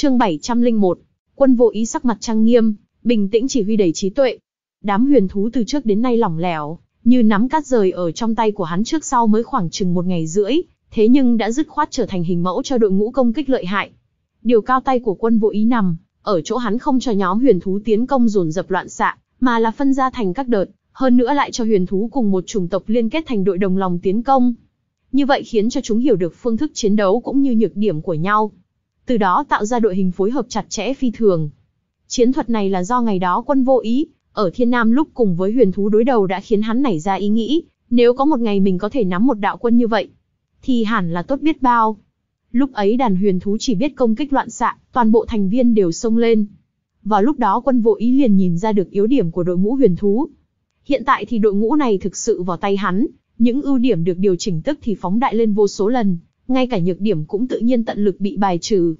Chương 701, quân vô ý sắc mặt trang nghiêm, bình tĩnh chỉ huy đầy trí tuệ. Đám huyền thú từ trước đến nay lỏng lẻo, như nắm cát rời ở trong tay của hắn trước sau mới khoảng chừng một ngày rưỡi, thế nhưng đã dứt khoát trở thành hình mẫu cho đội ngũ công kích lợi hại. Điều cao tay của quân vô ý nằm, ở chỗ hắn không cho nhóm huyền thú tiến công dồn dập loạn xạ, mà là phân ra thành các đợt, hơn nữa lại cho huyền thú cùng một chủng tộc liên kết thành đội đồng lòng tiến công. Như vậy khiến cho chúng hiểu được phương thức chiến đấu cũng như nhược điểm của nhau, từ đó tạo ra đội hình phối hợp chặt chẽ phi thường. Chiến thuật này là do ngày đó quân vô ý, ở Thiên Nam lúc cùng với huyền thú đối đầu đã khiến hắn nảy ra ý nghĩ, nếu có một ngày mình có thể nắm một đạo quân như vậy, thì hẳn là tốt biết bao. Lúc ấy đàn huyền thú chỉ biết công kích loạn xạ, toàn bộ thành viên đều xông lên. Vào lúc đó quân vô ý liền nhìn ra được yếu điểm của đội ngũ huyền thú. Hiện tại thì đội ngũ này thực sự vào tay hắn, những ưu điểm được điều chỉnh tức thì phóng đại lên vô số lần, ngay cả nhược điểm cũng tự nhiên tận lực bị bài trừ.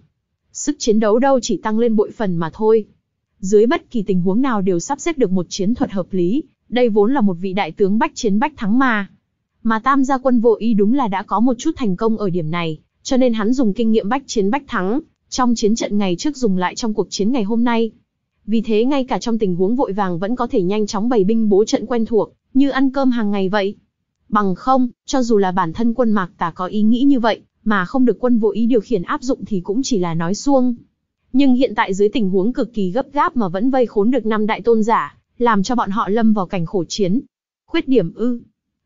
Sức chiến đấu đâu chỉ tăng lên bội phần mà thôi. Dưới bất kỳ tình huống nào đều sắp xếp được một chiến thuật hợp lý, đây vốn là một vị đại tướng bách chiến bách thắng mà. Mà tam gia quân vô y đúng là đã có một chút thành công ở điểm này, cho nên hắn dùng kinh nghiệm bách chiến bách thắng, trong chiến trận ngày trước dùng lại trong cuộc chiến ngày hôm nay. Vì thế ngay cả trong tình huống vội vàng vẫn có thể nhanh chóng bày binh bố trận quen thuộc, như ăn cơm hàng ngày vậy. Bằng không, cho dù là bản thân quân mạc tà có ý nghĩ như vậy, mà không được quân vô ý điều khiển áp dụng thì cũng chỉ là nói suông. Nhưng hiện tại dưới tình huống cực kỳ gấp gáp mà vẫn vây khốn được năm đại tôn giả, làm cho bọn họ lâm vào cảnh khổ chiến. Khuyết điểm ư.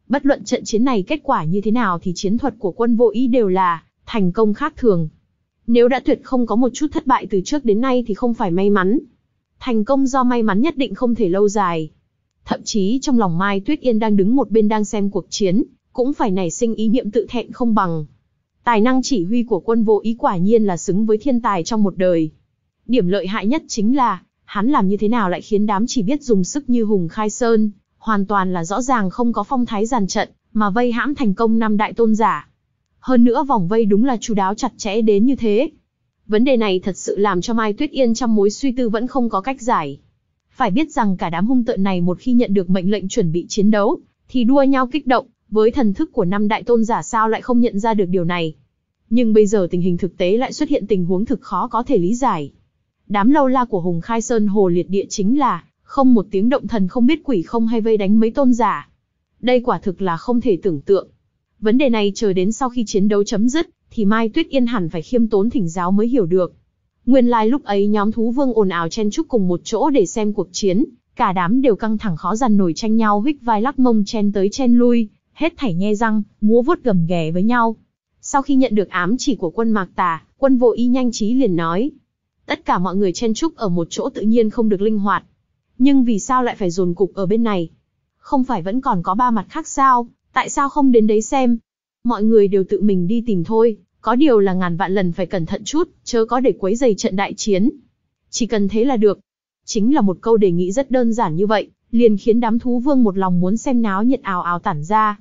Bất luận trận chiến này kết quả như thế nào thì chiến thuật của quân vô ý đều là thành công khác thường. Nếu đã tuyệt không có một chút thất bại từ trước đến nay thì không phải may mắn. Thành công do may mắn nhất định không thể lâu dài. Thậm chí trong lòng Mai Tuyết Yên đang đứng một bên đang xem cuộc chiến, cũng phải nảy sinh ý niệm tự thẹn không bằng. Tài năng chỉ huy của quân vô ý quả nhiên là xứng với thiên tài trong một đời. Điểm lợi hại nhất chính là, hắn làm như thế nào lại khiến đám chỉ biết dùng sức như Hùng Khai Sơn, hoàn toàn là rõ ràng không có phong thái giàn trận, mà vây hãm thành công năm đại tôn giả. Hơn nữa vòng vây đúng là chú đáo chặt chẽ đến như thế. Vấn đề này thật sự làm cho Mai Tuyết Yên trong mối suy tư vẫn không có cách giải. Phải biết rằng cả đám hung tợn này một khi nhận được mệnh lệnh chuẩn bị chiến đấu, thì đua nhau kích động, với thần thức của năm đại tôn giả sao lại không nhận ra được điều này. Nhưng bây giờ tình hình thực tế lại xuất hiện tình huống thực khó có thể lý giải. Đám lâu la của Hùng Khai Sơn Hồ liệt địa chính là, không một tiếng động thần không biết quỷ không hay vây đánh mấy tôn giả. Đây quả thực là không thể tưởng tượng. Vấn đề này chờ đến sau khi chiến đấu chấm dứt, thì Mai Tuyết Yên hẳn phải khiêm tốn thỉnh giáo mới hiểu được. Nguyên lai like lúc ấy nhóm thú vương ồn ào chen chúc cùng một chỗ để xem cuộc chiến, cả đám đều căng thẳng khó dằn nổi tranh nhau hích vai lắc mông chen tới chen lui, hết thảy nhe răng, múa vuốt gầm ghè với nhau. Sau khi nhận được ám chỉ của quân Mạc Tà, quân vô y nhanh trí liền nói. Tất cả mọi người chen chúc ở một chỗ tự nhiên không được linh hoạt. Nhưng vì sao lại phải dồn cục ở bên này? Không phải vẫn còn có ba mặt khác sao, tại sao không đến đấy xem? Mọi người đều tự mình đi tìm thôi, có điều là ngàn vạn lần phải cẩn thận chút, chớ có để quấy dày trận đại chiến. Chỉ cần thế là được. Chính là một câu đề nghị rất đơn giản như vậy, liền khiến đám thú vương một lòng muốn xem náo nhiệt ào ào tản ra.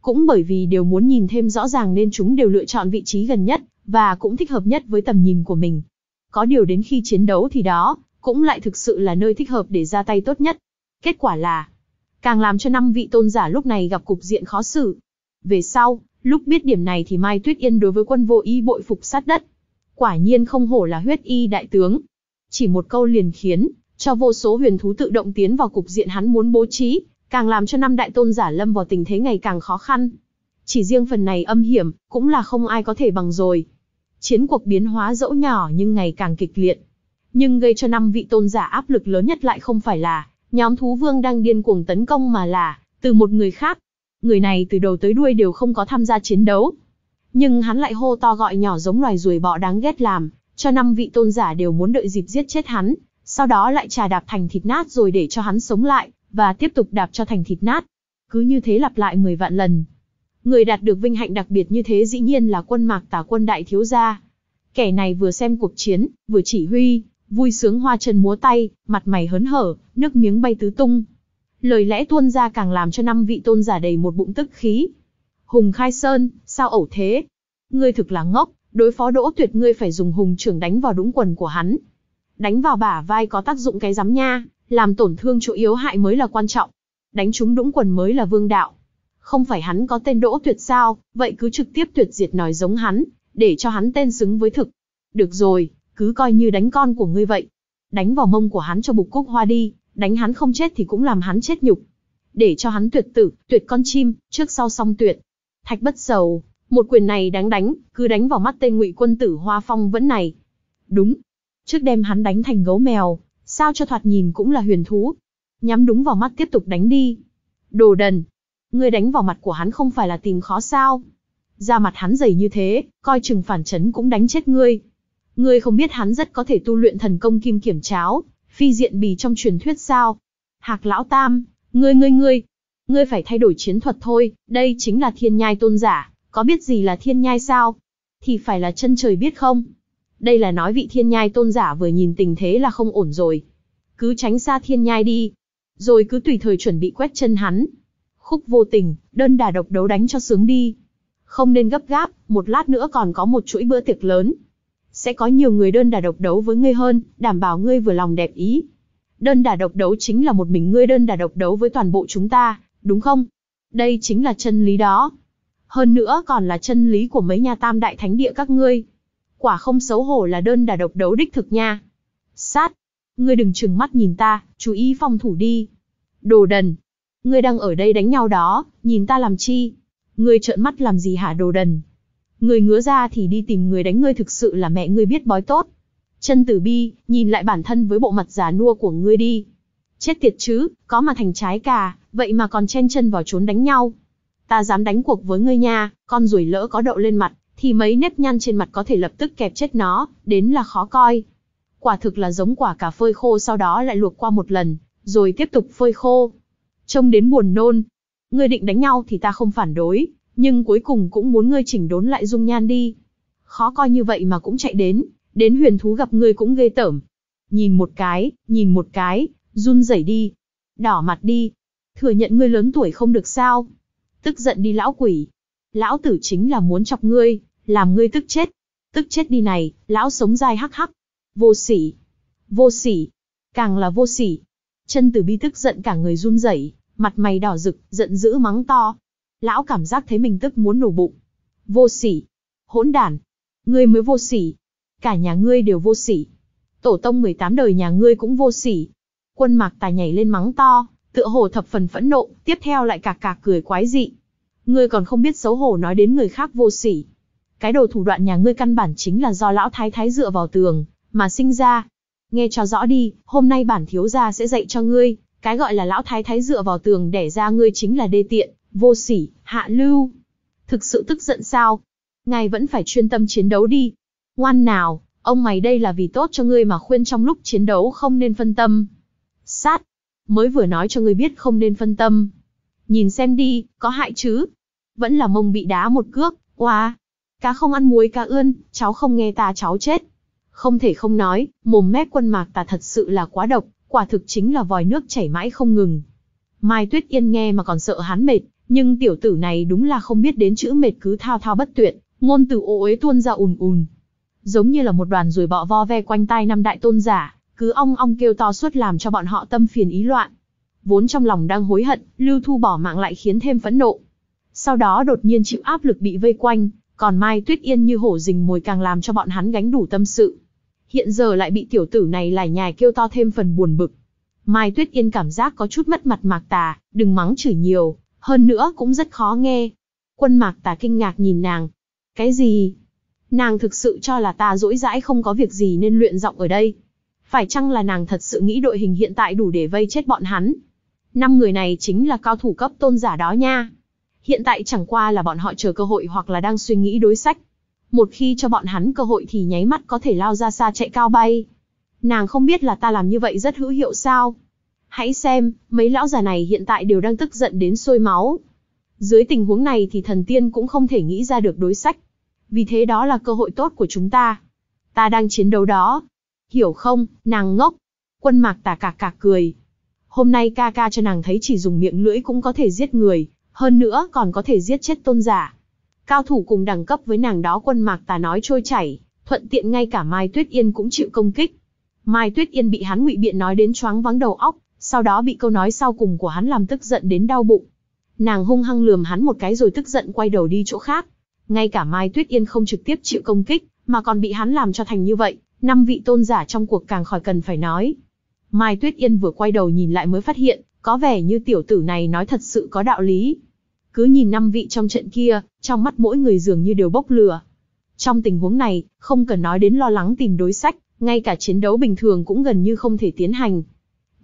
Cũng bởi vì đều muốn nhìn thêm rõ ràng nên chúng đều lựa chọn vị trí gần nhất, và cũng thích hợp nhất với tầm nhìn của mình. Có điều đến khi chiến đấu thì đó, cũng lại thực sự là nơi thích hợp để ra tay tốt nhất. Kết quả là, càng làm cho năm vị tôn giả lúc này gặp cục diện khó xử. Về sau, Lúc biết điểm này thì Mai Tuyết Yên đối với quân vô y bội phục sát đất. Quả nhiên không hổ là huyết y đại tướng. Chỉ một câu liền khiến, cho vô số huyền thú tự động tiến vào cục diện hắn muốn bố trí, càng làm cho năm đại tôn giả lâm vào tình thế ngày càng khó khăn. Chỉ riêng phần này âm hiểm, cũng là không ai có thể bằng rồi. Chiến cuộc biến hóa dẫu nhỏ nhưng ngày càng kịch liệt. Nhưng gây cho năm vị tôn giả áp lực lớn nhất lại không phải là nhóm thú vương đang điên cuồng tấn công mà là từ một người khác, người này từ đầu tới đuôi đều không có tham gia chiến đấu. Nhưng hắn lại hô to gọi nhỏ giống loài ruồi bọ đáng ghét làm, cho năm vị tôn giả đều muốn đợi dịp giết chết hắn, sau đó lại trà đạp thành thịt nát rồi để cho hắn sống lại, và tiếp tục đạp cho thành thịt nát. Cứ như thế lặp lại 10 vạn lần. Người đạt được vinh hạnh đặc biệt như thế dĩ nhiên là quân mạc tả quân đại thiếu gia. Kẻ này vừa xem cuộc chiến, vừa chỉ huy, vui sướng hoa chân múa tay, mặt mày hớn hở, nước miếng bay tứ tung, Lời lẽ tuôn ra càng làm cho năm vị tôn giả đầy một bụng tức khí. Hùng khai sơn, sao ẩu thế? Ngươi thực là ngốc, đối phó đỗ tuyệt ngươi phải dùng hùng trưởng đánh vào đúng quần của hắn. Đánh vào bả vai có tác dụng cái rắm nha, làm tổn thương chỗ yếu hại mới là quan trọng. Đánh trúng đúng quần mới là vương đạo. Không phải hắn có tên đỗ tuyệt sao, vậy cứ trực tiếp tuyệt diệt nói giống hắn, để cho hắn tên xứng với thực. Được rồi, cứ coi như đánh con của ngươi vậy. Đánh vào mông của hắn cho bục cúc hoa đi, đánh hắn không chết thì cũng làm hắn chết nhục. Để cho hắn tuyệt tử, tuyệt con chim, trước sau song tuyệt. Thạch bất sầu, một quyền này đáng đánh, cứ đánh vào mắt tên ngụy quân tử Hoa Phong vẫn này. Đúng. Trước đêm hắn đánh thành gấu mèo, sao cho thoạt nhìn cũng là huyền thú. Nhắm đúng vào mắt tiếp tục đánh đi. Đồ đần. Ngươi đánh vào mặt của hắn không phải là tìm khó sao. Ra mặt hắn dày như thế, coi chừng phản chấn cũng đánh chết ngươi. Ngươi không biết hắn rất có thể tu luyện thần công kim kiểm cháo, Phi diện bì trong truyền thuyết sao? Hạc lão tam, ngươi ngươi ngươi, ngươi phải thay đổi chiến thuật thôi, đây chính là thiên nhai tôn giả, có biết gì là thiên nhai sao? Thì phải là chân trời biết không? Đây là nói vị thiên nhai tôn giả vừa nhìn tình thế là không ổn rồi. Cứ tránh xa thiên nhai đi. Rồi cứ tùy thời chuẩn bị quét chân hắn. Khúc vô tình, đơn đà độc đấu đánh cho sướng đi. Không nên gấp gáp, một lát nữa còn có một chuỗi bữa tiệc lớn sẽ có nhiều người đơn đả độc đấu với ngươi hơn, đảm bảo ngươi vừa lòng đẹp ý. Đơn đả độc đấu chính là một mình ngươi đơn đả độc đấu với toàn bộ chúng ta, đúng không? Đây chính là chân lý đó. Hơn nữa còn là chân lý của mấy nhà tam đại thánh địa các ngươi. Quả không xấu hổ là đơn đả độc đấu đích thực nha. Sát! Ngươi đừng trừng mắt nhìn ta, chú ý phòng thủ đi. Đồ đần! Ngươi đang ở đây đánh nhau đó, nhìn ta làm chi? Ngươi trợn mắt làm gì hả đồ đần, Người ngứa ra thì đi tìm người đánh ngươi thực sự là mẹ ngươi biết bói tốt. Chân tử bi, nhìn lại bản thân với bộ mặt già nua của ngươi đi. Chết tiệt chứ, có mà thành trái cà, vậy mà còn chen chân vào trốn đánh nhau. Ta dám đánh cuộc với ngươi nha, con rủi lỡ có đậu lên mặt, thì mấy nếp nhăn trên mặt có thể lập tức kẹp chết nó, đến là khó coi. Quả thực là giống quả cà phơi khô sau đó lại luộc qua một lần, rồi tiếp tục phơi khô. Trông đến buồn nôn. Ngươi định đánh nhau thì ta không phản đối, nhưng cuối cùng cũng muốn ngươi chỉnh đốn lại dung nhan đi. Khó coi như vậy mà cũng chạy đến, đến huyền thú gặp ngươi cũng ghê tởm. Nhìn một cái, nhìn một cái, run rẩy đi. Đỏ mặt đi. Thừa nhận ngươi lớn tuổi không được sao. Tức giận đi lão quỷ. Lão tử chính là muốn chọc ngươi, làm ngươi tức chết. Tức chết đi này, lão sống dai hắc hắc. Vô sỉ. Vô sỉ. Càng là vô sỉ. Chân tử bi tức giận cả người run rẩy, mặt mày đỏ rực, giận dữ mắng to, lão cảm giác thấy mình tức muốn nổ bụng. Vô sỉ! Hỗn đản! Ngươi mới vô sỉ! Cả nhà ngươi đều vô sỉ! Tổ tông 18 đời nhà ngươi cũng vô sỉ! Quân mạc tài nhảy lên mắng to, tựa hồ thập phần phẫn nộ, tiếp theo lại cạc cạc cười quái dị. Ngươi còn không biết xấu hổ nói đến người khác vô sỉ. Cái đồ thủ đoạn nhà ngươi căn bản chính là do lão thái thái dựa vào tường, mà sinh ra. Nghe cho rõ đi, hôm nay bản thiếu gia sẽ dạy cho ngươi, cái gọi là lão thái thái dựa vào tường đẻ ra ngươi chính là đê tiện, vô sỉ, hạ lưu. Thực sự tức giận sao? Ngài vẫn phải chuyên tâm chiến đấu đi. Ngoan nào, ông mày đây là vì tốt cho ngươi mà khuyên trong lúc chiến đấu không nên phân tâm. Sát, mới vừa nói cho ngươi biết không nên phân tâm. Nhìn xem đi, có hại chứ? Vẫn là mông bị đá một cước, oa. Cá không ăn muối cá ươn, cháu không nghe ta cháu chết. Không thể không nói, mồm mép quân mạc ta thật sự là quá độc, quả thực chính là vòi nước chảy mãi không ngừng. Mai Tuyết Yên nghe mà còn sợ hắn mệt, nhưng tiểu tử này đúng là không biết đến chữ mệt cứ thao thao bất tuyệt, ngôn từ ô uế tuôn ra ùn ùn. Giống như là một đoàn ruồi bọ vo ve quanh tai năm đại tôn giả, cứ ong ong kêu to suốt làm cho bọn họ tâm phiền ý loạn. Vốn trong lòng đang hối hận, Lưu Thu bỏ mạng lại khiến thêm phẫn nộ. Sau đó đột nhiên chịu áp lực bị vây quanh, còn Mai Tuyết Yên như hổ rình mồi càng làm cho bọn hắn gánh đủ tâm sự. Hiện giờ lại bị tiểu tử này lải nhải kêu to thêm phần buồn bực. Mai Tuyết Yên cảm giác có chút mất mặt mạc tà, đừng mắng chửi nhiều, hơn nữa cũng rất khó nghe. Quân mạc tà kinh ngạc nhìn nàng. Cái gì? Nàng thực sự cho là ta dỗi dãi không có việc gì nên luyện giọng ở đây. Phải chăng là nàng thật sự nghĩ đội hình hiện tại đủ để vây chết bọn hắn? Năm người này chính là cao thủ cấp tôn giả đó nha. Hiện tại chẳng qua là bọn họ chờ cơ hội hoặc là đang suy nghĩ đối sách. Một khi cho bọn hắn cơ hội thì nháy mắt có thể lao ra xa chạy cao bay. Nàng không biết là ta làm như vậy rất hữu hiệu sao? Hãy xem, mấy lão già này hiện tại đều đang tức giận đến sôi máu. Dưới tình huống này thì thần tiên cũng không thể nghĩ ra được đối sách. Vì thế đó là cơ hội tốt của chúng ta. Ta đang chiến đấu đó. Hiểu không, nàng ngốc. Quân mạc tả cạc cạc cười. Hôm nay ca ca cho nàng thấy chỉ dùng miệng lưỡi cũng có thể giết người, hơn nữa còn có thể giết chết tôn giả. Cao thủ cùng đẳng cấp với nàng đó quân mạc tà nói trôi chảy, thuận tiện ngay cả Mai Tuyết Yên cũng chịu công kích. Mai Tuyết Yên bị hắn ngụy biện nói đến choáng vắng đầu óc, sau đó bị câu nói sau cùng của hắn làm tức giận đến đau bụng. Nàng hung hăng lườm hắn một cái rồi tức giận quay đầu đi chỗ khác. Ngay cả Mai Tuyết Yên không trực tiếp chịu công kích, mà còn bị hắn làm cho thành như vậy, năm vị tôn giả trong cuộc càng khỏi cần phải nói. Mai Tuyết Yên vừa quay đầu nhìn lại mới phát hiện, có vẻ như tiểu tử này nói thật sự có đạo lý. Cứ nhìn năm vị trong trận kia, trong mắt mỗi người dường như đều bốc lửa. Trong tình huống này, không cần nói đến lo lắng tìm đối sách, ngay cả chiến đấu bình thường cũng gần như không thể tiến hành,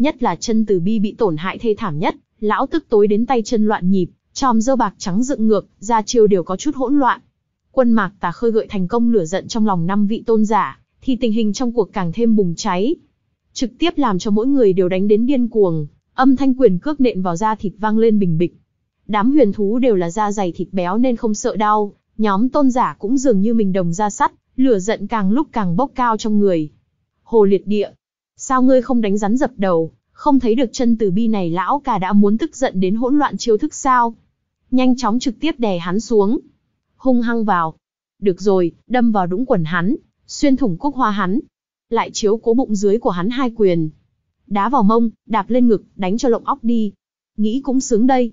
nhất là chân từ bi bị tổn hại thê thảm nhất, lão tức tối đến tay chân loạn nhịp, tròm dơ bạc trắng dựng ngược, ra chiêu đều có chút hỗn loạn. Quân mạc tà khơi gợi thành công lửa giận trong lòng năm vị tôn giả, thì tình hình trong cuộc càng thêm bùng cháy. Trực tiếp làm cho mỗi người đều đánh đến điên cuồng, âm thanh quyền cước nện vào da thịt vang lên bình bịch. Đám huyền thú đều là da dày thịt béo nên không sợ đau, nhóm tôn giả cũng dường như mình đồng da sắt, lửa giận càng lúc càng bốc cao trong người. Hồ liệt địa, Sao ngươi không đánh rắn dập đầu, không thấy được chân từ bi này lão cả đã muốn tức giận đến hỗn loạn chiêu thức sao? Nhanh chóng trực tiếp đè hắn xuống. Hung hăng vào. Được rồi, đâm vào đũng quần hắn, xuyên thủng cúc hoa hắn. Lại chiếu cố bụng dưới của hắn hai quyền. Đá vào mông, đạp lên ngực, đánh cho lộng óc đi. Nghĩ cũng sướng đây.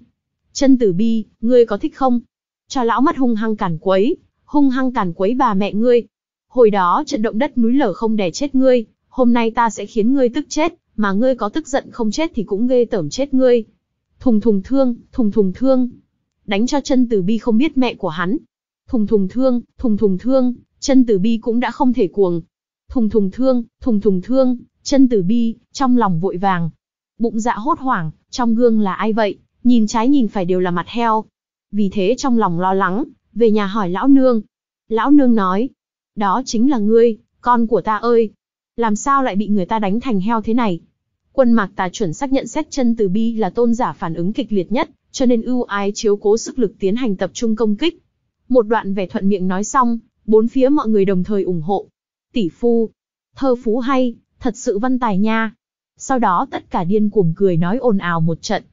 Chân tử bi, ngươi có thích không? Cho lão mắt hung hăng cản quấy, hung hăng cản quấy bà mẹ ngươi. Hồi đó trận động đất núi lở không đè chết ngươi, hôm nay ta sẽ khiến ngươi tức chết, mà ngươi có tức giận không chết thì cũng ghê tởm chết ngươi. Thùng thùng thương, thùng thùng thương. Đánh cho chân tử bi không biết mẹ của hắn. Thùng thùng thương, thùng thùng thương, chân tử bi cũng đã không thể cuồng. Thùng thùng thương, thùng thùng thương, chân tử bi, trong lòng vội vàng. Bụng dạ hốt hoảng, trong gương là ai vậy, nhìn trái nhìn phải đều là mặt heo. Vì thế trong lòng lo lắng, về nhà hỏi lão nương. Lão nương nói, đó chính là ngươi, con của ta ơi, làm sao lại bị người ta đánh thành heo thế này? Quân mạc tà chuẩn xác nhận xét chân từ bi là tôn giả phản ứng kịch liệt nhất, cho nên ưu ái chiếu cố sức lực tiến hành tập trung công kích. Một đoạn vẻ thuận miệng nói xong, bốn phía mọi người đồng thời ủng hộ. Tỷ phu, thơ phú hay, thật sự văn tài nha. Sau đó tất cả điên cuồng cười nói ồn ào một trận.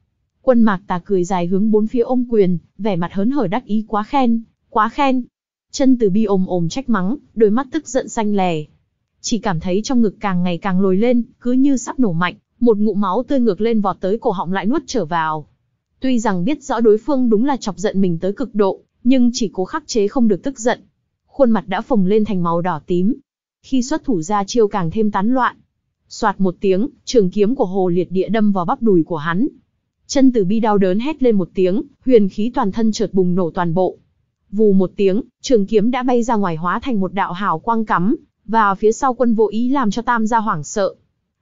Quân mạc tà cười dài hướng bốn phía ôm quyền, vẻ mặt hớn hở đắc ý quá khen, quá khen. Chân từ bi ồm ồm trách mắng, đôi mắt tức giận xanh lè, chỉ cảm thấy trong ngực càng ngày càng lồi lên, cứ như sắp nổ mạnh, một ngụm máu tươi ngược lên vọt tới cổ họng lại nuốt trở vào. Tuy rằng biết rõ đối phương đúng là chọc giận mình tới cực độ, nhưng chỉ cố khắc chế không được tức giận. Khuôn mặt đã phồng lên thành màu đỏ tím. Khi xuất thủ ra chiêu càng thêm tán loạn. Soạt một tiếng, trường kiếm của hồ liệt địa đâm vào bắp đùi của hắn. Chân tử bi đau đớn hét lên một tiếng, huyền khí toàn thân chợt bùng nổ toàn bộ. Vù một tiếng, trường kiếm đã bay ra ngoài hóa thành một đạo hào quang cắm, và phía sau quân vô ý làm cho tam gia hoảng sợ.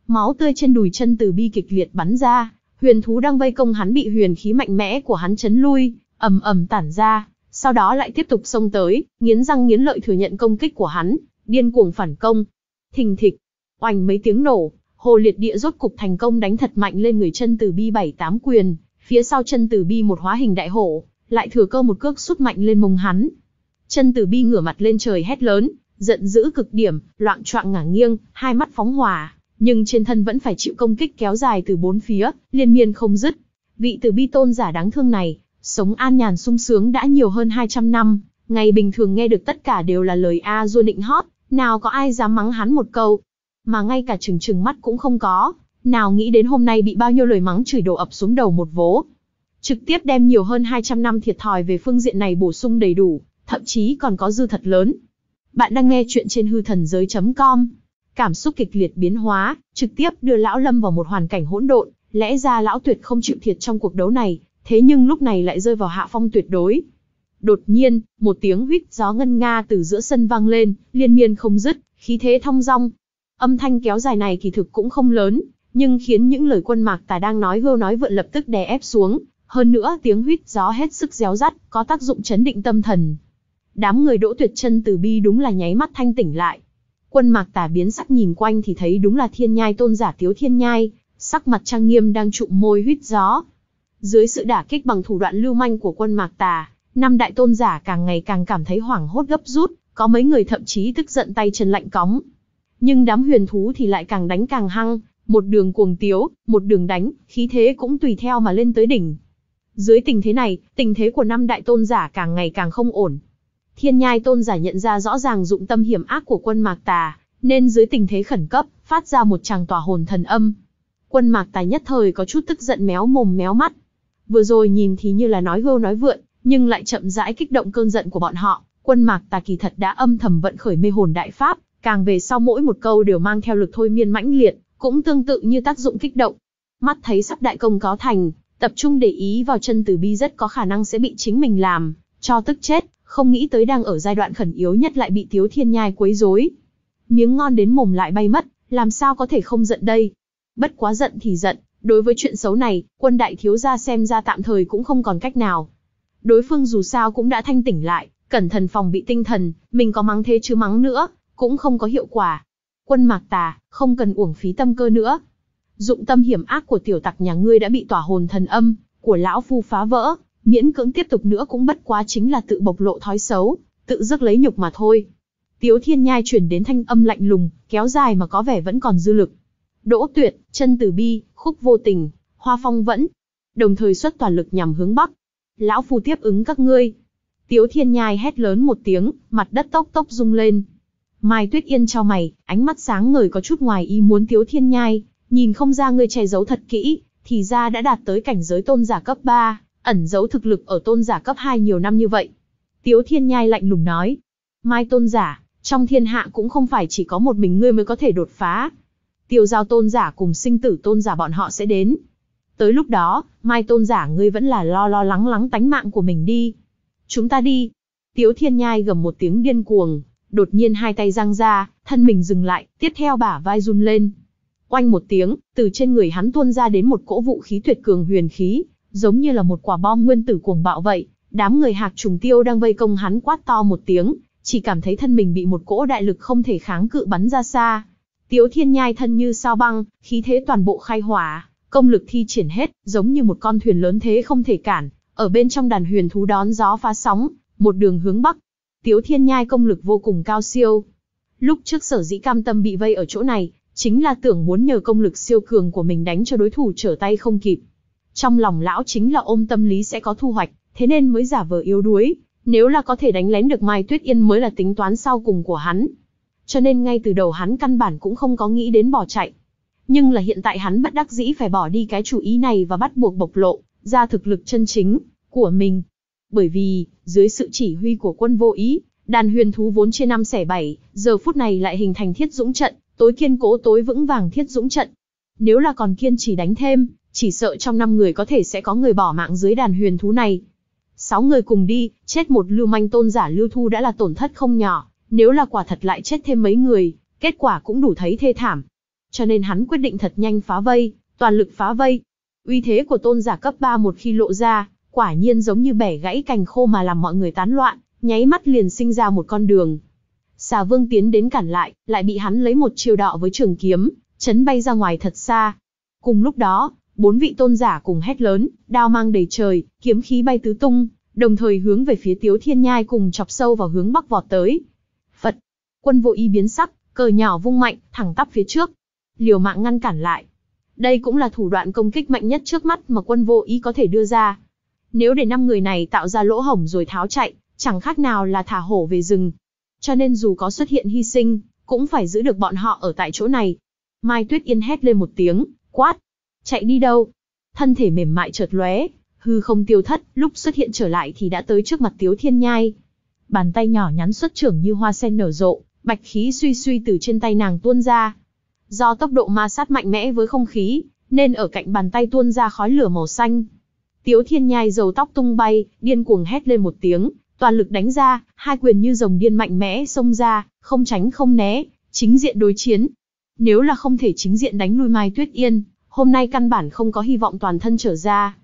Máu tươi trên đùi chân từ bi kịch liệt bắn ra, huyền thú đang vây công hắn bị huyền khí mạnh mẽ của hắn chấn lui, ầm ầm tản ra, sau đó lại tiếp tục xông tới, nghiến răng nghiến lợi thừa nhận công kích của hắn, điên cuồng phản công. Thình thịch, oành mấy tiếng nổ, hồ liệt địa rốt cục thành công đánh thật mạnh lên người chân từ bi bảy tám quyền, phía sau chân từ bi một hóa hình đại hổ, lại thừa cơ một cước sút mạnh lên mông hắn. Chân từ bi ngửa mặt lên trời hét lớn, giận dữ cực điểm, loạn choạng ngả nghiêng, hai mắt phóng hỏa, nhưng trên thân vẫn phải chịu công kích kéo dài từ bốn phía, liên miên không dứt. Vị từ bi tôn giả đáng thương này, sống an nhàn sung sướng đã nhiều hơn 200 năm, ngày bình thường nghe được tất cả đều là lời a du định hót, nào có ai dám mắng hắn một câu, mà ngay cả chừng chừng mắt cũng không có, nào nghĩ đến hôm nay bị bao nhiêu lời mắng chửi đổ ập xuống đầu một vố. Trực tiếp đem nhiều hơn 200 năm thiệt thòi về phương diện này bổ sung đầy đủ, thậm chí còn có dư thật lớn, bạn đang nghe chuyện trên hư thần giới.com. Cảm xúc kịch liệt biến hóa, trực tiếp đưa Lão Lâm vào một hoàn cảnh hỗn độn, lẽ ra Lão Tuyệt không chịu thiệt trong cuộc đấu này, thế nhưng lúc này lại rơi vào hạ phong tuyệt đối. Đột nhiên, một tiếng huýt gió ngân nga từ giữa sân vang lên, liên miên không dứt, khí thế thong dong. Âm thanh kéo dài này kỳ thực cũng không lớn, nhưng khiến những lời quân mạc tà đang nói hưu nói vượn lập tức đè ép xuống, hơn nữa tiếng huýt gió hết sức réo rắt, có tác dụng chấn định tâm thần, Đám người đỗ tuyệt chân từ bi đúng là nháy mắt thanh tỉnh lại. Quân mạc tà biến sắc nhìn quanh thì thấy đúng là thiên nhai tôn giả tiếu thiên nhai, sắc mặt trang nghiêm đang trụm môi huyết gió. Dưới sự đả kích bằng thủ đoạn lưu manh của quân mạc tà, năm đại tôn giả càng ngày càng cảm thấy hoảng hốt gấp rút, có mấy người thậm chí tức giận tay chân lạnh cóng. Nhưng đám huyền thú thì lại càng đánh càng hăng, một đường cuồng tiếu, một đường đánh, khí thế cũng tùy theo mà lên tới đỉnh. Dưới tình thế này, tình thế của năm đại tôn giả càng ngày càng không ổn. Thiên Nhai Tôn giả nhận ra rõ ràng dụng tâm hiểm ác của quân Mạc Tà, nên dưới tình thế khẩn cấp, phát ra một tràng tỏa hồn thần âm. Quân Mạc Tà nhất thời có chút tức giận méo mồm méo mắt. Vừa rồi nhìn thì như là nói hưu nói vượn, nhưng lại chậm rãi kích động cơn giận của bọn họ, quân Mạc Tà kỳ thật đã âm thầm vận khởi mê hồn đại pháp, càng về sau mỗi một câu đều mang theo lực thôi miên mãnh liệt, cũng tương tự như tác dụng kích động. Mắt thấy sắp đại công có thành, tập trung để ý vào chân từ bi rất có khả năng sẽ bị chính mình làm cho tức chết không nghĩ tới đang ở giai đoạn khẩn yếu nhất lại bị thiếu Thiên Nhai quấy rối. Miếng ngon đến mồm lại bay mất, làm sao có thể không giận đây? Bất quá giận thì giận, đối với chuyện xấu này, quân đại thiếu gia xem ra tạm thời cũng không còn cách nào. Đối phương dù sao cũng đã thanh tỉnh lại, cẩn thận phòng bị tinh thần, mình có mắng thế chứ mắng nữa, cũng không có hiệu quả. Quân mạc tà, không cần uổng phí tâm cơ nữa. Dụng tâm hiểm ác của tiểu tặc nhà ngươi đã bị tỏa hồn thần âm, của lão phu phá vỡ, miễn cưỡng tiếp tục nữa cũng bất quá chính là tự bộc lộ thói xấu, tự rước lấy nhục mà thôi. Tiếu Thiên Nhai chuyển đến thanh âm lạnh lùng, kéo dài mà có vẻ vẫn còn dư lực. Đỗ Tuyệt, chân Tử Bi, Khúc Vô Tình, Hoa Phong vẫn, đồng thời xuất toàn lực nhằm hướng bắc. Lão phu tiếp ứng các ngươi. Tiếu Thiên Nhai hét lớn một tiếng, mặt đất tốc tốc rung lên. Mai Tuyết Yên cho mày, ánh mắt sáng ngời có chút ngoài ý muốn Tiếu Thiên Nhai, nhìn không ra ngươi che giấu thật kỹ, thì ra đã đạt tới cảnh giới tôn giả cấp 3, ẩn giấu thực lực ở tôn giả cấp 2 nhiều năm như vậy. Tiếu Thiên Nhai lạnh lùng nói, Mai tôn giả, trong thiên hạ cũng không phải chỉ có một mình ngươi mới có thể đột phá. Tiêu giao tôn giả cùng sinh tử tôn giả bọn họ sẽ đến. Tới lúc đó, Mai tôn giả ngươi vẫn là lo lo lắng lắng tánh mạng của mình đi. Chúng ta đi. Tiếu Thiên Nhai gầm một tiếng điên cuồng, đột nhiên hai tay giang ra, thân mình dừng lại, tiếp theo bả vai run lên. Oanh một tiếng, từ trên người hắn tuôn ra đến một cỗ vũ khí tuyệt cường huyền khí, giống như là một quả bom nguyên tử cuồng bạo vậy, đám người hạc trùng tiêu đang vây công hắn quát to một tiếng, chỉ cảm thấy thân mình bị một cỗ đại lực không thể kháng cự bắn ra xa. Tiếu thiên nhai thân như sao băng, khí thế toàn bộ khai hỏa, công lực thi triển hết, giống như một con thuyền lớn thế không thể cản, ở bên trong đàn huyền thú đón gió phá sóng, một đường hướng bắc. Tiếu thiên nhai công lực vô cùng cao siêu. Lúc trước sở dĩ cam tâm bị vây ở chỗ này, chính là tưởng muốn nhờ công lực siêu cường của mình đánh cho đối thủ trở tay không kịp. Trong lòng lão chính là ôm tâm lý sẽ có thu hoạch, thế nên mới giả vờ yếu đuối, nếu là có thể đánh lén được Mai Tuyết Yên mới là tính toán sau cùng của hắn. Cho nên ngay từ đầu hắn căn bản cũng không có nghĩ đến bỏ chạy. Nhưng là hiện tại hắn bất đắc dĩ phải bỏ đi cái chủ ý này và bắt buộc bộc lộ, ra thực lực chân chính, của mình. Bởi vì, dưới sự chỉ huy của quân vô ý, đàn huyền thú vốn chia năm xẻ bảy, giờ phút này lại hình thành thiết dũng trận, tối kiên cố tối vững vàng thiết dũng trận. Nếu là còn kiên trì đánh thêm, chỉ sợ trong năm người có thể sẽ có người bỏ mạng dưới đàn huyền thú này. Sáu người cùng đi, chết một lưu manh tôn giả lưu thu đã là tổn thất không nhỏ, nếu là quả thật lại chết thêm mấy người, kết quả cũng đủ thấy thê thảm. Cho nên hắn quyết định thật nhanh phá vây, toàn lực phá vây. Uy thế của tôn giả cấp 3 một khi lộ ra, quả nhiên giống như bẻ gãy cành khô mà làm mọi người tán loạn, nháy mắt liền sinh ra một con đường. Xà vương tiến đến cản lại, lại bị hắn lấy một chiêu đọ với trường kiếm, chấn bay ra ngoài thật xa. Cùng lúc đó, Bốn vị tôn giả cùng hét lớn, đao mang đầy trời, kiếm khí bay tứ tung, đồng thời hướng về phía Tiếu Thiên Nhai cùng chọc sâu vào hướng bắc vọt tới. Phật, quân vô y biến sắc, cờ nhỏ vung mạnh, thẳng tắp phía trước. Liều mạng ngăn cản lại. Đây cũng là thủ đoạn công kích mạnh nhất trước mắt mà quân vô ý có thể đưa ra. Nếu để năm người này tạo ra lỗ hổng rồi tháo chạy, chẳng khác nào là thả hổ về rừng. Cho nên dù có xuất hiện hy sinh, cũng phải giữ được bọn họ ở tại chỗ này. Mai Tuyết Yên hét lên một tiếng, quát, Chạy đi đâu? Thân thể mềm mại chợt lóe, hư không tiêu thất, lúc xuất hiện trở lại thì đã tới trước mặt Tiếu Thiên Nhai. Bàn tay nhỏ nhắn xuất trưởng như hoa sen nở rộ, bạch khí suy suy từ trên tay nàng tuôn ra. Do tốc độ ma sát mạnh mẽ với không khí, nên ở cạnh bàn tay tuôn ra khói lửa màu xanh. Tiếu Thiên Nhai dầu tóc tung bay, điên cuồng hét lên một tiếng, toàn lực đánh ra, hai quyền như rồng điên mạnh mẽ xông ra, không tránh không né, chính diện đối chiến. Nếu là không thể chính diện đánh lui Mai Tuyết Yên, hôm nay căn bản không có hy vọng toàn thân trở ra.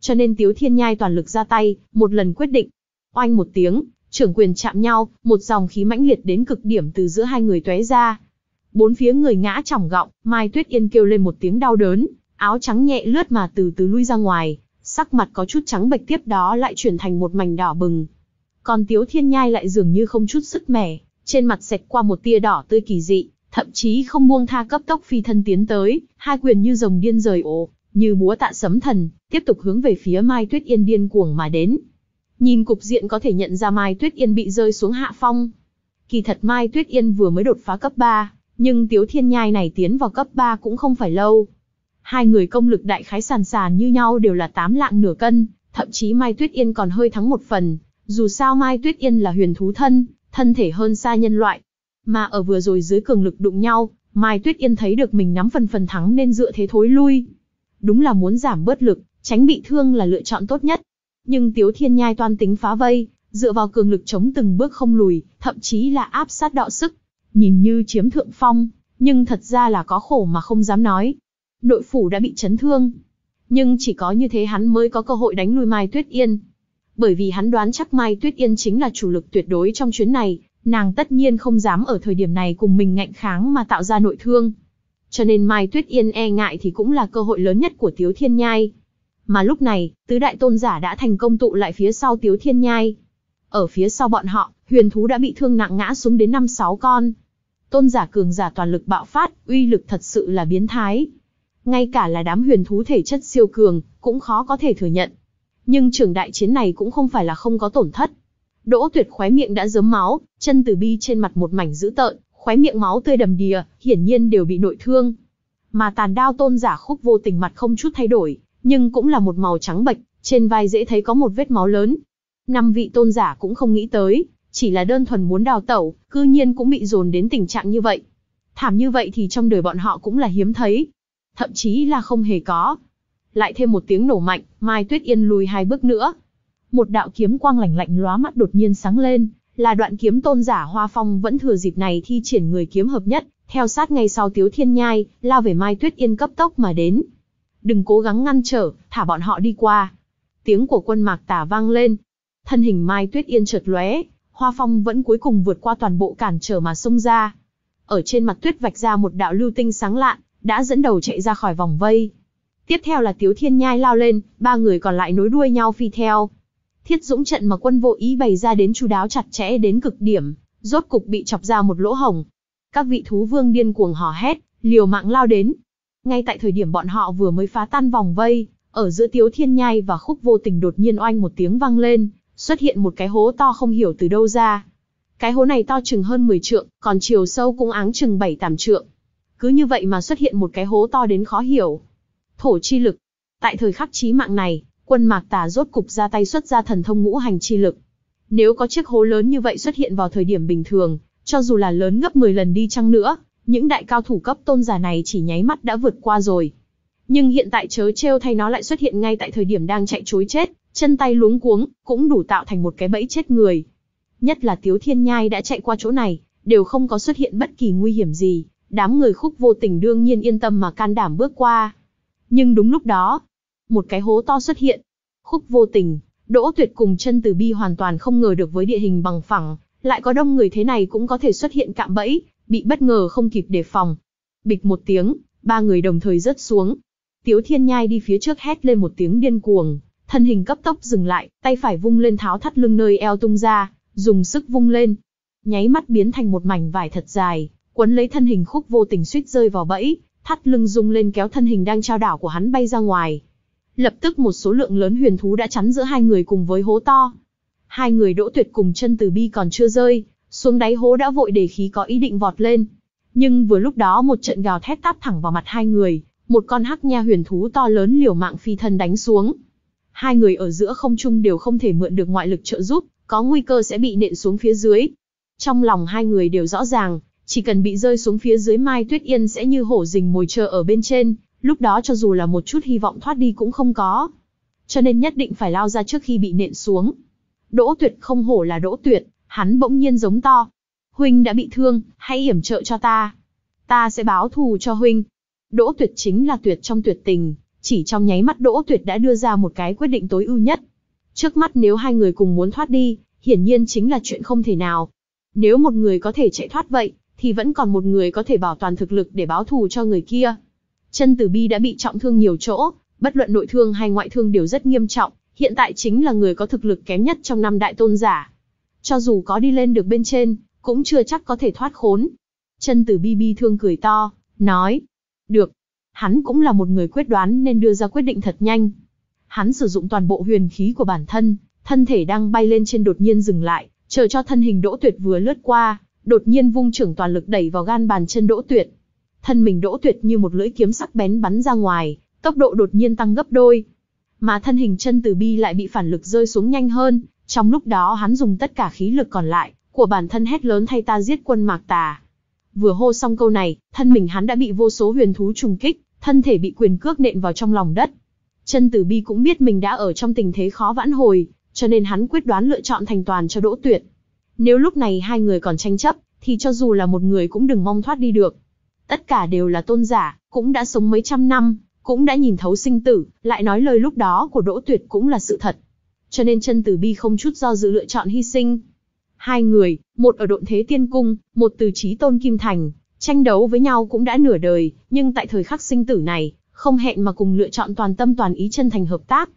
Cho nên Tiếu Thiên Nhai toàn lực ra tay, một lần quyết định. Oanh một tiếng, trưởng quyền chạm nhau, một dòng khí mãnh liệt đến cực điểm từ giữa hai người tóe ra. Bốn phía người ngã chỏng gọng, Mai Tuyết Yên kêu lên một tiếng đau đớn, áo trắng nhẹ lướt mà từ từ lui ra ngoài, sắc mặt có chút trắng bệch tiếp đó lại chuyển thành một mảnh đỏ bừng. Còn Tiếu Thiên Nhai lại dường như không chút sức mẻ, trên mặt xẹt qua một tia đỏ tươi kỳ dị, thậm chí không buông tha cấp tốc phi thân tiến tới, hai quyền như rồng điên rời ổ, như búa tạ sấm thần, tiếp tục hướng về phía Mai Tuyết Yên điên cuồng mà đến. Nhìn cục diện có thể nhận ra Mai Tuyết Yên bị rơi xuống hạ phong. Kỳ thật Mai Tuyết Yên vừa mới đột phá cấp 3, nhưng Tiếu Thiên Nhai này tiến vào cấp 3 cũng không phải lâu. Hai người công lực đại khái sàn sàn như nhau đều là 8 lạng nửa cân, thậm chí Mai Tuyết Yên còn hơi thắng một phần, dù sao Mai Tuyết Yên là huyền thú thân, thân thể hơn xa nhân loại, mà ở vừa rồi dưới cường lực đụng nhau, Mai Tuyết Yên thấy được mình nắm phần phần thắng nên dựa thế thối lui. Đúng là muốn giảm bớt lực, tránh bị thương là lựa chọn tốt nhất. Nhưng Tiếu Thiên Nhai toan tính phá vây, dựa vào cường lực chống từng bước không lùi, thậm chí là áp sát đọ sức. Nhìn như chiếm thượng phong, nhưng thật ra là có khổ mà không dám nói. Nội phủ đã bị chấn thương. Nhưng chỉ có như thế hắn mới có cơ hội đánh lùi Mai Tuyết Yên. Bởi vì hắn đoán chắc Mai Tuyết Yên chính là chủ lực tuyệt đối trong chuyến này, nàng tất nhiên không dám ở thời điểm này cùng mình ngạnh kháng mà tạo ra nội thương. Cho nên Mai Tuyết Yên e ngại thì cũng là cơ hội lớn nhất của Tiếu Thiên Nhai. Mà lúc này, tứ đại tôn giả đã thành công tụ lại phía sau Tiếu Thiên Nhai. Ở phía sau bọn họ, huyền thú đã bị thương nặng ngã xuống đến 5-6 con. Tôn giả cường giả toàn lực bạo phát, uy lực thật sự là biến thái. Ngay cả là đám huyền thú thể chất siêu cường, cũng khó có thể thừa nhận. Nhưng trường đại chiến này cũng không phải là không có tổn thất Đỗ Tuyệt khóe miệng đã rớm máu, chân Tử Bi trên mặt một mảnh dữ tợn, khóe miệng máu tươi đầm đìa, hiển nhiên đều bị nội thương. Mà tàn đao tôn giả khúc vô tình mặt không chút thay đổi, nhưng cũng là một màu trắng bệch, trên vai dễ thấy có một vết máu lớn. Năm vị tôn giả cũng không nghĩ tới, chỉ là đơn thuần muốn đào tẩu, cư nhiên cũng bị dồn đến tình trạng như vậy. Thảm như vậy thì trong đời bọn họ cũng là hiếm thấy, thậm chí là không hề có. Lại thêm một tiếng nổ mạnh, Mai Tuyết Yên lùi hai bước nữa, một đạo kiếm quang lạnh lạnh lóa mắt đột nhiên sáng lên, là đoạn kiếm tôn giả Hoa Phong vẫn thừa dịp này thi triển người kiếm hợp nhất, theo sát ngay sau Tiếu Thiên Nhai, lao về Mai Tuyết Yên cấp tốc mà đến. Đừng cố gắng ngăn trở, thả bọn họ đi qua. Tiếng của quân mạc tả vang lên. Thân hình Mai Tuyết Yên chợt lóe, Hoa Phong vẫn cuối cùng vượt qua toàn bộ cản trở mà xông ra. Ở trên mặt tuyết vạch ra một đạo lưu tinh sáng lạn, đã dẫn đầu chạy ra khỏi vòng vây. Tiếp theo là Tiếu Thiên Nhai lao lên, ba người còn lại nối đuôi nhau phi theo, Thiết Dũng trận mà quân vô ý bày ra đến chú đáo chặt chẽ đến cực điểm, rốt cục bị chọc ra một lỗ hổng. Các vị thú vương điên cuồng hò hét, liều mạng lao đến. Ngay tại thời điểm bọn họ vừa mới phá tan vòng vây, ở giữa Tiếu Thiên Nhai và Khúc Vô Tình đột nhiên oanh một tiếng vang lên, xuất hiện một cái hố to không hiểu từ đâu ra. Cái hố này to chừng hơn 10 trượng, còn chiều sâu cũng áng chừng 7-8 trượng. Cứ như vậy mà xuất hiện một cái hố to đến khó hiểu. Thổ chi lực. Tại thời khắc chí mạng này, quân mạc tà rốt cục ra tay xuất ra thần thông ngũ hành chi lực. Nếu có chiếc hố lớn như vậy xuất hiện vào thời điểm bình thường, cho dù là lớn gấp 10 lần đi chăng nữa, những đại cao thủ cấp tôn giả này chỉ nháy mắt đã vượt qua rồi. Nhưng hiện tại chớ trêu thay nó lại xuất hiện ngay tại thời điểm đang chạy chối chết, chân tay luống cuống, cũng đủ tạo thành một cái bẫy chết người. Nhất là Tiếu Thiên Nhai đã chạy qua chỗ này, đều không có xuất hiện bất kỳ nguy hiểm gì, đám người khúc vô tình đương nhiên yên tâm mà can đảm bước qua. Nhưng đúng lúc đó, một cái hố to xuất hiện. Khúc vô tình, Đỗ Tuyệt cùng chân từ bi hoàn toàn không ngờ được với địa hình bằng phẳng, lại có đông người thế này cũng có thể xuất hiện cạm bẫy, bị bất ngờ không kịp đề phòng. Bịch một tiếng, ba người đồng thời rớt xuống. Tiếu Thiên Nhai đi phía trước hét lên một tiếng điên cuồng, thân hình cấp tốc dừng lại, tay phải vung lên tháo thắt lưng nơi eo tung ra, dùng sức vung lên. Nháy mắt biến thành một mảnh vải thật dài, quấn lấy thân hình khúc vô tình suýt rơi vào bẫy, thắt lưng rung lên kéo thân hình đang trao đảo của hắn bay ra ngoài, Lập tức một số lượng lớn huyền thú đã chắn giữa hai người cùng với hố to. Hai người đỗ tuyệt cùng chân từ bi còn chưa rơi, xuống đáy hố đã vội để khí có ý định vọt lên. Nhưng vừa lúc đó một trận gào thét táp thẳng vào mặt hai người, một con hắc nha huyền thú to lớn liều mạng phi thân đánh xuống. Hai người ở giữa không trung đều không thể mượn được ngoại lực trợ giúp, có nguy cơ sẽ bị nện xuống phía dưới. Trong lòng hai người đều rõ ràng, chỉ cần bị rơi xuống phía dưới Mai Tuyết Yên sẽ như hổ rình mồi chờ ở bên trên, lúc đó cho dù là một chút hy vọng thoát đi cũng không có. Cho nên nhất định phải lao ra trước khi bị nện xuống. Đỗ tuyệt không hổ là đỗ tuyệt, hắn bỗng nhiên giống to. Huynh đã bị thương, hãy yểm trợ cho ta. Ta sẽ báo thù cho Huynh. Đỗ tuyệt chính là tuyệt trong tuyệt tình, chỉ trong nháy mắt đỗ tuyệt đã đưa ra một cái quyết định tối ưu nhất. Trước mắt nếu hai người cùng muốn thoát đi, hiển nhiên chính là chuyện không thể nào. Nếu một người có thể chạy thoát vậy, thì vẫn còn một người có thể bảo toàn thực lực để báo thù cho người kia. Chân Tử Bi đã bị trọng thương nhiều chỗ, bất luận nội thương hay ngoại thương đều rất nghiêm trọng, hiện tại chính là người có thực lực kém nhất trong năm đại tôn giả. Cho dù có đi lên được bên trên, cũng chưa chắc có thể thoát khốn. Chân Tử Bi bi thương cười to, nói: "Được." Hắn cũng là một người quyết đoán nên đưa ra quyết định thật nhanh. Hắn sử dụng toàn bộ huyền khí của bản thân, thân thể đang bay lên trên đột nhiên dừng lại, chờ cho thân hình Đỗ Tuyệt vừa lướt qua, đột nhiên vung trưởng toàn lực đẩy vào gan bàn chân Đỗ Tuyệt thân mình đỗ tuyệt như một lưỡi kiếm sắc bén bắn ra ngoài, tốc độ đột nhiên tăng gấp đôi. Mà thân hình chân từ bi lại bị phản lực rơi xuống nhanh hơn, trong lúc đó hắn dùng tất cả khí lực còn lại, của bản thân hét lớn thay ta giết quân mạc tà. Vừa hô xong câu này, thân mình hắn đã bị vô số huyền thú trùng kích, thân thể bị quyền cước nện vào trong lòng đất. Chân tử bi cũng biết mình đã ở trong tình thế khó vãn hồi, cho nên hắn quyết đoán lựa chọn thành toàn cho đỗ tuyệt. Nếu lúc này hai người còn tranh chấp, thì cho dù là một người cũng đừng mong thoát đi được. Tất cả đều là tôn giả, cũng đã sống mấy trăm năm, cũng đã nhìn thấu sinh tử, lại nói lời lúc đó của Đỗ Tuyệt cũng là sự thật. Cho nên chân tử bi không chút do dự lựa chọn hy sinh. Hai người, một ở độn thế tiên cung, một từ trí tôn kim thành, tranh đấu với nhau cũng đã nửa đời, nhưng tại thời khắc sinh tử này, không hẹn mà cùng lựa chọn toàn tâm toàn ý chân thành hợp tác.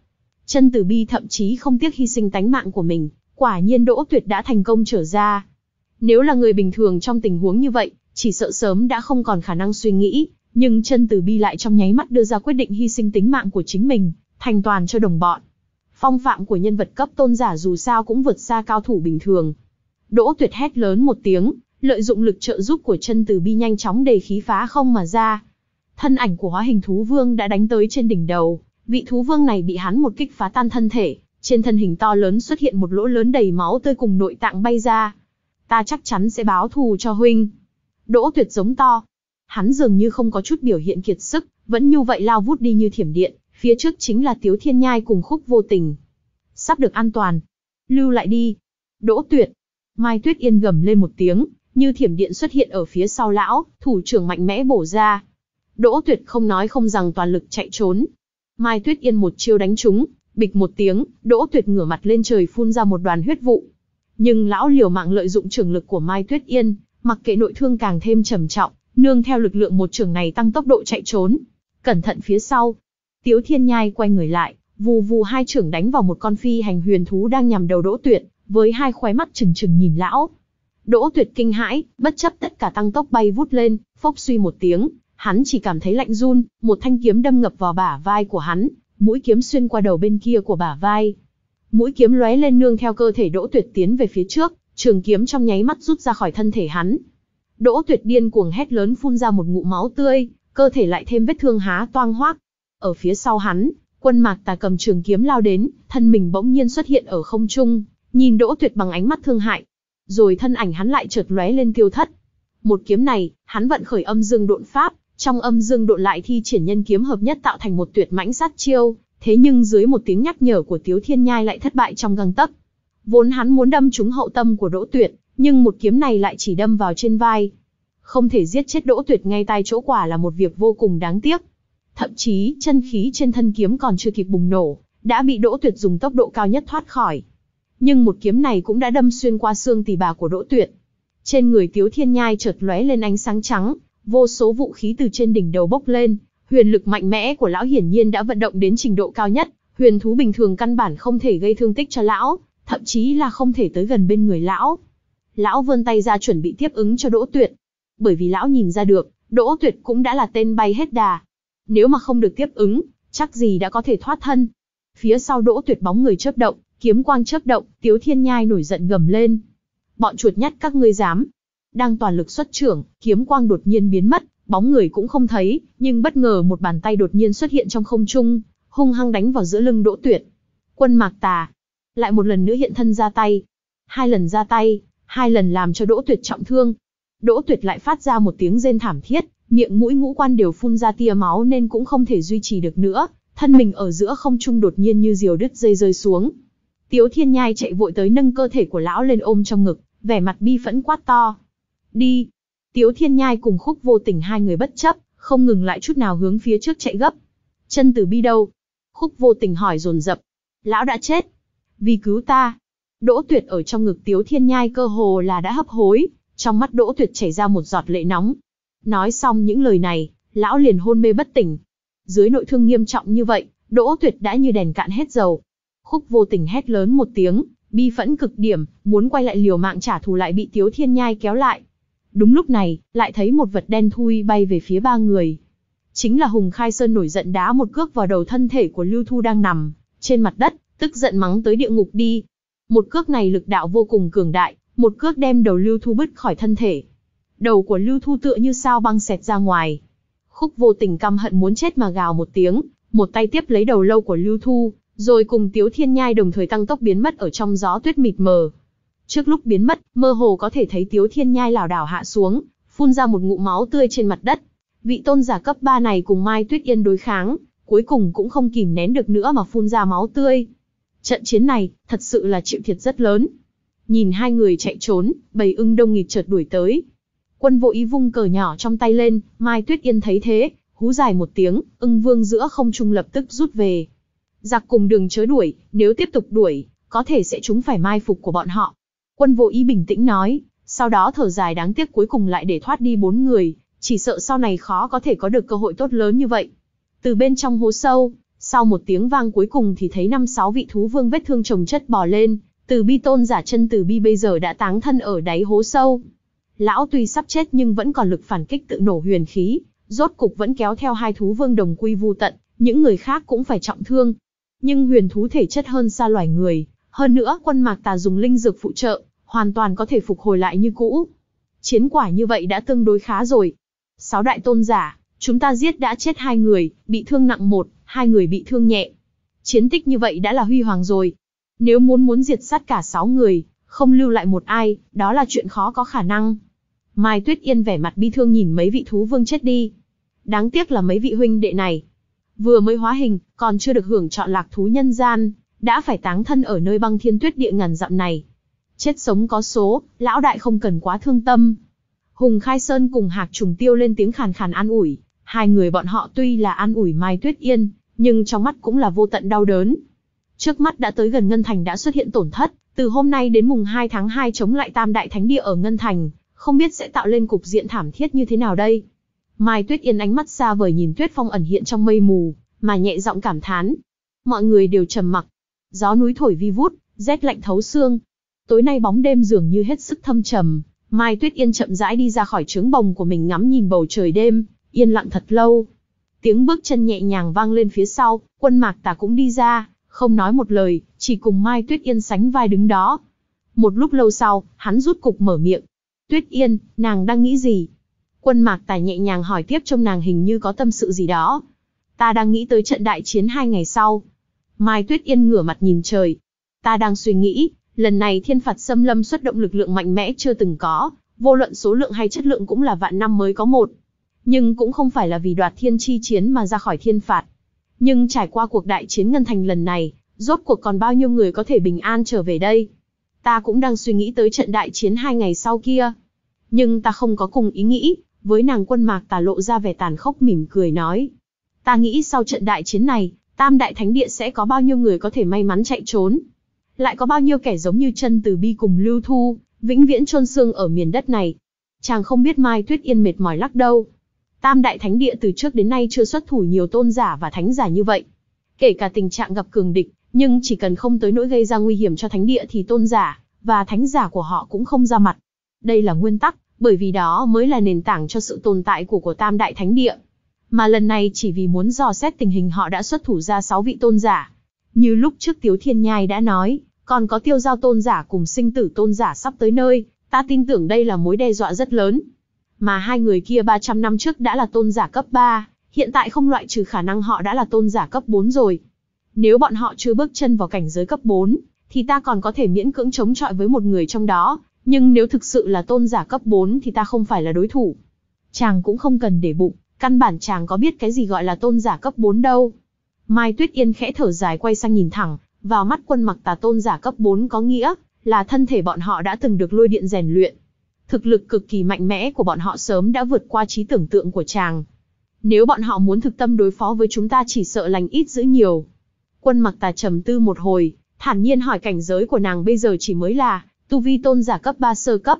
Chân tử bi thậm chí không tiếc hy sinh tánh mạng của mình, quả nhiên Đỗ Tuyệt đã thành công trở ra. Nếu là người bình thường trong tình huống như vậy, chỉ sợ sớm đã không còn khả năng suy nghĩ, nhưng chân từ bi lại trong nháy mắt đưa ra quyết định hy sinh tính mạng của chính mình, thành toàn cho đồng bọn. Phong phạm của nhân vật cấp tôn giả dù sao cũng vượt xa cao thủ bình thường. Đỗ tuyệt hét lớn một tiếng, lợi dụng lực trợ giúp của chân từ bi nhanh chóng đề khí phá không mà ra. Thân ảnh của hóa hình thú vương đã đánh tới trên đỉnh đầu, vị thú vương này bị hắn một kích phá tan thân thể, trên thân hình to lớn xuất hiện một lỗ lớn đầy máu tươi cùng nội tạng bay ra. Ta chắc chắn sẽ báo thù cho huynh. Đỗ Tuyệt giống to. Hắn dường như không có chút biểu hiện kiệt sức, vẫn như vậy lao vút đi như thiểm điện, phía trước chính là Tiếu Thiên Nhai cùng Khúc Vô Tình. Sắp được an toàn. Lưu lại đi. Đỗ Tuyệt. Mai Tuyết Yên gầm lên một tiếng, như thiểm điện xuất hiện ở phía sau lão, thủ trưởng mạnh mẽ bổ ra. Đỗ Tuyệt không nói không rằng toàn lực chạy trốn. Mai Tuyết Yên một chiêu đánh trúng, bịch một tiếng, Đỗ Tuyệt ngửa mặt lên trời phun ra một đoàn huyết vụ. Nhưng lão liều mạng lợi dụng trường lực của Mai Tuyết Yên, Mặc kệ nội thương càng thêm trầm trọng, nương theo lực lượng một trường này tăng tốc độ chạy trốn. Cẩn thận phía sau. Tiếu Thiên Nhai quay người lại, vù vù hai trưởng đánh vào một con phi hành huyền thú đang nhằm đầu Đỗ Tuyệt, với hai khóe mắt trừng trừng nhìn lão. Đỗ Tuyệt kinh hãi, bất chấp tất cả tăng tốc bay vút lên, phốc suy một tiếng, hắn chỉ cảm thấy lạnh run, một thanh kiếm đâm ngập vào bả vai của hắn, mũi kiếm xuyên qua đầu bên kia của bả vai. Mũi kiếm lóe lên nương theo cơ thể Đỗ Tuyệt tiến về phía trước, trường kiếm trong nháy mắt rút ra khỏi thân thể hắn. Đỗ Tuyệt điên cuồng hét lớn phun ra một ngụm máu tươi, cơ thể lại thêm vết thương há toang hoác. Ở phía sau hắn, quân mạc tà cầm trường kiếm lao đến, thân mình bỗng nhiên xuất hiện ở không trung, nhìn Đỗ Tuyệt bằng ánh mắt thương hại. Rồi thân ảnh hắn lại chợt lóe lên tiêu thất. Một kiếm này, hắn vận khởi âm dương độn pháp, trong âm dương độn lại thi triển nhân kiếm hợp nhất tạo thành một tuyệt mãnh sát chiêu, thế nhưng dưới một tiếng nhắc nhở của Tiếu Thiên Nhai lại thất bại trong găng tấc. Vốn hắn muốn đâm trúng hậu tâm của Đỗ Tuyệt, nhưng một kiếm này lại chỉ đâm vào trên vai. Không thể giết chết Đỗ Tuyệt ngay tại chỗ quả là một việc vô cùng đáng tiếc. Thậm chí, chân khí trên thân kiếm còn chưa kịp bùng nổ, đã bị Đỗ Tuyệt dùng tốc độ cao nhất thoát khỏi. Nhưng một kiếm này cũng đã đâm xuyên qua xương tỳ bà của Đỗ Tuyệt. Trên người Tiếu Thiên Nhai chợt lóe lên ánh sáng trắng, vô số vũ khí từ trên đỉnh đầu bốc lên, huyền lực mạnh mẽ của lão hiển nhiên đã vận động đến trình độ cao nhất, huyền thú bình thường căn bản không thể gây thương tích cho lão, thậm chí là không thể tới gần bên người lão. Lão vươn tay ra chuẩn bị tiếp ứng cho Đỗ Tuyệt, bởi vì lão nhìn ra được, Đỗ Tuyệt cũng đã là tên bay hết đà. Nếu mà không được tiếp ứng, chắc gì đã có thể thoát thân. Phía sau Đỗ Tuyệt bóng người chớp động, kiếm quang chớp động, Tiếu Thiên Nhai nổi giận gầm lên. Bọn chuột nhắt các ngươi dám. Đang toàn lực xuất trưởng, kiếm quang đột nhiên biến mất, bóng người cũng không thấy, nhưng bất ngờ một bàn tay đột nhiên xuất hiện trong không trung, hung hăng đánh vào giữa lưng Đỗ Tuyệt. Quân Mạc Tà, lại một lần nữa hiện thân ra tay. Hai lần ra tay, hai lần làm cho Đỗ Tuyệt trọng thương. Đỗ Tuyệt lại phát ra một tiếng rên thảm thiết, miệng mũi ngũ quan đều phun ra tia máu nên cũng không thể duy trì được nữa, thân mình ở giữa không trung đột nhiên như diều đứt dây rơi xuống. Tiếu Thiên Nhai chạy vội tới nâng cơ thể của lão lên ôm trong ngực, vẻ mặt bi phẫn quát to. Đi! Tiếu Thiên Nhai cùng khúc vô tình hai người bất chấp, không ngừng lại chút nào hướng phía trước chạy gấp. Chân từ bi đâu? Khúc vô tình hỏi dồn dập. Lão đã chết vì cứu ta. Đỗ Tuyệt ở trong ngực Tiếu Thiên Nhai cơ hồ là đã hấp hối, trong mắt Đỗ Tuyệt chảy ra một giọt lệ nóng. Nói xong những lời này, lão liền hôn mê bất tỉnh. Dưới nội thương nghiêm trọng như vậy, Đỗ Tuyệt đã như đèn cạn hết dầu. Khúc vô tình hét lớn một tiếng, bi phẫn cực điểm, muốn quay lại liều mạng trả thù lại bị Tiếu Thiên Nhai kéo lại. Đúng lúc này, lại thấy một vật đen thui bay về phía ba người. Chính là Hùng Khai Sơn nổi giận đá một cước vào đầu thân thể của Lưu Thu đang nằm trên mặt đất, tức giận mắng tới địa ngục đi. Một cước này lực đạo vô cùng cường đại, một cước đem đầu Lưu Thu bứt khỏi thân thể. Đầu của Lưu Thu tựa như sao băng xẹt ra ngoài. Khúc vô tình căm hận muốn chết mà gào một tiếng, một tay tiếp lấy đầu lâu của Lưu Thu, rồi cùng Tiếu Thiên Nhai đồng thời tăng tốc biến mất ở trong gió tuyết mịt mờ. Trước lúc biến mất, mơ hồ có thể thấy Tiếu Thiên Nhai lảo đảo hạ xuống, phun ra một ngụm máu tươi trên mặt đất. Vị tôn giả cấp 3 này cùng Mai Tuyết Yên đối kháng, cuối cùng cũng không kìm nén được nữa mà phun ra máu tươi. Trận chiến này, thật sự là chịu thiệt rất lớn. Nhìn hai người chạy trốn, bầy ưng đông nghịt chợt đuổi tới. Quân vô ý vung cờ nhỏ trong tay lên, Mai Tuyết Yên thấy thế, hú dài một tiếng, ưng vương giữa không trung lập tức rút về. Giặc cùng đường chớ đuổi, nếu tiếp tục đuổi, có thể sẽ trúng phải mai phục của bọn họ. Quân vô ý bình tĩnh nói, sau đó thở dài đáng tiếc cuối cùng lại để thoát đi bốn người, chỉ sợ sau này khó có thể có được cơ hội tốt lớn như vậy. Từ bên trong hố sâu, sau một tiếng vang cuối cùng thì thấy năm sáu vị thú vương vết thương trồng chất bò lên, từ bi tôn giả chân từ bi bây giờ đã táng thân ở đáy hố sâu. Lão tuy sắp chết nhưng vẫn còn lực phản kích tự nổ huyền khí, rốt cục vẫn kéo theo hai thú vương đồng quy vu tận, những người khác cũng phải trọng thương. Nhưng huyền thú thể chất hơn xa loài người, hơn nữa quân mạc tà dùng linh dược phụ trợ, hoàn toàn có thể phục hồi lại như cũ. Chiến quả như vậy đã tương đối khá rồi. Sáu đại tôn giả, chúng ta giết đã chết hai người, bị thương nặng một, hai người bị thương nhẹ. Chiến tích như vậy đã là huy hoàng rồi. Nếu muốn muốn diệt sát cả sáu người, không lưu lại một ai, đó là chuyện khó có khả năng. Mai Tuyết Yên vẻ mặt bi thương nhìn mấy vị thú vương chết đi. Đáng tiếc là mấy vị huynh đệ này. Vừa mới hóa hình, còn chưa được hưởng chọn lạc thú nhân gian, đã phải táng thân ở nơi băng thiên tuyết địa ngàn dặm này. Chết sống có số, lão đại không cần quá thương tâm. Hùng Khai Sơn cùng Hạc Trùng Tiêu lên tiếng khàn khàn an ủi, hai người bọn họ tuy là an ủi Mai Tuyết Yên, nhưng trong mắt cũng là vô tận đau đớn. Trước mắt đã tới gần Ngân Thành đã xuất hiện tổn thất, từ hôm nay đến mùng 2 tháng 2 chống lại tam đại thánh địa ở Ngân Thành, không biết sẽ tạo lên cục diện thảm thiết như thế nào đây. Mai Tuyết Yên ánh mắt xa vời nhìn Tuyết Phong ẩn hiện trong mây mù, mà nhẹ giọng cảm thán. Mọi người đều trầm mặc. Gió núi thổi vi vút, rét lạnh thấu xương. Tối nay bóng đêm dường như hết sức thâm trầm, Mai Tuyết Yên chậm rãi đi ra khỏi trướng bồng của mình ngắm nhìn bầu trời đêm, yên lặng thật lâu, Tiếng bước chân nhẹ nhàng vang lên phía sau, quân mạc tà cũng đi ra, không nói một lời, chỉ cùng Mai Tuyết Yên sánh vai đứng đó. Một lúc lâu sau, hắn rút cục mở miệng. Tuyết Yên, nàng đang nghĩ gì? Quân mạc tà nhẹ nhàng hỏi tiếp trong nàng hình như có tâm sự gì đó. Ta đang nghĩ tới trận đại chiến hai ngày sau. Mai Tuyết Yên ngửa mặt nhìn trời. Ta đang suy nghĩ, lần này thiên phạt xâm lâm xuất động lực lượng mạnh mẽ chưa từng có, vô luận số lượng hay chất lượng cũng là vạn năm mới có một nhưng cũng không phải là vì đoạt thiên chi chiến mà ra khỏi thiên phạt. Nhưng trải qua cuộc đại chiến Ngân Thành lần này, rốt cuộc còn bao nhiêu người có thể bình an trở về đây? Ta cũng đang suy nghĩ tới trận đại chiến hai ngày sau kia. Nhưng ta không có cùng ý nghĩ, với nàng quân mạc tà lộ ra vẻ tàn khốc mỉm cười nói. Ta nghĩ sau trận đại chiến này, Tam Đại Thánh Địa sẽ có bao nhiêu người có thể may mắn chạy trốn. Lại có bao nhiêu kẻ giống như chân từ bi cùng lưu thu, vĩnh viễn chôn xương ở miền đất này. Chàng không biết Mai Tuyết Yên mệt mỏi lắc đâu, Tam đại thánh địa từ trước đến nay chưa xuất thủ nhiều tôn giả và thánh giả như vậy. Kể cả tình trạng gặp cường địch, nhưng chỉ cần không tới nỗi gây ra nguy hiểm cho thánh địa thì tôn giả và thánh giả của họ cũng không ra mặt. Đây là nguyên tắc, bởi vì đó mới là nền tảng cho sự tồn tại của của Tam đại thánh địa. Mà lần này chỉ vì muốn dò xét tình hình họ đã xuất thủ ra 6 vị tôn giả. Như lúc trước Tiếu Thiên Nhai đã nói, còn có tiêu giao tôn giả cùng sinh tử tôn giả sắp tới nơi, ta tin tưởng đây là mối đe dọa rất lớn, mà hai người kia 300 năm trước đã là tôn giả cấp 3, hiện tại không loại trừ khả năng họ đã là tôn giả cấp 4 rồi. Nếu bọn họ chưa bước chân vào cảnh giới cấp 4, thì ta còn có thể miễn cưỡng chống chọi với một người trong đó, nhưng nếu thực sự là tôn giả cấp 4 thì ta không phải là đối thủ. Chàng cũng không cần để bụng, căn bản chàng có biết cái gì gọi là tôn giả cấp 4 đâu. Mai Tuyết Yên khẽ thở dài quay sang nhìn thẳng, vào mắt quân mặc tà tôn giả cấp 4 có nghĩa là thân thể bọn họ đã từng được lôi điện rèn luyện, thực lực cực kỳ mạnh mẽ của bọn họ sớm đã vượt qua trí tưởng tượng của chàng. Nếu bọn họ muốn thực tâm đối phó với chúng ta chỉ sợ lành ít giữ nhiều. Quân mặc tà trầm tư một hồi, thản nhiên hỏi cảnh giới của nàng bây giờ chỉ mới là tu vi tôn giả cấp 3 sơ cấp.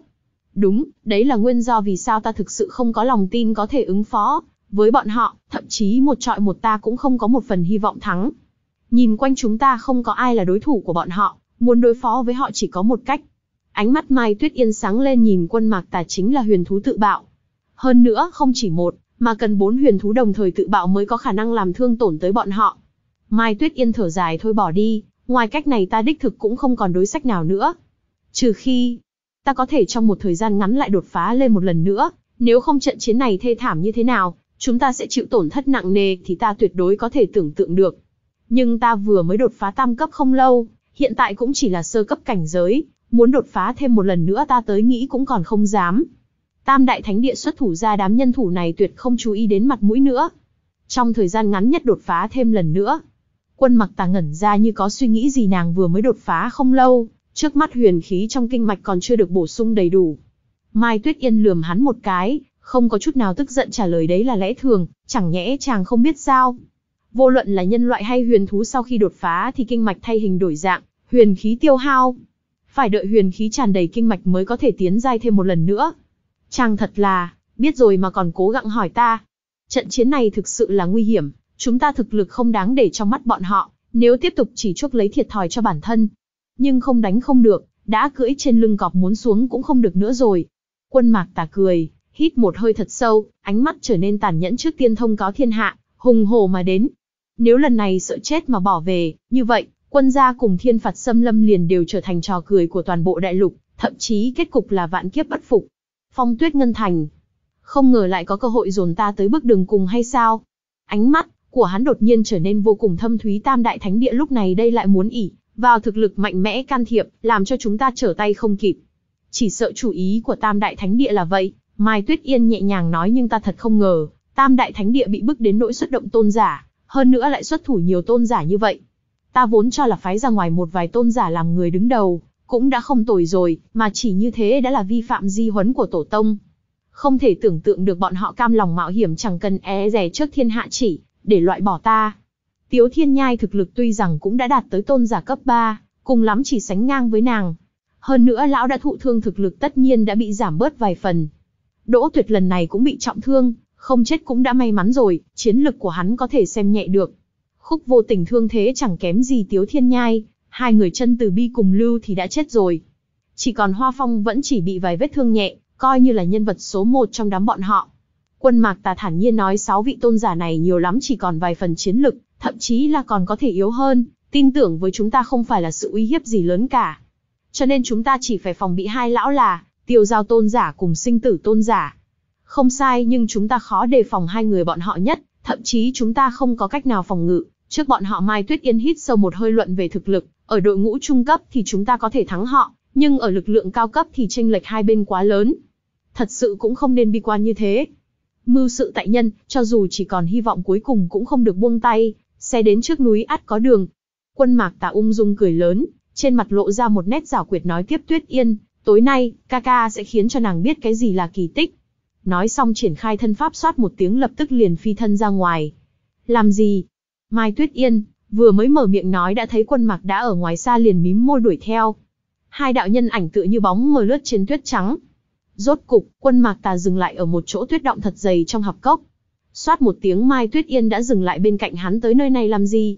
Đúng, đấy là nguyên do vì sao ta thực sự không có lòng tin có thể ứng phó với bọn họ, thậm chí một trọi một ta cũng không có một phần hy vọng thắng. Nhìn quanh chúng ta không có ai là đối thủ của bọn họ, muốn đối phó với họ chỉ có một cách, Ánh mắt Mai Tuyết Yên sáng lên nhìn quân mạc tà chính là huyền thú tự bạo. Hơn nữa không chỉ một, mà cần bốn huyền thú đồng thời tự bạo mới có khả năng làm thương tổn tới bọn họ. Mai Tuyết Yên thở dài thôi bỏ đi, ngoài cách này ta đích thực cũng không còn đối sách nào nữa. Trừ khi, ta có thể trong một thời gian ngắn lại đột phá lên một lần nữa, nếu không trận chiến này thê thảm như thế nào, chúng ta sẽ chịu tổn thất nặng nề thì ta tuyệt đối có thể tưởng tượng được. Nhưng ta vừa mới đột phá tam cấp không lâu, hiện tại cũng chỉ là sơ cấp cảnh giới, muốn đột phá thêm một lần nữa ta tới nghĩ cũng còn không dám. Tam đại thánh địa xuất thủ ra đám nhân thủ này tuyệt không chú ý đến mặt mũi nữa. Trong thời gian ngắn nhất đột phá thêm lần nữa. Quân mặc tà ngẩn ra như có suy nghĩ gì nàng vừa mới đột phá không lâu, trước mắt huyền khí trong kinh mạch còn chưa được bổ sung đầy đủ. Mai Tuyết Yên lườm hắn một cái, không có chút nào tức giận trả lời đấy là lẽ thường, chẳng nhẽ chàng không biết sao. Vô luận là nhân loại hay huyền thú sau khi đột phá thì kinh mạch thay hình đổi dạng, huyền khí tiêu hao, phải đợi huyền khí tràn đầy kinh mạch mới có thể tiến giai thêm một lần nữa. Chàng thật là, biết rồi mà còn cố gắng hỏi ta. Trận chiến này thực sự là nguy hiểm, chúng ta thực lực không đáng để trong mắt bọn họ, nếu tiếp tục chỉ chuốc lấy thiệt thòi cho bản thân. Nhưng không đánh không được, đã cưỡi trên lưng cọp muốn xuống cũng không được nữa rồi. Quân mạc tà cười, hít một hơi thật sâu, ánh mắt trở nên tàn nhẫn trước tiên thông cáo thiên hạ, hùng hồ mà đến. Nếu lần này sợ chết mà bỏ về, như vậy, quân gia cùng thiên phạt xâm lâm liền đều trở thành trò cười của toàn bộ đại lục, thậm chí kết cục là vạn kiếp bất phục. Phong tuyết ngân thành. Không ngờ lại có cơ hội dồn ta tới bước đường cùng hay sao? Ánh mắt của hắn đột nhiên trở nên vô cùng thâm thúy tam đại thánh địa lúc này đây lại muốn ỉ, vào thực lực mạnh mẽ can thiệp, làm cho chúng ta trở tay không kịp. Chỉ sợ chủ ý của tam đại thánh địa là vậy, Mai Tuyết Yên nhẹ nhàng nói nhưng ta thật không ngờ, tam đại thánh địa bị bức đến nỗi xuất động tôn giả, hơn nữa lại xuất thủ nhiều tôn giả như vậy. Ta vốn cho là phái ra ngoài một vài tôn giả làm người đứng đầu, cũng đã không tồi rồi, mà chỉ như thế đã là vi phạm di huấn của tổ tông. Không thể tưởng tượng được bọn họ cam lòng mạo hiểm chẳng cần é e rè trước thiên hạ chỉ, để loại bỏ ta. Tiếu thiên nhai thực lực tuy rằng cũng đã đạt tới tôn giả cấp 3, cùng lắm chỉ sánh ngang với nàng. Hơn nữa lão đã thụ thương thực lực tất nhiên đã bị giảm bớt vài phần. Đỗ tuyệt lần này cũng bị trọng thương, không chết cũng đã may mắn rồi, chiến lực của hắn có thể xem nhẹ được. Khúc vô tình thương thế chẳng kém gì Tiếu Thiên Nhai, hai người chân từ bi cùng lưu thì đã chết rồi. Chỉ còn Hoa Phong vẫn chỉ bị vài vết thương nhẹ, coi như là nhân vật số một trong đám bọn họ. Quân Mạc Tà thản nhiên nói sáu vị tôn giả này nhiều lắm chỉ còn vài phần chiến lực, thậm chí là còn có thể yếu hơn, tin tưởng với chúng ta không phải là sự uy hiếp gì lớn cả. Cho nên chúng ta chỉ phải phòng bị hai lão là, tiêu giao tôn giả cùng sinh tử tôn giả. Không sai nhưng chúng ta khó đề phòng hai người bọn họ nhất, thậm chí chúng ta không có cách nào phòng ngự, Trước bọn họ Mai Tuyết Yên hít sâu một hơi luận về thực lực, ở đội ngũ trung cấp thì chúng ta có thể thắng họ, nhưng ở lực lượng cao cấp thì chênh lệch hai bên quá lớn. Thật sự cũng không nên bi quan như thế. Mưu sự tại nhân, cho dù chỉ còn hy vọng cuối cùng cũng không được buông tay, xe đến trước núi ắt có đường. Quân mạc tạ ung dung cười lớn, trên mặt lộ ra một nét giảo quyệt nói tiếp Tuyết Yên, tối nay, ca ca sẽ khiến cho nàng biết cái gì là kỳ tích. Nói xong triển khai thân pháp soát một tiếng lập tức liền phi thân ra ngoài. Làm gì? Mai Tuyết Yên, vừa mới mở miệng nói đã thấy quân mặc đã ở ngoài xa liền mím môi đuổi theo. Hai đạo nhân ảnh tựa như bóng mờ lướt trên tuyết trắng. Rốt cục, quân mạc ta dừng lại ở một chỗ tuyết động thật dày trong hạp cốc. Xoát một tiếng Mai Tuyết Yên đã dừng lại bên cạnh hắn tới nơi này làm gì?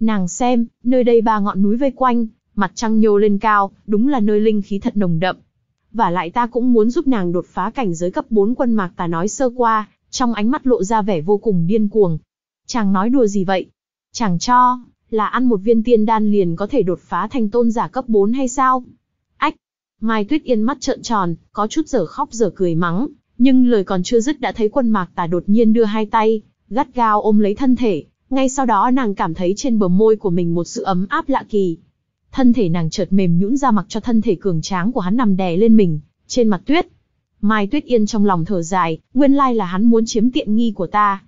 Nàng xem, nơi đây ba ngọn núi vây quanh, mặt trăng nhô lên cao, đúng là nơi linh khí thật nồng đậm. Và lại ta cũng muốn giúp nàng đột phá cảnh giới cấp 4 quân mạc ta nói sơ qua, trong ánh mắt lộ ra vẻ vô cùng điên cuồng. Chàng nói đùa gì vậy? Chẳng cho, là ăn một viên tiên đan liền có thể đột phá thành tôn giả cấp 4 hay sao? Ách! Mai Tuyết Yên mắt trợn tròn, có chút giở khóc giở cười mắng, nhưng lời còn chưa dứt đã thấy quân mạc tà đột nhiên đưa hai tay, gắt gao ôm lấy thân thể, ngay sau đó nàng cảm thấy trên bờ môi của mình một sự ấm áp lạ kỳ. Thân thể nàng chợt mềm nhũn ra mặc cho thân thể cường tráng của hắn nằm đè lên mình, trên mặt tuyết. Mai Tuyết Yên trong lòng thở dài, nguyên lai là hắn muốn chiếm tiện nghi của ta,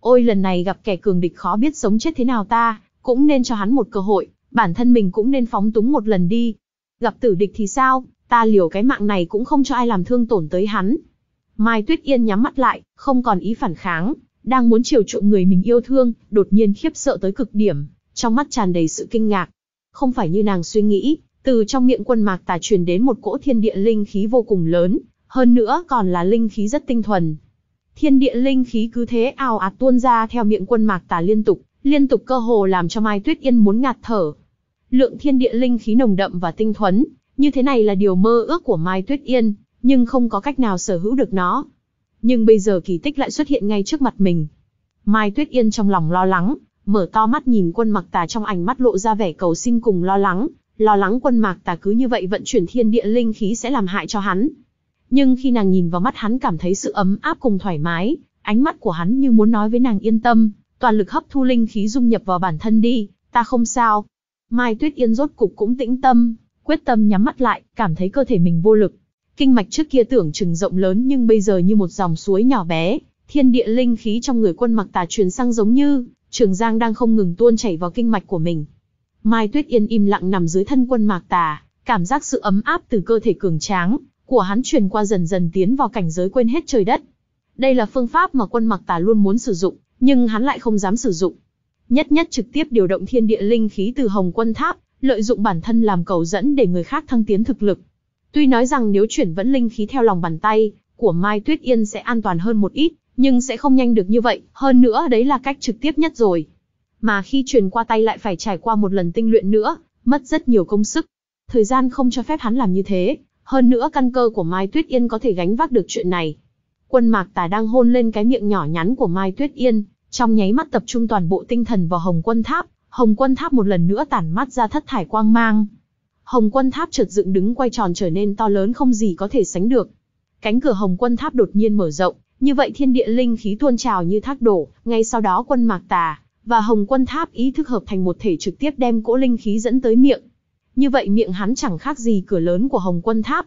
Ôi lần này gặp kẻ cường địch khó biết sống chết thế nào ta, cũng nên cho hắn một cơ hội, bản thân mình cũng nên phóng túng một lần đi. Gặp tử địch thì sao, ta liều cái mạng này cũng không cho ai làm thương tổn tới hắn. Mai Tuyết Yên nhắm mắt lại, không còn ý phản kháng, đang muốn chiều chuộng người mình yêu thương, đột nhiên khiếp sợ tới cực điểm, trong mắt tràn đầy sự kinh ngạc. Không phải như nàng suy nghĩ, từ trong miệng quân mạc tà truyền đến một cỗ thiên địa linh khí vô cùng lớn, hơn nữa còn là linh khí rất tinh thuần, Thiên địa linh khí cứ thế ào ạt tuôn ra theo miệng quân mạc tà liên tục, liên tục cơ hồ làm cho Mai Tuyết Yên muốn ngạt thở. Lượng thiên địa linh khí nồng đậm và tinh thuần, như thế này là điều mơ ước của Mai Tuyết Yên, nhưng không có cách nào sở hữu được nó. Nhưng bây giờ kỳ tích lại xuất hiện ngay trước mặt mình. Mai Tuyết Yên trong lòng lo lắng, mở to mắt nhìn quân mặc tà trong ánh mắt lộ ra vẻ cầu xin cùng lo lắng, lo lắng quân mạc tà cứ như vậy vận chuyển thiên địa linh khí sẽ làm hại cho hắn nhưng khi nàng nhìn vào mắt hắn cảm thấy sự ấm áp cùng thoải mái, ánh mắt của hắn như muốn nói với nàng yên tâm, toàn lực hấp thu linh khí dung nhập vào bản thân đi, ta không sao. Mai Tuyết Yên rốt cục cũng tĩnh tâm, quyết tâm nhắm mắt lại, cảm thấy cơ thể mình vô lực. Kinh mạch trước kia tưởng chừng rộng lớn nhưng bây giờ như một dòng suối nhỏ bé, thiên địa linh khí trong người quân mặc tà truyền sang giống như, trường giang đang không ngừng tuôn chảy vào kinh mạch của mình. Mai Tuyết Yên im lặng nằm dưới thân quân mạc tà, cảm giác sự ấm áp từ cơ thể cường tráng, của hắn truyền qua dần dần tiến vào cảnh giới quên hết trời đất. Đây là phương pháp mà quân mặc tà luôn muốn sử dụng, nhưng hắn lại không dám sử dụng. Nhất nhất trực tiếp điều động thiên địa linh khí từ hồng quân tháp, lợi dụng bản thân làm cầu dẫn để người khác thăng tiến thực lực. Tuy nói rằng nếu chuyển vẫn linh khí theo lòng bàn tay, của Mai Tuyết Yên sẽ an toàn hơn một ít, nhưng sẽ không nhanh được như vậy, hơn nữa đấy là cách trực tiếp nhất rồi. Mà khi truyền qua tay lại phải trải qua một lần tinh luyện nữa, mất rất nhiều công sức. Thời gian không cho phép hắn làm như thế, hơn nữa căn cơ của Mai Tuyết Yên có thể gánh vác được chuyện này. Quân mạc tà đang hôn lên cái miệng nhỏ nhắn của Mai Tuyết Yên, trong nháy mắt tập trung toàn bộ tinh thần vào hồng quân tháp. Hồng quân tháp một lần nữa tản mắt ra thất thải quang mang. Hồng quân tháp chợt dựng đứng quay tròn trở nên to lớn không gì có thể sánh được. Cánh cửa hồng quân tháp đột nhiên mở rộng, như vậy thiên địa linh khí tuôn trào như thác đổ, ngay sau đó quân mạc tà và hồng quân tháp ý thức hợp thành một thể trực tiếp đem cỗ linh khí dẫn tới miệng như vậy miệng hắn chẳng khác gì cửa lớn của Hồng Quân Tháp.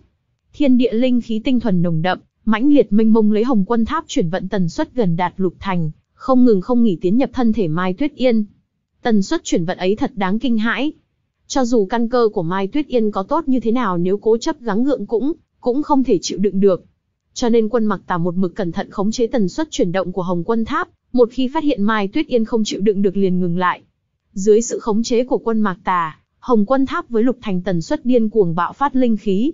Thiên địa linh khí tinh thuần nồng đậm, mãnh liệt mênh mông lấy Hồng Quân Tháp chuyển vận tần suất gần đạt lục thành, không ngừng không nghỉ tiến nhập thân thể Mai Tuyết Yên. Tần suất chuyển vận ấy thật đáng kinh hãi. Cho dù căn cơ của Mai Tuyết Yên có tốt như thế nào nếu cố chấp gắng gượng cũng, cũng không thể chịu đựng được. Cho nên quân mặc tà một mực cẩn thận khống chế tần suất chuyển động của Hồng Quân Tháp, một khi phát hiện Mai Tuyết Yên không chịu đựng được liền ngừng lại. Dưới sự khống chế của quân mạc tà, Hồng Quân Tháp với Lục Thành tần suất điên cuồng bạo phát linh khí.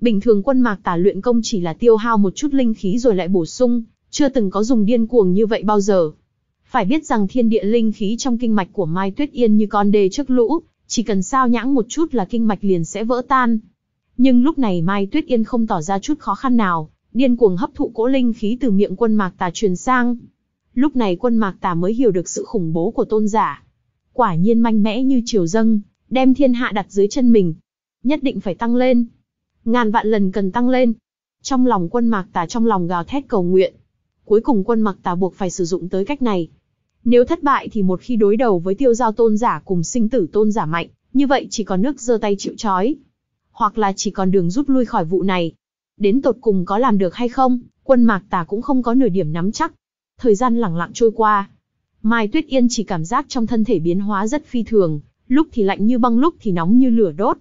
Bình thường quân mạc tả luyện công chỉ là tiêu hao một chút linh khí rồi lại bổ sung, chưa từng có dùng điên cuồng như vậy bao giờ. Phải biết rằng thiên địa linh khí trong kinh mạch của Mai Tuyết Yên như con đê trước lũ, chỉ cần sao nhãng một chút là kinh mạch liền sẽ vỡ tan. Nhưng lúc này Mai Tuyết Yên không tỏ ra chút khó khăn nào, điên cuồng hấp thụ cỗ linh khí từ miệng quân mạc tà truyền sang. Lúc này quân mạc tà mới hiểu được sự khủng bố của tôn giả. Quả nhiên manh mẽ như chiều dâng, đem thiên hạ đặt dưới chân mình. Nhất định phải tăng lên. Ngàn vạn lần cần tăng lên. Trong lòng quân mạc tà trong lòng gào thét cầu nguyện. Cuối cùng quân mạc tà buộc phải sử dụng tới cách này. Nếu thất bại thì một khi đối đầu với tiêu giao tôn giả cùng sinh tử tôn giả mạnh, như vậy chỉ còn nước giơ tay chịu chói Hoặc là chỉ còn đường rút lui khỏi vụ này. Đến tột cùng có làm được hay không, quân mạc tà cũng không có nửa điểm nắm chắc. Thời gian lặng lặng trôi qua. Mai Tuyết Yên chỉ cảm giác trong thân thể biến hóa rất phi thường, lúc thì lạnh như băng lúc thì nóng như lửa đốt.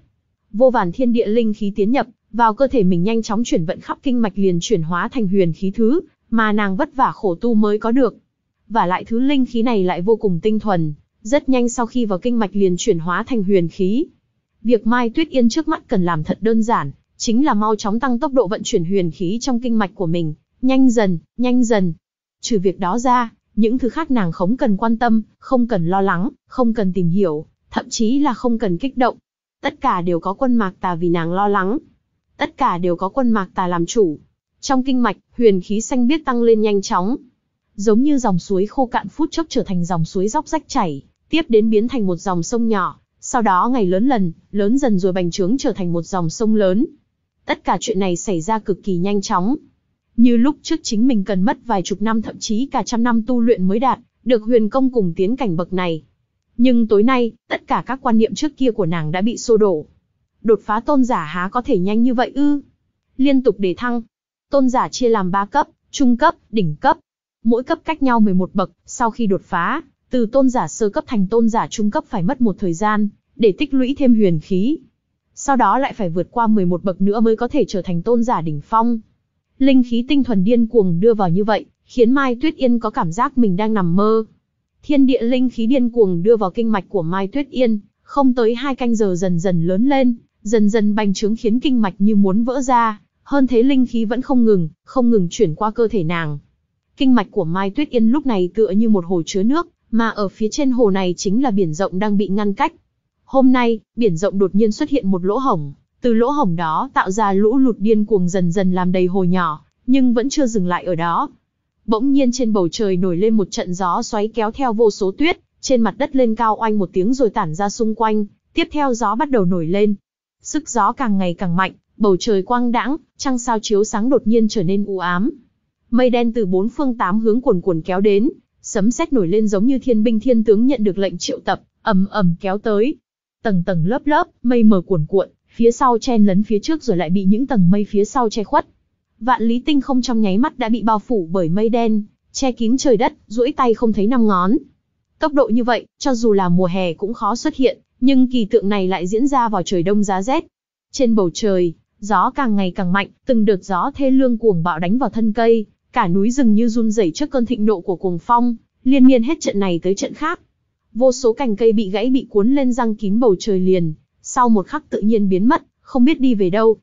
Vô vàn thiên địa linh khí tiến nhập, vào cơ thể mình nhanh chóng chuyển vận khắp kinh mạch liền chuyển hóa thành huyền khí thứ, mà nàng vất vả khổ tu mới có được. Và lại thứ linh khí này lại vô cùng tinh thuần, rất nhanh sau khi vào kinh mạch liền chuyển hóa thành huyền khí. Việc Mai Tuyết Yên trước mắt cần làm thật đơn giản, chính là mau chóng tăng tốc độ vận chuyển huyền khí trong kinh mạch của mình, nhanh dần, nhanh dần. Trừ việc đó ra, những thứ khác nàng không cần quan tâm, không cần lo lắng, không cần tìm hiểu, thậm chí là không cần kích động. Tất cả đều có quân mạc tà vì nàng lo lắng. Tất cả đều có quân mạc tà làm chủ. Trong kinh mạch, huyền khí xanh biết tăng lên nhanh chóng. Giống như dòng suối khô cạn phút chốc trở thành dòng suối dốc rách chảy, tiếp đến biến thành một dòng sông nhỏ, sau đó ngày lớn lần, lớn dần rồi bành trướng trở thành một dòng sông lớn. Tất cả chuyện này xảy ra cực kỳ nhanh chóng. Như lúc trước chính mình cần mất vài chục năm thậm chí cả trăm năm tu luyện mới đạt, được huyền công cùng tiến cảnh bậc này, nhưng tối nay, tất cả các quan niệm trước kia của nàng đã bị xô đổ. Đột phá tôn giả há có thể nhanh như vậy ư? Liên tục đề thăng. Tôn giả chia làm 3 cấp, trung cấp, đỉnh cấp. Mỗi cấp cách nhau 11 bậc, sau khi đột phá, từ tôn giả sơ cấp thành tôn giả trung cấp phải mất một thời gian, để tích lũy thêm huyền khí. Sau đó lại phải vượt qua 11 bậc nữa mới có thể trở thành tôn giả đỉnh phong. Linh khí tinh thuần điên cuồng đưa vào như vậy, khiến Mai Tuyết Yên có cảm giác mình đang nằm mơ. Thiên địa linh khí điên cuồng đưa vào kinh mạch của Mai Tuyết Yên, không tới hai canh giờ dần dần lớn lên, dần dần bành trướng khiến kinh mạch như muốn vỡ ra, hơn thế linh khí vẫn không ngừng, không ngừng chuyển qua cơ thể nàng. Kinh mạch của Mai Tuyết Yên lúc này tựa như một hồ chứa nước, mà ở phía trên hồ này chính là biển rộng đang bị ngăn cách. Hôm nay, biển rộng đột nhiên xuất hiện một lỗ hổng, từ lỗ hổng đó tạo ra lũ lụt điên cuồng dần dần làm đầy hồ nhỏ, nhưng vẫn chưa dừng lại ở đó, Bỗng nhiên trên bầu trời nổi lên một trận gió xoáy kéo theo vô số tuyết, trên mặt đất lên cao oanh một tiếng rồi tản ra xung quanh, tiếp theo gió bắt đầu nổi lên. Sức gió càng ngày càng mạnh, bầu trời quang đãng, trăng sao chiếu sáng đột nhiên trở nên u ám. Mây đen từ bốn phương tám hướng cuồn cuộn kéo đến, sấm sét nổi lên giống như thiên binh thiên tướng nhận được lệnh triệu tập, ầm ầm kéo tới. Tầng tầng lớp lớp, mây mờ cuồn cuộn, phía sau chen lấn phía trước rồi lại bị những tầng mây phía sau che khuất, Vạn lý tinh không trong nháy mắt đã bị bao phủ bởi mây đen, che kín trời đất, duỗi tay không thấy năm ngón. Tốc độ như vậy, cho dù là mùa hè cũng khó xuất hiện, nhưng kỳ tượng này lại diễn ra vào trời đông giá rét. Trên bầu trời, gió càng ngày càng mạnh, từng đợt gió thê lương cuồng bạo đánh vào thân cây, cả núi rừng như run rẩy trước cơn thịnh nộ của cuồng phong, liên miên hết trận này tới trận khác. Vô số cành cây bị gãy bị cuốn lên răng kín bầu trời liền, sau một khắc tự nhiên biến mất, không biết đi về đâu.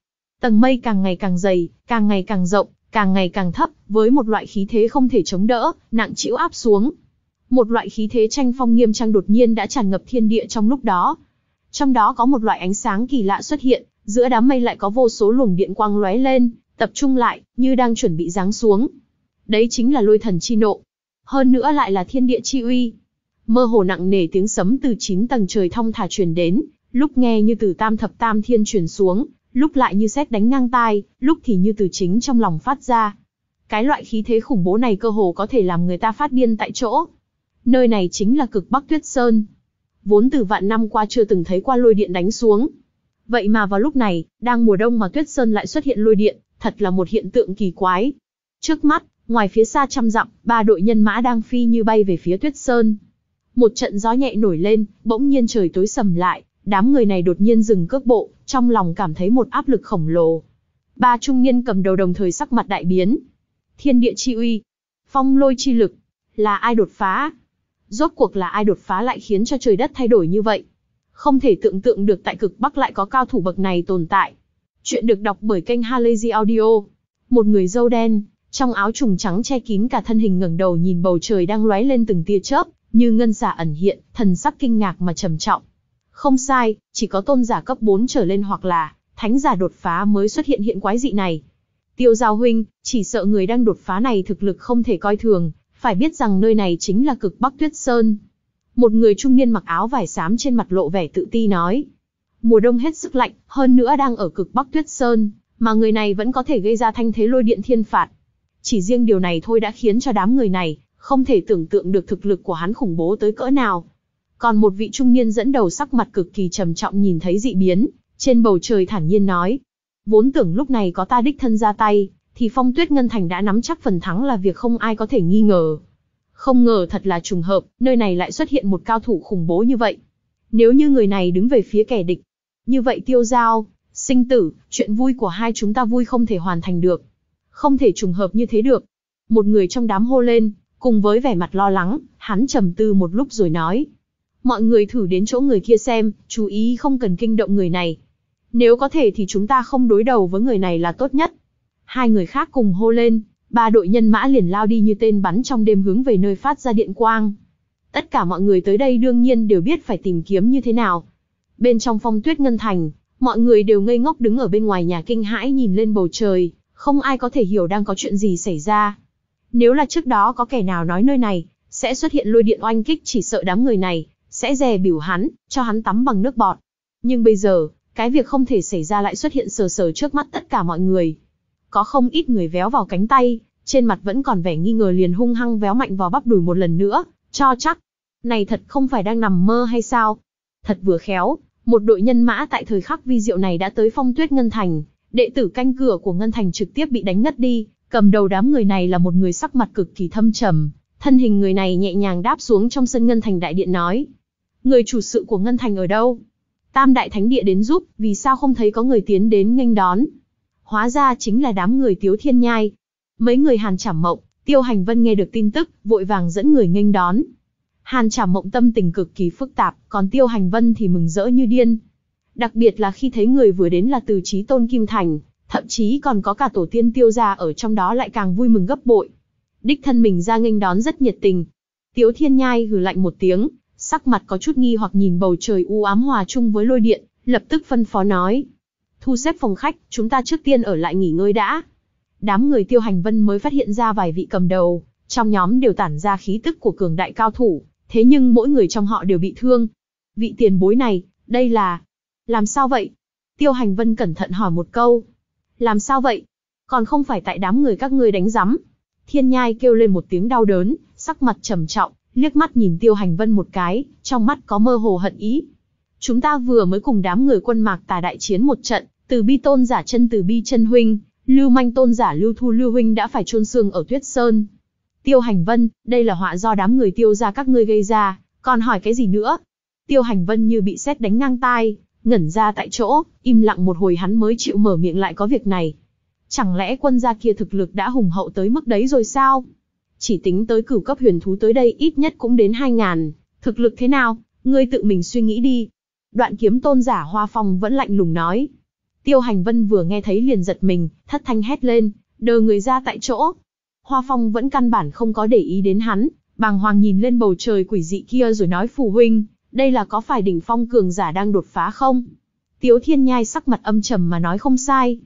Tầng mây càng ngày càng dày, càng ngày càng rộng, càng ngày càng thấp, với một loại khí thế không thể chống đỡ, nặng chịu áp xuống. Một loại khí thế tranh phong nghiêm trang đột nhiên đã tràn ngập thiên địa trong lúc đó. Trong đó có một loại ánh sáng kỳ lạ xuất hiện, giữa đám mây lại có vô số luồng điện quang lóe lên, tập trung lại, như đang chuẩn bị giáng xuống. Đấy chính là lôi thần chi nộ. Hơn nữa lại là thiên địa chi uy. Mơ hồ nặng nề tiếng sấm từ chín tầng trời thong thả truyền đến, lúc nghe như từ tam thập tam thiên truyền xuống, lúc lại như xét đánh ngang tai, lúc thì như từ chính trong lòng phát ra. Cái loại khí thế khủng bố này cơ hồ có thể làm người ta phát điên tại chỗ. Nơi này chính là cực Bắc Tuyết Sơn. Vốn từ vạn năm qua chưa từng thấy qua lôi điện đánh xuống. Vậy mà vào lúc này, đang mùa đông mà Tuyết Sơn lại xuất hiện lôi điện, thật là một hiện tượng kỳ quái. Trước mắt, ngoài phía xa trăm dặm, ba đội nhân mã đang phi như bay về phía Tuyết Sơn. Một trận gió nhẹ nổi lên, bỗng nhiên trời tối sầm lại, Đám người này đột nhiên dừng cước bộ, trong lòng cảm thấy một áp lực khổng lồ. Ba trung niên cầm đầu đồng thời sắc mặt đại biến. Thiên địa chi uy, phong lôi chi lực, là ai đột phá? Rốt cuộc là ai đột phá lại khiến cho trời đất thay đổi như vậy? Không thể tưởng tượng được tại cực Bắc lại có cao thủ bậc này tồn tại. Chuyện được đọc bởi kênh Halazy Audio. Một người dâu đen, trong áo trùng trắng che kín cả thân hình ngẩng đầu nhìn bầu trời đang lóe lên từng tia chớp, như ngân xà ẩn hiện, thần sắc kinh ngạc mà trầm trọng. Không sai, chỉ có tôn giả cấp 4 trở lên hoặc là thánh giả đột phá mới xuất hiện hiện quái dị này. Tiêu Giao Huynh, chỉ sợ người đang đột phá này thực lực không thể coi thường, phải biết rằng nơi này chính là cực Bắc Tuyết Sơn. Một người trung niên mặc áo vải xám trên mặt lộ vẻ tự ti nói. Mùa đông hết sức lạnh, hơn nữa đang ở cực Bắc Tuyết Sơn, mà người này vẫn có thể gây ra thanh thế lôi điện thiên phạt. Chỉ riêng điều này thôi đã khiến cho đám người này không thể tưởng tượng được thực lực của hắn khủng bố tới cỡ nào. Còn một vị trung niên dẫn đầu sắc mặt cực kỳ trầm trọng nhìn thấy dị biến, trên bầu trời thản nhiên nói. Vốn tưởng lúc này có ta đích thân ra tay, thì phong tuyết ngân thành đã nắm chắc phần thắng là việc không ai có thể nghi ngờ. Không ngờ thật là trùng hợp, nơi này lại xuất hiện một cao thủ khủng bố như vậy. Nếu như người này đứng về phía kẻ địch, như vậy tiêu giao, sinh tử, chuyện vui của hai chúng ta vui không thể hoàn thành được. Không thể trùng hợp như thế được. Một người trong đám hô lên, cùng với vẻ mặt lo lắng, hắn trầm tư một lúc rồi nói mọi người thử đến chỗ người kia xem, chú ý không cần kinh động người này. Nếu có thể thì chúng ta không đối đầu với người này là tốt nhất. Hai người khác cùng hô lên, ba đội nhân mã liền lao đi như tên bắn trong đêm hướng về nơi phát ra điện quang. Tất cả mọi người tới đây đương nhiên đều biết phải tìm kiếm như thế nào. Bên trong phong tuyết ngân thành, mọi người đều ngây ngốc đứng ở bên ngoài nhà kinh hãi nhìn lên bầu trời, không ai có thể hiểu đang có chuyện gì xảy ra. Nếu là trước đó có kẻ nào nói nơi này, sẽ xuất hiện lôi điện oanh kích chỉ sợ đám người này, sẽ dè biểu hắn, cho hắn tắm bằng nước bọt. Nhưng bây giờ, cái việc không thể xảy ra lại xuất hiện sờ sờ trước mắt tất cả mọi người. Có không ít người véo vào cánh tay, trên mặt vẫn còn vẻ nghi ngờ liền hung hăng véo mạnh vào bắp đùi một lần nữa, cho chắc. Này thật không phải đang nằm mơ hay sao? Thật vừa khéo, một đội nhân mã tại thời khắc vi diệu này đã tới phong tuyết Ngân Thành, đệ tử canh cửa của Ngân Thành trực tiếp bị đánh ngất đi, cầm đầu đám người này là một người sắc mặt cực kỳ thâm trầm, thân hình người này nhẹ nhàng đáp xuống trong sân Ngân Thành đại điện nói, người chủ sự của Ngân Thành ở đâu? Tam đại thánh địa đến giúp, vì sao không thấy có người tiến đến nghênh đón? Hóa ra chính là đám người Tiếu Thiên Nhai. Mấy người Hàn Trảm Mộng, Tiêu Hành Vân nghe được tin tức, vội vàng dẫn người nghênh đón. Hàn Trảm Mộng tâm tình cực kỳ phức tạp, còn Tiêu Hành Vân thì mừng rỡ như điên. Đặc biệt là khi thấy người vừa đến là từ Chí Tôn Kim Thành, thậm chí còn có cả tổ tiên Tiêu gia ở trong đó lại càng vui mừng gấp bội. Đích thân mình ra nghênh đón rất nhiệt tình. Tiếu Thiên Nhai hừ lạnh một tiếng, sắc mặt có chút nghi hoặc nhìn bầu trời u ám hòa chung với lôi điện, lập tức phân phó nói. Thu xếp phòng khách, chúng ta trước tiên ở lại nghỉ ngơi đã. Đám người tiêu hành vân mới phát hiện ra vài vị cầm đầu, trong nhóm đều tản ra khí tức của cường đại cao thủ, thế nhưng mỗi người trong họ đều bị thương. Vị tiền bối này, đây là... Làm sao vậy? Tiêu hành vân cẩn thận hỏi một câu. Làm sao vậy? Còn không phải tại đám người các ngươi đánh rắm. Thiên nhai kêu lên một tiếng đau đớn, sắc mặt trầm trọng, liếc mắt nhìn tiêu hành vân một cái, trong mắt có mơ hồ hận ý. Chúng ta vừa mới cùng đám người quân mạc tà đại chiến một trận, từ bi tôn giả chân từ bi chân huynh, lưu manh tôn giả lưu thu lưu huynh đã phải chôn xương ở tuyết sơn. Tiêu hành vân, đây là họa do đám người tiêu ra các ngươi gây ra, còn hỏi cái gì nữa? Tiêu hành vân như bị xét đánh ngang tai, ngẩn ra tại chỗ, im lặng một hồi hắn mới chịu mở miệng lại có việc này. Chẳng lẽ quân gia kia thực lực đã hùng hậu tới mức đấy rồi sao? Chỉ tính tới cửu cấp huyền thú tới đây ít nhất cũng đến hai ngàn thực lực thế nào, ngươi tự mình suy nghĩ đi. Đoạn kiếm tôn giả Hoa Phong vẫn lạnh lùng nói. Tiêu hành vân vừa nghe thấy liền giật mình, thất thanh hét lên, đờ người ra tại chỗ. Hoa Phong vẫn căn bản không có để ý đến hắn, bàng hoàng nhìn lên bầu trời quỷ dị kia rồi nói phù huynh, đây là có phải đỉnh phong cường giả đang đột phá không? Tiếu thiên nhai sắc mặt âm trầm mà nói không sai.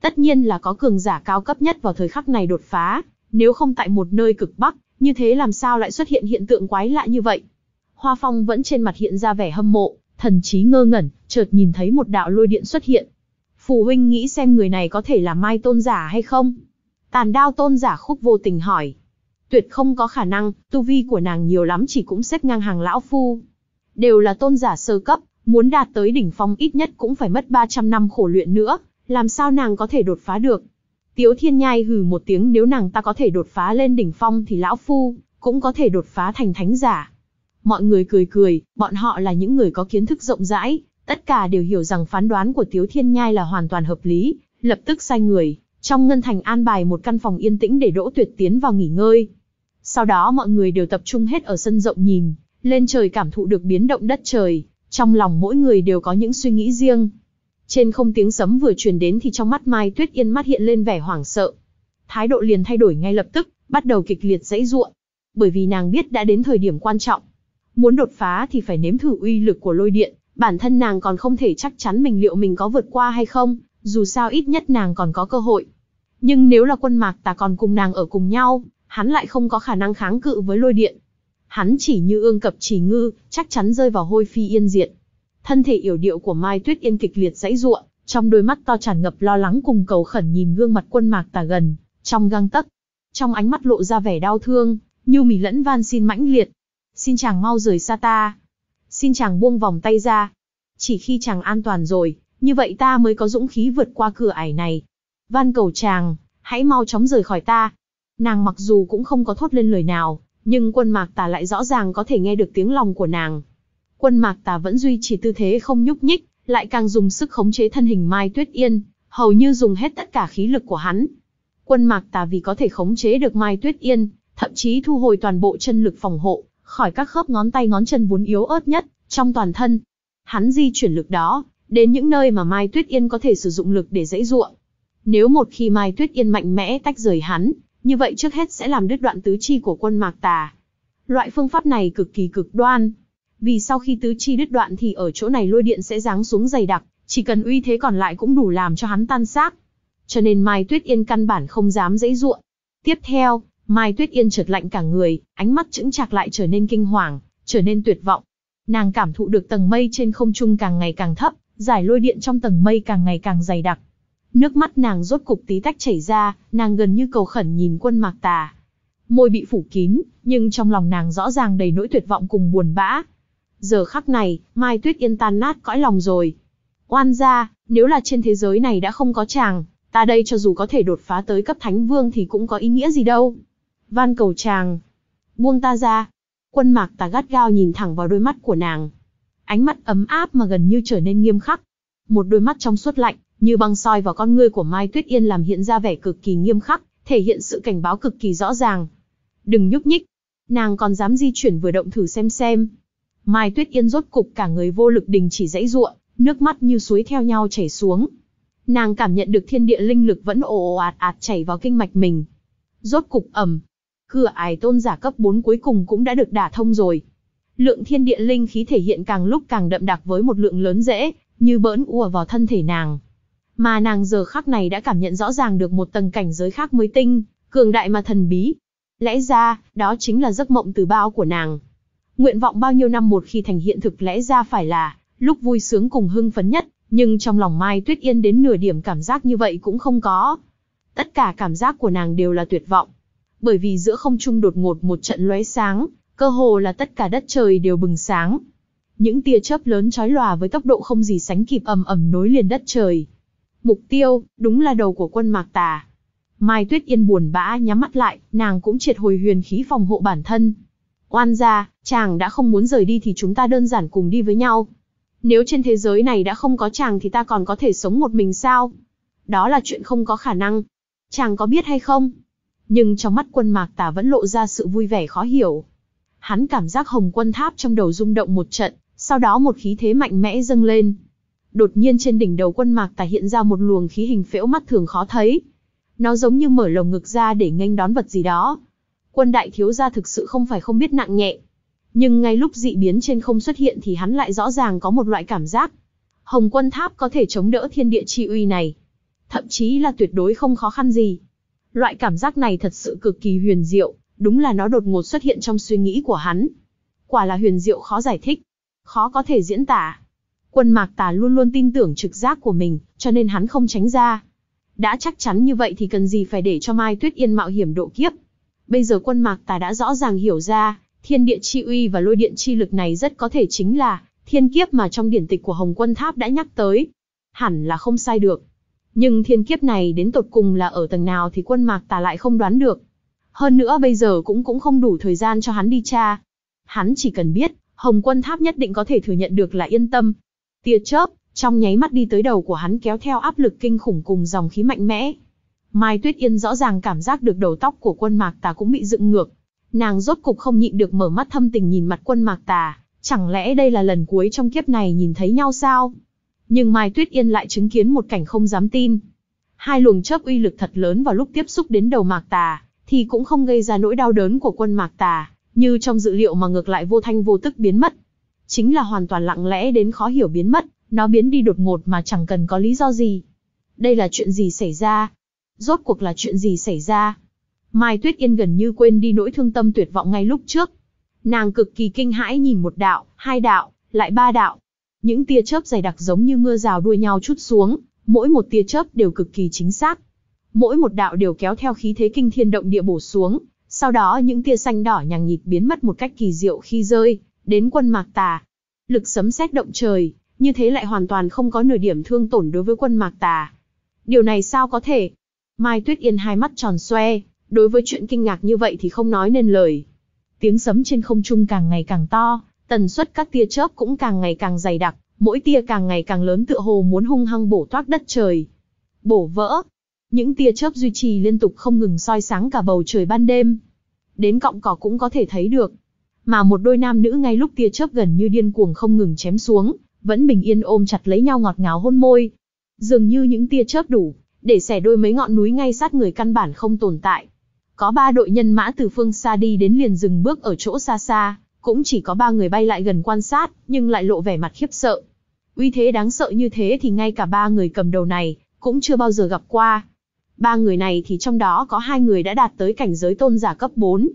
Tất nhiên là có cường giả cao cấp nhất vào thời khắc này đột phá, nếu không tại một nơi cực bắc, như thế làm sao lại xuất hiện hiện tượng quái lạ như vậy? Hoa Phong vẫn trên mặt hiện ra vẻ hâm mộ, thần trí ngơ ngẩn, chợt nhìn thấy một đạo lôi điện xuất hiện. Phù huynh nghĩ xem người này có thể là Mai Tôn giả hay không? Tàn đao Tôn giả khúc vô tình hỏi. Tuyệt không có khả năng, tu vi của nàng nhiều lắm chỉ cũng xếp ngang hàng lão phu. Đều là tôn giả sơ cấp, muốn đạt tới đỉnh phong ít nhất cũng phải mất 300 năm khổ luyện nữa, làm sao nàng có thể đột phá được? Tiếu Thiên Nhai hừ một tiếng nếu nàng ta có thể đột phá lên đỉnh phong thì lão phu cũng có thể đột phá thành thánh giả. Mọi người cười cười, bọn họ là những người có kiến thức rộng rãi, tất cả đều hiểu rằng phán đoán của Tiếu Thiên Nhai là hoàn toàn hợp lý, lập tức sai người, trong ngân thành an bài một căn phòng yên tĩnh để Đỗ Tuyệt tiến vào nghỉ ngơi. Sau đó mọi người đều tập trung hết ở sân rộng nhìn, lên trời cảm thụ được biến động đất trời, trong lòng mỗi người đều có những suy nghĩ riêng. Trên không tiếng sấm vừa truyền đến thì trong mắt Mai Tuyết Yên mắt hiện lên vẻ hoảng sợ. Thái độ liền thay đổi ngay lập tức, bắt đầu kịch liệt dãy ruộng. Bởi vì nàng biết đã đến thời điểm quan trọng. Muốn đột phá thì phải nếm thử uy lực của lôi điện, bản thân nàng còn không thể chắc chắn mình liệu mình có vượt qua hay không, dù sao ít nhất nàng còn có cơ hội. Nhưng nếu là quân mạc ta còn cùng nàng ở cùng nhau, hắn lại không có khả năng kháng cự với lôi điện. Hắn chỉ như ương cập chỉ ngư, chắc chắn rơi vào hôi phi yên diệt. Thân thể yểu điệu của Mai Tuyết Yên kịch liệt dãy ruộng, trong đôi mắt to tràn ngập lo lắng cùng cầu khẩn nhìn gương mặt quân mạc tà gần, trong găng tấc. Trong ánh mắt lộ ra vẻ đau thương, như mỉ lẫn van xin mãnh liệt. Xin chàng mau rời xa ta. Xin chàng buông vòng tay ra. Chỉ khi chàng an toàn rồi, như vậy ta mới có dũng khí vượt qua cửa ải này. Van cầu chàng, hãy mau chóng rời khỏi ta. Nàng mặc dù cũng không có thốt lên lời nào, nhưng quân mạc tà lại rõ ràng có thể nghe được tiếng lòng của nàng. Quân mạc tà vẫn duy trì tư thế không nhúc nhích, lại càng dùng sức khống chế thân hình Mai Tuyết Yên, hầu như dùng hết tất cả khí lực của hắn. Quân mạc tà vì có thể khống chế được Mai Tuyết Yên, thậm chí thu hồi toàn bộ chân lực phòng hộ, khỏi các khớp ngón tay ngón chân vốn yếu ớt nhất, trong toàn thân. Hắn di chuyển lực đó, đến những nơi mà Mai Tuyết Yên có thể sử dụng lực để dãy ruộng. Nếu một khi Mai Tuyết Yên mạnh mẽ tách rời hắn, như vậy trước hết sẽ làm đứt đoạn tứ chi của quân mạc tà. Loại phương pháp này cực kỳ cực đoan, vì sau khi tứ chi đứt đoạn thì ở chỗ này lôi điện sẽ giáng xuống dày đặc, chỉ cần uy thế còn lại cũng đủ làm cho hắn tan xác. Cho nên Mai Tuyết Yên căn bản không dám dễ ruộng. Tiếp theo, Mai Tuyết Yên chợt lạnh cả người, ánh mắt chững chạc lại trở nên kinh hoàng, trở nên tuyệt vọng. Nàng cảm thụ được tầng mây trên không trung càng ngày càng thấp, giải lôi điện trong tầng mây càng ngày càng dày đặc. Nước mắt nàng rốt cục tí tách chảy ra, nàng gần như cầu khẩn nhìn quân mạc tà. Môi bị phủ kín, nhưng trong lòng nàng rõ ràng đầy nỗi tuyệt vọng cùng buồn bã, Giờ khắc này, Mai Tuyết Yên tan nát cõi lòng rồi. Oan gia, nếu là trên thế giới này đã không có chàng, ta đây cho dù có thể đột phá tới cấp thánh vương thì cũng có ý nghĩa gì đâu. Van cầu chàng, buông ta ra. Quân mạc ta gắt gao nhìn thẳng vào đôi mắt của nàng. Ánh mắt ấm áp mà gần như trở nên nghiêm khắc. Một đôi mắt trong suốt lạnh, như băng soi vào con ngươi của Mai Tuyết Yên làm hiện ra vẻ cực kỳ nghiêm khắc, thể hiện sự cảnh báo cực kỳ rõ ràng. Đừng nhúc nhích. Nàng còn dám di chuyển vừa động thử xem xem, Mai Tuyết Yên rốt cục cả người vô lực đình chỉ dãy ruộng, nước mắt như suối theo nhau chảy xuống. Nàng cảm nhận được thiên địa linh lực vẫn ồ ồ ạt ạt chảy vào kinh mạch mình. Rốt cục ẩm. Cửa ải tôn giả cấp 4 cuối cùng cũng đã được đả thông rồi. Lượng thiên địa linh khí thể hiện càng lúc càng đậm đặc với một lượng lớn dễ, như bỡn ùa vào thân thể nàng. Mà nàng giờ khắc này đã cảm nhận rõ ràng được một tầng cảnh giới khác mới tinh, cường đại mà thần bí. Lẽ ra, đó chính là giấc mộng từ bao của nàng. Nguyện vọng bao nhiêu năm một khi thành hiện thực lẽ ra phải là lúc vui sướng cùng hưng phấn nhất, nhưng trong lòng Mai Tuyết Yên đến nửa điểm cảm giác như vậy cũng không có. Tất cả cảm giác của nàng đều là tuyệt vọng. Bởi vì giữa không trung đột ngột một trận lóe sáng, cơ hồ là tất cả đất trời đều bừng sáng. Những tia chớp lớn chói lòa với tốc độ không gì sánh kịp ầm ầm nối liền đất trời. Mục tiêu, đúng là đầu của quân Mạc Tà. Mai Tuyết Yên buồn bã nhắm mắt lại, nàng cũng triệt hồi huyền khí phòng hộ bản thân, Oan gia, chàng đã không muốn rời đi thì chúng ta đơn giản cùng đi với nhau. Nếu trên thế giới này đã không có chàng thì ta còn có thể sống một mình sao? Đó là chuyện không có khả năng. Chàng có biết hay không? Nhưng trong mắt quân mạc tà vẫn lộ ra sự vui vẻ khó hiểu. Hắn cảm giác hồng quân tháp trong đầu rung động một trận, sau đó một khí thế mạnh mẽ dâng lên. Đột nhiên trên đỉnh đầu quân mạc tà hiện ra một luồng khí hình phễu mắt thường khó thấy. Nó giống như mở lồng ngực ra để nghênh đón vật gì đó, quân đại thiếu gia thực sự không phải không biết nặng nhẹ. Nhưng ngay lúc dị biến trên không xuất hiện thì hắn lại rõ ràng có một loại cảm giác. Hồng quân tháp có thể chống đỡ thiên địa chi uy này. Thậm chí là tuyệt đối không khó khăn gì. Loại cảm giác này thật sự cực kỳ huyền diệu, đúng là nó đột ngột xuất hiện trong suy nghĩ của hắn. Quả là huyền diệu khó giải thích, khó có thể diễn tả. Quân Mạc Tà luôn luôn tin tưởng trực giác của mình, cho nên hắn không tránh ra. Đã chắc chắn như vậy thì cần gì phải để cho Mai Tuyết Yên mạo hiểm độ kiếp. Bây giờ quân mạc tà đã rõ ràng hiểu ra, thiên địa chi uy và lôi điện chi lực này rất có thể chính là thiên kiếp mà trong điển tịch của Hồng Quân Tháp đã nhắc tới. Hẳn là không sai được. Nhưng thiên kiếp này đến tột cùng là ở tầng nào thì quân mạc tà lại không đoán được. Hơn nữa bây giờ cũng cũng không đủ thời gian cho hắn đi tra. Hắn chỉ cần biết, Hồng Quân Tháp nhất định có thể thừa nhận được là yên tâm. Tia chớp, trong nháy mắt đi tới đầu của hắn kéo theo áp lực kinh khủng cùng dòng khí mạnh mẽ. Mai Tuyết Yên rõ ràng cảm giác được đầu tóc của quân mạc tà cũng bị dựng ngược. Nàng rốt cục không nhịn được mở mắt thâm tình nhìn mặt quân mạc tà, chẳng lẽ đây là lần cuối trong kiếp này nhìn thấy nhau sao? Nhưng Mai Tuyết Yên lại chứng kiến một cảnh không dám tin. Hai luồng chớp uy lực thật lớn vào lúc tiếp xúc đến đầu mạc tà, thì cũng không gây ra nỗi đau đớn của quân mạc tà, như trong dự liệu mà ngược lại vô thanh vô tức biến mất. Chính là hoàn toàn lặng lẽ đến khó hiểu biến mất, nó biến đi đột ngột mà chẳng cần có lý do gì. Đây là chuyện gì xảy ra, rốt cuộc là chuyện gì xảy ra. Mai Tuyết Yên gần như quên đi nỗi thương tâm tuyệt vọng ngay lúc trước. Nàng cực kỳ kinh hãi nhìn một đạo, hai đạo, lại ba đạo. Những tia chớp dày đặc giống như mưa rào đuôi nhau chút xuống, mỗi một tia chớp đều cực kỳ chính xác. Mỗi một đạo đều kéo theo khí thế kinh thiên động địa bổ xuống, sau đó những tia xanh đỏ nhàng nhịt biến mất một cách kỳ diệu khi rơi, đến quân mạc tà. Lực sấm sét động trời, như thế lại hoàn toàn không có nửa điểm thương tổn đối với quân mạc tà. Điều này sao có thể? Mai Tuyết Yên hai mắt tròn xoe, đối với chuyện kinh ngạc như vậy thì không nói nên lời. Tiếng sấm trên không trung càng ngày càng to, tần suất các tia chớp cũng càng ngày càng dày đặc, mỗi tia càng ngày càng lớn tựa hồ muốn hung hăng bổ toác đất trời. Bổ vỡ. Những tia chớp duy trì liên tục không ngừng soi sáng cả bầu trời ban đêm. Đến cọng cỏ cũng có thể thấy được. Mà một đôi nam nữ ngay lúc tia chớp gần như điên cuồng không ngừng chém xuống, vẫn bình yên ôm chặt lấy nhau ngọt ngào hôn môi. Dường như những tia chớp đủ, để xẻ đôi mấy ngọn núi ngay sát người căn bản không tồn tại. Có ba đội nhân mã từ phương xa đi đến liền dừng bước ở chỗ xa xa, cũng chỉ có ba người bay lại gần quan sát, nhưng lại lộ vẻ mặt khiếp sợ. Uy thế đáng sợ như thế thì ngay cả ba người cầm đầu này, cũng chưa bao giờ gặp qua. Ba người này thì trong đó có hai người đã đạt tới cảnh giới tôn giả cấp 4.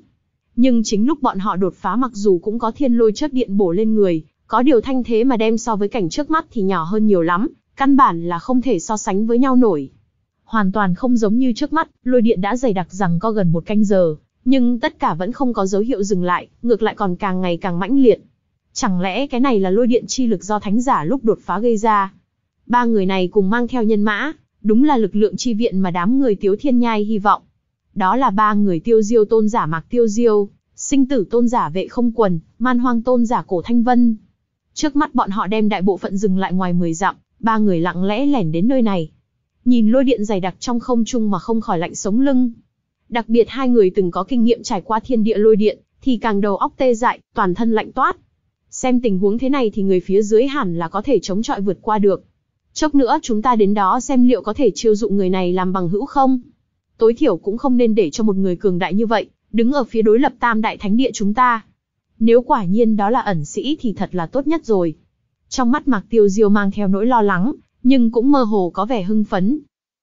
Nhưng chính lúc bọn họ đột phá mặc dù cũng có thiên lôi chớp điện bổ lên người, có điều thanh thế mà đem so với cảnh trước mắt thì nhỏ hơn nhiều lắm, căn bản là không thể so sánh với nhau nổi hoàn toàn không giống như trước mắt, lôi điện đã dày đặc rằng co gần một canh giờ, nhưng tất cả vẫn không có dấu hiệu dừng lại, ngược lại còn càng ngày càng mãnh liệt. Chẳng lẽ cái này là lôi điện chi lực do thánh giả lúc đột phá gây ra? Ba người này cùng mang theo nhân mã, đúng là lực lượng chi viện mà đám người Tiếu Thiên Nhai hy vọng. Đó là ba người Tiêu Diêu tôn giả Mạc Tiêu Diêu, sinh tử tôn giả Vệ Không Quần, man hoang tôn giả Cổ Thanh Vân. Trước mắt bọn họ đem đại bộ phận dừng lại ngoài 10 dặm, ba người lặng lẽ lẻn đến nơi này, nhìn lôi điện dày đặc trong không trung mà không khỏi lạnh sống lưng. Đặc biệt hai người từng có kinh nghiệm trải qua thiên địa lôi điện, thì càng đầu óc tê dại, toàn thân lạnh toát. Xem tình huống thế này thì người phía dưới hẳn là có thể chống chọi vượt qua được. Chốc nữa chúng ta đến đó xem liệu có thể chiêu dụng người này làm bằng hữu không. Tối thiểu cũng không nên để cho một người cường đại như vậy, đứng ở phía đối lập tam đại thánh địa chúng ta. Nếu quả nhiên đó là ẩn sĩ thì thật là tốt nhất rồi. Trong mắt Mạc Tiêu Diêu mang theo nỗi lo lắng, nhưng cũng mơ hồ có vẻ hưng phấn.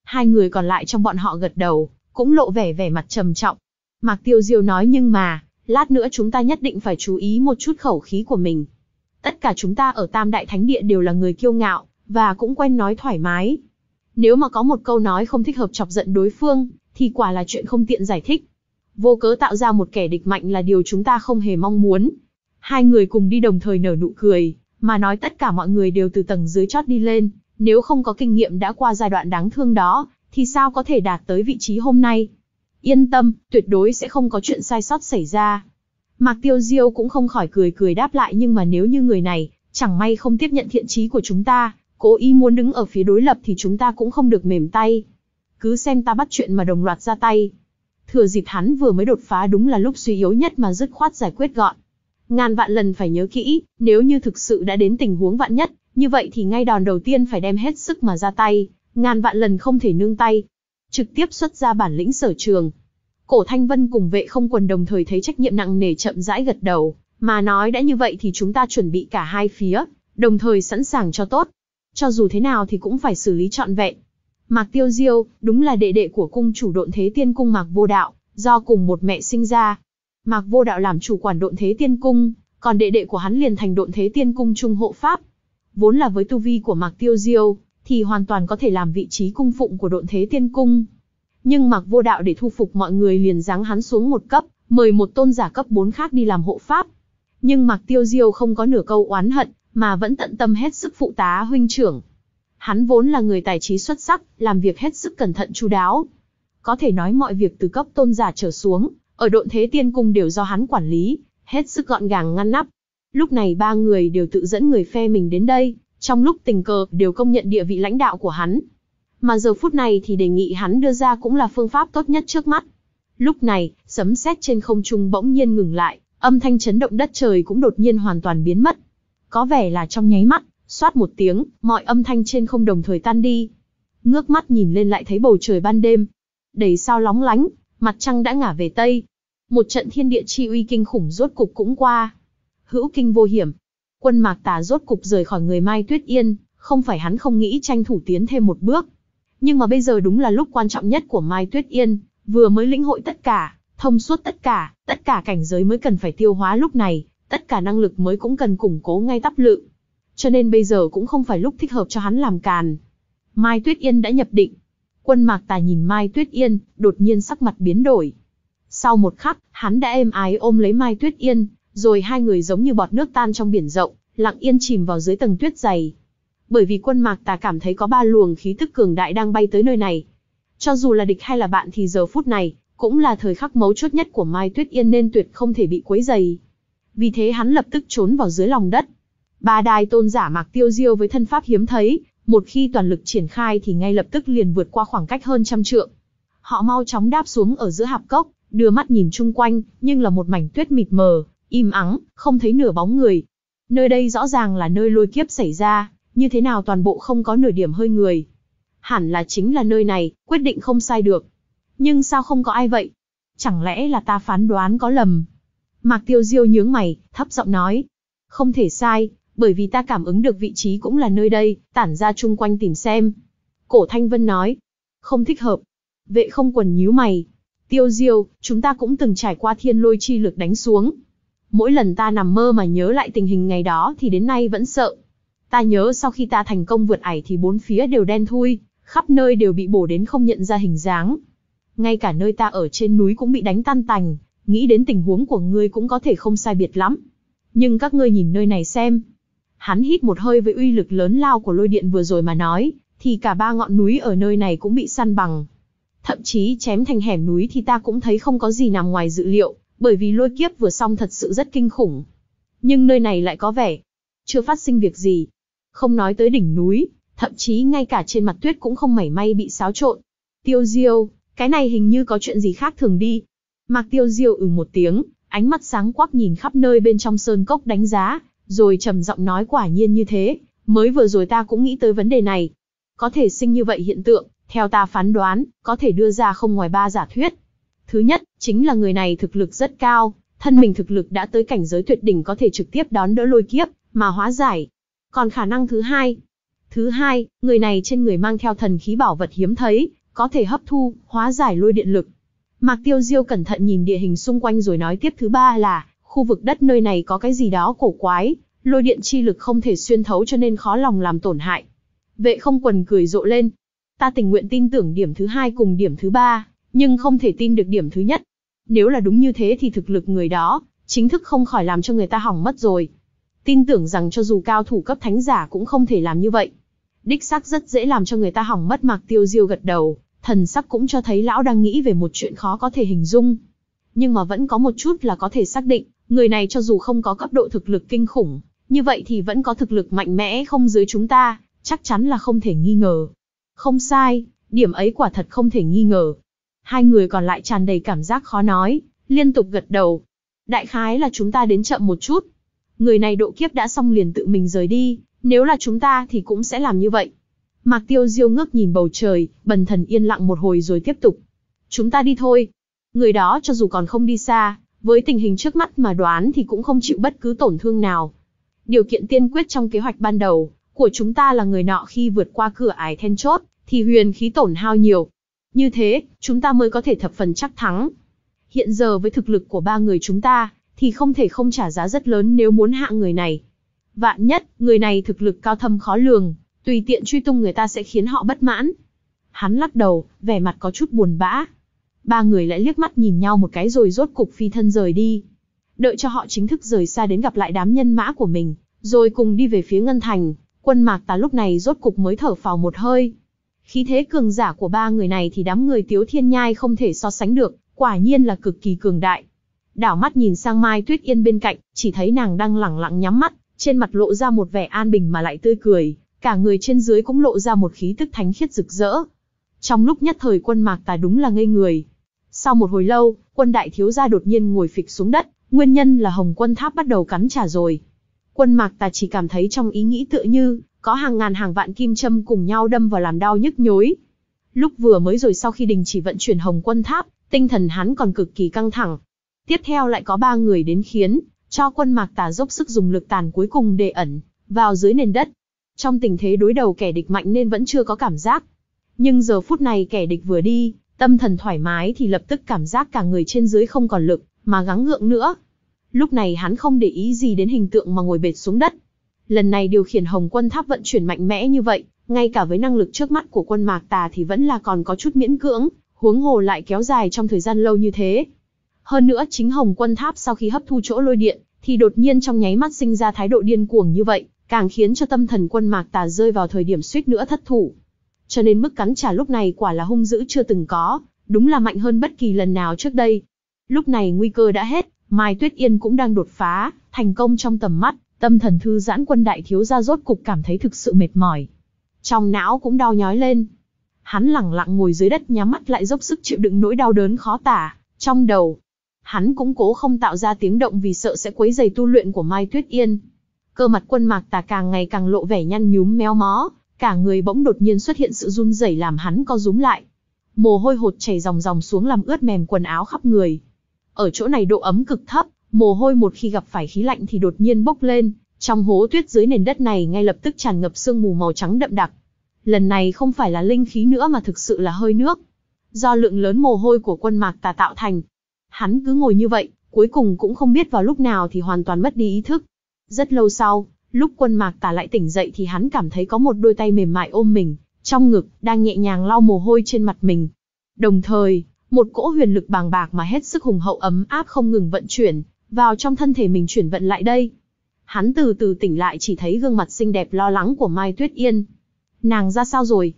Hai người còn lại trong bọn họ gật đầu, cũng lộ vẻ vẻ mặt trầm trọng. Mạc Tiêu Diêu nói nhưng mà, lát nữa chúng ta nhất định phải chú ý một chút khẩu khí của mình. Tất cả chúng ta ở Tam Đại Thánh Địa đều là người kiêu ngạo, và cũng quen nói thoải mái. Nếu mà có một câu nói không thích hợp chọc giận đối phương, thì quả là chuyện không tiện giải thích. Vô cớ tạo ra một kẻ địch mạnh là điều chúng ta không hề mong muốn. Hai người cùng đi đồng thời nở nụ cười, mà nói tất cả mọi người đều từ tầng dưới chót đi lên, nếu không có kinh nghiệm đã qua giai đoạn đáng thương đó, thì sao có thể đạt tới vị trí hôm nay? Yên tâm, tuyệt đối sẽ không có chuyện sai sót xảy ra. Mạc Tiêu Diêu cũng không khỏi cười cười đáp lại nhưng mà nếu như người này, chẳng may không tiếp nhận thiện chí của chúng ta, cố ý muốn đứng ở phía đối lập thì chúng ta cũng không được mềm tay. Cứ xem ta bắt chuyện mà đồng loạt ra tay. Thừa dịp hắn vừa mới đột phá đúng là lúc suy yếu nhất mà dứt khoát giải quyết gọn. Ngàn vạn lần phải nhớ kỹ, nếu như thực sự đã đến tình huống vạn nhất, như vậy thì ngay đòn đầu tiên phải đem hết sức mà ra tay, ngàn vạn lần không thể nương tay. Trực tiếp xuất ra bản lĩnh sở trường. Cổ Thanh Vân cùng vệ không quần đồng thời thấy trách nhiệm nặng nề chậm rãi gật đầu, mà nói đã như vậy thì chúng ta chuẩn bị cả hai phía, đồng thời sẵn sàng cho tốt. Cho dù thế nào thì cũng phải xử lý trọn vẹn. Mạc Tiêu Diêu, đúng là đệ đệ của cung chủ độn thế tiên cung Mạc Vô Đạo, do cùng một mẹ sinh ra. Mạc Vô Đạo làm chủ quản độn thế tiên cung, còn đệ đệ của hắn liền thành độn thế tiên cung trung hộ pháp, vốn là với tu vi của Mạc Tiêu Diêu, thì hoàn toàn có thể làm vị trí cung phụng của độn thế tiên cung. Nhưng Mạc Vô Đạo để thu phục mọi người liền giáng hắn xuống một cấp, mời một tôn giả cấp 4 khác đi làm hộ pháp. Nhưng Mạc Tiêu Diêu không có nửa câu oán hận, mà vẫn tận tâm hết sức phụ tá huynh trưởng. Hắn vốn là người tài trí xuất sắc, làm việc hết sức cẩn thận chu đáo. Có thể nói mọi việc từ cấp tôn giả trở xuống, ở độn thế tiên cung đều do hắn quản lý, hết sức gọn gàng ngăn nắp. Lúc này ba người đều tự dẫn người phe mình đến đây, trong lúc tình cờ đều công nhận địa vị lãnh đạo của hắn. Mà giờ phút này thì đề nghị hắn đưa ra cũng là phương pháp tốt nhất trước mắt. Lúc này, sấm sét trên không trung bỗng nhiên ngừng lại, âm thanh chấn động đất trời cũng đột nhiên hoàn toàn biến mất. Có vẻ là trong nháy mắt, xoát một tiếng, mọi âm thanh trên không đồng thời tan đi. Ngước mắt nhìn lên lại thấy bầu trời ban đêm, đầy sao lóng lánh, mặt trăng đã ngả về tây. Một trận thiên địa chi uy kinh khủng rốt cục cũng qua hữu kinh vô hiểm. Quân Mạc Tà rốt cục rời khỏi người Mai Tuyết Yên, không phải hắn không nghĩ tranh thủ tiến thêm một bước. Nhưng mà bây giờ đúng là lúc quan trọng nhất của Mai Tuyết Yên, vừa mới lĩnh hội tất cả, thông suốt tất cả, tất cả cảnh giới mới cần phải tiêu hóa lúc này, tất cả năng lực mới cũng cần củng cố ngay tắp lự. Cho nên bây giờ cũng không phải lúc thích hợp cho hắn làm càn. Mai Tuyết Yên đã nhập định. Quân Mạc Tà nhìn Mai Tuyết Yên, đột nhiên sắc mặt biến đổi. Sau một khắc, hắn đã êm ái ôm lấy Mai Tuyết Yên, rồi hai người giống như bọt nước tan trong biển rộng, lặng yên chìm vào dưới tầng tuyết dày. Bởi vì quân mạc tà cảm thấy có ba luồng khí tức cường đại đang bay tới nơi này. Cho dù là địch hay là bạn thì giờ phút này, cũng là thời khắc mấu chốt nhất của Mai Tuyết Yên nên tuyệt không thể bị quấy dày. Vì thế hắn lập tức trốn vào dưới lòng đất. Ba đài tôn giả mạc tiêu diêu với thân pháp hiếm thấy, một khi toàn lực triển khai thì ngay lập tức liền vượt qua khoảng cách hơn trăm trượng. Họ mau chóng đáp xuống ở giữa hạp cốc, đưa mắt nhìn chung quanh, nhưng là một mảnh tuyết mịt mờ, im ắng, không thấy nửa bóng người. Nơi đây rõ ràng là nơi lôi kiếp xảy ra, như thế nào toàn bộ không có nửa điểm hơi người. Hẳn là chính là nơi này, quyết định không sai được. Nhưng sao không có ai vậy? Chẳng lẽ là ta phán đoán có lầm? Mạc Tiêu Diêu nhướng mày, thấp giọng nói. Không thể sai, bởi vì ta cảm ứng được vị trí cũng là nơi đây, tản ra chung quanh tìm xem. Cổ Thanh Vân nói. Không thích hợp. Vệ không quần nhíu mày. Tiêu Diêu, chúng ta cũng từng trải qua thiên lôi chi lực đánh xuống, Mỗi lần ta nằm mơ mà nhớ lại tình hình ngày đó thì đến nay vẫn sợ. Ta nhớ sau khi ta thành công vượt ải thì bốn phía đều đen thui, khắp nơi đều bị bổ đến không nhận ra hình dáng. Ngay cả nơi ta ở trên núi cũng bị đánh tan tành, nghĩ đến tình huống của ngươi cũng có thể không sai biệt lắm. Nhưng các ngươi nhìn nơi này xem. Hắn hít một hơi với uy lực lớn lao của lôi điện vừa rồi mà nói, thì cả ba ngọn núi ở nơi này cũng bị săn bằng. Thậm chí chém thành hẻm núi thì ta cũng thấy không có gì nằm ngoài dự liệu, bởi vì lôi kiếp vừa xong thật sự rất kinh khủng. Nhưng nơi này lại có vẻ chưa phát sinh việc gì. Không nói tới đỉnh núi, thậm chí ngay cả trên mặt tuyết cũng không mảy may bị xáo trộn. Tiêu Diêu, cái này hình như có chuyện gì khác thường đi. Mạc Tiêu Diêu ừ một tiếng, ánh mắt sáng quắc nhìn khắp nơi bên trong sơn cốc đánh giá, rồi trầm giọng nói quả nhiên như thế, mới vừa rồi ta cũng nghĩ tới vấn đề này. Có thể sinh như vậy hiện tượng, theo ta phán đoán, có thể đưa ra không ngoài ba giả thuyết, Thứ nhất, chính là người này thực lực rất cao, thân mình thực lực đã tới cảnh giới tuyệt đỉnh có thể trực tiếp đón đỡ lôi kiếp, mà hóa giải. Còn khả năng thứ hai, thứ hai, người này trên người mang theo thần khí bảo vật hiếm thấy, có thể hấp thu, hóa giải lôi điện lực. Mạc Tiêu Diêu cẩn thận nhìn địa hình xung quanh rồi nói tiếp thứ ba là, khu vực đất nơi này có cái gì đó cổ quái, lôi điện chi lực không thể xuyên thấu cho nên khó lòng làm tổn hại. Vệ không quần cười rộ lên. Ta tình nguyện tin tưởng điểm thứ hai cùng điểm thứ ba, nhưng không thể tin được điểm thứ nhất. Nếu là đúng như thế thì thực lực người đó, chính thức không khỏi làm cho người ta hỏng mất rồi. Tin tưởng rằng cho dù cao thủ cấp thánh giả cũng không thể làm như vậy. Đích xác rất dễ làm cho người ta hỏng mất mạc tiêu diêu gật đầu, thần sắc cũng cho thấy lão đang nghĩ về một chuyện khó có thể hình dung. Nhưng mà vẫn có một chút là có thể xác định, người này cho dù không có cấp độ thực lực kinh khủng, như vậy thì vẫn có thực lực mạnh mẽ không dưới chúng ta, chắc chắn là không thể nghi ngờ. Không sai, điểm ấy quả thật không thể nghi ngờ, hai người còn lại tràn đầy cảm giác khó nói, liên tục gật đầu. Đại khái là chúng ta đến chậm một chút. Người này độ kiếp đã xong liền tự mình rời đi, nếu là chúng ta thì cũng sẽ làm như vậy. Mạc Tiêu Diêu ngước nhìn bầu trời, bần thần yên lặng một hồi rồi tiếp tục. Chúng ta đi thôi. Người đó cho dù còn không đi xa, với tình hình trước mắt mà đoán thì cũng không chịu bất cứ tổn thương nào. Điều kiện tiên quyết trong kế hoạch ban đầu của chúng ta là người nọ khi vượt qua cửa ải then chốt thì huyền khí tổn hao nhiều, như thế, chúng ta mới có thể thập phần chắc thắng. Hiện giờ với thực lực của ba người chúng ta, thì không thể không trả giá rất lớn nếu muốn hạ người này. Vạn nhất, người này thực lực cao thâm khó lường, tùy tiện truy tung người ta sẽ khiến họ bất mãn. Hắn lắc đầu, vẻ mặt có chút buồn bã. Ba người lại liếc mắt nhìn nhau một cái rồi rốt cục phi thân rời đi. Đợi cho họ chính thức rời xa đến gặp lại đám nhân mã của mình, rồi cùng đi về phía Ngân Thành, quân mạc ta lúc này rốt cục mới thở phào một hơi. Khí thế cường giả của ba người này thì đám người Tiếu Thiên Nhai không thể so sánh được, quả nhiên là cực kỳ cường đại. Đảo mắt nhìn sang Mai Tuyết Yên bên cạnh, chỉ thấy nàng đang lẳng lặng nhắm mắt, trên mặt lộ ra một vẻ an bình mà lại tươi cười, cả người trên dưới cũng lộ ra một khí tức thánh khiết rực rỡ. Trong lúc nhất thời quân mạc tà đúng là ngây người. Sau một hồi lâu, quân đại thiếu gia đột nhiên ngồi phịch xuống đất, nguyên nhân là hồng quân tháp bắt đầu cắn trả rồi. Quân mạc tà chỉ cảm thấy trong ý nghĩ tựa như, có hàng ngàn hàng vạn kim châm cùng nhau đâm vào làm đau nhức nhối. Lúc vừa mới rồi sau khi đình chỉ vận chuyển hồng quân tháp, tinh thần hắn còn cực kỳ căng thẳng. Tiếp theo lại có ba người đến khiến, cho quân mạc tà dốc sức dùng lực tàn cuối cùng để ẩn, vào dưới nền đất. Trong tình thế đối đầu kẻ địch mạnh nên vẫn chưa có cảm giác. Nhưng giờ phút này kẻ địch vừa đi, tâm thần thoải mái thì lập tức cảm giác cả người trên dưới không còn lực, mà gắng gượng nữa. Lúc này hắn không để ý gì đến hình tượng mà ngồi bệt xuống đất, lần này điều khiển Hồng Quân Tháp vận chuyển mạnh mẽ như vậy, ngay cả với năng lực trước mắt của quân Mạc Tà thì vẫn là còn có chút miễn cưỡng, huống hồ lại kéo dài trong thời gian lâu như thế. Hơn nữa chính Hồng Quân Tháp sau khi hấp thu chỗ lôi điện, thì đột nhiên trong nháy mắt sinh ra thái độ điên cuồng như vậy, càng khiến cho tâm thần quân Mạc Tà rơi vào thời điểm suýt nữa thất thủ. Cho nên mức cắn trả lúc này quả là hung dữ chưa từng có, đúng là mạnh hơn bất kỳ lần nào trước đây. Lúc này nguy cơ đã hết, Mai Tuyết Yên cũng đang đột phá, thành công trong tầm mắt, Tâm thần thư giãn quân đại thiếu gia rốt cục cảm thấy thực sự mệt mỏi. Trong não cũng đau nhói lên. Hắn lẳng lặng ngồi dưới đất nhắm mắt lại dốc sức chịu đựng nỗi đau đớn khó tả, trong đầu. Hắn cũng cố không tạo ra tiếng động vì sợ sẽ quấy giày tu luyện của Mai Tuyết Yên. Cơ mặt quân mạc tà càng ngày càng lộ vẻ nhăn nhúm méo mó, cả người bỗng đột nhiên xuất hiện sự run rẩy làm hắn co rúm lại. Mồ hôi hột chảy ròng ròng xuống làm ướt mềm quần áo khắp người. Ở chỗ này độ ấm cực thấp, Mồ hôi một khi gặp phải khí lạnh thì đột nhiên bốc lên, trong hố tuyết dưới nền đất này ngay lập tức tràn ngập sương mù màu trắng đậm đặc. Lần này không phải là linh khí nữa mà thực sự là hơi nước. Do lượng lớn mồ hôi của quân mạc tà tạo thành. Hắn cứ ngồi như vậy, cuối cùng cũng không biết vào lúc nào thì hoàn toàn mất đi ý thức. Rất lâu sau, lúc quân mạc tà lại tỉnh dậy thì hắn cảm thấy có một đôi tay mềm mại ôm mình, trong ngực, đang nhẹ nhàng lau mồ hôi trên mặt mình. Đồng thời, một cỗ huyền lực bàng bạc mà hết sức hùng hậu ấm áp không ngừng vận chuyển, vào trong thân thể mình chuyển vận lại đây. Hắn từ từ tỉnh lại chỉ thấy gương mặt xinh đẹp lo lắng của Mai Tuyết Yên. Nàng ra sao rồi?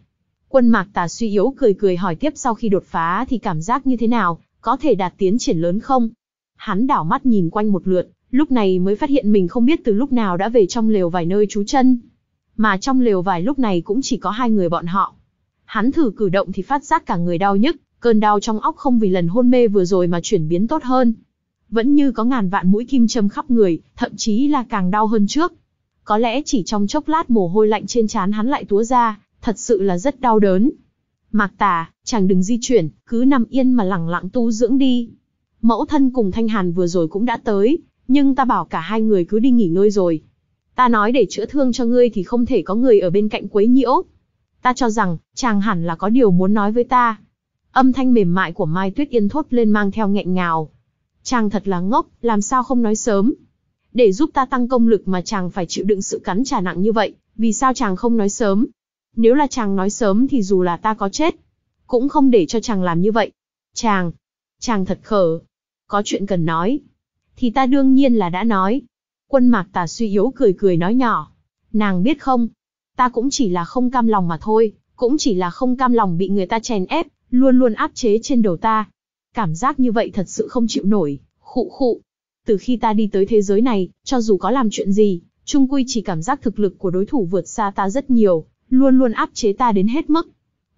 Quân mạc tà suy yếu cười cười hỏi tiếp sau khi đột phá thì cảm giác như thế nào, có thể đạt tiến triển lớn không? Hắn đảo mắt nhìn quanh một lượt, lúc này mới phát hiện mình không biết từ lúc nào đã về trong lều vài nơi trú chân. Mà trong lều vài lúc này cũng chỉ có hai người bọn họ. Hắn thử cử động thì phát giác cả người đau nhức, cơn đau trong óc không vì lần hôn mê vừa rồi mà chuyển biến tốt hơn, vẫn như có ngàn vạn mũi kim châm khắp người, thậm chí là càng đau hơn trước. Có lẽ chỉ trong chốc lát mồ hôi lạnh trên trán hắn lại túa ra, thật sự là rất đau đớn. Mạc Tà, chàng đừng di chuyển, cứ nằm yên mà lẳng lặng tu dưỡng đi. Mẫu thân cùng Thanh Hàn vừa rồi cũng đã tới, nhưng ta bảo cả hai người cứ đi nghỉ ngơi rồi. Ta nói để chữa thương cho ngươi thì không thể có người ở bên cạnh quấy nhiễu. Ta cho rằng, chàng hẳn là có điều muốn nói với ta. Âm thanh mềm mại của Mai Tuyết Yên thốt lên mang theo nghẹn ngào, chàng thật là ngốc, làm sao không nói sớm. Để giúp ta tăng công lực mà chàng phải chịu đựng sự cắn trả nặng như vậy, vì sao chàng không nói sớm? Nếu là chàng nói sớm thì dù là ta có chết, cũng không để cho chàng làm như vậy. Chàng, chàng thật khờ, có chuyện cần nói. Thì ta đương nhiên là đã nói. Quân mạc tà suy yếu cười cười nói nhỏ. Nàng biết không, ta cũng chỉ là không cam lòng mà thôi, cũng chỉ là không cam lòng bị người ta chèn ép, luôn luôn áp chế trên đầu ta, Cảm giác như vậy thật sự không chịu nổi, khụ khụ. Từ khi ta đi tới thế giới này, cho dù có làm chuyện gì, chung quy chỉ cảm giác thực lực của đối thủ vượt xa ta rất nhiều, luôn luôn áp chế ta đến hết mức.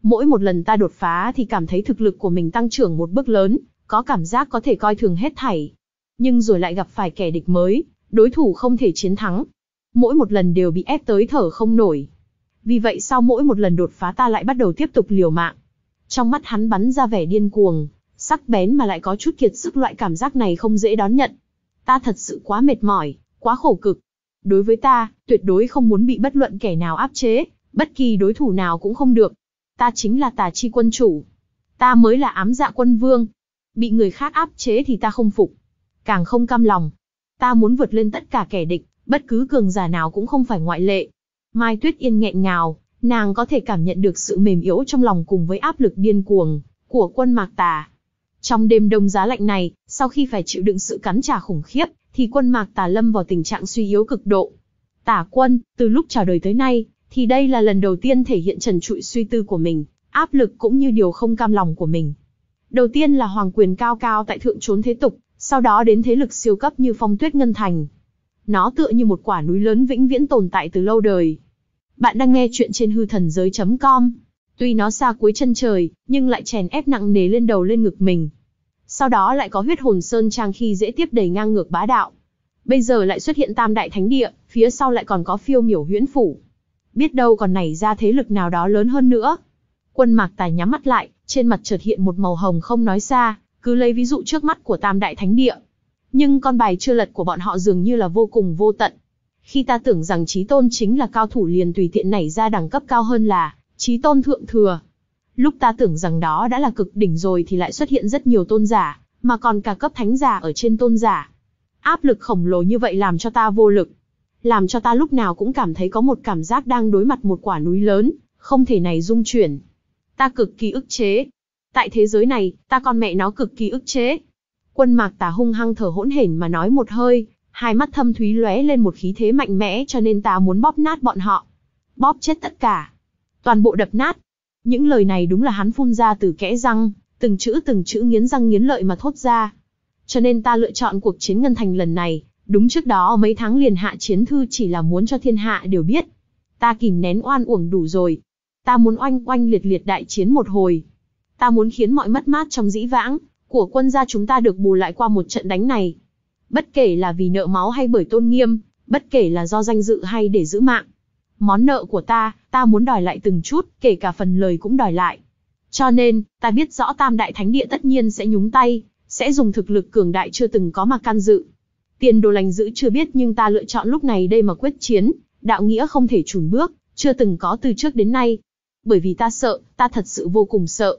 Mỗi một lần ta đột phá thì cảm thấy thực lực của mình tăng trưởng một bước lớn, có cảm giác có thể coi thường hết thảy. Nhưng rồi lại gặp phải kẻ địch mới, đối thủ không thể chiến thắng. Mỗi một lần đều bị ép tới thở không nổi. Vì vậy sau mỗi một lần đột phá ta lại bắt đầu tiếp tục liều mạng. Trong mắt hắn bắn ra vẻ điên cuồng, sắc bén mà lại có chút kiệt sức loại cảm giác này không dễ đón nhận. Ta thật sự quá mệt mỏi, quá khổ cực. Đối với ta, tuyệt đối không muốn bị bất luận kẻ nào áp chế, bất kỳ đối thủ nào cũng không được. Ta chính là tà chi quân chủ. Ta mới là ám dạ quân vương. Bị người khác áp chế thì ta không phục. Càng không cam lòng. Ta muốn vượt lên tất cả kẻ địch, bất cứ cường giả nào cũng không phải ngoại lệ. Mai Tuyết Yên nghẹn ngào, nàng có thể cảm nhận được sự mềm yếu trong lòng cùng với áp lực điên cuồng của quân mạc tà. Trong đêm đông giá lạnh này, sau khi phải chịu đựng sự cắn trả khủng khiếp, thì quân mạc tà lâm vào tình trạng suy yếu cực độ. Tả quân, từ lúc chào đời tới nay, thì đây là lần đầu tiên thể hiện trần trụi suy tư của mình, áp lực cũng như điều không cam lòng của mình. Đầu tiên là hoàng quyền cao cao tại thượng trốn thế tục, sau đó đến thế lực siêu cấp như phong tuyết ngân thành. Nó tựa như một quả núi lớn vĩnh viễn tồn tại từ lâu đời. Bạn đang nghe chuyện trên hư thần giới.com Tuy nó xa cuối chân trời, nhưng lại chèn ép nặng nề lên đầu lên ngực mình. Sau đó lại có huyết hồn sơn trang khi dễ tiếp đẩy ngang ngược bá đạo. Bây giờ lại xuất hiện tam đại thánh địa, phía sau lại còn có phiêu miểu huyễn phủ. Biết đâu còn nảy ra thế lực nào đó lớn hơn nữa. Quân mạc tài nhắm mắt lại, trên mặt chợt hiện một màu hồng không nói xa, cứ lấy ví dụ trước mắt của tam đại thánh địa. Nhưng con bài chưa lật của bọn họ dường như là vô cùng vô tận. Khi ta tưởng rằng trí tôn chính là cao thủ liền tùy tiện nảy ra đẳng cấp cao hơn là trí tôn thượng thừa. Lúc ta tưởng rằng đó đã là cực đỉnh rồi thì lại xuất hiện rất nhiều tôn giả, mà còn cả cấp thánh giả ở trên tôn giả. Áp lực khổng lồ như vậy làm cho ta vô lực. Làm cho ta lúc nào cũng cảm thấy có một cảm giác đang đối mặt một quả núi lớn, không thể này dung chuyển. Ta cực kỳ ức chế. Tại thế giới này, ta con mẹ nó cực kỳ ức chế. Quân mạc tà hung hăng thở hỗn hển mà nói một hơi, hai mắt thâm thúy lóe lên một khí thế mạnh mẽ cho nên ta muốn bóp nát bọn họ. Bóp chết tất cả toàn bộ đập nát. Những lời này đúng là hắn phun ra từ kẽ răng, từng chữ từng chữ nghiến răng nghiến lợi mà thốt ra. Cho nên ta lựa chọn cuộc chiến ngân thành lần này, đúng trước đó mấy tháng liền hạ chiến thư chỉ là muốn cho thiên hạ đều biết. Ta kìm nén oan uổng đủ rồi. Ta muốn oanh oanh liệt liệt đại chiến một hồi. Ta muốn khiến mọi mất mát trong dĩ vãng, của quân gia chúng ta được bù lại qua một trận đánh này. Bất kể là vì nợ máu hay bởi tôn nghiêm, bất kể là do danh dự hay để giữ mạng, món nợ của ta, ta muốn đòi lại từng chút, kể cả phần lời cũng đòi lại. Cho nên, ta biết rõ Tam Đại Thánh Địa tất nhiên sẽ nhúng tay, sẽ dùng thực lực cường đại chưa từng có mà can dự. Tiền đồ lành giữ chưa biết nhưng ta lựa chọn lúc này đây mà quyết chiến, đạo nghĩa không thể chùn bước, chưa từng có từ trước đến nay. Bởi vì ta sợ, ta thật sự vô cùng sợ.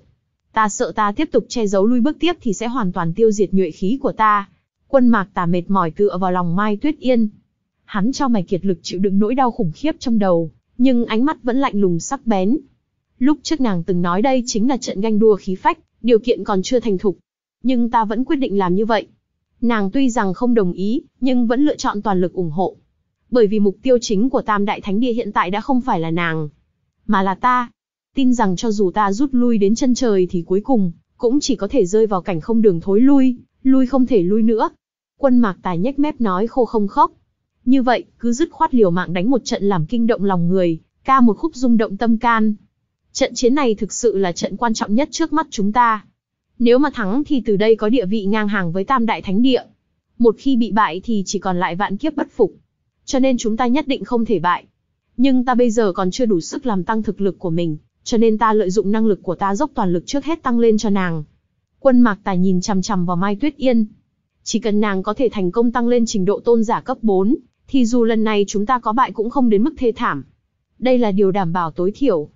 Ta sợ ta tiếp tục che giấu lui bước tiếp thì sẽ hoàn toàn tiêu diệt nhuệ khí của ta. Quân mạc ta mệt mỏi tựa vào lòng Mai Tuyết Yên, Hắn cho mày kiệt lực chịu đựng nỗi đau khủng khiếp trong đầu, nhưng ánh mắt vẫn lạnh lùng sắc bén. Lúc trước nàng từng nói đây chính là trận ganh đua khí phách, điều kiện còn chưa thành thục. Nhưng ta vẫn quyết định làm như vậy. Nàng tuy rằng không đồng ý, nhưng vẫn lựa chọn toàn lực ủng hộ. Bởi vì mục tiêu chính của Tam Đại Thánh Địa hiện tại đã không phải là nàng, mà là ta. Tin rằng cho dù ta rút lui đến chân trời thì cuối cùng, cũng chỉ có thể rơi vào cảnh không đường thối lui, lui không thể lui nữa. Quân mạc tài nhếch mép nói khô không khóc. Như vậy, cứ dứt khoát liều mạng đánh một trận làm kinh động lòng người, ca một khúc rung động tâm can. Trận chiến này thực sự là trận quan trọng nhất trước mắt chúng ta. Nếu mà thắng thì từ đây có địa vị ngang hàng với tam đại thánh địa. Một khi bị bại thì chỉ còn lại vạn kiếp bất phục. Cho nên chúng ta nhất định không thể bại. Nhưng ta bây giờ còn chưa đủ sức làm tăng thực lực của mình, cho nên ta lợi dụng năng lực của ta dốc toàn lực trước hết tăng lên cho nàng. Quân mạc tài nhìn chằm chằm vào Mai Tuyết Yên. Chỉ cần nàng có thể thành công tăng lên trình độ tôn giả cấp 4, thì dù lần này chúng ta có bại cũng không đến mức thê thảm. Đây là điều đảm bảo tối thiểu.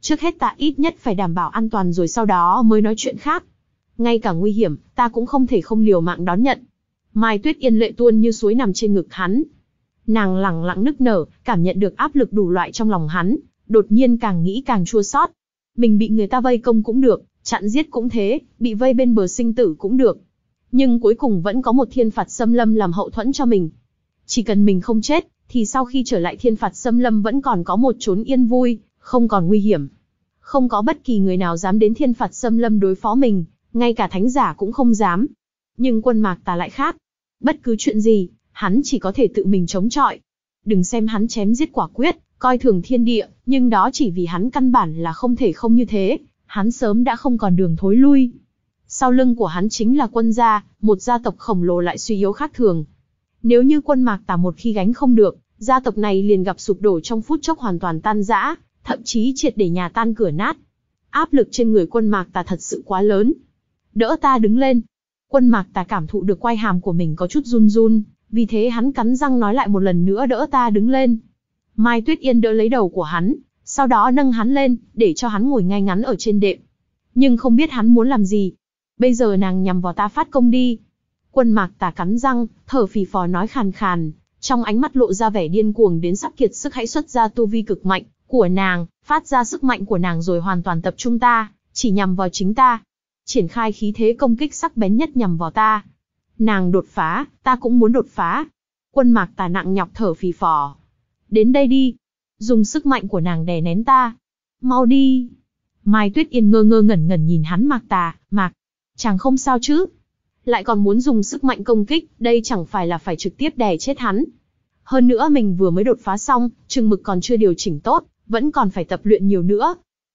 Trước hết ta ít nhất phải đảm bảo an toàn rồi sau đó mới nói chuyện khác. Ngay cả nguy hiểm, ta cũng không thể không liều mạng đón nhận. Mai Tuyết Yên lệ tuôn như suối nằm trên ngực hắn. Nàng lẳng lặng nức nở, cảm nhận được áp lực đủ loại trong lòng hắn, đột nhiên càng nghĩ càng chua xót. Mình bị người ta vây công cũng được, chặn giết cũng thế, bị vây bên bờ sinh tử cũng được. Nhưng cuối cùng vẫn có một thiên phạt xâm lâm làm hậu thuẫn cho mình, chỉ cần mình không chết, thì sau khi trở lại thiên phạt xâm lâm vẫn còn có một chốn yên vui, không còn nguy hiểm. Không có bất kỳ người nào dám đến thiên phạt xâm lâm đối phó mình, ngay cả thánh giả cũng không dám. Nhưng quân mạc tà lại khác. Bất cứ chuyện gì, hắn chỉ có thể tự mình chống chọi. Đừng xem hắn chém giết quả quyết, coi thường thiên địa, nhưng đó chỉ vì hắn căn bản là không thể không như thế, hắn sớm đã không còn đường thối lui. Sau lưng của hắn chính là quân gia, một gia tộc khổng lồ lại suy yếu khác thường, nếu như quân mạc tà một khi gánh không được, gia tộc này liền gặp sụp đổ trong phút chốc hoàn toàn tan rã, thậm chí triệt để nhà tan cửa nát. Áp lực trên người quân mạc tà thật sự quá lớn. Đỡ ta đứng lên. Quân mạc tà cảm thụ được quai hàm của mình có chút run run, vì thế hắn cắn răng nói lại một lần nữa đỡ ta đứng lên. Mai Tuyết Yên đỡ lấy đầu của hắn, sau đó nâng hắn lên, để cho hắn ngồi ngay ngắn ở trên đệm. Nhưng không biết hắn muốn làm gì. Bây giờ nàng nhằm vào ta phát công đi, Quân mạc tà cắn răng, thở phì phò nói khàn khàn, trong ánh mắt lộ ra vẻ điên cuồng đến sắp kiệt sức hãy xuất ra tu vi cực mạnh của nàng, phát ra sức mạnh của nàng rồi hoàn toàn tập trung ta, chỉ nhằm vào chính ta. Triển khai khí thế công kích sắc bén nhất nhằm vào ta. Nàng đột phá, ta cũng muốn đột phá. Quân mạc tà nặng nhọc thở phì phò. Đến đây đi. Dùng sức mạnh của nàng đè nén ta. Mau đi. Mai Tuyết Yên ngơ ngơ ngẩn ngẩn nhìn hắn mạc tà, mạc. Chàng không sao chứ, lại còn muốn dùng sức mạnh công kích, đây chẳng phải là phải trực tiếp đè chết hắn. Hơn nữa mình vừa mới đột phá xong, chừng mực còn chưa điều chỉnh tốt, vẫn còn phải tập luyện nhiều nữa.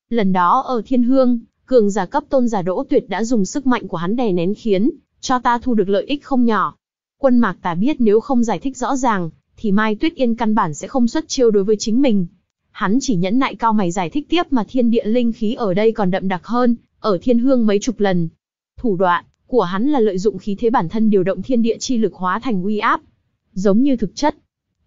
Lần đó ở Thiên Hương, cường giả cấp tôn giả Đỗ Tuyệt đã dùng sức mạnh của hắn đè nén khiến, cho ta thu được lợi ích không nhỏ. Quân Mạc ta biết nếu không giải thích rõ ràng, thì Mai Tuyết Yên căn bản sẽ không xuất chiêu đối với chính mình. Hắn chỉ nhẫn nại cao mày giải thích tiếp mà thiên địa linh khí ở đây còn đậm đặc hơn, ở thiên hương mấy chục lần. Thủ đoạn, của hắn là lợi dụng khí thế bản thân điều động thiên địa chi lực hóa thành uy áp. Giống như thực chất.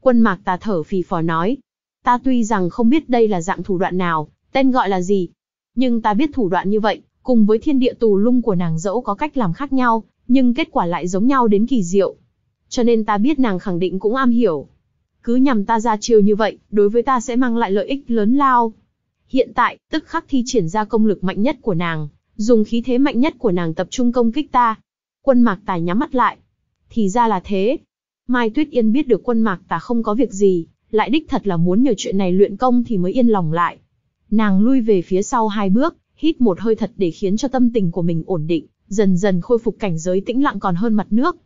Quân mạc tà thở phì phò nói. Ta tuy rằng không biết đây là dạng thủ đoạn nào, tên gọi là gì. Nhưng ta biết thủ đoạn như vậy, cùng với thiên địa tù lung của nàng dẫu có cách làm khác nhau, nhưng kết quả lại giống nhau đến kỳ diệu. Cho nên ta biết nàng khẳng định cũng am hiểu. Cứ nhằm ta ra chiêu như vậy, đối với ta sẽ mang lại lợi ích lớn lao. Hiện tại, tức khắc thi triển ra công lực mạnh nhất của nàng, dùng khí thế mạnh nhất của nàng tập trung công kích ta. Quân Mạc Tà nhắm mắt lại. Thì ra là thế. Mai Tuyết Yên biết được quân Mạc Tà không có việc gì, lại đích thật là muốn nhờ chuyện này luyện công thì mới yên lòng lại. Nàng lui về phía sau hai bước, hít một hơi thật để khiến cho tâm tình của mình ổn định, dần dần khôi phục cảnh giới tĩnh lặng còn hơn mặt nước.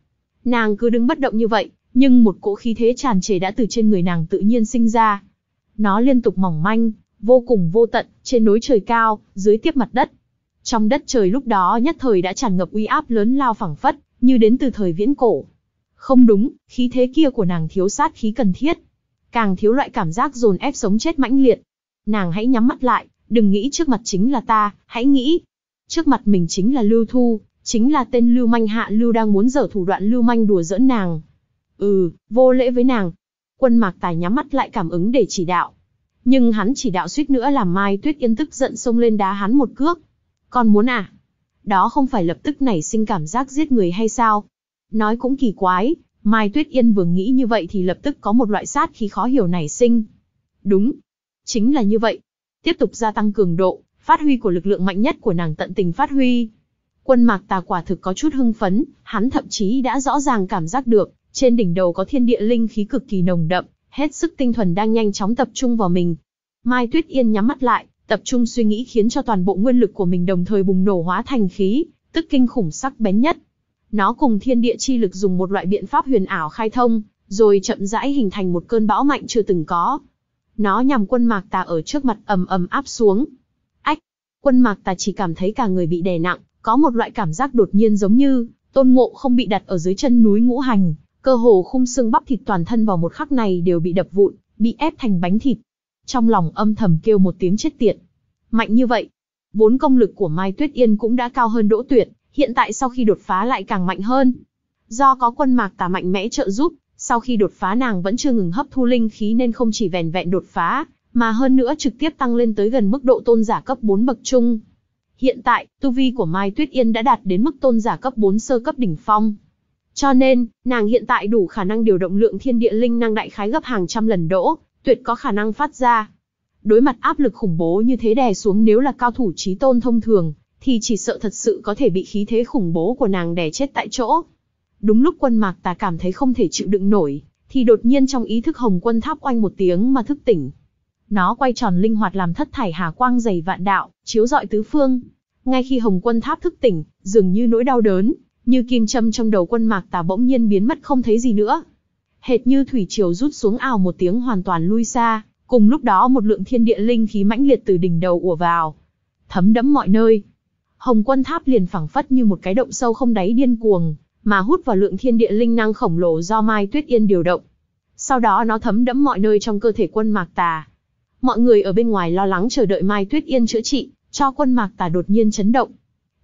Nàng cứ đứng bất động như vậy, nhưng một cỗ khí thế tràn trề đã từ trên người nàng tự nhiên sinh ra. Nó liên tục mỏng manh, vô cùng vô tận, trên núi trời cao, dưới tiếp mặt đất, trong đất trời lúc đó nhất thời đã tràn ngập uy áp lớn lao phẳng phất, như đến từ thời viễn cổ. Không đúng, khí thế kia của nàng thiếu sát khí cần thiết. Càng thiếu loại cảm giác dồn ép sống chết mãnh liệt. Nàng hãy nhắm mắt lại, đừng nghĩ trước mặt chính là ta, hãy nghĩ. Trước mặt mình chính là Lưu Thu, chính là tên Lưu Manh Hạ Lưu đang muốn dở thủ đoạn Lưu Manh đùa giỡn nàng. Ừ, vô lễ với nàng. Quân Mạc Tài nhắm mắt lại cảm ứng để chỉ đạo. Nhưng hắn chỉ đạo suýt nữa làm Mai Tuyết Yên tức giận xông lên đá hắn một cước, con muốn à? Đó không phải lập tức nảy sinh cảm giác giết người hay sao? Nói cũng kỳ quái, Mai Tuyết Yên vừa nghĩ như vậy thì lập tức có một loại sát khí khó hiểu nảy sinh. Đúng, chính là như vậy. Tiếp tục gia tăng cường độ, phát huy của lực lượng mạnh nhất của nàng tận tình phát huy. Quân mạc tà quả thực có chút hưng phấn, hắn thậm chí đã rõ ràng cảm giác được, trên đỉnh đầu có thiên địa linh khí cực kỳ nồng đậm, hết sức tinh thuần đang nhanh chóng tập trung vào mình. Mai Tuyết Yên nhắm mắt lại, Tập trung suy nghĩ khiến cho toàn bộ nguyên lực của mình đồng thời bùng nổ hóa thành khí, tức kinh khủng sắc bén nhất. Nó cùng thiên địa chi lực dùng một loại biện pháp huyền ảo khai thông, rồi chậm rãi hình thành một cơn bão mạnh chưa từng có. Nó nhằm quân mạc tà ở trước mặt ầm ầm áp xuống. Ách! Quân mạc tà chỉ cảm thấy cả người bị đè nặng, có một loại cảm giác đột nhiên giống như, tôn ngộ không bị đặt ở dưới chân núi ngũ hành, cơ hồ khung xương bắp thịt toàn thân vào một khắc này đều bị đập vụn, bị ép thành bánh thịt trong lòng âm thầm kêu một tiếng chết tiệt. Mạnh như vậy, vốn công lực của Mai Tuyết Yên cũng đã cao hơn Đỗ Tuyệt, hiện tại sau khi đột phá lại càng mạnh hơn. Do có quân mạc tà mạnh mẽ trợ giúp, sau khi đột phá nàng vẫn chưa ngừng hấp thu linh khí nên không chỉ vẻn vẹn đột phá, mà hơn nữa trực tiếp tăng lên tới gần mức độ tôn giả cấp 4 bậc trung. Hiện tại, tu vi của Mai Tuyết Yên đã đạt đến mức tôn giả cấp 4 sơ cấp đỉnh phong. Cho nên, nàng hiện tại đủ khả năng điều động lượng thiên địa linh năng đại khái gấp hàng trăm lần đỗ, tuyệt có khả năng phát ra. Đối mặt áp lực khủng bố như thế đè xuống nếu là cao thủ trí tôn thông thường, thì chỉ sợ thật sự có thể bị khí thế khủng bố của nàng đè chết tại chỗ. Đúng lúc quân mạc tà cảm thấy không thể chịu đựng nổi, thì đột nhiên trong ý thức hồng quân tháp oanh một tiếng mà thức tỉnh. Nó quay tròn linh hoạt làm thất thải hà quang dày vạn đạo, chiếu dọi tứ phương. Ngay khi hồng quân tháp thức tỉnh, dường như nỗi đau đớn, như kim châm trong đầu quân mạc tà bỗng nhiên biến mất không thấy gì nữa hệt như thủy triều rút xuống ào một tiếng hoàn toàn lui xa, cùng lúc đó một lượng thiên địa linh khí mãnh liệt từ đỉnh đầu ùa vào, thấm đẫm mọi nơi. Hồng Quân Tháp liền phẳng phất như một cái động sâu không đáy điên cuồng, mà hút vào lượng thiên địa linh năng khổng lồ do Mai Tuyết Yên điều động. Sau đó nó thấm đẫm mọi nơi trong cơ thể Quân Mạc Tà. Mọi người ở bên ngoài lo lắng chờ đợi Mai Tuyết Yên chữa trị, cho Quân Mạc Tà đột nhiên chấn động.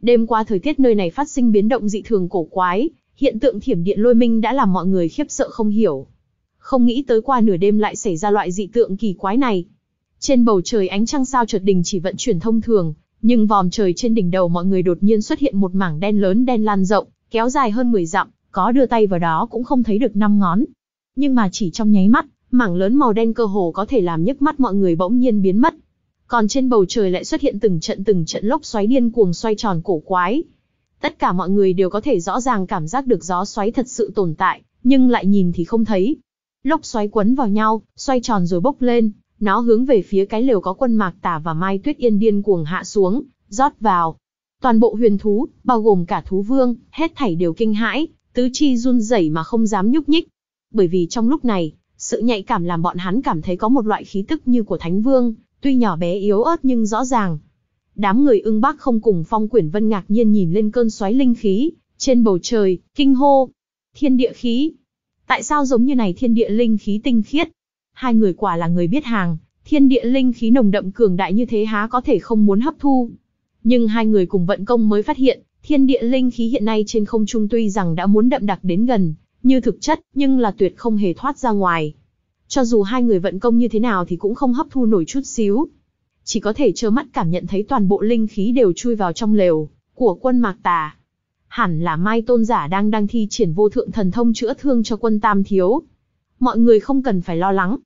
Đêm qua thời tiết nơi này phát sinh biến động dị thường cổ quái, Hiện tượng thiểm điện lôi minh đã làm mọi người khiếp sợ không hiểu. Không nghĩ tới qua nửa đêm lại xảy ra loại dị tượng kỳ quái này. Trên bầu trời ánh trăng sao chợt đình chỉ vận chuyển thông thường, nhưng vòm trời trên đỉnh đầu mọi người đột nhiên xuất hiện một mảng đen lớn đen lan rộng, kéo dài hơn 10 dặm, có đưa tay vào đó cũng không thấy được năm ngón. Nhưng mà chỉ trong nháy mắt, mảng lớn màu đen cơ hồ có thể làm nhức mắt mọi người bỗng nhiên biến mất. Còn trên bầu trời lại xuất hiện từng trận từng trận lốc xoáy điên cuồng xoay tròn cổ quái, Tất cả mọi người đều có thể rõ ràng cảm giác được gió xoáy thật sự tồn tại, nhưng lại nhìn thì không thấy. Lốc xoáy quấn vào nhau, xoay tròn rồi bốc lên, nó hướng về phía cái lều có quân mạc tả và mai tuyết yên điên cuồng hạ xuống, rót vào. Toàn bộ huyền thú, bao gồm cả thú vương, hết thảy đều kinh hãi, tứ chi run rẩy mà không dám nhúc nhích. Bởi vì trong lúc này, sự nhạy cảm làm bọn hắn cảm thấy có một loại khí tức như của thánh vương, tuy nhỏ bé yếu ớt nhưng rõ ràng đám người ưng bác không cùng phong quyển vân ngạc nhiên nhìn lên cơn xoáy linh khí, trên bầu trời, kinh hô. Thiên địa khí. Tại sao giống như này thiên địa linh khí tinh khiết? Hai người quả là người biết hàng, thiên địa linh khí nồng đậm cường đại như thế há có thể không muốn hấp thu. Nhưng hai người cùng vận công mới phát hiện, thiên địa linh khí hiện nay trên không trung tuy rằng đã muốn đậm đặc đến gần, như thực chất, nhưng là tuyệt không hề thoát ra ngoài. Cho dù hai người vận công như thế nào thì cũng không hấp thu nổi chút xíu chỉ có thể trơ mắt cảm nhận thấy toàn bộ linh khí đều chui vào trong lều của quân mạc tà. Hẳn là Mai Tôn Giả đang đang thi triển vô thượng thần thông chữa thương cho quân Tam Thiếu. Mọi người không cần phải lo lắng.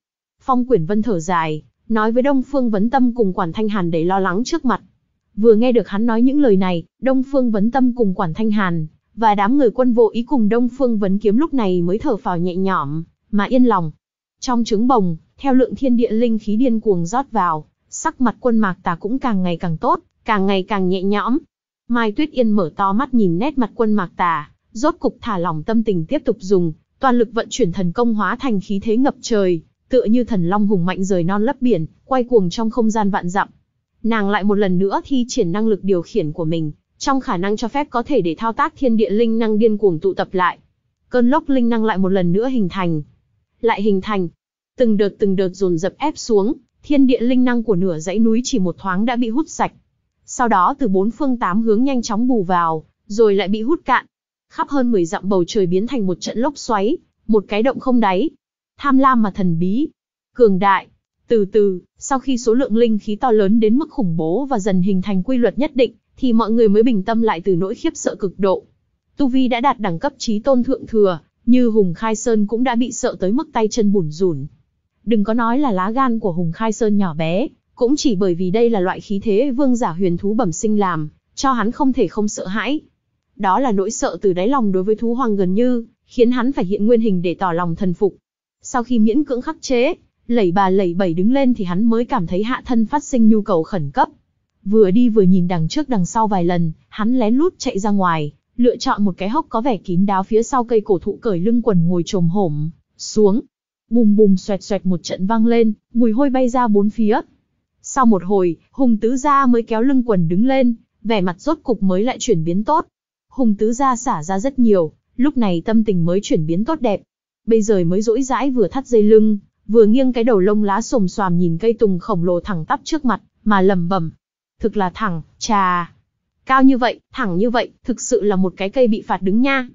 Phong Quyển Vân thở dài, nói với Đông Phương Vấn Tâm cùng Quản Thanh Hàn để lo lắng trước mặt. Vừa nghe được hắn nói những lời này, Đông Phương Vấn Tâm cùng Quản Thanh Hàn, và đám người quân vô ý cùng Đông Phương Vấn Kiếm lúc này mới thở phào nhẹ nhõm, mà yên lòng. Trong trứng bồng, theo lượng thiên địa linh khí điên cuồng rót vào, sắc mặt quân mạc tà cũng càng ngày càng tốt, càng ngày càng nhẹ nhõm. Mai Tuyết Yên mở to mắt nhìn nét mặt quân mạc tà, rốt cục thả lỏng tâm tình tiếp tục dùng, toàn lực vận chuyển thần công hóa thành khí thế ngập trời, tựa như thần long hùng mạnh rời non lấp biển, quay cuồng trong không gian vạn dặm. Nàng lại một lần nữa thi triển năng lực điều khiển của mình, trong khả năng cho phép có thể để thao tác thiên địa linh năng điên cuồng tụ tập lại. Cơn lốc linh năng lại một lần nữa hình thành, lại hình thành, từng đợt từng đợt dồn dập ép xuống, thiên địa linh năng của nửa dãy núi chỉ một thoáng đã bị hút sạch. Sau đó từ bốn phương tám hướng nhanh chóng bù vào, rồi lại bị hút cạn. Khắp hơn 10 dặm bầu trời biến thành một trận lốc xoáy, một cái động không đáy. Tham lam mà thần bí, cường đại. Từ từ, sau khi số lượng linh khí to lớn đến mức khủng bố và dần hình thành quy luật nhất định, thì mọi người mới bình tâm lại từ nỗi khiếp sợ cực độ. Tu Vi đã đạt đẳng cấp trí tôn thượng thừa, như Hùng Khai Sơn cũng đã bị sợ tới mức tay chân bủn rủn, Đừng có nói là lá gan của Hùng Khai Sơn nhỏ bé, cũng chỉ bởi vì đây là loại khí thế vương giả huyền thú bẩm sinh làm, cho hắn không thể không sợ hãi. Đó là nỗi sợ từ đáy lòng đối với thú hoàng gần như, khiến hắn phải hiện nguyên hình để tỏ lòng thần phục. Sau khi miễn cưỡng khắc chế, lẩy bà lẩy bẩy đứng lên thì hắn mới cảm thấy hạ thân phát sinh nhu cầu khẩn cấp. Vừa đi vừa nhìn đằng trước đằng sau vài lần, hắn lén lút chạy ra ngoài, lựa chọn một cái hốc có vẻ kín đáo phía sau cây cổ thụ cởi lưng quần ngồi trồm hổm xuống, bùm bùm xoẹt xoẹt một trận vang lên, mùi hôi bay ra bốn phía. Sau một hồi, Hùng Tứ Gia mới kéo lưng quần đứng lên, vẻ mặt rốt cục mới lại chuyển biến tốt. Hùng Tứ Gia xả ra rất nhiều, lúc này tâm tình mới chuyển biến tốt đẹp. Bây giờ mới rỗi rãi vừa thắt dây lưng, vừa nghiêng cái đầu lông lá xồm xoàm nhìn cây tùng khổng lồ thẳng tắp trước mặt, mà lầm bẩm Thực là thẳng, trà. Cao như vậy, thẳng như vậy, thực sự là một cái cây bị phạt đứng nha.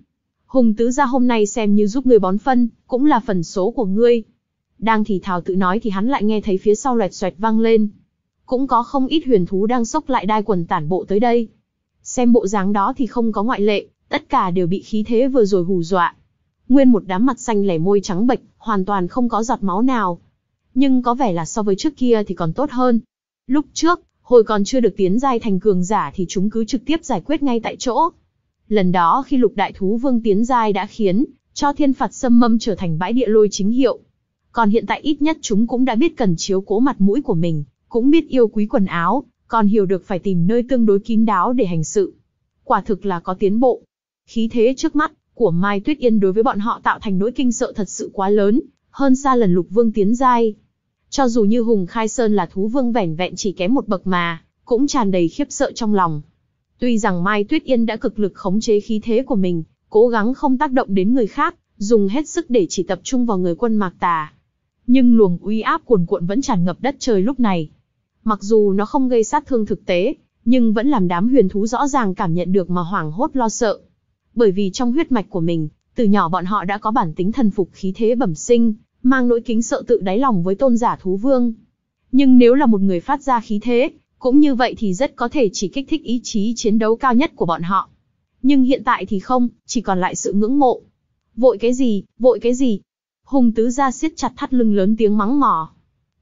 Hùng tứ gia hôm nay xem như giúp người bón phân, cũng là phần số của ngươi. Đang thì thào tự nói thì hắn lại nghe thấy phía sau loẹt xoẹt vang lên. Cũng có không ít huyền thú đang sốc lại đai quần tản bộ tới đây. Xem bộ dáng đó thì không có ngoại lệ, tất cả đều bị khí thế vừa rồi hù dọa. Nguyên một đám mặt xanh lẻ môi trắng bệch, hoàn toàn không có giọt máu nào. Nhưng có vẻ là so với trước kia thì còn tốt hơn. Lúc trước, hồi còn chưa được tiến giai thành cường giả thì chúng cứ trực tiếp giải quyết ngay tại chỗ, Lần đó khi lục đại thú vương tiến giai đã khiến cho thiên phạt xâm mâm trở thành bãi địa lôi chính hiệu. Còn hiện tại ít nhất chúng cũng đã biết cần chiếu cố mặt mũi của mình, cũng biết yêu quý quần áo, còn hiểu được phải tìm nơi tương đối kín đáo để hành sự. Quả thực là có tiến bộ. Khí thế trước mắt của Mai Tuyết Yên đối với bọn họ tạo thành nỗi kinh sợ thật sự quá lớn, hơn xa lần lục vương tiến giai. Cho dù như Hùng Khai Sơn là thú vương vẻn vẹn chỉ kém một bậc mà, cũng tràn đầy khiếp sợ trong lòng. Tuy rằng Mai Tuyết Yên đã cực lực khống chế khí thế của mình, cố gắng không tác động đến người khác, dùng hết sức để chỉ tập trung vào người quân mạc tà. Nhưng luồng uy áp cuồn cuộn vẫn tràn ngập đất trời lúc này. Mặc dù nó không gây sát thương thực tế, nhưng vẫn làm đám huyền thú rõ ràng cảm nhận được mà hoảng hốt lo sợ. Bởi vì trong huyết mạch của mình, từ nhỏ bọn họ đã có bản tính thần phục khí thế bẩm sinh, mang nỗi kính sợ tự đáy lòng với tôn giả thú vương. Nhưng nếu là một người phát ra khí thế, cũng như vậy thì rất có thể chỉ kích thích ý chí chiến đấu cao nhất của bọn họ. Nhưng hiện tại thì không, chỉ còn lại sự ngưỡng mộ. Vội cái gì, vội cái gì? Hùng tứ ra siết chặt thắt lưng lớn tiếng mắng mỏ.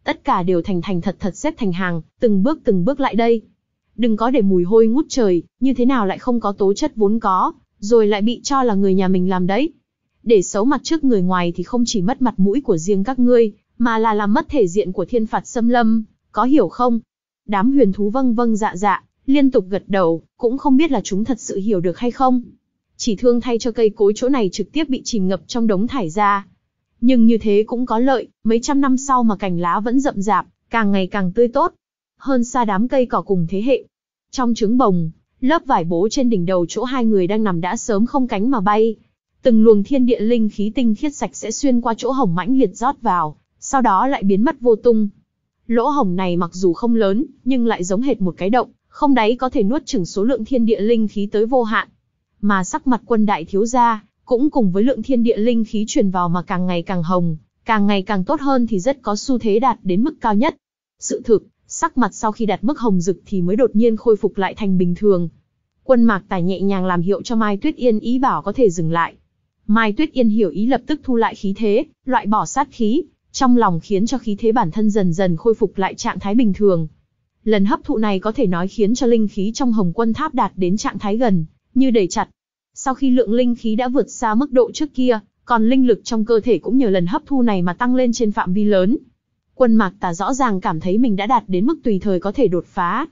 Tất cả đều thành thành thật thật xếp thành hàng, từng bước từng bước lại đây. Đừng có để mùi hôi ngút trời, như thế nào lại không có tố chất vốn có, rồi lại bị cho là người nhà mình làm đấy. Để xấu mặt trước người ngoài thì không chỉ mất mặt mũi của riêng các ngươi, mà là làm mất thể diện của thiên phạt xâm lâm, có hiểu không? đám huyền thú vâng vâng dạ dạ, liên tục gật đầu, cũng không biết là chúng thật sự hiểu được hay không. Chỉ thương thay cho cây cối chỗ này trực tiếp bị chìm ngập trong đống thải ra. Nhưng như thế cũng có lợi, mấy trăm năm sau mà cành lá vẫn rậm rạp, càng ngày càng tươi tốt. Hơn xa đám cây cỏ cùng thế hệ. Trong trứng bồng, lớp vải bố trên đỉnh đầu chỗ hai người đang nằm đã sớm không cánh mà bay. Từng luồng thiên địa linh khí tinh khiết sạch sẽ xuyên qua chỗ hồng mãnh liệt rót vào, sau đó lại biến mất vô tung, Lỗ hổng này mặc dù không lớn, nhưng lại giống hệt một cái động, không đáy có thể nuốt chửng số lượng thiên địa linh khí tới vô hạn. Mà sắc mặt quân đại thiếu gia, cũng cùng với lượng thiên địa linh khí truyền vào mà càng ngày càng hồng, càng ngày càng tốt hơn thì rất có xu thế đạt đến mức cao nhất. Sự thực, sắc mặt sau khi đạt mức hồng rực thì mới đột nhiên khôi phục lại thành bình thường. Quân mạc tài nhẹ nhàng làm hiệu cho Mai Tuyết Yên ý bảo có thể dừng lại. Mai Tuyết Yên hiểu ý lập tức thu lại khí thế, loại bỏ sát khí, trong lòng khiến cho khí thế bản thân dần dần khôi phục lại trạng thái bình thường. Lần hấp thụ này có thể nói khiến cho linh khí trong hồng quân tháp đạt đến trạng thái gần, như đầy chặt. Sau khi lượng linh khí đã vượt xa mức độ trước kia, còn linh lực trong cơ thể cũng nhờ lần hấp thu này mà tăng lên trên phạm vi lớn. Quân mạc tà rõ ràng cảm thấy mình đã đạt đến mức tùy thời có thể đột phá.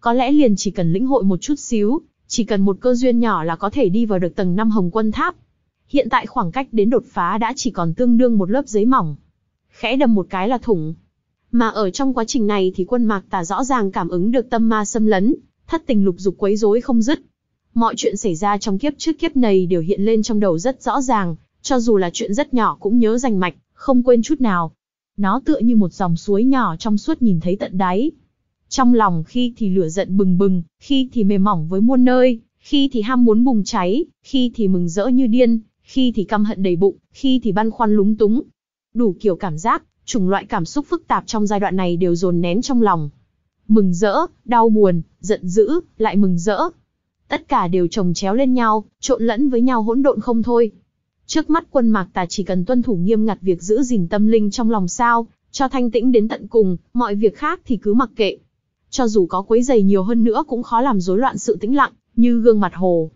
Có lẽ liền chỉ cần lĩnh hội một chút xíu, chỉ cần một cơ duyên nhỏ là có thể đi vào được tầng 5 hồng quân tháp. Hiện tại khoảng cách đến đột phá đã chỉ còn tương đương một lớp giấy mỏng khẽ đâm một cái là thủng. Mà ở trong quá trình này thì quân mạc tà rõ ràng cảm ứng được tâm ma xâm lấn, thất tình lục dục quấy rối không dứt. Mọi chuyện xảy ra trong kiếp trước kiếp này đều hiện lên trong đầu rất rõ ràng, cho dù là chuyện rất nhỏ cũng nhớ rành mạch, không quên chút nào. Nó tựa như một dòng suối nhỏ trong suốt nhìn thấy tận đáy. Trong lòng khi thì lửa giận bừng bừng, khi thì mềm mỏng với muôn nơi, khi thì ham muốn bùng cháy, khi thì mừng rỡ như điên, khi thì căm hận đầy bụng, khi thì băn khoăn lúng túng, đủ kiểu cảm giác, chủng loại cảm xúc phức tạp trong giai đoạn này đều dồn nén trong lòng. Mừng rỡ, đau buồn, giận dữ, lại mừng rỡ. Tất cả đều chồng chéo lên nhau, trộn lẫn với nhau hỗn độn không thôi. Trước mắt quân mạc tà chỉ cần tuân thủ nghiêm ngặt việc giữ gìn tâm linh trong lòng sao, cho thanh tĩnh đến tận cùng, mọi việc khác thì cứ mặc kệ. Cho dù có quấy giày nhiều hơn nữa cũng khó làm rối loạn sự tĩnh lặng, như gương mặt hồ.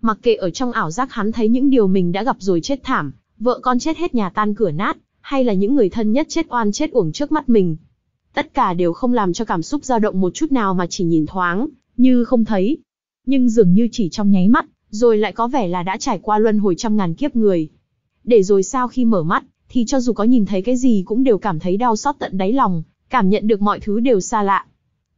Mặc kệ ở trong ảo giác hắn thấy những điều mình đã gặp rồi chết thảm, vợ con chết hết nhà tan cửa nát, hay là những người thân nhất chết oan chết uổng trước mắt mình. Tất cả đều không làm cho cảm xúc dao động một chút nào mà chỉ nhìn thoáng, như không thấy. Nhưng dường như chỉ trong nháy mắt, rồi lại có vẻ là đã trải qua luân hồi trăm ngàn kiếp người. Để rồi sau khi mở mắt, thì cho dù có nhìn thấy cái gì cũng đều cảm thấy đau xót tận đáy lòng, cảm nhận được mọi thứ đều xa lạ.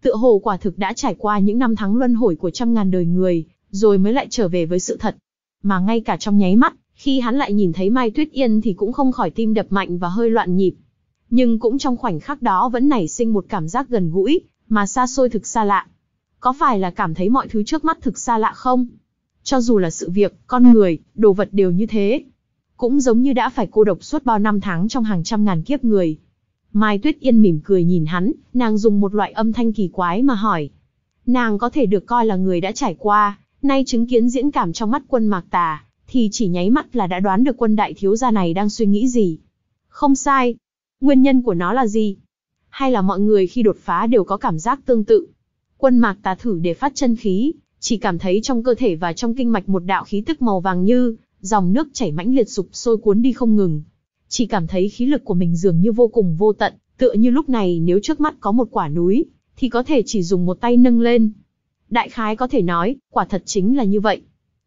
Tựa hồ quả thực đã trải qua những năm tháng luân hồi của trăm ngàn đời người, rồi mới lại trở về với sự thật. Mà ngay cả trong nháy mắt, khi hắn lại nhìn thấy Mai Tuyết Yên thì cũng không khỏi tim đập mạnh và hơi loạn nhịp. Nhưng cũng trong khoảnh khắc đó vẫn nảy sinh một cảm giác gần gũi, mà xa xôi thực xa lạ. Có phải là cảm thấy mọi thứ trước mắt thực xa lạ không? Cho dù là sự việc, con người, đồ vật đều như thế. Cũng giống như đã phải cô độc suốt bao năm tháng trong hàng trăm ngàn kiếp người. Mai Tuyết Yên mỉm cười nhìn hắn, nàng dùng một loại âm thanh kỳ quái mà hỏi. Nàng có thể được coi là người đã trải qua, nay chứng kiến diễn cảm trong mắt quân mạc tà, thì chỉ nháy mắt là đã đoán được quân đại thiếu gia này đang suy nghĩ gì. Không sai. Nguyên nhân của nó là gì? Hay là mọi người khi đột phá đều có cảm giác tương tự? Quân mạc tà thử để phát chân khí, chỉ cảm thấy trong cơ thể và trong kinh mạch một đạo khí tức màu vàng như, dòng nước chảy mãnh liệt sụp sôi cuốn đi không ngừng. Chỉ cảm thấy khí lực của mình dường như vô cùng vô tận, tựa như lúc này nếu trước mắt có một quả núi, thì có thể chỉ dùng một tay nâng lên. Đại khái có thể nói, quả thật chính là như vậy.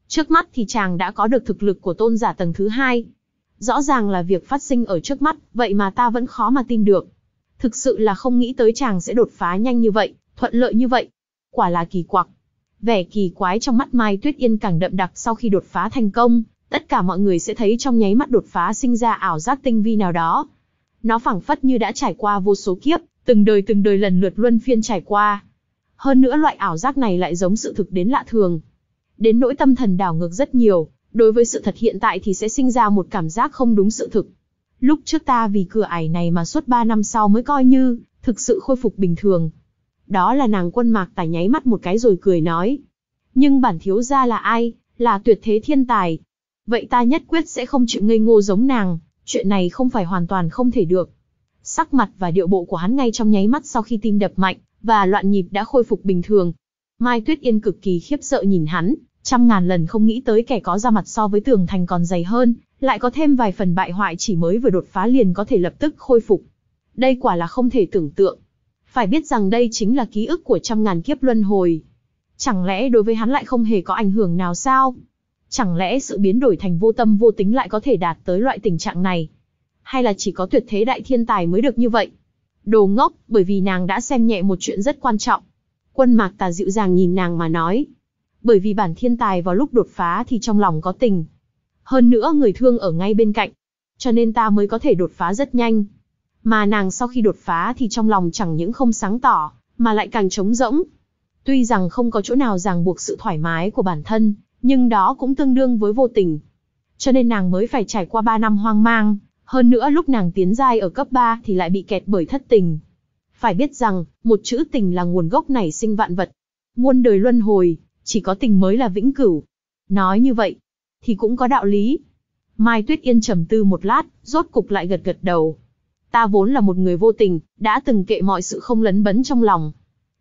Trước mắt thì chàng đã có được thực lực của tôn giả tầng thứ hai. Rõ ràng là việc phát sinh ở trước mắt, vậy mà ta vẫn khó mà tin được. Thực sự là không nghĩ tới chàng sẽ đột phá nhanh như vậy, thuận lợi như vậy. Quả là kỳ quặc. Vẻ kỳ quái trong mắt Mai Tuyết Yên càng đậm đặc sau khi đột phá thành công, tất cả mọi người sẽ thấy trong nháy mắt đột phá sinh ra ảo giác tinh vi nào đó. Nó phảng phất như đã trải qua vô số kiếp, từng đời từng đời lần lượt luân phiên trải qua. Hơn nữa loại ảo giác này lại giống sự thực đến lạ thường, đến nỗi tâm thần đảo ngược rất nhiều, đối với sự thật hiện tại thì sẽ sinh ra một cảm giác không đúng sự thực. Lúc trước ta vì cửa ải này mà suốt 3 năm sau mới coi như, thực sự khôi phục bình thường. Đó là nàng quân mạc tài nháy mắt một cái rồi cười nói. Nhưng bản thiếu gia là ai, là tuyệt thế thiên tài. Vậy ta nhất quyết sẽ không chịu ngây ngô giống nàng, chuyện này không phải hoàn toàn không thể được. Sắc mặt và điệu bộ của hắn ngay trong nháy mắt sau khi tim đập mạnh, và loạn nhịp đã khôi phục bình thường. Mai Tuyết Yên cực kỳ khiếp sợ nhìn hắn, trăm ngàn lần không nghĩ tới kẻ có ra mặt so với tường thành còn dày hơn, lại có thêm vài phần bại hoại chỉ mới vừa đột phá liền có thể lập tức khôi phục. Đây quả là không thể tưởng tượng. Phải biết rằng đây chính là ký ức của trăm ngàn kiếp luân hồi. Chẳng lẽ đối với hắn lại không hề có ảnh hưởng nào sao? Chẳng lẽ sự biến đổi thành vô tâm vô tính lại có thể đạt tới loại tình trạng này? Hay là chỉ có tuyệt thế đại thiên tài mới được như vậy? Đồ ngốc, bởi vì nàng đã xem nhẹ một chuyện rất quan trọng. Quân mạc tà dịu dàng nhìn nàng mà nói, bởi vì bản thiên tài vào lúc đột phá thì trong lòng có tình. Hơn nữa người thương ở ngay bên cạnh, cho nên ta mới có thể đột phá rất nhanh. Mà nàng sau khi đột phá thì trong lòng chẳng những không sáng tỏ, mà lại càng trống rỗng. Tuy rằng không có chỗ nào ràng buộc sự thoải mái của bản thân, nhưng đó cũng tương đương với vô tình. Cho nên nàng mới phải trải qua 3 năm hoang mang, hơn nữa lúc nàng tiến giai ở cấp 3 thì lại bị kẹt bởi thất tình. Phải biết rằng, một chữ tình là nguồn gốc nảy sinh vạn vật. Muôn đời luân hồi, chỉ có tình mới là vĩnh cửu. Nói như vậy, thì cũng có đạo lý. Mai Tuyết Yên trầm tư một lát, rốt cục lại gật gật đầu. Ta vốn là một người vô tình, đã từng kệ mọi sự không lấn bấn trong lòng.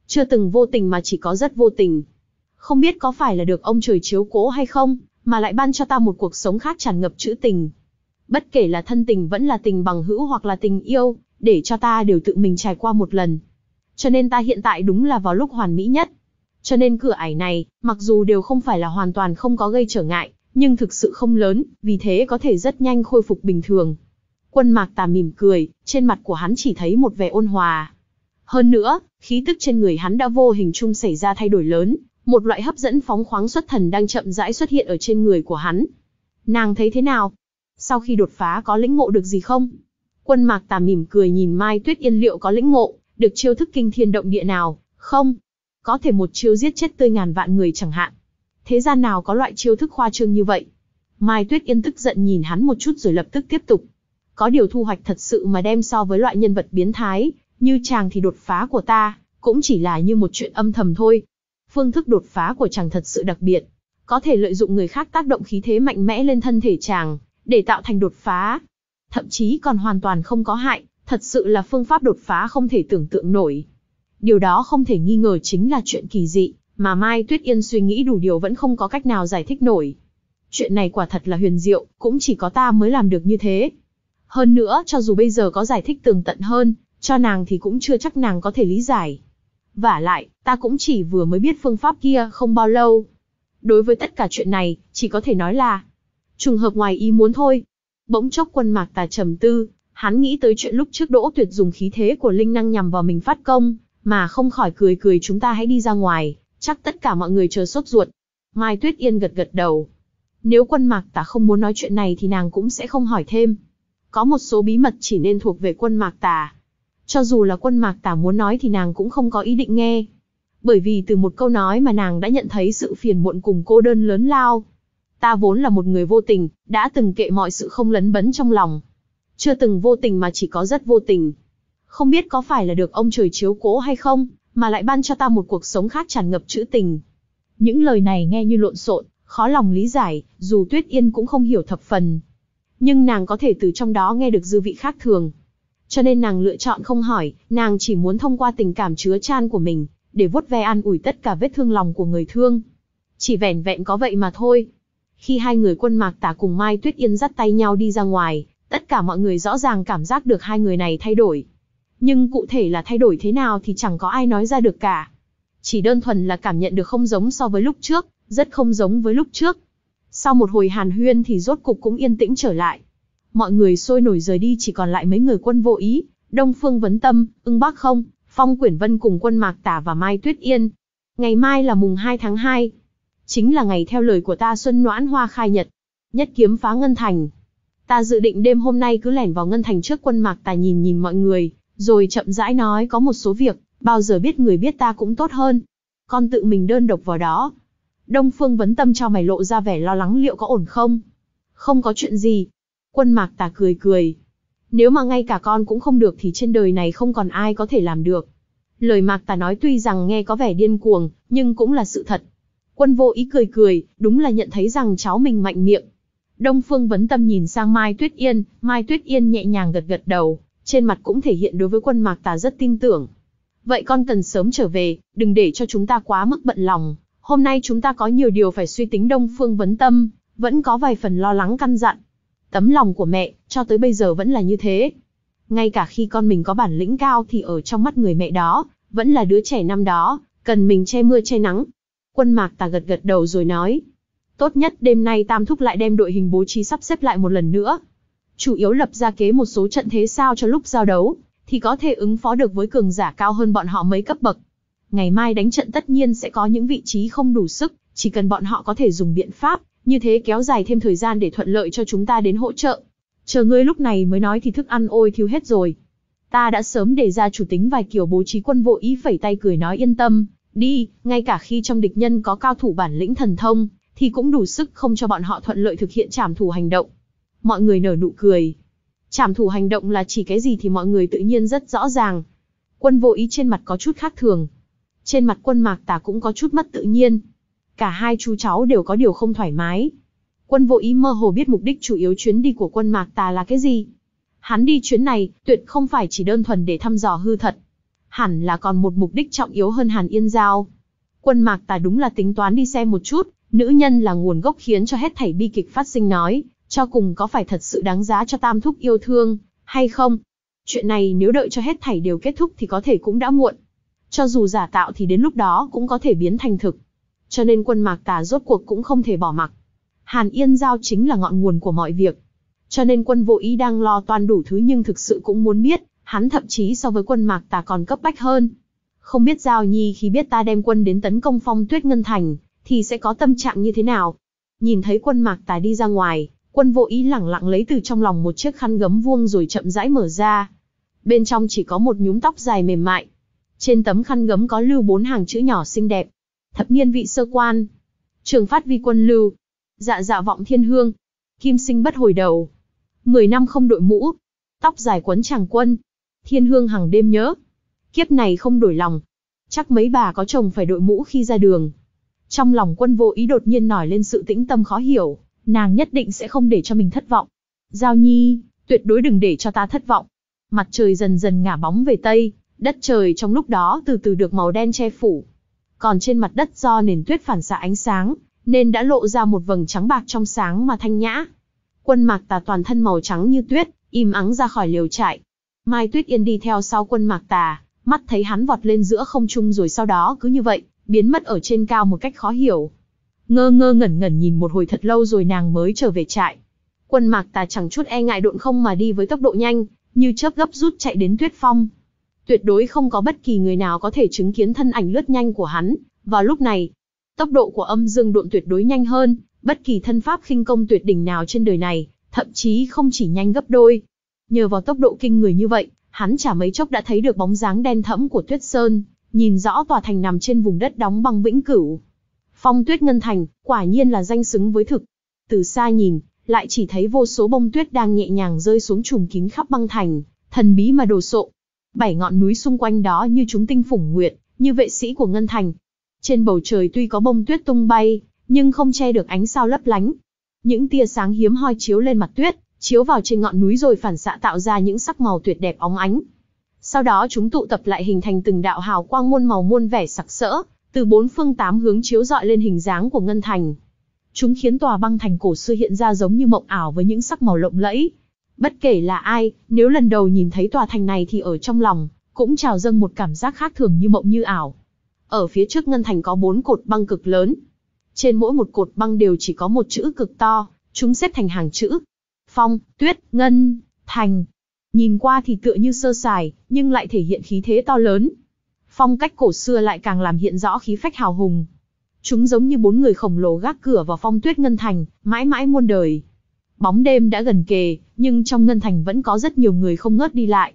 Chưa từng vô tình mà chỉ có rất vô tình. Không biết có phải là được ông trời chiếu cố hay không, mà lại ban cho ta một cuộc sống khác tràn ngập chữ tình. Bất kể là thân tình vẫn là tình bằng hữu hoặc là tình yêu, để cho ta đều tự mình trải qua một lần. Cho nên ta hiện tại đúng là vào lúc hoàn mỹ nhất. Cho nên cửa ải này, mặc dù đều không phải là hoàn toàn không có gây trở ngại, nhưng thực sự không lớn, vì thế có thể rất nhanh khôi phục bình thường. Quân mạc tà mỉm cười, trên mặt của hắn chỉ thấy một vẻ ôn hòa. Hơn nữa, khí tức trên người hắn đã vô hình chung xảy ra thay đổi lớn, một loại hấp dẫn phóng khoáng xuất thần đang chậm rãi xuất hiện ở trên người của hắn. Nàng thấy thế nào? Sau khi đột phá có lĩnh ngộ được gì không? Quân mạc tà mỉm cười nhìn Mai Tuyết Yên liệu có lĩnh ngộ, được chiêu thức kinh thiên động địa nào, không, có thể một chiêu giết chết tươi ngàn vạn người chẳng hạn. Thế gian nào có loại chiêu thức khoa trương như vậy? Mai Tuyết Yên tức giận nhìn hắn một chút rồi lập tức tiếp tục. Có điều thu hoạch thật sự mà đem so với loại nhân vật biến thái, như chàng thì đột phá của ta, cũng chỉ là như một chuyện âm thầm thôi. Phương thức đột phá của chàng thật sự đặc biệt, có thể lợi dụng người khác tác động khí thế mạnh mẽ lên thân thể chàng, để tạo thành đột phá. Thậm chí còn hoàn toàn không có hại, thật sự là phương pháp đột phá không thể tưởng tượng nổi. Điều đó không thể nghi ngờ chính là chuyện kỳ dị, mà Mai Tuyết Yên suy nghĩ đủ điều vẫn không có cách nào giải thích nổi. Chuyện này quả thật là huyền diệu, cũng chỉ có ta mới làm được như thế. Hơn nữa, cho dù bây giờ có giải thích tường tận hơn, cho nàng thì cũng chưa chắc nàng có thể lý giải. Vả lại, ta cũng chỉ vừa mới biết phương pháp kia không bao lâu. Đối với tất cả chuyện này, chỉ có thể nói là trùng hợp ngoài ý muốn thôi. Bỗng chốc quân mạc tà trầm tư, hắn nghĩ tới chuyện lúc trước Đỗ Tuyệt dùng khí thế của linh năng nhằm vào mình phát công, mà không khỏi cười cười chúng ta hãy đi ra ngoài, chắc tất cả mọi người chờ sốt ruột. Mai Tuyết Yên gật gật đầu. Nếu quân mạc tả không muốn nói chuyện này thì nàng cũng sẽ không hỏi thêm. Có một số bí mật chỉ nên thuộc về quân mạc tả. Cho dù là quân mạc tả muốn nói thì nàng cũng không có ý định nghe. Bởi vì từ một câu nói mà nàng đã nhận thấy sự phiền muộn cùng cô đơn lớn lao. Ta vốn là một người vô tình, đã từng kệ mọi sự không lấn bấn trong lòng. Chưa từng vô tình mà chỉ có rất vô tình, không biết có phải là được ông trời chiếu cố hay không, mà lại ban cho ta một cuộc sống khác tràn ngập chữ tình. Những lời này nghe như lộn xộn, khó lòng lý giải, dù Tuyết Yên cũng không hiểu thập phần. Nhưng nàng có thể từ trong đó nghe được dư vị khác thường. Cho nên nàng lựa chọn không hỏi, nàng chỉ muốn thông qua tình cảm chứa chan của mình, để vuốt ve an ủi tất cả vết thương lòng của người thương. Chỉ vẻn vẹn có vậy mà thôi. Khi hai người quân mạc tả cùng Mai Tuyết Yên dắt tay nhau đi ra ngoài, tất cả mọi người rõ ràng cảm giác được hai người này thay đổi nhưng cụ thể là thay đổi thế nào thì chẳng có ai nói ra được cả. Chỉ đơn thuần là cảm nhận được không giống so với lúc trước, rất không giống với lúc trước. Sau một hồi hàn huyên thì rốt cục cũng yên tĩnh trở lại. Mọi người sôi nổi rời đi chỉ còn lại mấy người quân vô ý, Đông Phương Vấn Tâm, ưng bác không, Phong Quyển Vân cùng quân Mạc Tả và Mai Tuyết Yên. Ngày mai là mùng 2 tháng 2. Chính là ngày theo lời của ta Xuân Noãn Hoa khai nhật. Nhất kiếm phá Ngân Thành. Ta dự định đêm hôm nay cứ lẻn vào Ngân Thành trước quân Mạc Tả nhìn nhìn mọi người, rồi chậm rãi nói có một số việc, bao giờ biết người biết ta cũng tốt hơn. Con tự mình đơn độc vào đó. Đông Phương vấn tâm cho mày lộ ra vẻ lo lắng liệu có ổn không? Không có chuyện gì. Quân mạc tà cười cười. Nếu mà ngay cả con cũng không được thì trên đời này không còn ai có thể làm được. Lời mạc tà nói tuy rằng nghe có vẻ điên cuồng, nhưng cũng là sự thật. Quân vô ý cười cười, đúng là nhận thấy rằng cháu mình mạnh miệng. Đông Phương vấn tâm nhìn sang Mai Tuyết Yên, Mai Tuyết Yên nhẹ nhàng gật gật đầu trên mặt cũng thể hiện đối với quân mạc tà rất tin tưởng. Vậy con cần sớm trở về, đừng để cho chúng ta quá mức bận lòng. Hôm nay chúng ta có nhiều điều phải suy tính Đông Phương vấn tâm, vẫn có vài phần lo lắng căn dặn. Tấm lòng của mẹ, cho tới bây giờ vẫn là như thế. Ngay cả khi con mình có bản lĩnh cao thì ở trong mắt người mẹ đó, vẫn là đứa trẻ năm đó, cần mình che mưa che nắng. Quân mạc tà gật gật đầu rồi nói. Tốt nhất đêm nay Tam Thúc lại đem đội hình bố trí sắp xếp lại một lần nữa chủ yếu lập ra kế một số trận thế sao cho lúc giao đấu, thì có thể ứng phó được với cường giả cao hơn bọn họ mấy cấp bậc. Ngày mai đánh trận tất nhiên sẽ có những vị trí không đủ sức, chỉ cần bọn họ có thể dùng biện pháp, như thế kéo dài thêm thời gian để thuận lợi cho chúng ta đến hỗ trợ. Chờ ngươi lúc này mới nói thì thức ăn ôi thiếu hết rồi. Ta đã sớm để ra chủ tính vài kiểu bố trí quân vô ý phẩy tay cười nói yên tâm, đi, ngay cả khi trong địch nhân có cao thủ bản lĩnh thần thông, thì cũng đủ sức không cho bọn họ thuận lợi thực hiện trảm thủ hành động mọi người nở nụ cười. Trảm thủ hành động là chỉ cái gì thì mọi người tự nhiên rất rõ ràng. Quân vô ý trên mặt có chút khác thường. Trên mặt quân mạc tà cũng có chút mất tự nhiên. Cả hai chú cháu đều có điều không thoải mái. Quân vô ý mơ hồ biết mục đích chủ yếu chuyến đi của quân mạc tà là cái gì. Hắn đi chuyến này, tuyệt không phải chỉ đơn thuần để thăm dò hư thật. Hẳn là còn một mục đích trọng yếu hơn Hàn Yên Giao. Quân mạc tà đúng là tính toán đi xem một chút, nữ nhân là nguồn gốc khiến cho hết thảy bi kịch phát sinh nói, cho cùng có phải thật sự đáng giá cho tam thúc yêu thương, hay không? Chuyện này nếu đợi cho hết thảy đều kết thúc thì có thể cũng đã muộn. Cho dù giả tạo thì đến lúc đó cũng có thể biến thành thực. Cho nên quân mạc tà rốt cuộc cũng không thể bỏ mặc. Hàn Yên Giao chính là ngọn nguồn của mọi việc. Cho nên quân vô ý đang lo toan đủ thứ nhưng thực sự cũng muốn biết, hắn thậm chí so với quân mạc tà còn cấp bách hơn. Không biết Giao Nhi khi biết ta đem quân đến tấn công phong tuyết ngân thành, thì sẽ có tâm trạng như thế nào? Nhìn thấy quân mạc tà đi ra ngoài, Quân vô ý lẳng lặng lấy từ trong lòng một chiếc khăn gấm vuông rồi chậm rãi mở ra. Bên trong chỉ có một nhúm tóc dài mềm mại. Trên tấm khăn gấm có lưu bốn hàng chữ nhỏ xinh đẹp. Thập niên vị sơ quan. Trường phát vi quân lưu. Dạ dạ vọng thiên hương. Kim sinh bất hồi đầu. Mười năm không đội mũ. Tóc dài quấn chàng quân. Thiên hương hàng đêm nhớ. Kiếp này không đổi lòng. Chắc mấy bà có chồng phải đội mũ khi ra đường. Trong lòng quân vô ý đột nhiên nổi lên sự tĩnh tâm khó hiểu nàng nhất định sẽ không để cho mình thất vọng. Giao Nhi, tuyệt đối đừng để cho ta thất vọng. Mặt trời dần dần ngả bóng về tây, đất trời trong lúc đó từ từ được màu đen che phủ. Còn trên mặt đất do nền tuyết phản xạ ánh sáng, nên đã lộ ra một vầng trắng bạc trong sáng mà thanh nhã. Quân Mạc Tà toàn thân màu trắng như tuyết, im ắng ra khỏi liều trại. Mai Tuyết Yên đi theo sau Quân Mạc Tà, mắt thấy hắn vọt lên giữa không trung rồi sau đó cứ như vậy, biến mất ở trên cao một cách khó hiểu. Ngơ ngơ ngẩn ngẩn nhìn một hồi thật lâu rồi nàng mới trở về trại. Quân mạc tà chẳng chút e ngại độn không mà đi với tốc độ nhanh, như chớp gấp rút chạy đến tuyết phong. Tuyệt đối không có bất kỳ người nào có thể chứng kiến thân ảnh lướt nhanh của hắn, vào lúc này, tốc độ của âm dương độn tuyệt đối nhanh hơn, bất kỳ thân pháp khinh công tuyệt đỉnh nào trên đời này, thậm chí không chỉ nhanh gấp đôi. Nhờ vào tốc độ kinh người như vậy, hắn chả mấy chốc đã thấy được bóng dáng đen thẫm của Tuyết Sơn, nhìn rõ tòa thành nằm trên vùng đất đóng băng vĩnh cửu. Phong tuyết ngân thành, quả nhiên là danh xứng với thực. Từ xa nhìn, lại chỉ thấy vô số bông tuyết đang nhẹ nhàng rơi xuống trùm kín khắp băng thành, thần bí mà đồ sộ. Bảy ngọn núi xung quanh đó như chúng tinh phủng nguyện, như vệ sĩ của ngân thành. Trên bầu trời tuy có bông tuyết tung bay, nhưng không che được ánh sao lấp lánh. Những tia sáng hiếm hoi chiếu lên mặt tuyết, chiếu vào trên ngọn núi rồi phản xạ tạo ra những sắc màu tuyệt đẹp óng ánh. Sau đó chúng tụ tập lại hình thành từng đạo hào quang muôn màu muôn vẻ sặc sỡ, từ bốn phương tám hướng chiếu dọi lên hình dáng của ngân thành. Chúng khiến tòa băng thành cổ xưa hiện ra giống như mộng ảo với những sắc màu lộng lẫy. Bất kể là ai, nếu lần đầu nhìn thấy tòa thành này thì ở trong lòng, cũng trào dâng một cảm giác khác thường như mộng như ảo. Ở phía trước ngân thành có bốn cột băng cực lớn. Trên mỗi một cột băng đều chỉ có một chữ cực to, chúng xếp thành hàng chữ. Phong, tuyết, ngân, thành. Nhìn qua thì tựa như sơ sài, nhưng lại thể hiện khí thế to lớn, phong cách cổ xưa lại càng làm hiện rõ khí phách hào hùng. Chúng giống như bốn người khổng lồ gác cửa vào phong tuyết ngân thành, mãi mãi muôn đời. Bóng đêm đã gần kề, nhưng trong ngân thành vẫn có rất nhiều người không ngớt đi lại.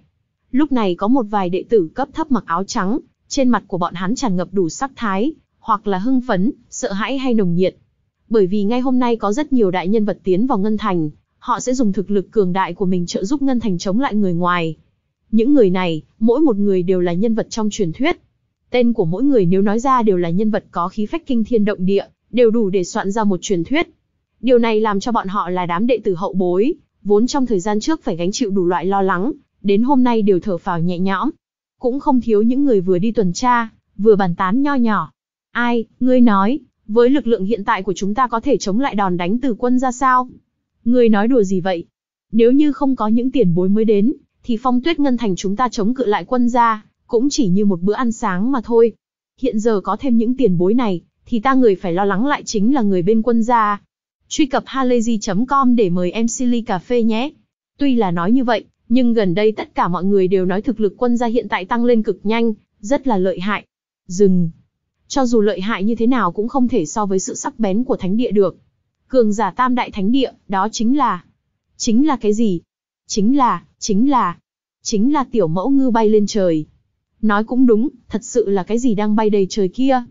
Lúc này có một vài đệ tử cấp thấp mặc áo trắng, trên mặt của bọn hắn tràn ngập đủ sắc thái, hoặc là hưng phấn, sợ hãi hay nồng nhiệt. Bởi vì ngay hôm nay có rất nhiều đại nhân vật tiến vào ngân thành, họ sẽ dùng thực lực cường đại của mình trợ giúp ngân thành chống lại người ngoài, những người này, mỗi một người đều là nhân vật trong truyền thuyết. Tên của mỗi người nếu nói ra đều là nhân vật có khí phách kinh thiên động địa, đều đủ để soạn ra một truyền thuyết. Điều này làm cho bọn họ là đám đệ tử hậu bối, vốn trong thời gian trước phải gánh chịu đủ loại lo lắng, đến hôm nay đều thở phào nhẹ nhõm. Cũng không thiếu những người vừa đi tuần tra, vừa bàn tán nho nhỏ. Ai, ngươi nói, với lực lượng hiện tại của chúng ta có thể chống lại đòn đánh từ quân ra sao? Ngươi nói đùa gì vậy? Nếu như không có những tiền bối mới đến, thì phong tuyết ngân thành chúng ta chống cự lại quân gia, cũng chỉ như một bữa ăn sáng mà thôi. Hiện giờ có thêm những tiền bối này, thì ta người phải lo lắng lại chính là người bên quân gia. Truy cập halayzi.com để mời em Silly Cà Phê nhé. Tuy là nói như vậy, nhưng gần đây tất cả mọi người đều nói thực lực quân gia hiện tại tăng lên cực nhanh, rất là lợi hại. Dừng. Cho dù lợi hại như thế nào cũng không thể so với sự sắc bén của thánh địa được. Cường giả tam đại thánh địa, đó chính là... Chính là cái gì? Chính là, chính là, chính là tiểu mẫu ngư bay lên trời. Nói cũng đúng, thật sự là cái gì đang bay đầy trời kia.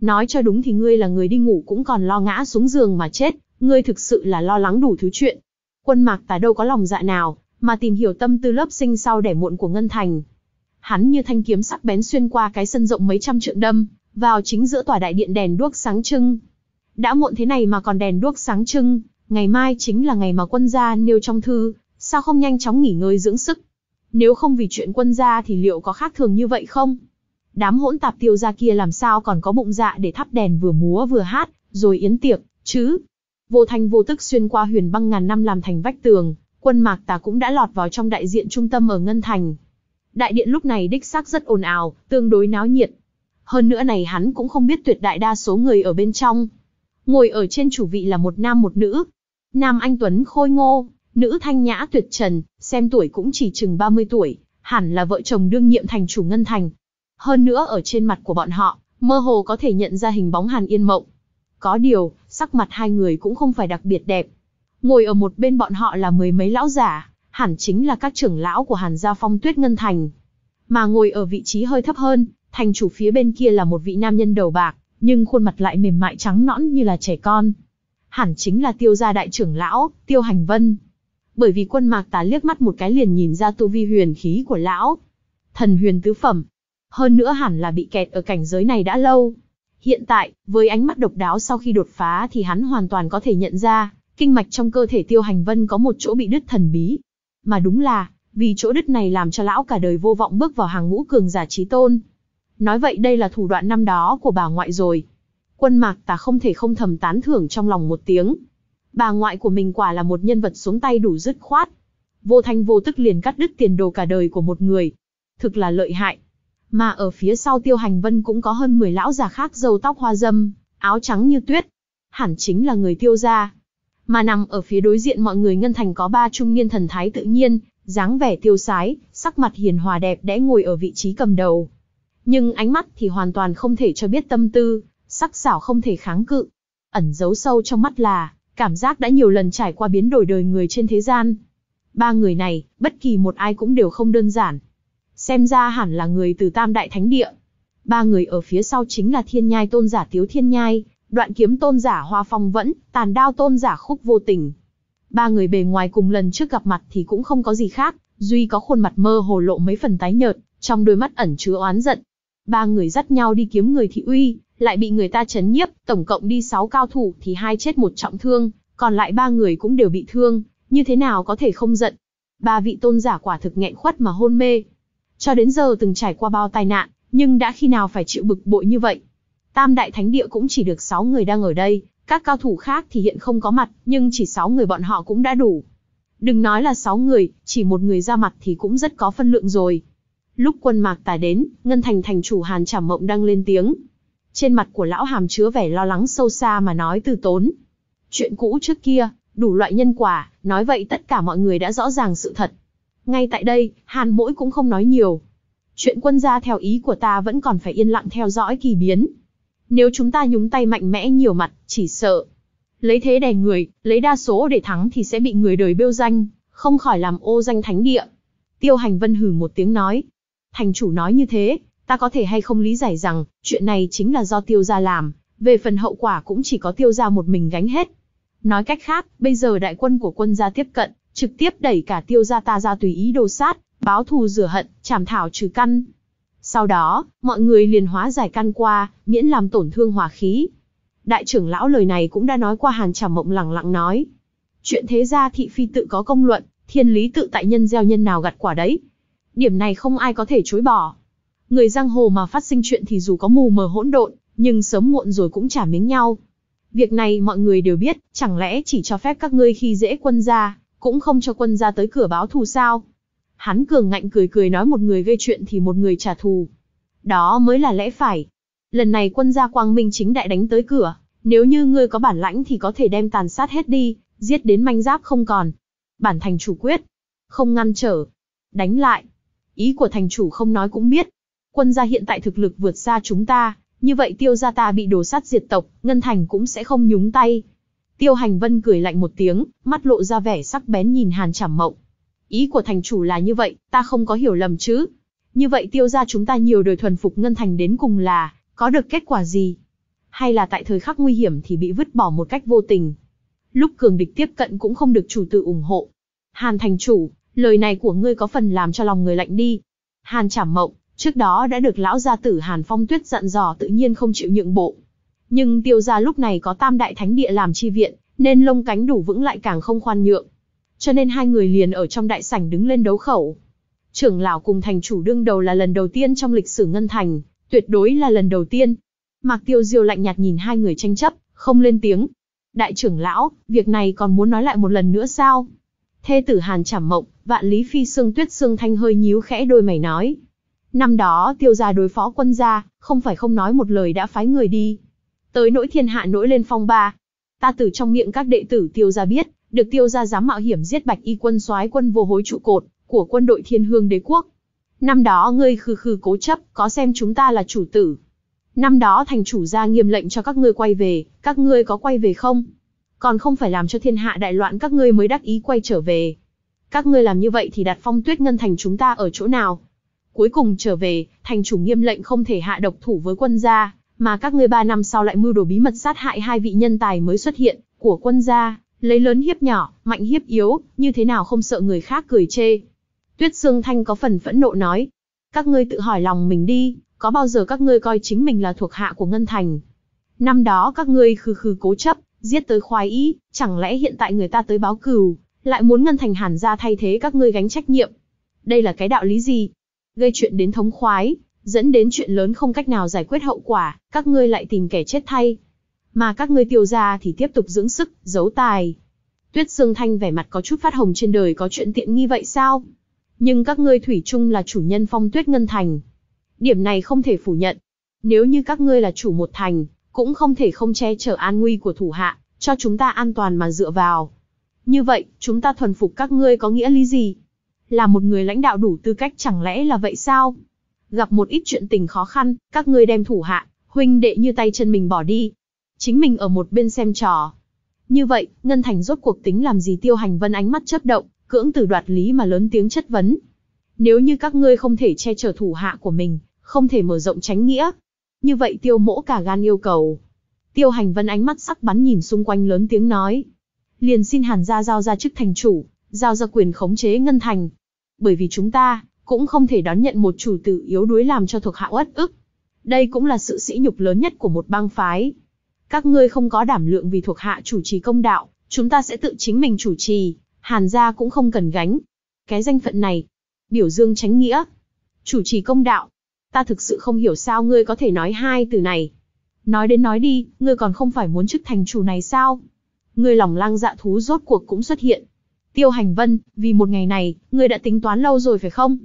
Nói cho đúng thì ngươi là người đi ngủ cũng còn lo ngã xuống giường mà chết, ngươi thực sự là lo lắng đủ thứ chuyện. Quân mạc tà đâu có lòng dạ nào, mà tìm hiểu tâm tư lớp sinh sau đẻ muộn của Ngân Thành. Hắn như thanh kiếm sắc bén xuyên qua cái sân rộng mấy trăm trượng đâm, vào chính giữa tòa đại điện đèn đuốc sáng trưng. Đã muộn thế này mà còn đèn đuốc sáng trưng, ngày mai chính là ngày mà quân gia nêu trong thư, sao không nhanh chóng nghỉ ngơi dưỡng sức? Nếu không vì chuyện quân gia thì liệu có khác thường như vậy không? Đám hỗn tạp tiêu gia kia làm sao còn có bụng dạ để thắp đèn vừa múa vừa hát, rồi yến tiệc, chứ? Vô thanh vô tức xuyên qua huyền băng ngàn năm làm thành vách tường, quân mạc tà cũng đã lọt vào trong đại diện trung tâm ở Ngân Thành. Đại điện lúc này đích xác rất ồn ào, tương đối náo nhiệt. Hơn nữa này hắn cũng không biết tuyệt đại đa số người ở bên trong. Ngồi ở trên chủ vị là một nam một nữ. Nam anh Tuấn khôi ngô, Nữ thanh nhã tuyệt trần, xem tuổi cũng chỉ chừng 30 tuổi, hẳn là vợ chồng đương nhiệm thành chủ Ngân Thành. Hơn nữa ở trên mặt của bọn họ, mơ hồ có thể nhận ra hình bóng Hàn Yên Mộng. Có điều, sắc mặt hai người cũng không phải đặc biệt đẹp. Ngồi ở một bên bọn họ là mười mấy lão giả, hẳn chính là các trưởng lão của Hàn Gia Phong Tuyết Ngân Thành. Mà ngồi ở vị trí hơi thấp hơn, thành chủ phía bên kia là một vị nam nhân đầu bạc, nhưng khuôn mặt lại mềm mại trắng nõn như là trẻ con. Hẳn chính là tiêu gia đại trưởng lão, tiêu hành vân bởi vì quân mạc tà liếc mắt một cái liền nhìn ra tu vi huyền khí của lão. Thần huyền tứ phẩm. Hơn nữa hẳn là bị kẹt ở cảnh giới này đã lâu. Hiện tại, với ánh mắt độc đáo sau khi đột phá thì hắn hoàn toàn có thể nhận ra, kinh mạch trong cơ thể tiêu hành vân có một chỗ bị đứt thần bí. Mà đúng là, vì chỗ đứt này làm cho lão cả đời vô vọng bước vào hàng ngũ cường giả trí tôn. Nói vậy đây là thủ đoạn năm đó của bà ngoại rồi. Quân mạc tà không thể không thầm tán thưởng trong lòng một tiếng, bà ngoại của mình quả là một nhân vật xuống tay đủ dứt khoát. Vô thanh vô tức liền cắt đứt tiền đồ cả đời của một người. Thực là lợi hại. Mà ở phía sau tiêu hành vân cũng có hơn 10 lão già khác dâu tóc hoa dâm, áo trắng như tuyết. Hẳn chính là người tiêu gia. Mà nằm ở phía đối diện mọi người ngân thành có ba trung niên thần thái tự nhiên, dáng vẻ tiêu sái, sắc mặt hiền hòa đẹp đẽ ngồi ở vị trí cầm đầu. Nhưng ánh mắt thì hoàn toàn không thể cho biết tâm tư, sắc sảo không thể kháng cự. Ẩn giấu sâu trong mắt là, Cảm giác đã nhiều lần trải qua biến đổi đời người trên thế gian. Ba người này, bất kỳ một ai cũng đều không đơn giản. Xem ra hẳn là người từ Tam Đại Thánh Địa. Ba người ở phía sau chính là thiên nhai tôn giả Tiếu Thiên Nhai, đoạn kiếm tôn giả Hoa Phong Vẫn, tàn đao tôn giả Khúc Vô Tình. Ba người bề ngoài cùng lần trước gặp mặt thì cũng không có gì khác, duy có khuôn mặt mơ hồ lộ mấy phần tái nhợt, trong đôi mắt ẩn chứa oán giận. Ba người dắt nhau đi kiếm người thị uy, lại bị người ta chấn nhiếp, tổng cộng đi 6 cao thủ thì hai chết một trọng thương, còn lại ba người cũng đều bị thương, như thế nào có thể không giận. Ba vị tôn giả quả thực nghẹn khuất mà hôn mê. Cho đến giờ từng trải qua bao tai nạn, nhưng đã khi nào phải chịu bực bội như vậy. Tam đại thánh địa cũng chỉ được 6 người đang ở đây, các cao thủ khác thì hiện không có mặt, nhưng chỉ 6 người bọn họ cũng đã đủ. Đừng nói là 6 người, chỉ một người ra mặt thì cũng rất có phân lượng rồi. Lúc quân mạc tà đến, Ngân Thành thành chủ Hàn Trảm Mộng đang lên tiếng, trên mặt của lão hàm chứa vẻ lo lắng sâu xa mà nói từ tốn. Chuyện cũ trước kia, đủ loại nhân quả, nói vậy tất cả mọi người đã rõ ràng sự thật. Ngay tại đây, Hàn Mỗi cũng không nói nhiều. Chuyện quân gia theo ý của ta vẫn còn phải yên lặng theo dõi kỳ biến. Nếu chúng ta nhúng tay mạnh mẽ nhiều mặt, chỉ sợ. Lấy thế đè người, lấy đa số để thắng thì sẽ bị người đời bêu danh, không khỏi làm ô danh thánh địa. Tiêu hành vân hử một tiếng nói. Thành chủ nói như thế, Ta có thể hay không lý giải rằng, chuyện này chính là do tiêu gia làm, về phần hậu quả cũng chỉ có tiêu gia một mình gánh hết. Nói cách khác, bây giờ đại quân của quân gia tiếp cận, trực tiếp đẩy cả tiêu gia ta ra tùy ý đồ sát, báo thù rửa hận, trảm thảo trừ căn. Sau đó, mọi người liền hóa giải căn qua, miễn làm tổn thương hòa khí. Đại trưởng lão lời này cũng đã nói qua hàn trảm mộng lặng lặng nói. Chuyện thế gia thị phi tự có công luận, thiên lý tự tại nhân gieo nhân nào gặt quả đấy. Điểm này không ai có thể chối bỏ. Người giang hồ mà phát sinh chuyện thì dù có mù mờ hỗn độn, nhưng sớm muộn rồi cũng trả miếng nhau. Việc này mọi người đều biết, chẳng lẽ chỉ cho phép các ngươi khi dễ quân gia, cũng không cho quân gia tới cửa báo thù sao? Hắn cường ngạnh cười cười nói một người gây chuyện thì một người trả thù. Đó mới là lẽ phải. Lần này quân gia quang minh chính đại đánh tới cửa, nếu như ngươi có bản lãnh thì có thể đem tàn sát hết đi, giết đến manh giáp không còn. Bản thành chủ quyết, không ngăn trở, đánh lại. Ý của thành chủ không nói cũng biết, quân gia hiện tại thực lực vượt xa chúng ta, như vậy tiêu gia ta bị đổ sát diệt tộc, Ngân Thành cũng sẽ không nhúng tay. Tiêu Hành Vân cười lạnh một tiếng, mắt lộ ra vẻ sắc bén nhìn Hàn Trảm Mộng. Ý của thành chủ là như vậy, ta không có hiểu lầm chứ. Như vậy tiêu gia chúng ta nhiều đời thuần phục Ngân Thành đến cùng là, có được kết quả gì? Hay là tại thời khắc nguy hiểm thì bị vứt bỏ một cách vô tình? Lúc cường địch tiếp cận cũng không được chủ tự ủng hộ. Hàn thành chủ, lời này của ngươi có phần làm cho lòng người lạnh đi. Hàn Trảm Mộng, Trước đó đã được lão gia tử Hàn Phong Tuyết dặn dò tự nhiên không chịu nhượng bộ. Nhưng tiêu gia lúc này có tam đại thánh địa làm chi viện, nên lông cánh đủ vững lại càng không khoan nhượng. Cho nên hai người liền ở trong đại sảnh đứng lên đấu khẩu. Trưởng lão cùng thành chủ đương đầu là lần đầu tiên trong lịch sử ngân thành, tuyệt đối là lần đầu tiên. Mạc Tiêu Diêu lạnh nhạt nhìn hai người tranh chấp, không lên tiếng. Đại trưởng lão, việc này còn muốn nói lại một lần nữa sao? Thê tử Hàn Trảm Mộng, Vạn Lý Phi Sương Tuyết Sương Thanh hơi nhíu khẽ đôi mày nói, Năm đó tiêu gia đối phó quân gia, không phải không nói một lời đã phái người đi. Tới nỗi thiên hạ nỗi lên phong ba. Ta từ trong miệng các đệ tử tiêu gia biết, được tiêu gia dám mạo hiểm giết bạch y quân soái quân vô hối trụ cột, của quân đội thiên hương đế quốc. Năm đó ngươi khư khư cố chấp, có xem chúng ta là chủ tử. Năm đó thành chủ gia nghiêm lệnh cho các ngươi quay về, các ngươi có quay về không? Còn không phải làm cho thiên hạ đại loạn các ngươi mới đắc ý quay trở về. Các ngươi làm như vậy thì đặt phong tuyết ngân thành chúng ta ở chỗ nào? Cuối cùng trở về, thành chủ nghiêm lệnh không thể hạ độc thủ với quân gia, mà các ngươi ba năm sau lại mưu đồ bí mật sát hại hai vị nhân tài mới xuất hiện, của quân gia, lấy lớn hiếp nhỏ, mạnh hiếp yếu, như thế nào không sợ người khác cười chê. Tuyết Sương Thanh có phần phẫn nộ nói, các ngươi tự hỏi lòng mình đi, có bao giờ các ngươi coi chính mình là thuộc hạ của Ngân Thành? Năm đó các ngươi khư khư cố chấp, giết tới khoái ý, chẳng lẽ hiện tại người ta tới báo cừu, lại muốn Ngân Thành hàn ra thay thế các ngươi gánh trách nhiệm? Đây là cái đạo lý gì? gây chuyện đến thống khoái, dẫn đến chuyện lớn không cách nào giải quyết hậu quả, các ngươi lại tìm kẻ chết thay. Mà các ngươi tiêu ra thì tiếp tục dưỡng sức, giấu tài. Tuyết Dương Thanh vẻ mặt có chút phát hồng trên đời có chuyện tiện nghi vậy sao? Nhưng các ngươi thủy chung là chủ nhân phong tuyết ngân thành. Điểm này không thể phủ nhận. Nếu như các ngươi là chủ một thành, cũng không thể không che chở an nguy của thủ hạ, cho chúng ta an toàn mà dựa vào. Như vậy, chúng ta thuần phục các ngươi có nghĩa lý gì? là một người lãnh đạo đủ tư cách chẳng lẽ là vậy sao? Gặp một ít chuyện tình khó khăn, các ngươi đem thủ hạ, huynh đệ như tay chân mình bỏ đi. Chính mình ở một bên xem trò. Như vậy, Ngân Thành rốt cuộc tính làm gì tiêu hành vân ánh mắt chớp động, cưỡng từ đoạt lý mà lớn tiếng chất vấn. Nếu như các ngươi không thể che chở thủ hạ của mình, không thể mở rộng tránh nghĩa. Như vậy tiêu mỗ cả gan yêu cầu. Tiêu hành vân ánh mắt sắc bắn nhìn xung quanh lớn tiếng nói. Liền xin hàn gia giao ra chức thành chủ, giao ra quyền khống chế ngân thành. Bởi vì chúng ta cũng không thể đón nhận một chủ tử yếu đuối làm cho thuộc hạ uất ức. Đây cũng là sự sĩ nhục lớn nhất của một bang phái. Các ngươi không có đảm lượng vì thuộc hạ chủ trì công đạo, chúng ta sẽ tự chính mình chủ trì, Hàn gia cũng không cần gánh. Cái danh phận này, biểu dương tránh nghĩa, chủ trì công đạo. Ta thực sự không hiểu sao ngươi có thể nói hai từ này. Nói đến nói đi, ngươi còn không phải muốn chức thành chủ này sao? Ngươi lòng lang dạ thú rốt cuộc cũng xuất hiện, Tiêu Hành Vân, vì một ngày này, ngươi đã tính toán lâu rồi phải không?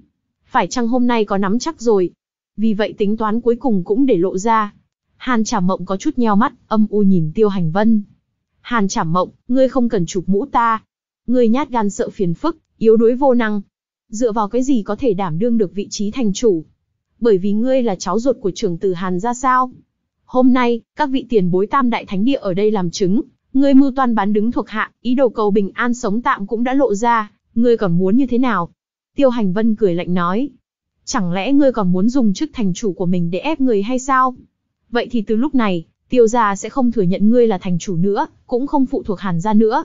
Phải chăng hôm nay có nắm chắc rồi? Vì vậy tính toán cuối cùng cũng để lộ ra. Hàn Trảm Mộng có chút nheo mắt, âm u nhìn Tiêu Hành Vân. Hàn Trảm Mộng, ngươi không cần chụp mũ ta. Ngươi nhát gan sợ phiền phức, yếu đuối vô năng. Dựa vào cái gì có thể đảm đương được vị trí thành chủ? Bởi vì ngươi là cháu ruột của trưởng tử Hàn ra sao? Hôm nay, các vị tiền bối tam đại thánh địa ở đây làm chứng, Ngươi mưu toan bán đứng thuộc hạ, ý đồ cầu bình an sống tạm cũng đã lộ ra, ngươi còn muốn như thế nào? Tiêu Hành Vân cười lạnh nói. Chẳng lẽ ngươi còn muốn dùng chức thành chủ của mình để ép người hay sao? Vậy thì từ lúc này, tiêu gia sẽ không thừa nhận ngươi là thành chủ nữa, cũng không phụ thuộc hàn gia nữa.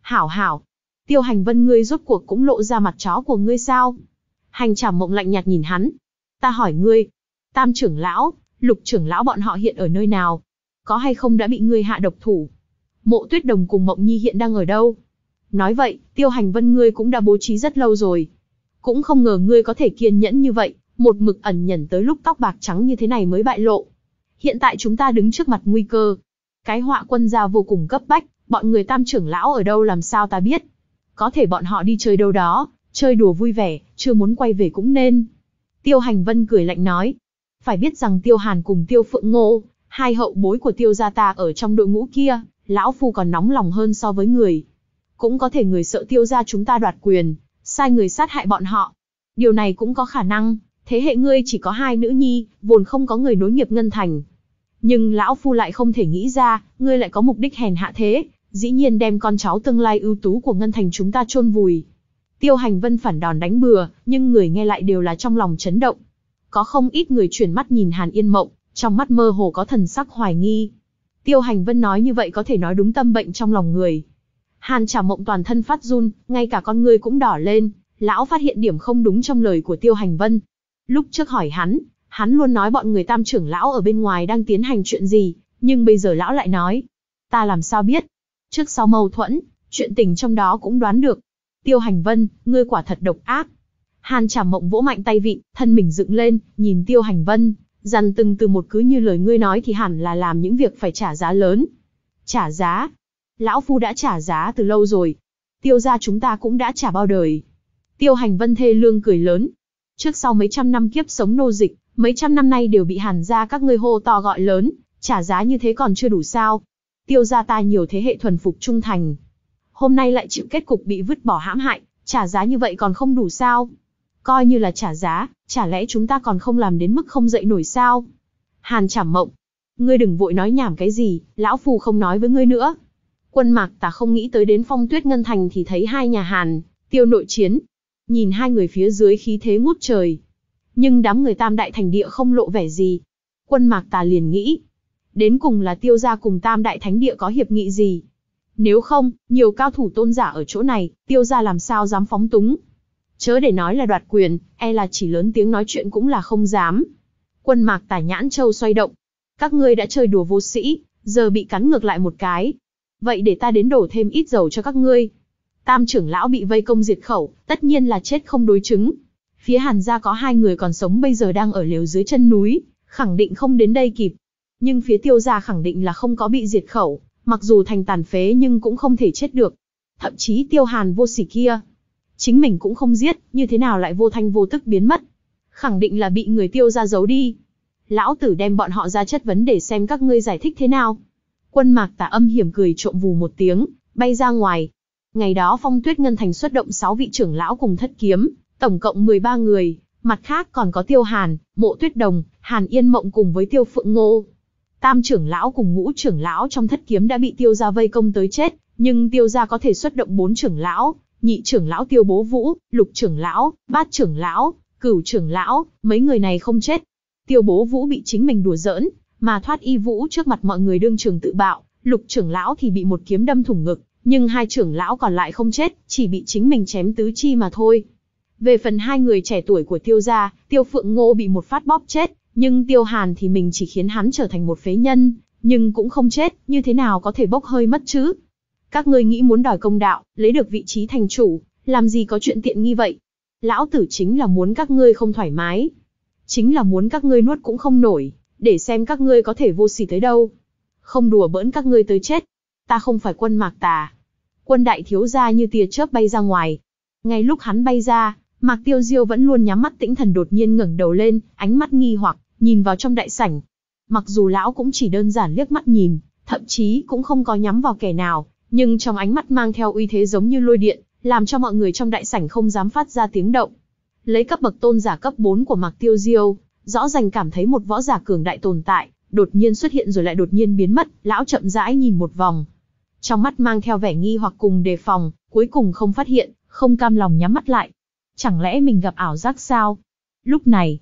Hảo hảo, tiêu hành vân ngươi rốt cuộc cũng lộ ra mặt chó của ngươi sao? Hành trảm mộng lạnh nhạt nhìn hắn. Ta hỏi ngươi, tam trưởng lão, lục trưởng lão bọn họ hiện ở nơi nào? Có hay không đã bị ngươi hạ độc thủ? mộ tuyết đồng cùng Mộng Nhi hiện đang ở đâu. Nói vậy, tiêu hành vân ngươi cũng đã bố trí rất lâu rồi. Cũng không ngờ ngươi có thể kiên nhẫn như vậy, một mực ẩn nhẫn tới lúc tóc bạc trắng như thế này mới bại lộ. Hiện tại chúng ta đứng trước mặt nguy cơ. Cái họa quân gia vô cùng cấp bách, bọn người tam trưởng lão ở đâu làm sao ta biết. Có thể bọn họ đi chơi đâu đó, chơi đùa vui vẻ, chưa muốn quay về cũng nên. Tiêu hành vân cười lạnh nói. Phải biết rằng tiêu hàn cùng tiêu phượng ngô, hai hậu bối của tiêu gia ta ở trong đội ngũ kia, lão phu còn nóng lòng hơn so với người. Cũng có thể người sợ tiêu ra chúng ta đoạt quyền, sai người sát hại bọn họ. Điều này cũng có khả năng, thế hệ ngươi chỉ có hai nữ nhi, vốn không có người nối nghiệp ngân thành. Nhưng lão phu lại không thể nghĩ ra, ngươi lại có mục đích hèn hạ thế, dĩ nhiên đem con cháu tương lai ưu tú của ngân thành chúng ta chôn vùi. Tiêu hành vân phản đòn đánh bừa, nhưng người nghe lại đều là trong lòng chấn động. Có không ít người chuyển mắt nhìn Hàn Yên Mộng, trong mắt mơ hồ có thần sắc hoài nghi, Tiêu Hành Vân nói như vậy có thể nói đúng tâm bệnh trong lòng người. Hàn Trảm Mộng toàn thân phát run, ngay cả con ngươi cũng đỏ lên, lão phát hiện điểm không đúng trong lời của Tiêu Hành Vân. Lúc trước hỏi hắn, hắn luôn nói bọn người tam trưởng lão ở bên ngoài đang tiến hành chuyện gì, nhưng bây giờ lão lại nói. Ta làm sao biết? Trước sau mâu thuẫn, chuyện tình trong đó cũng đoán được. Tiêu Hành Vân, ngươi quả thật độc ác. Hàn Trảm Mộng vỗ mạnh tay vị, thân mình dựng lên, nhìn Tiêu Hành Vân, Dằn từng từ một cứ như lời ngươi nói thì hẳn là làm những việc phải trả giá lớn. Trả giá? Lão Phu đã trả giá từ lâu rồi. Tiêu gia chúng ta cũng đã trả bao đời. Tiêu hành vân thê lương cười lớn. Trước sau mấy trăm năm kiếp sống nô dịch, mấy trăm năm nay đều bị hàn gia các ngươi hô to gọi lớn, trả giá như thế còn chưa đủ sao. Tiêu gia ta nhiều thế hệ thuần phục trung thành. Hôm nay lại chịu kết cục bị vứt bỏ hãm hại, trả giá như vậy còn không đủ sao coi như là trả giá, chả lẽ chúng ta còn không làm đến mức không dậy nổi sao? Hàn chảm mộng. Ngươi đừng vội nói nhảm cái gì, lão phù không nói với ngươi nữa. Quân mạc tà không nghĩ tới đến phong tuyết ngân thành thì thấy hai nhà Hàn, tiêu nội chiến. Nhìn hai người phía dưới khí thế ngút trời. Nhưng đám người tam đại thành địa không lộ vẻ gì. Quân mạc tà liền nghĩ. Đến cùng là tiêu gia cùng tam đại thánh địa có hiệp nghị gì? Nếu không, nhiều cao thủ tôn giả ở chỗ này, tiêu gia làm sao dám phóng túng, Chớ để nói là đoạt quyền, e là chỉ lớn tiếng nói chuyện cũng là không dám. Quân mạc tả nhãn châu xoay động. Các ngươi đã chơi đùa vô sĩ, giờ bị cắn ngược lại một cái. Vậy để ta đến đổ thêm ít dầu cho các ngươi. Tam trưởng lão bị vây công diệt khẩu, tất nhiên là chết không đối chứng. Phía hàn gia có hai người còn sống bây giờ đang ở lều dưới chân núi, khẳng định không đến đây kịp. Nhưng phía tiêu gia khẳng định là không có bị diệt khẩu, mặc dù thành tàn phế nhưng cũng không thể chết được. Thậm chí tiêu hàn vô sỉ kia, chính mình cũng không giết, như thế nào lại vô thanh vô tức biến mất. Khẳng định là bị người tiêu ra giấu đi. Lão tử đem bọn họ ra chất vấn để xem các ngươi giải thích thế nào. Quân mạc tà âm hiểm cười trộm vù một tiếng, bay ra ngoài. Ngày đó phong tuyết ngân thành xuất động 6 vị trưởng lão cùng thất kiếm, tổng cộng 13 người, mặt khác còn có tiêu hàn, mộ tuyết đồng, hàn yên mộng cùng với tiêu phượng ngô. Tam trưởng lão cùng ngũ trưởng lão trong thất kiếm đã bị tiêu gia vây công tới chết, nhưng tiêu gia có thể xuất động bốn trưởng lão, nhị trưởng lão tiêu bố vũ, lục trưởng lão, bát trưởng lão, cửu trưởng lão, mấy người này không chết. Tiêu bố vũ bị chính mình đùa giỡn, mà thoát y vũ trước mặt mọi người đương trường tự bạo, lục trưởng lão thì bị một kiếm đâm thủng ngực, nhưng hai trưởng lão còn lại không chết, chỉ bị chính mình chém tứ chi mà thôi. Về phần hai người trẻ tuổi của tiêu gia, tiêu phượng ngô bị một phát bóp chết, nhưng tiêu hàn thì mình chỉ khiến hắn trở thành một phế nhân, nhưng cũng không chết, như thế nào có thể bốc hơi mất chứ, các ngươi nghĩ muốn đòi công đạo, lấy được vị trí thành chủ, làm gì có chuyện tiện nghi vậy? Lão tử chính là muốn các ngươi không thoải mái. Chính là muốn các ngươi nuốt cũng không nổi, để xem các ngươi có thể vô sỉ tới đâu. Không đùa bỡn các ngươi tới chết. Ta không phải quân mạc tà. Quân đại thiếu gia như tia chớp bay ra ngoài. Ngay lúc hắn bay ra, Mạc Tiêu Diêu vẫn luôn nhắm mắt tĩnh thần đột nhiên ngẩng đầu lên, ánh mắt nghi hoặc, nhìn vào trong đại sảnh. Mặc dù lão cũng chỉ đơn giản liếc mắt nhìn, thậm chí cũng không có nhắm vào kẻ nào, nhưng trong ánh mắt mang theo uy thế giống như lôi điện, làm cho mọi người trong đại sảnh không dám phát ra tiếng động. Lấy cấp bậc tôn giả cấp 4 của Mạc Tiêu Diêu, rõ ràng cảm thấy một võ giả cường đại tồn tại, đột nhiên xuất hiện rồi lại đột nhiên biến mất, lão chậm rãi nhìn một vòng. Trong mắt mang theo vẻ nghi hoặc cùng đề phòng, cuối cùng không phát hiện, không cam lòng nhắm mắt lại. Chẳng lẽ mình gặp ảo giác sao? Lúc này,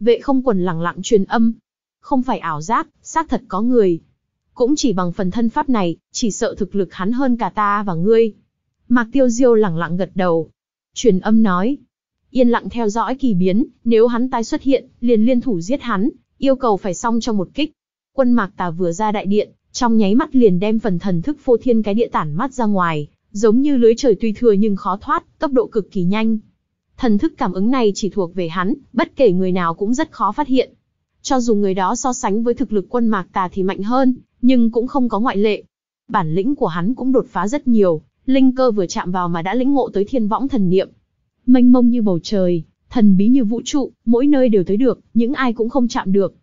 vệ không quần lặng lặng truyền âm. Không phải ảo giác, xác thật có người, cũng chỉ bằng phần thân pháp này, chỉ sợ thực lực hắn hơn cả ta và ngươi. Mạc Tiêu Diêu lẳng lặng gật đầu. Truyền âm nói. Yên lặng theo dõi kỳ biến, nếu hắn tái xuất hiện, liền liên thủ giết hắn, yêu cầu phải xong trong một kích. Quân Mạc Tà vừa ra đại điện, trong nháy mắt liền đem phần thần thức phô thiên cái địa tản mắt ra ngoài, giống như lưới trời tuy thừa nhưng khó thoát, tốc độ cực kỳ nhanh. Thần thức cảm ứng này chỉ thuộc về hắn, bất kể người nào cũng rất khó phát hiện. Cho dù người đó so sánh với thực lực quân mạc tà thì mạnh hơn, nhưng cũng không có ngoại lệ. Bản lĩnh của hắn cũng đột phá rất nhiều, linh cơ vừa chạm vào mà đã lĩnh ngộ tới thiên võng thần niệm. Mênh mông như bầu trời, thần bí như vũ trụ, mỗi nơi đều tới được, những ai cũng không chạm được.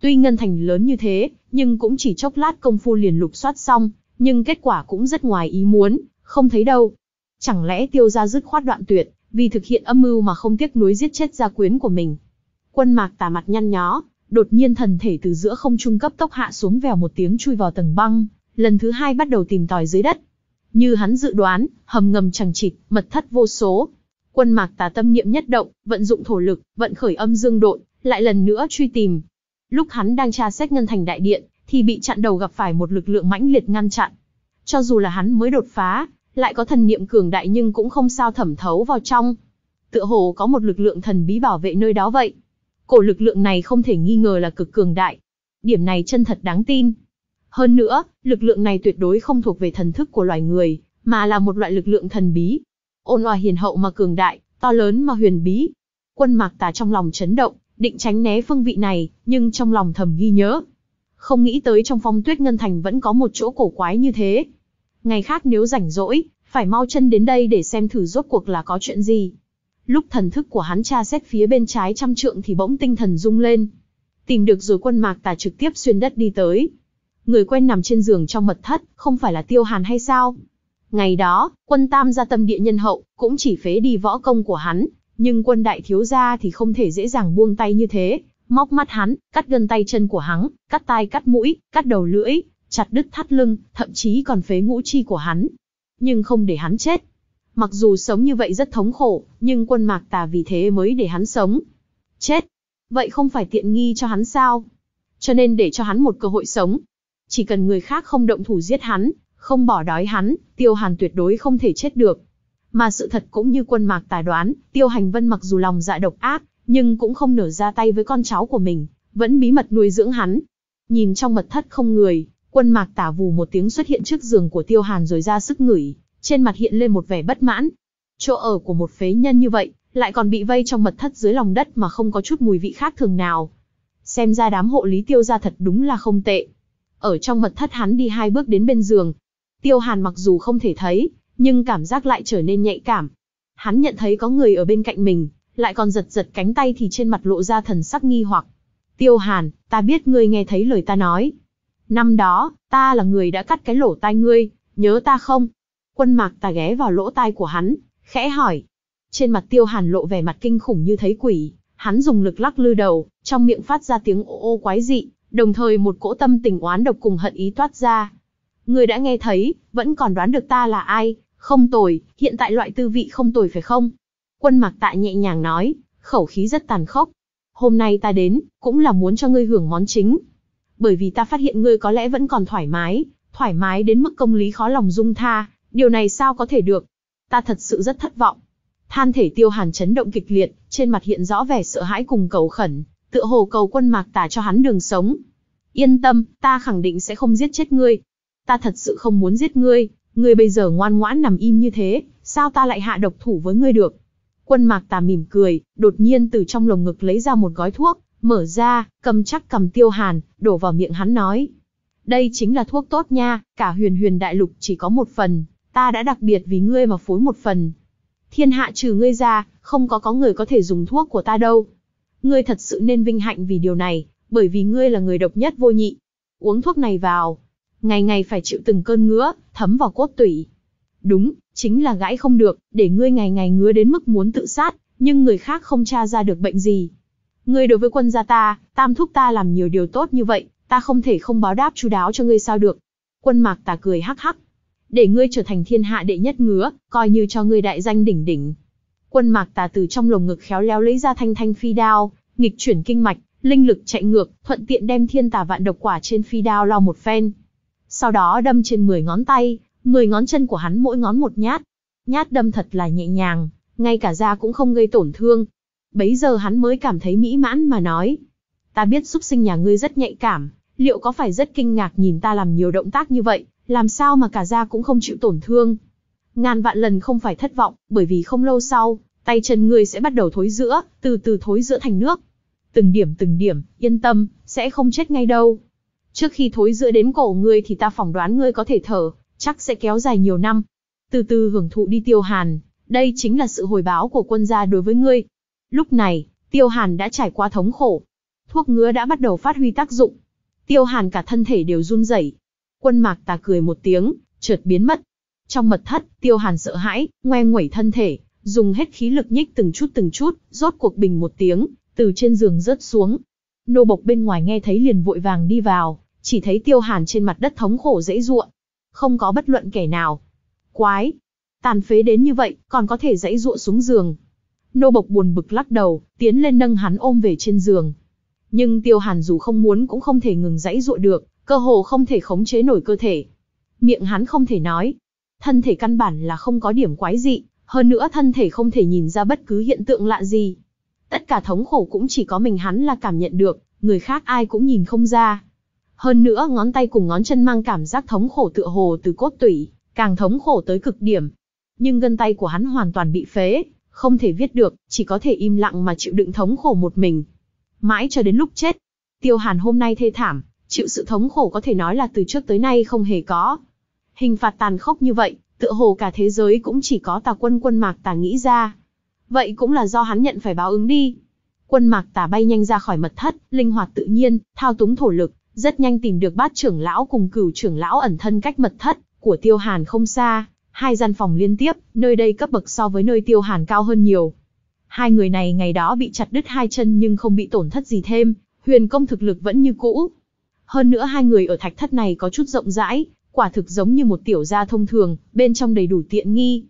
Tuy ngân thành lớn như thế, nhưng cũng chỉ chốc lát công phu liền lục soát xong, nhưng kết quả cũng rất ngoài ý muốn, không thấy đâu. Chẳng lẽ tiêu gia dứt khoát đoạn tuyệt, vì thực hiện âm mưu mà không tiếc núi giết chết gia quyến của mình. Quân mạc tà mặt nhăn nhó, Đột nhiên thần thể từ giữa không trung cấp tốc hạ xuống vèo một tiếng chui vào tầng băng, lần thứ hai bắt đầu tìm tòi dưới đất. Như hắn dự đoán, hầm ngầm chẳng chịt, mật thất vô số. Quân mạc tà tâm niệm nhất động, vận dụng thổ lực, vận khởi âm dương độn, lại lần nữa truy tìm. Lúc hắn đang tra xét ngân thành đại điện, thì bị chặn đầu gặp phải một lực lượng mãnh liệt ngăn chặn. Cho dù là hắn mới đột phá, lại có thần niệm cường đại nhưng cũng không sao thẩm thấu vào trong. Tựa hồ có một lực lượng thần bí bảo vệ nơi đó vậy. Cổ lực lượng này không thể nghi ngờ là cực cường đại. Điểm này chân thật đáng tin. Hơn nữa, lực lượng này tuyệt đối không thuộc về thần thức của loài người, mà là một loại lực lượng thần bí. Ôn hòa hiền hậu mà cường đại, to lớn mà huyền bí. Quân mạc tà trong lòng chấn động, định tránh né phương vị này, nhưng trong lòng thầm ghi nhớ. Không nghĩ tới trong phong tuyết ngân thành vẫn có một chỗ cổ quái như thế. Ngày khác nếu rảnh rỗi, phải mau chân đến đây để xem thử rốt cuộc là có chuyện gì. Lúc thần thức của hắn tra xét phía bên trái trăm trượng thì bỗng tinh thần rung lên. Tìm được rồi quân mạc tà trực tiếp xuyên đất đi tới. Người quen nằm trên giường trong mật thất, không phải là tiêu hàn hay sao? Ngày đó, quân tam gia tâm địa nhân hậu, cũng chỉ phế đi võ công của hắn, nhưng quân đại thiếu gia thì không thể dễ dàng buông tay như thế, móc mắt hắn, cắt gân tay chân của hắn, cắt tai cắt mũi, cắt đầu lưỡi, chặt đứt thắt lưng, thậm chí còn phế ngũ chi của hắn. Nhưng không để hắn chết, Mặc dù sống như vậy rất thống khổ, nhưng quân mạc tà vì thế mới để hắn sống. Chết! Vậy không phải tiện nghi cho hắn sao? Cho nên để cho hắn một cơ hội sống. Chỉ cần người khác không động thủ giết hắn, không bỏ đói hắn, tiêu hàn tuyệt đối không thể chết được. Mà sự thật cũng như quân mạc tà đoán, tiêu hành vân mặc dù lòng dạ độc ác, nhưng cũng không nở ra tay với con cháu của mình, vẫn bí mật nuôi dưỡng hắn. Nhìn trong mật thất không người, quân mạc tả vù một tiếng xuất hiện trước giường của tiêu hàn rồi ra sức ngửi, trên mặt hiện lên một vẻ bất mãn. Chỗ ở của một phế nhân như vậy, lại còn bị vây trong mật thất dưới lòng đất mà không có chút mùi vị khác thường nào. Xem ra đám hộ lý tiêu gia thật đúng là không tệ. Ở trong mật thất hắn đi hai bước đến bên giường. Tiêu hàn mặc dù không thể thấy, nhưng cảm giác lại trở nên nhạy cảm. Hắn nhận thấy có người ở bên cạnh mình, lại còn giật giật cánh tay thì trên mặt lộ ra thần sắc nghi hoặc. Tiêu hàn, ta biết ngươi nghe thấy lời ta nói. Năm đó, ta là người đã cắt cái lỗ tai ngươi, nhớ ta không? Quân mạc tà ghé vào lỗ tai của hắn, khẽ hỏi. Trên mặt tiêu hàn lộ vẻ mặt kinh khủng như thấy quỷ, hắn dùng lực lắc lư đầu, trong miệng phát ra tiếng ô ô quái dị, đồng thời một cỗ tâm tình oán độc cùng hận ý toát ra. Người đã nghe thấy, vẫn còn đoán được ta là ai, không tồi, hiện tại loại tư vị không tồi phải không? Quân mạc tạ nhẹ nhàng nói, khẩu khí rất tàn khốc. Hôm nay ta đến, cũng là muốn cho ngươi hưởng món chính. Bởi vì ta phát hiện ngươi có lẽ vẫn còn thoải mái, thoải mái đến mức công lý khó lòng dung tha, Điều này sao có thể được? Ta thật sự rất thất vọng. Than thể tiêu hàn chấn động kịch liệt, trên mặt hiện rõ vẻ sợ hãi cùng cầu khẩn, tựa hồ cầu quân mạc tả cho hắn đường sống. Yên tâm, ta khẳng định sẽ không giết chết ngươi. Ta thật sự không muốn giết ngươi, ngươi bây giờ ngoan ngoãn nằm im như thế, sao ta lại hạ độc thủ với ngươi được? Quân mạc tà mỉm cười, đột nhiên từ trong lồng ngực lấy ra một gói thuốc, mở ra, cầm chắc cầm tiêu hàn, đổ vào miệng hắn nói. Đây chính là thuốc tốt nha, cả huyền huyền đại lục chỉ có một phần, ta đã đặc biệt vì ngươi mà phối một phần. Thiên hạ trừ ngươi ra, không có có người có thể dùng thuốc của ta đâu. Ngươi thật sự nên vinh hạnh vì điều này, bởi vì ngươi là người độc nhất vô nhị. Uống thuốc này vào, ngày ngày phải chịu từng cơn ngứa, thấm vào cốt tủy. Đúng, chính là gãi không được, để ngươi ngày ngày ngứa đến mức muốn tự sát, nhưng người khác không tra ra được bệnh gì. Ngươi đối với quân gia ta, tam thúc ta làm nhiều điều tốt như vậy, ta không thể không báo đáp chú đáo cho ngươi sao được. Quân mạc ta cười hắc hắc, để ngươi trở thành thiên hạ đệ nhất ngứa, coi như cho ngươi đại danh đỉnh đỉnh. Quân mạc tà từ trong lồng ngực khéo léo lấy ra thanh thanh phi đao, nghịch chuyển kinh mạch, linh lực chạy ngược, thuận tiện đem thiên tà vạn độc quả trên phi đao lao một phen. Sau đó đâm trên 10 ngón tay, 10 ngón chân của hắn mỗi ngón một nhát. Nhát đâm thật là nhẹ nhàng, ngay cả da cũng không gây tổn thương. Bấy giờ hắn mới cảm thấy mỹ mãn mà nói. Ta biết xúc sinh nhà ngươi rất nhạy cảm, liệu có phải rất kinh ngạc nhìn ta làm nhiều động tác như vậy, làm sao mà cả da cũng không chịu tổn thương. Ngàn vạn lần không phải thất vọng, bởi vì không lâu sau, tay chân người sẽ bắt đầu thối giữa, từ từ thối giữa thành nước. Từng điểm từng điểm, yên tâm, sẽ không chết ngay đâu. Trước khi thối giữa đến cổ ngươi thì ta phỏng đoán ngươi có thể thở, chắc sẽ kéo dài nhiều năm. Từ từ hưởng thụ đi tiêu hàn, đây chính là sự hồi báo của quân gia đối với ngươi. Lúc này, tiêu hàn đã trải qua thống khổ. Thuốc ngứa đã bắt đầu phát huy tác dụng. Tiêu hàn cả thân thể đều run rẩy, Quân mạc tà cười một tiếng, chợt biến mất. Trong mật thất, tiêu hàn sợ hãi, ngoe nguẩy thân thể, dùng hết khí lực nhích từng chút từng chút, rốt cuộc bình một tiếng, từ trên giường rớt xuống. Nô bộc bên ngoài nghe thấy liền vội vàng đi vào, chỉ thấy tiêu hàn trên mặt đất thống khổ dễ ruộng. Không có bất luận kẻ nào. Quái! Tàn phế đến như vậy, còn có thể dãy ruộng xuống giường. Nô bộc buồn bực lắc đầu, tiến lên nâng hắn ôm về trên giường. Nhưng tiêu hàn dù không muốn cũng không thể ngừng dãy ruộng được, cơ hồ không thể khống chế nổi cơ thể. Miệng hắn không thể nói. Thân thể căn bản là không có điểm quái dị, hơn nữa thân thể không thể nhìn ra bất cứ hiện tượng lạ gì. Tất cả thống khổ cũng chỉ có mình hắn là cảm nhận được, người khác ai cũng nhìn không ra. Hơn nữa ngón tay cùng ngón chân mang cảm giác thống khổ tựa hồ từ cốt tủy, càng thống khổ tới cực điểm. Nhưng gân tay của hắn hoàn toàn bị phế, không thể viết được, chỉ có thể im lặng mà chịu đựng thống khổ một mình. Mãi cho đến lúc chết, Tiêu Hàn hôm nay thê thảm, chịu sự thống khổ có thể nói là từ trước tới nay không hề có. Hình phạt tàn khốc như vậy, tựa hồ cả thế giới cũng chỉ có tà quân quân mạc tà nghĩ ra. Vậy cũng là do hắn nhận phải báo ứng đi. Quân mạc tà bay nhanh ra khỏi mật thất, linh hoạt tự nhiên, thao túng thổ lực, rất nhanh tìm được bát trưởng lão cùng cửu trưởng lão ẩn thân cách mật thất của tiêu hàn không xa. Hai gian phòng liên tiếp, nơi đây cấp bậc so với nơi tiêu hàn cao hơn nhiều. Hai người này ngày đó bị chặt đứt hai chân nhưng không bị tổn thất gì thêm, huyền công thực lực vẫn như cũ, hơn nữa hai người ở thạch thất này có chút rộng rãi, quả thực giống như một tiểu gia thông thường, bên trong đầy đủ tiện nghi.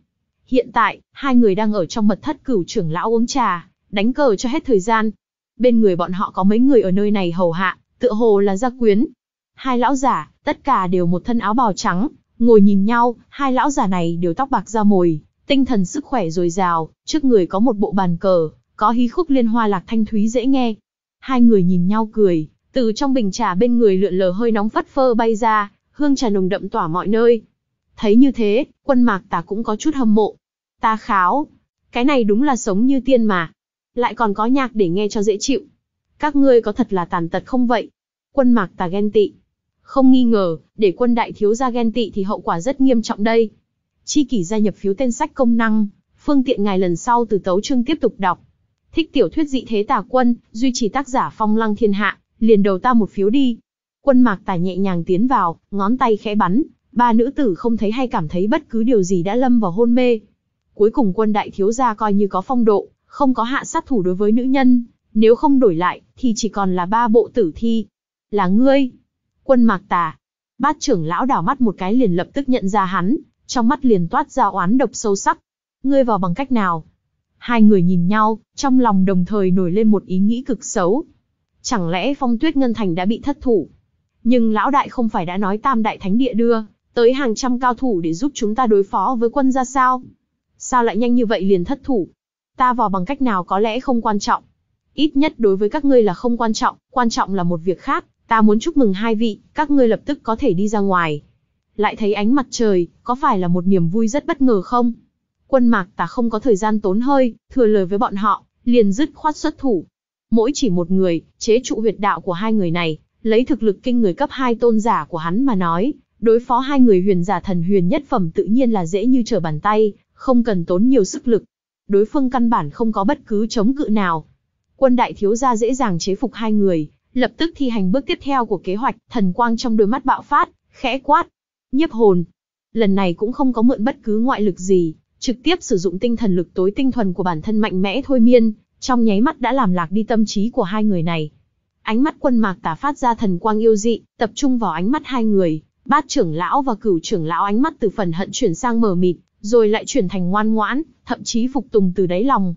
Hiện tại, hai người đang ở trong mật thất cửu trưởng lão uống trà, đánh cờ cho hết thời gian. Bên người bọn họ có mấy người ở nơi này hầu hạ, tựa hồ là gia quyến. Hai lão giả, tất cả đều một thân áo bào trắng, ngồi nhìn nhau, hai lão giả này đều tóc bạc da mồi, tinh thần sức khỏe dồi dào, trước người có một bộ bàn cờ, có hí khúc liên hoa lạc thanh thúy dễ nghe. Hai người nhìn nhau cười, từ trong bình trà bên người lượn lờ hơi nóng phất phơ bay ra, hương trà nồng đậm tỏa mọi nơi. Thấy như thế, quân mạc ta cũng có chút hâm mộ. Ta kháo, cái này đúng là sống như tiên mà. Lại còn có nhạc để nghe cho dễ chịu. Các ngươi có thật là tàn tật không vậy? Quân mạc ta ghen tị. Không nghi ngờ, để quân đại thiếu gia ghen tị thì hậu quả rất nghiêm trọng đây. Chi kỷ gia nhập phiếu tên sách công năng, phương tiện ngày lần sau từ tấu chương tiếp tục đọc. Thích tiểu thuyết dị thế tà quân, duy trì tác giả phong lăng thiên hạ, liền đầu ta một phiếu đi. Quân mạc tài nhẹ nhàng tiến vào, ngón tay khẽ bắn, ba nữ tử không thấy hay cảm thấy bất cứ điều gì đã lâm vào hôn mê. Cuối cùng quân đại thiếu gia coi như có phong độ, không có hạ sát thủ đối với nữ nhân, nếu không đổi lại, thì chỉ còn là ba bộ tử thi. Là ngươi, quân mạc tà. Bát trưởng lão đảo mắt một cái liền lập tức nhận ra hắn, trong mắt liền toát ra oán độc sâu sắc. Ngươi vào bằng cách nào? Hai người nhìn nhau, trong lòng đồng thời nổi lên một ý nghĩ cực xấu, Chẳng lẽ phong tuyết ngân thành đã bị thất thủ? Nhưng lão đại không phải đã nói tam đại thánh địa đưa, tới hàng trăm cao thủ để giúp chúng ta đối phó với quân ra sao? Sao lại nhanh như vậy liền thất thủ? Ta vào bằng cách nào có lẽ không quan trọng. Ít nhất đối với các ngươi là không quan trọng, quan trọng là một việc khác, ta muốn chúc mừng hai vị, các ngươi lập tức có thể đi ra ngoài. Lại thấy ánh mặt trời, có phải là một niềm vui rất bất ngờ không? Quân mạc ta không có thời gian tốn hơi, thừa lời với bọn họ, liền dứt khoát xuất thủ, mỗi chỉ một người, chế trụ huyệt đạo của hai người này, lấy thực lực kinh người cấp hai tôn giả của hắn mà nói, đối phó hai người huyền giả thần huyền nhất phẩm tự nhiên là dễ như trở bàn tay, không cần tốn nhiều sức lực. Đối phương căn bản không có bất cứ chống cự nào. Quân đại thiếu gia dễ dàng chế phục hai người, lập tức thi hành bước tiếp theo của kế hoạch, thần quang trong đôi mắt bạo phát, khẽ quát, nhiếp hồn. Lần này cũng không có mượn bất cứ ngoại lực gì, trực tiếp sử dụng tinh thần lực tối tinh thuần của bản thân mạnh mẽ thôi miên, trong nháy mắt đã làm lạc đi tâm trí của hai người này. Ánh mắt quân mạc tả phát ra thần quang yêu dị, tập trung vào ánh mắt hai người, bát trưởng lão và cửu trưởng lão ánh mắt từ phần hận chuyển sang mờ mịt, rồi lại chuyển thành ngoan ngoãn, thậm chí phục tùng từ đáy lòng.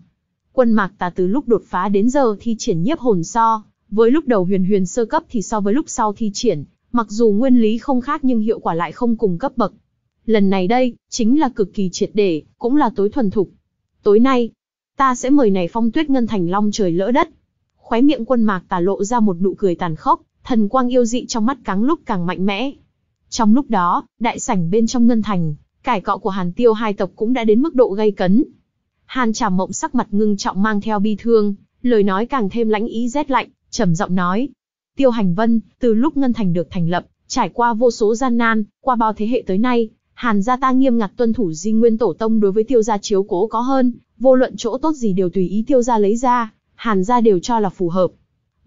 Quân mạc Tả từ lúc đột phá đến giờ thi triển nhiếp hồn so, với lúc đầu huyền huyền sơ cấp thì so với lúc sau thi triển, mặc dù nguyên lý không khác nhưng hiệu quả lại không cùng cấp bậc. Lần này đây, chính là cực kỳ triệt để, cũng là tối thuần thục. Tối nay, Ta sẽ mời này phong tuyết ngân thành long trời lỡ đất. Khóe miệng quân mạc tà lộ ra một nụ cười tàn khốc, thần quang yêu dị trong mắt càng lúc càng mạnh mẽ. Trong lúc đó, đại sảnh bên trong ngân thành, cải cọ của Hàn Tiêu hai tộc cũng đã đến mức độ gây cấn. Hàn Trà Mộng sắc mặt ngưng trọng mang theo bi thương, lời nói càng thêm lãnh ý rét lạnh, trầm giọng nói: "Tiêu Hành Vân, từ lúc ngân thành được thành lập, trải qua vô số gian nan, qua bao thế hệ tới nay, Hàn gia ta nghiêm ngặt tuân thủ di nguyên tổ tông đối với Tiêu gia chiếu cố có hơn, vô luận chỗ tốt gì đều tùy ý tiêu ra lấy ra, hàn gia đều cho là phù hợp.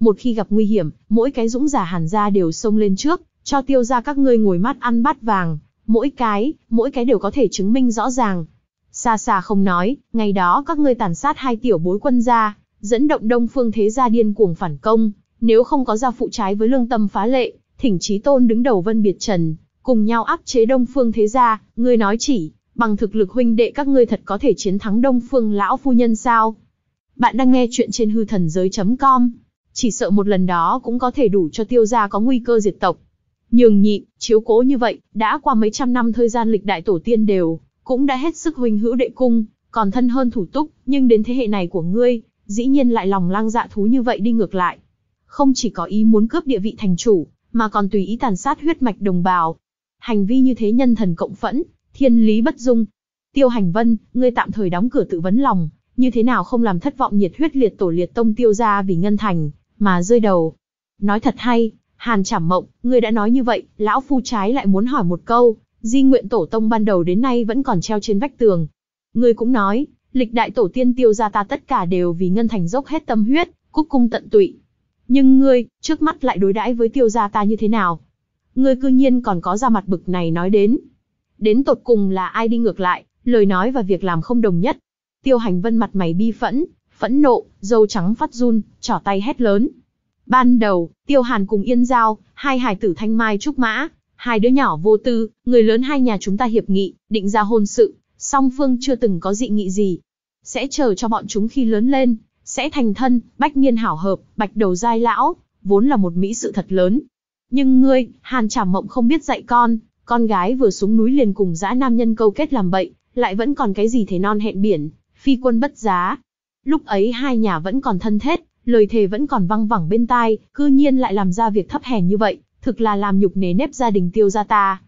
Một khi gặp nguy hiểm, mỗi cái dũng giả hàn gia đều xông lên trước, cho tiêu ra các ngươi ngồi mắt ăn bát vàng, mỗi cái, mỗi cái đều có thể chứng minh rõ ràng. Xa xa không nói, ngày đó các ngươi tàn sát hai tiểu bối quân gia, dẫn động đông phương thế gia điên cuồng phản công, nếu không có gia phụ trái với lương tâm phá lệ, thỉnh trí tôn đứng đầu vân biệt trần, cùng nhau áp chế đông phương thế gia, ngươi nói chỉ, bằng thực lực huynh đệ các ngươi thật có thể chiến thắng Đông Phương lão phu nhân sao? Bạn đang nghe chuyện trên hư thần giới.com. Chỉ sợ một lần đó cũng có thể đủ cho tiêu gia có nguy cơ diệt tộc. Nhường nhị chiếu cố như vậy, đã qua mấy trăm năm thời gian lịch đại tổ tiên đều, cũng đã hết sức huynh hữu đệ cung, còn thân hơn thủ túc, nhưng đến thế hệ này của ngươi, dĩ nhiên lại lòng lang dạ thú như vậy đi ngược lại. Không chỉ có ý muốn cướp địa vị thành chủ, mà còn tùy ý tàn sát huyết mạch đồng bào. Hành vi như thế nhân thần cộng phẫn, Thiên lý bất dung. Tiêu Hành Vân, ngươi tạm thời đóng cửa tự vấn lòng, như thế nào không làm thất vọng nhiệt huyết liệt tổ liệt tông tiêu ra vì ngân thành, mà rơi đầu. Nói thật hay, Hàn Trảm Mộng, ngươi đã nói như vậy, lão phu trái lại muốn hỏi một câu, di nguyện tổ tông ban đầu đến nay vẫn còn treo trên vách tường. Ngươi cũng nói, lịch đại tổ tiên tiêu ra ta tất cả đều vì ngân thành dốc hết tâm huyết, cúc cung tận tụy. Nhưng ngươi, trước mắt lại đối đãi với tiêu gia ta như thế nào? Ngươi cư nhiên còn có ra mặt bực này nói đến, Đến tột cùng là ai đi ngược lại, lời nói và việc làm không đồng nhất. Tiêu hành vân mặt mày bi phẫn, phẫn nộ, dâu trắng phát run, trỏ tay hét lớn. Ban đầu, Tiêu Hàn cùng Yên Giao, hai hài tử thanh mai trúc mã, hai đứa nhỏ vô tư, người lớn hai nhà chúng ta hiệp nghị, định ra hôn sự, song phương chưa từng có dị nghị gì. Sẽ chờ cho bọn chúng khi lớn lên, sẽ thành thân, bách niên hảo hợp, bạch đầu giai lão, vốn là một mỹ sự thật lớn. Nhưng ngươi, Hàn Trảm Mộng không biết dạy con, con gái vừa xuống núi liền cùng dã nam nhân câu kết làm bậy, lại vẫn còn cái gì thế non hẹn biển, phi quân bất giá. Lúc ấy hai nhà vẫn còn thân thiết, lời thề vẫn còn văng vẳng bên tai, cư nhiên lại làm ra việc thấp hèn như vậy, thực là làm nhục nề nếp gia đình tiêu gia ta.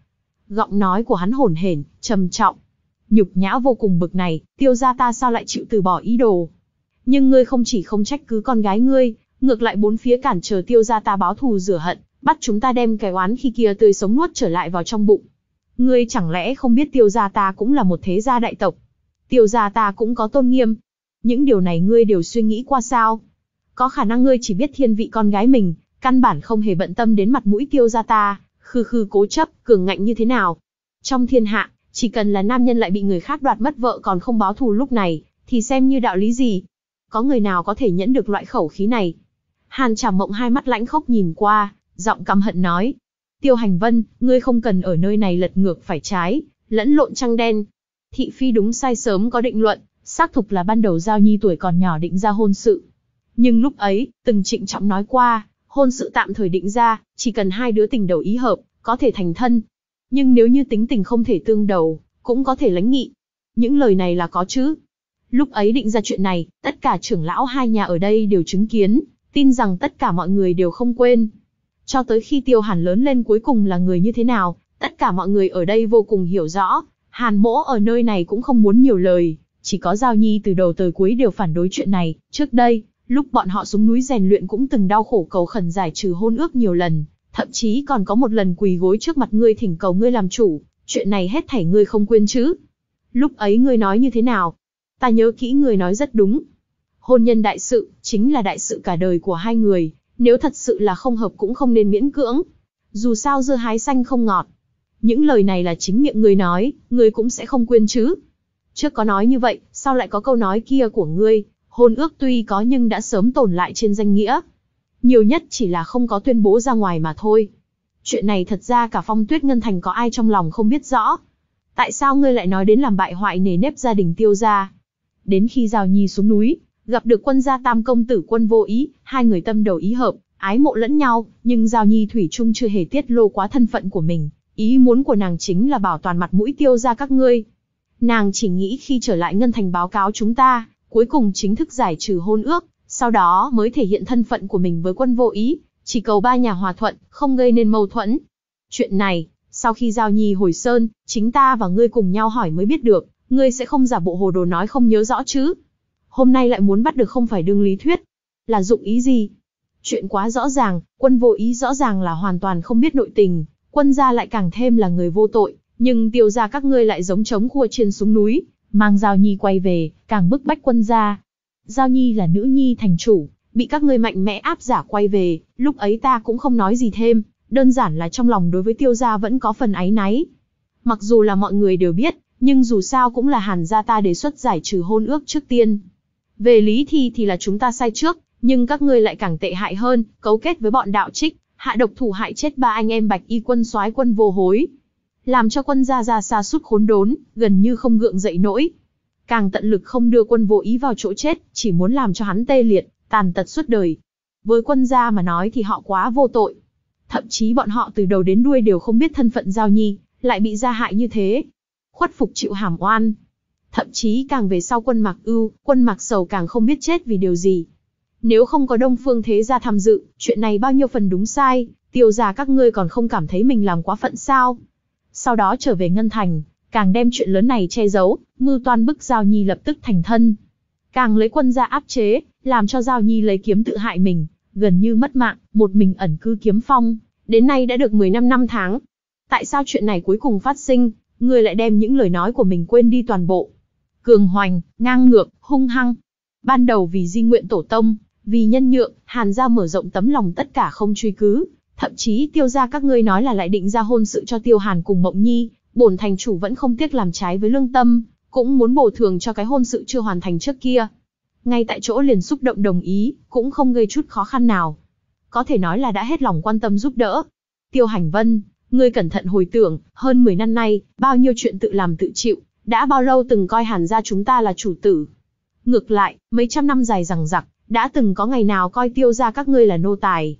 Giọng nói của hắn hổn hển, trầm trọng. Nhục nhã vô cùng bực này, tiêu gia ta sao lại chịu từ bỏ ý đồ. Nhưng ngươi không chỉ không trách cứ con gái ngươi, ngược lại bốn phía cản trở tiêu gia ta báo thù rửa hận, bắt chúng ta đem cái oán khi kia tươi sống nuốt trở lại vào trong bụng. Ngươi chẳng lẽ không biết tiêu gia ta cũng là một thế gia đại tộc? Tiêu gia ta cũng có tôn nghiêm. Những điều này ngươi đều suy nghĩ qua sao? Có khả năng ngươi chỉ biết thiên vị con gái mình, căn bản không hề bận tâm đến mặt mũi tiêu gia ta, khư khư cố chấp, cường ngạnh như thế nào. Trong thiên hạ, chỉ cần là nam nhân lại bị người khác đoạt mất vợ còn không báo thù lúc này, thì xem như đạo lý gì. Có người nào có thể nhẫn được loại khẩu khí này? Hàn Trảm Mộng hai mắt lãnh khốc nhìn qua, giọng căm hận nói. Tiêu hành vân, ngươi không cần ở nơi này lật ngược phải trái, lẫn lộn trăng đen. Thị phi đúng sai sớm có định luận, xác thục là ban đầu Giao Nhi tuổi còn nhỏ định ra hôn sự. Nhưng lúc ấy, từng trịnh trọng nói qua, hôn sự tạm thời định ra, chỉ cần hai đứa tình đầu ý hợp, có thể thành thân. Nhưng nếu như tính tình không thể tương đầu, cũng có thể lánh nghị. Những lời này là có chứ. Lúc ấy định ra chuyện này, tất cả trưởng lão hai nhà ở đây đều chứng kiến, tin rằng tất cả mọi người đều không quên cho tới khi tiêu hàn lớn lên cuối cùng là người như thế nào, tất cả mọi người ở đây vô cùng hiểu rõ, hàn mỗ ở nơi này cũng không muốn nhiều lời, chỉ có Giao Nhi từ đầu tới cuối đều phản đối chuyện này, trước đây, lúc bọn họ xuống núi rèn luyện cũng từng đau khổ cầu khẩn giải trừ hôn ước nhiều lần, thậm chí còn có một lần quỳ gối trước mặt ngươi thỉnh cầu ngươi làm chủ, chuyện này hết thảy ngươi không quên chứ. Lúc ấy ngươi nói như thế nào? Ta nhớ kỹ ngươi nói rất đúng. Hôn nhân đại sự, chính là đại sự cả đời của hai người, nếu thật sự là không hợp cũng không nên miễn cưỡng. Dù sao dưa hái xanh không ngọt. Những lời này là chính miệng người nói, người cũng sẽ không quên chứ. Trước có nói như vậy, sau lại có câu nói kia của ngươi, hôn ước tuy có nhưng đã sớm tồn lại trên danh nghĩa. Nhiều nhất chỉ là không có tuyên bố ra ngoài mà thôi. Chuyện này thật ra cả phong tuyết ngân thành có ai trong lòng không biết rõ. Tại sao ngươi lại nói đến làm bại hoại nề nếp gia đình tiêu gia? Đến khi Giao Nhi xuống núi, Gặp được quân gia tam công tử quân vô ý, hai người tâm đầu ý hợp, ái mộ lẫn nhau, nhưng Giao Nhi Thủy Trung chưa hề tiết lô quá thân phận của mình. Ý muốn của nàng chính là bảo toàn mặt mũi tiêu ra các ngươi. Nàng chỉ nghĩ khi trở lại ngân thành báo cáo chúng ta, cuối cùng chính thức giải trừ hôn ước, sau đó mới thể hiện thân phận của mình với quân vô ý, chỉ cầu ba nhà hòa thuận, không gây nên mâu thuẫn. Chuyện này, sau khi giao nhi hồi sơn, chính ta và ngươi cùng nhau hỏi mới biết được, ngươi sẽ không giả bộ hồ đồ nói không nhớ rõ chứ, hôm nay lại muốn bắt được không phải đương lý thuyết. Là dụng ý gì? Chuyện quá rõ ràng, quân vô ý rõ ràng là hoàn toàn không biết nội tình, quân gia lại càng thêm là người vô tội, nhưng tiêu gia các ngươi lại giống chống khua trên súng núi, mang Giao Nhi quay về, càng bức bách quân gia. Giao Nhi là nữ nhi thành chủ, bị các ngươi mạnh mẽ áp giả quay về, lúc ấy ta cũng không nói gì thêm, đơn giản là trong lòng đối với tiêu gia vẫn có phần áy náy. Mặc dù là mọi người đều biết, nhưng dù sao cũng là hàn gia ta đề xuất giải trừ hôn ước trước tiên, về lý thì thì là chúng ta sai trước, nhưng các ngươi lại càng tệ hại hơn, cấu kết với bọn đạo trích, hạ độc thủ hại chết ba anh em Bạch Y quân soái quân vô hối, làm cho quân gia gia xa sút khốn đốn, gần như không gượng dậy nổi. Càng tận lực không đưa quân vô ý vào chỗ chết, chỉ muốn làm cho hắn tê liệt, tàn tật suốt đời. Với quân gia mà nói thì họ quá vô tội. Thậm chí bọn họ từ đầu đến đuôi đều không biết thân phận Giao Nhi, lại bị gia hại như thế. Khuất phục chịu hàm oan, Thậm chí càng về sau quân mạc ưu, quân mạc sầu càng không biết chết vì điều gì. Nếu không có đông phương thế gia tham dự, chuyện này bao nhiêu phần đúng sai, tiêu gia các ngươi còn không cảm thấy mình làm quá phận sao. Sau đó trở về Ngân Thành, càng đem chuyện lớn này che giấu, mưu toan bức Giao Nhi lập tức thành thân. Càng lấy quân ra áp chế, làm cho Giao Nhi lấy kiếm tự hại mình, gần như mất mạng, một mình ẩn cư kiếm phong, đến nay đã được 15 năm tháng. Tại sao chuyện này cuối cùng phát sinh, người lại đem những lời nói của mình quên đi toàn bộ? cường hoành, ngang ngược, hung hăng. Ban đầu vì di nguyện tổ tông, vì nhân nhượng, Hàn gia mở rộng tấm lòng tất cả không truy cứ, thậm chí tiêu gia các ngươi nói là lại định ra hôn sự cho tiêu Hàn cùng Mộng Nhi, bổn thành chủ vẫn không tiếc làm trái với lương tâm, cũng muốn bổ thường cho cái hôn sự chưa hoàn thành trước kia. Ngay tại chỗ liền xúc động đồng ý, cũng không gây chút khó khăn nào. Có thể nói là đã hết lòng quan tâm giúp đỡ. Tiêu Hành Vân, ngươi cẩn thận hồi tưởng, hơn 10 năm nay, bao nhiêu chuyện tự làm tự chịu, đã bao lâu từng coi hàn gia chúng ta là chủ tử. Ngược lại, mấy trăm năm dài rằng rặc, đã từng có ngày nào coi tiêu gia các ngươi là nô tài.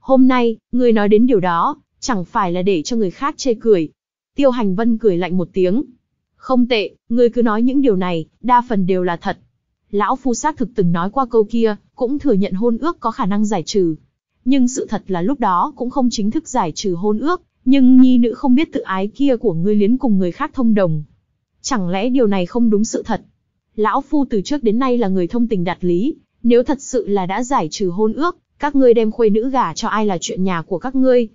Hôm nay, ngươi nói đến điều đó, chẳng phải là để cho người khác chê cười. Tiêu hành vân cười lạnh một tiếng. Không tệ, ngươi cứ nói những điều này, đa phần đều là thật. Lão Phu xác thực từng nói qua câu kia, cũng thừa nhận hôn ước có khả năng giải trừ. Nhưng sự thật là lúc đó cũng không chính thức giải trừ hôn ước, nhưng nhi nữ không biết tự ái kia của ngươi liến cùng người khác thông đồng, Chẳng lẽ điều này không đúng sự thật? Lão Phu từ trước đến nay là người thông tình đạt lý, nếu thật sự là đã giải trừ hôn ước, các ngươi đem khuê nữ gả cho ai là chuyện nhà của các ngươi.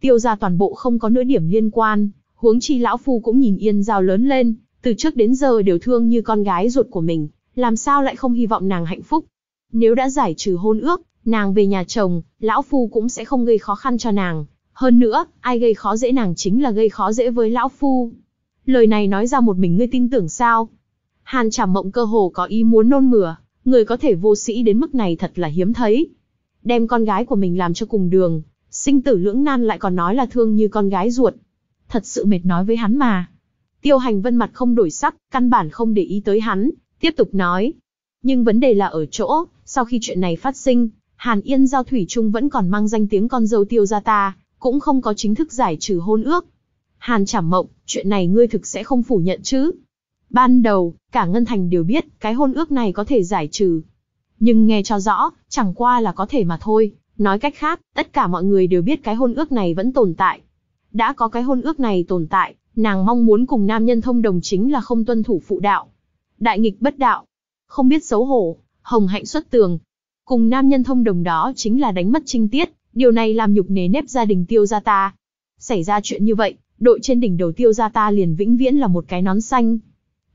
Tiêu ra toàn bộ không có nửa điểm liên quan, huống chi lão phu cũng nhìn yên giao lớn lên, từ trước đến giờ đều thương như con gái ruột của mình, làm sao lại không hy vọng nàng hạnh phúc. Nếu đã giải trừ hôn ước, nàng về nhà chồng, lão phu cũng sẽ không gây khó khăn cho nàng. Hơn nữa, ai gây khó dễ nàng chính là gây khó dễ với lão phu. Lời này nói ra một mình ngươi tin tưởng sao? Hàn Trảm Mộng cơ hồ có ý muốn nôn mửa, người có thể vô sĩ đến mức này thật là hiếm thấy. Đem con gái của mình làm cho cùng đường, sinh tử lưỡng nan lại còn nói là thương như con gái ruột. Thật sự mệt nói với hắn mà. Tiêu Hành Vân mặt không đổi sắc, căn bản không để ý tới hắn, tiếp tục nói. Nhưng vấn đề là ở chỗ, sau khi chuyện này phát sinh, Hàn Yên Giao Thủy Trung vẫn còn mang danh tiếng con dâu tiêu gia ta, cũng không có chính thức giải trừ hôn ước. Hàn Trảm Mộng, chuyện này ngươi thực sẽ không phủ nhận chứ? Ban đầu, cả Ngân Thành đều biết, cái hôn ước này có thể giải trừ. Nhưng nghe cho rõ, chẳng qua là có thể mà thôi. Nói cách khác, tất cả mọi người đều biết cái hôn ước này vẫn tồn tại. Đã có cái hôn ước này tồn tại, nàng mong muốn cùng nam nhân thông đồng chính là không tuân thủ phụ đạo. Đại nghịch bất đạo, không biết xấu hổ, hồng hạnh xuất tường. Cùng nam nhân thông đồng đó chính là đánh mất trinh tiết, điều này làm nhục nề nếp gia đình tiêu gia ta. Xảy ra chuyện như vậy, đội trên đỉnh đầu tiêu ra ta liền vĩnh viễn là một cái nón xanh.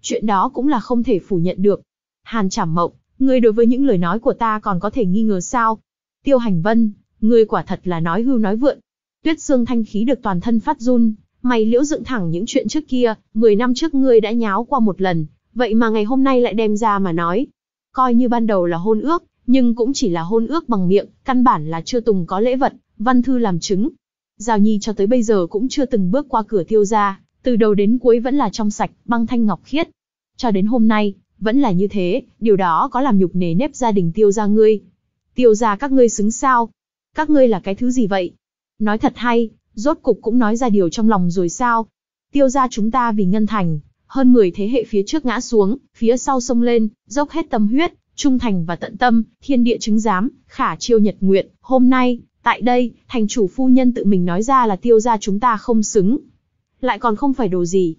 Chuyện đó cũng là không thể phủ nhận được. Hàn Trảm Mộng, ngươi đối với những lời nói của ta còn có thể nghi ngờ sao? Tiêu Hành Vân, ngươi quả thật là nói hưu nói vượn. Tuyết Sương thanh khí được toàn thân phát run, mày liễu dựng thẳng những chuyện trước kia, 10 năm trước ngươi đã nháo qua một lần, vậy mà ngày hôm nay lại đem ra mà nói. Coi như ban đầu là hôn ước, nhưng cũng chỉ là hôn ước bằng miệng, căn bản là chưa tùng có lễ vật, văn thư làm chứng, Giao Nhi cho tới bây giờ cũng chưa từng bước qua cửa tiêu gia, từ đầu đến cuối vẫn là trong sạch, băng thanh ngọc khiết. Cho đến hôm nay, vẫn là như thế, điều đó có làm nhục nề nếp gia đình tiêu gia ngươi. Tiêu gia các ngươi xứng sao? Các ngươi là cái thứ gì vậy? Nói thật hay, rốt cục cũng nói ra điều trong lòng rồi sao? Tiêu gia chúng ta vì ngân thành, hơn 10 thế hệ phía trước ngã xuống, phía sau sông lên, dốc hết tâm huyết, trung thành và tận tâm, thiên địa chứng giám, khả chiêu nhật nguyện, hôm nay, Tại đây, thành chủ phu nhân tự mình nói ra là tiêu gia chúng ta không xứng. Lại còn không phải đồ gì.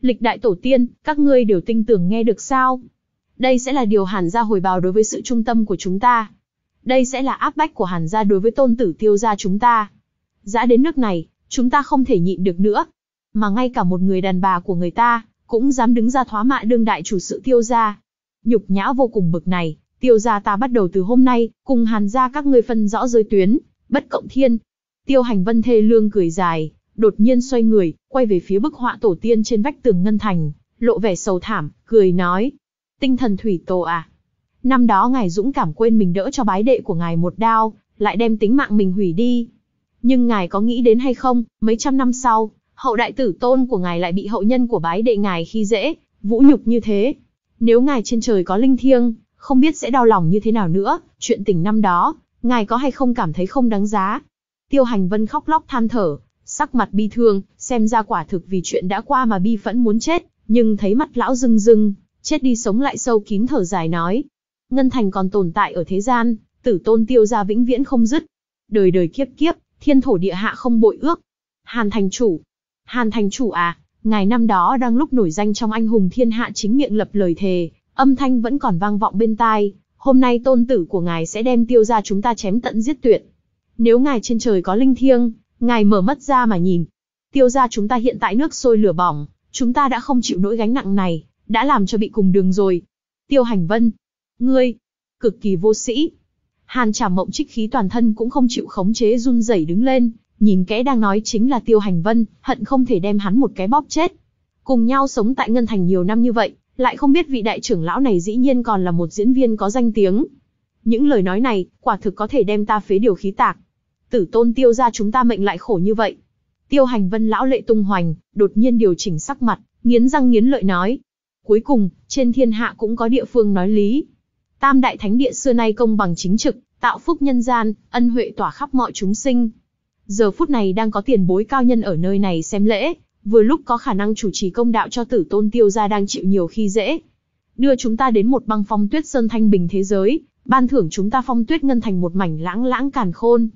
Lịch đại tổ tiên, các ngươi đều tin tưởng nghe được sao? Đây sẽ là điều hàn gia hồi báo đối với sự trung tâm của chúng ta. Đây sẽ là áp bách của hàn gia đối với tôn tử tiêu gia chúng ta. dã đến nước này, chúng ta không thể nhịn được nữa. Mà ngay cả một người đàn bà của người ta, cũng dám đứng ra thoá mạ đương đại chủ sự tiêu gia. Nhục nhã vô cùng bực này, tiêu gia ta bắt đầu từ hôm nay, cùng hàn gia các ngươi phân rõ giới tuyến, bất cộng thiên. Tiêu hành vân thê lương cười dài, đột nhiên xoay người, quay về phía bức họa tổ tiên trên vách tường ngân thành, lộ vẻ sầu thảm, cười nói. Tinh thần thủy tổ à? Năm đó ngài dũng cảm quên mình đỡ cho bái đệ của ngài một đao, lại đem tính mạng mình hủy đi. Nhưng ngài có nghĩ đến hay không, mấy trăm năm sau, hậu đại tử tôn của ngài lại bị hậu nhân của bái đệ ngài khi dễ, vũ nhục như thế. Nếu ngài trên trời có linh thiêng, không biết sẽ đau lòng như thế nào nữa, chuyện tình năm đó, ngài có hay không cảm thấy không đáng giá? Tiêu Hành Vân khóc lóc than thở, sắc mặt bi thương, xem ra quả thực vì chuyện đã qua mà bi phẫn muốn chết, nhưng thấy mặt lão rưng rưng, chết đi sống lại sâu kín thở dài nói. Ngân Thành còn tồn tại ở thế gian, tử tôn tiêu ra vĩnh viễn không dứt. Đời đời kiếp kiếp, thiên thổ địa hạ không bội ước. Hàn Thành Chủ. Hàn Thành Chủ à, ngài năm đó đang lúc nổi danh trong anh hùng thiên hạ chính miệng lập lời thề, âm thanh vẫn còn vang vọng bên tai, hôm nay tôn tử của ngài sẽ đem tiêu ra chúng ta chém tận giết tuyệt. Nếu ngài trên trời có linh thiêng, ngài mở mắt ra mà nhìn. Tiêu ra chúng ta hiện tại nước sôi lửa bỏng, chúng ta đã không chịu nỗi gánh nặng này, đã làm cho bị cùng đường rồi. Tiêu hành vân, ngươi, cực kỳ vô sĩ. Hàn trả mộng trích khí toàn thân cũng không chịu khống chế run rẩy đứng lên, nhìn kẽ đang nói chính là tiêu hành vân, hận không thể đem hắn một cái bóp chết. Cùng nhau sống tại Ngân Thành nhiều năm như vậy, lại không biết vị đại trưởng lão này dĩ nhiên còn là một diễn viên có danh tiếng. Những lời nói này, quả thực có thể đem ta phế điều khí tạc. Tử tôn tiêu ra chúng ta mệnh lại khổ như vậy. Tiêu hành vân lão lệ tung hoành, đột nhiên điều chỉnh sắc mặt, nghiến răng nghiến lợi nói. Cuối cùng, trên thiên hạ cũng có địa phương nói lý. Tam đại thánh địa xưa nay công bằng chính trực, tạo phúc nhân gian, ân huệ tỏa khắp mọi chúng sinh. Giờ phút này đang có tiền bối cao nhân ở nơi này xem lễ, vừa lúc có khả năng chủ trì công đạo cho tử tôn tiêu gia đang chịu nhiều khi dễ. Đưa chúng ta đến một băng phong tuyết sơn thanh bình thế giới, ban thưởng chúng ta phong tuyết ngân thành một mảnh lãng lãng càn khôn.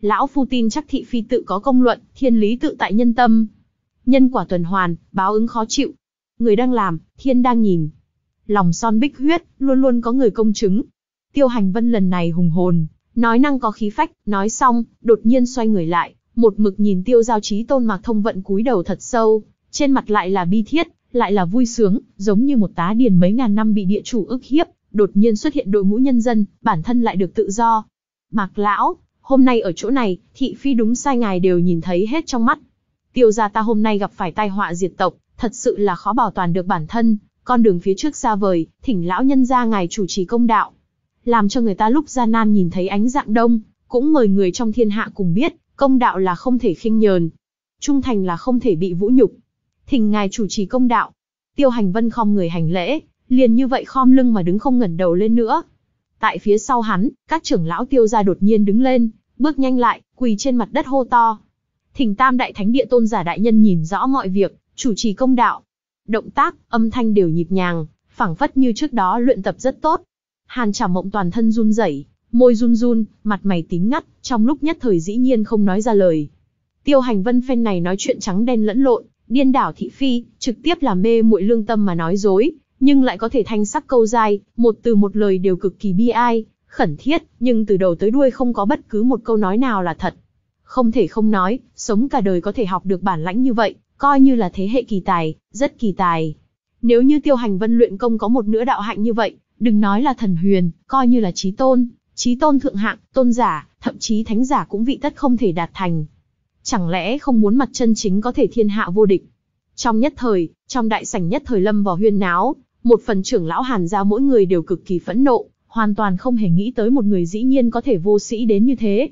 Lão phu tin chắc thị phi tự có công luận, thiên lý tự tại nhân tâm. Nhân quả tuần hoàn, báo ứng khó chịu. Người đang làm, thiên đang nhìn. Lòng son bích huyết, luôn luôn có người công chứng. Tiêu hành vân lần này hùng hồn, nói năng có khí phách, nói xong, đột nhiên xoay người lại, một mực nhìn tiêu giao trí tôn mạc thông vận cúi đầu thật sâu, trên mặt lại là bi thiết, lại là vui sướng, giống như một tá điền mấy ngàn năm bị địa chủ ức hiếp, đột nhiên xuất hiện đội ngũ nhân dân, bản thân lại được tự do. Mạc lão, hôm nay ở chỗ này, thị phi đúng sai ngài đều nhìn thấy hết trong mắt. Tiêu gia ta hôm nay gặp phải tai họa diệt tộc, thật sự là khó bảo toàn được bản thân, con đường phía trước xa vời, thỉnh lão nhân gia ngài chủ trì công đạo. Làm cho người ta lúc gian nan nhìn thấy ánh dạng đông, cũng mời người trong thiên hạ cùng biết, Công đạo là không thể khinh nhờn. Trung thành là không thể bị vũ nhục. Thỉnh ngài chủ trì công đạo. Tiêu hành vân khom người hành lễ, liền như vậy khom lưng mà đứng không ngẩng đầu lên nữa. Tại phía sau hắn, các trưởng lão tiêu gia đột nhiên đứng lên, bước nhanh lại, quỳ trên mặt đất hô to. Thỉnh tam đại thánh địa tôn giả đại nhân nhìn rõ mọi việc, chủ trì công đạo. Động tác, âm thanh đều nhịp nhàng, phảng phất như trước đó luyện tập rất tốt. Hàn Trảm mộng toàn thân run rẩy, môi run run, mặt mày tím ngắt, trong lúc nhất thời dĩ nhiên không nói ra lời. Tiêu hành vân phen này nói chuyện trắng đen lẫn lộn, điên đảo thị phi, trực tiếp là mê muội lương tâm mà nói dối, nhưng lại có thể thanh sắc câu dai, một từ một lời đều cực kỳ bi ai, khẩn thiết, nhưng từ đầu tới đuôi không có bất cứ một câu nói nào là thật. Không thể không nói, sống cả đời có thể học được bản lãnh như vậy, coi như là thế hệ kỳ tài, rất kỳ tài. Nếu như tiêu hành vân luyện công có một nửa đạo hạnh như vậy, đừng nói là thần huyền, coi như là trí tôn, chí tôn thượng hạng, tôn giả, thậm chí thánh giả cũng vị tất không thể đạt thành. Chẳng lẽ không muốn mặt chân chính có thể thiên hạ vô địch? Trong nhất thời, trong đại sảnh nhất thời lâm vào huyên náo, một phần trưởng lão hàn gia mỗi người đều cực kỳ phẫn nộ, hoàn toàn không hề nghĩ tới một người dĩ nhiên có thể vô sĩ đến như thế.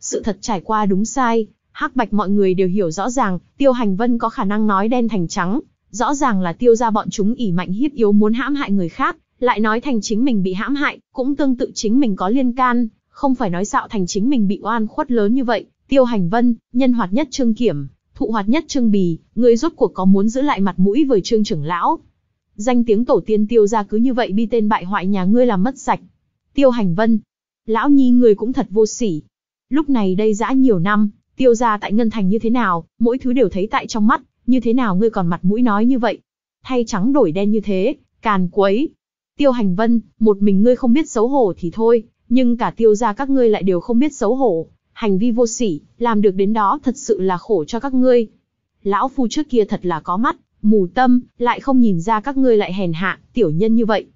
Sự thật trải qua đúng sai, hắc bạch mọi người đều hiểu rõ ràng, tiêu hành vân có khả năng nói đen thành trắng, rõ ràng là tiêu ra bọn chúng ỉ mạnh hiếp yếu muốn hãm hại người khác, lại nói thành chính mình bị hãm hại, cũng tương tự chính mình có liên can, không phải nói xạo thành chính mình bị oan khuất lớn như vậy, tiêu hành vân, nhân hoạt nhất trương kiểm, thụ hoạt nhất trương bì, người rốt cuộc có muốn giữ lại mặt mũi với trương trưởng lão. Danh tiếng tổ tiên tiêu ra cứ như vậy bi tên bại hoại nhà ngươi làm mất sạch. Tiêu hành vân, lão nhi người cũng thật vô sỉ. Lúc này đây dã nhiều năm, tiêu ra tại Ngân Thành như thế nào, mỗi thứ đều thấy tại trong mắt, như thế nào ngươi còn mặt mũi nói như vậy. Thay trắng đổi đen như thế, càn quấy, Tiêu Hành Vân, một mình ngươi không biết xấu hổ thì thôi, nhưng cả tiêu gia các ngươi lại đều không biết xấu hổ, hành vi vô sỉ, làm được đến đó thật sự là khổ cho các ngươi. Lão phu trước kia thật là có mắt, mù tâm, lại không nhìn ra các ngươi lại hèn hạ, tiểu nhân như vậy.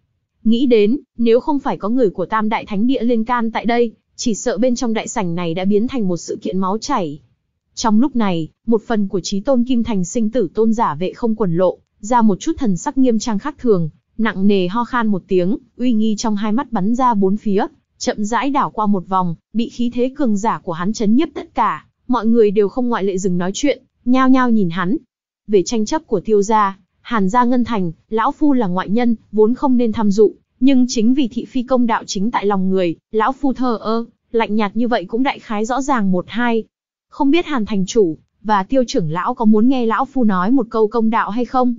Nghĩ đến, nếu không phải có người của Tam Đại Thánh Địa liên can tại đây, chỉ sợ bên trong đại sảnh này đã biến thành một sự kiện máu chảy. Trong lúc này, một phần của trí tôn Kim Thành sinh tử tôn giả vệ không quần lộ, ra một chút thần sắc nghiêm trang khác thường, nặng nề ho khan một tiếng, uy nghi trong hai mắt bắn ra bốn phía, chậm rãi đảo qua một vòng, bị khí thế cường giả của hắn chấn nhiếp tất cả, mọi người đều không ngoại lệ dừng nói chuyện, nhao nhao nhìn hắn. Về tranh chấp của tiêu gia, Hàn gia Ngân Thành, lão phu là ngoại nhân, vốn không nên tham dự, nhưng chính vì thị phi công đạo chính tại lòng người, lão phu thờ ơ, lạnh nhạt như vậy cũng đại khái rõ ràng một hai. Không biết Hàn thành chủ và Tiêu trưởng lão có muốn nghe lão phu nói một câu công đạo hay không?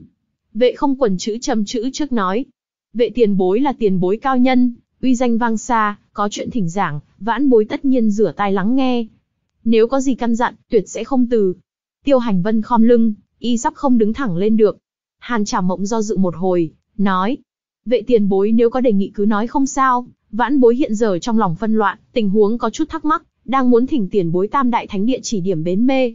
Vệ không quần chữ châm chữ trước nói. Vệ tiền bối là tiền bối cao nhân, uy danh vang xa, có chuyện thỉnh giảng, vãn bối tất nhiên rửa tai lắng nghe. Nếu có gì căn dặn, tuyệt sẽ không từ. Tiêu hành vân khom lưng, y sắp không đứng thẳng lên được. Hàn trả mộng do dự một hồi, nói. Vệ tiền bối nếu có đề nghị cứ nói không sao, vãn bối hiện giờ trong lòng phân loạn, tình huống có chút thắc mắc, đang muốn thỉnh tiền bối tam đại thánh địa chỉ điểm bến mê.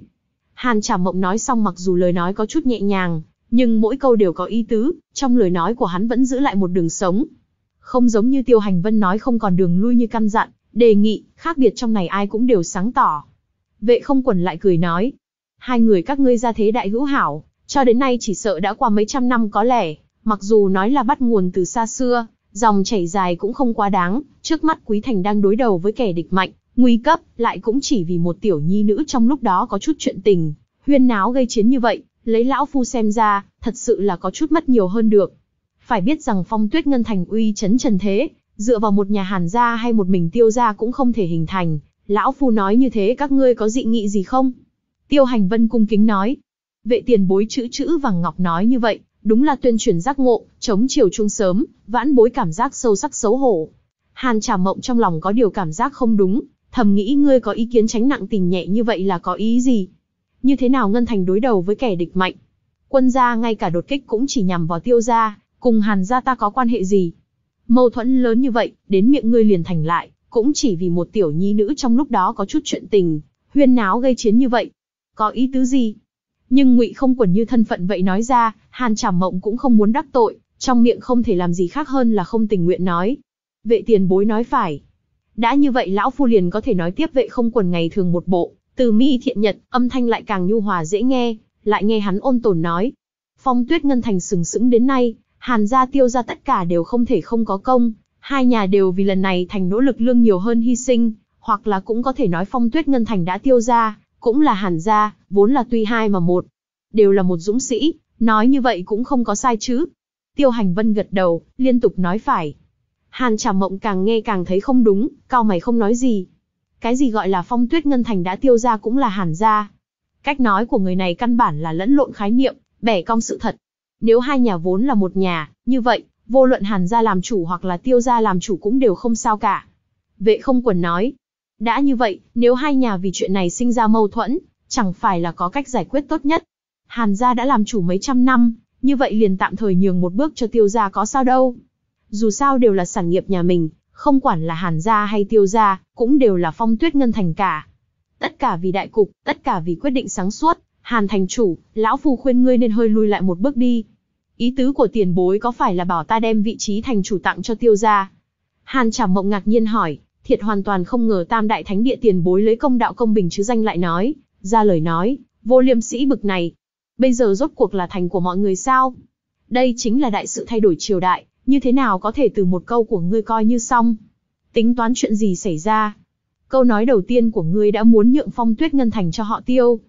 Hàn trả mộng nói xong mặc dù lời nói có chút nhẹ nhàng, nhưng mỗi câu đều có ý tứ, trong lời nói của hắn vẫn giữ lại một đường sống. Không giống như Tiêu Hành Vân nói không còn đường lui như căn dặn, đề nghị, khác biệt trong này ai cũng đều sáng tỏ. Vệ không quần lại cười nói, hai người các ngươi ra thế đại hữu hảo, cho đến nay chỉ sợ đã qua mấy trăm năm có lẽ, mặc dù nói là bắt nguồn từ xa xưa, dòng chảy dài cũng không quá đáng, trước mắt Quý Thành đang đối đầu với kẻ địch mạnh, nguy cấp, lại cũng chỉ vì một tiểu nhi nữ trong lúc đó có chút chuyện tình, huyên náo gây chiến như vậy, lấy lão phu xem ra, thật sự là có chút mất nhiều hơn được. Phải biết rằng phong tuyết ngân thành uy chấn trần thế, dựa vào một nhà hàn gia hay một mình tiêu gia cũng không thể hình thành. Lão phu nói như thế các ngươi có dị nghị gì không? Tiêu hành vân cung kính nói. Vệ tiền bối chữ chữ vàng ngọc nói như vậy, đúng là tuyên truyền giác ngộ, chống chiều trung sớm, vãn bối cảm giác sâu sắc xấu hổ. Hàn trà mộng trong lòng có điều cảm giác không đúng, thầm nghĩ ngươi có ý kiến tránh nặng tình nhẹ như vậy là có ý gì, như thế nào Ngân Thành đối đầu với kẻ địch mạnh. Quân gia ngay cả đột kích cũng chỉ nhằm vào tiêu gia, cùng hàn gia ta có quan hệ gì. Mâu thuẫn lớn như vậy, đến miệng ngươi liền thành lại, cũng chỉ vì một tiểu nhi nữ trong lúc đó có chút chuyện tình, huyên náo gây chiến như vậy. Có ý tứ gì? Nhưng ngụy không quần như thân phận vậy nói ra, hàn trảm mộng cũng không muốn đắc tội, trong miệng không thể làm gì khác hơn là không tình nguyện nói. Vệ tiền bối nói phải. Đã như vậy lão phu liền có thể nói tiếp vệ không quần ngày thường một bộ, từ mi thiện nhận âm thanh lại càng nhu hòa dễ nghe, lại nghe hắn ôn tồn nói. Phong tuyết ngân thành sừng sững đến nay, hàn gia tiêu ra tất cả đều không thể không có công, hai nhà đều vì lần này thành nỗ lực lương nhiều hơn hy sinh, hoặc là cũng có thể nói phong tuyết ngân thành đã tiêu ra, cũng là hàn gia, vốn là tuy hai mà một. Đều là một dũng sĩ, nói như vậy cũng không có sai chứ. Tiêu hành vân gật đầu, liên tục nói phải. Hàn trả mộng càng nghe càng thấy không đúng, cao mày không nói gì, cái gì gọi là phong tuyết ngân thành đã tiêu ra cũng là hàn ra. Cách nói của người này căn bản là lẫn lộn khái niệm, bẻ cong sự thật. Nếu hai nhà vốn là một nhà, như vậy, vô luận hàn gia làm chủ hoặc là tiêu gia làm chủ cũng đều không sao cả. Vệ không quần nói. Đã như vậy, nếu hai nhà vì chuyện này sinh ra mâu thuẫn, chẳng phải là có cách giải quyết tốt nhất. Hàn gia đã làm chủ mấy trăm năm, như vậy liền tạm thời nhường một bước cho tiêu gia có sao đâu. Dù sao đều là sản nghiệp nhà mình, không quản là Hàn gia hay Tiêu gia, cũng đều là Phong Tuyết Ngân thành cả. Tất cả vì đại cục, tất cả vì quyết định sáng suốt, Hàn thành chủ, lão phu khuyên ngươi nên hơi lui lại một bước đi. Ý tứ của tiền bối có phải là bảo ta đem vị trí thành chủ tặng cho Tiêu gia? Hàn Trảm Mộng ngạc nhiên hỏi, thiệt hoàn toàn không ngờ Tam Đại Thánh Địa tiền bối lấy công đạo công bình chứ danh lại nói, ra lời nói, vô liêm sĩ bực này. Bây giờ rốt cuộc là thành của mọi người sao? Đây chính là đại sự thay đổi triều đại, như thế nào có thể từ một câu của ngươi coi như xong? Tính toán chuyện gì xảy ra? Câu nói đầu tiên của ngươi đã muốn nhượng phong tuyết ngân thành cho họ tiêu.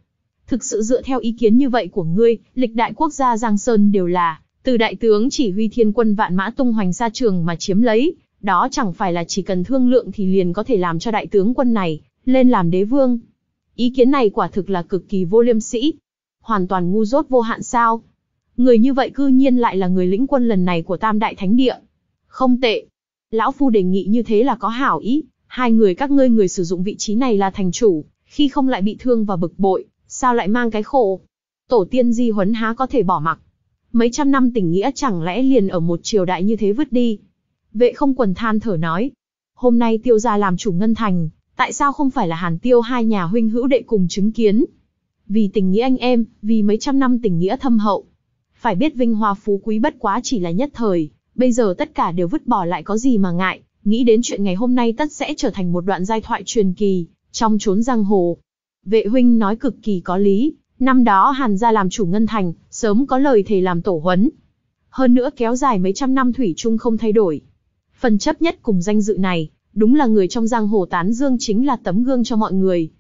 Thực sự dựa theo ý kiến như vậy của ngươi, lịch đại quốc gia Giang Sơn đều là, từ đại tướng chỉ huy thiên quân vạn mã tung hoành xa trường mà chiếm lấy, đó chẳng phải là chỉ cần thương lượng thì liền có thể làm cho đại tướng quân này, lên làm đế vương. Ý kiến này quả thực là cực kỳ vô liêm sĩ. Hoàn toàn ngu dốt vô hạn sao. Người như vậy cư nhiên lại là người lĩnh quân lần này của Tam Đại Thánh Địa. Không tệ. Lão Phu đề nghị như thế là có hảo ý, hai người các ngươi người sử dụng vị trí này là thành chủ, khi không lại bị thương và bực bội, sao lại mang cái khổ? Tổ tiên di huấn há có thể bỏ mặc. Mấy trăm năm tình nghĩa chẳng lẽ liền ở một triều đại như thế vứt đi? Vệ không quần than thở nói. Hôm nay tiêu gia làm chủ ngân thành, tại sao không phải là hàn tiêu hai nhà huynh hữu đệ cùng chứng kiến? Vì tình nghĩa anh em, vì mấy trăm năm tình nghĩa thâm hậu, phải biết vinh hoa phú quý bất quá chỉ là nhất thời, bây giờ tất cả đều vứt bỏ lại có gì mà ngại, nghĩ đến chuyện ngày hôm nay tất sẽ trở thành một đoạn giai thoại truyền kỳ, trong chốn giang hồ. Vệ huynh nói cực kỳ có lý, năm đó Hàn gia làm chủ ngân thành, sớm có lời thề làm tổ huấn. Hơn nữa kéo dài mấy trăm năm thủy chung không thay đổi. Phần chấp nhất cùng danh dự này, đúng là người trong giang hồ tán dương chính là tấm gương cho mọi người.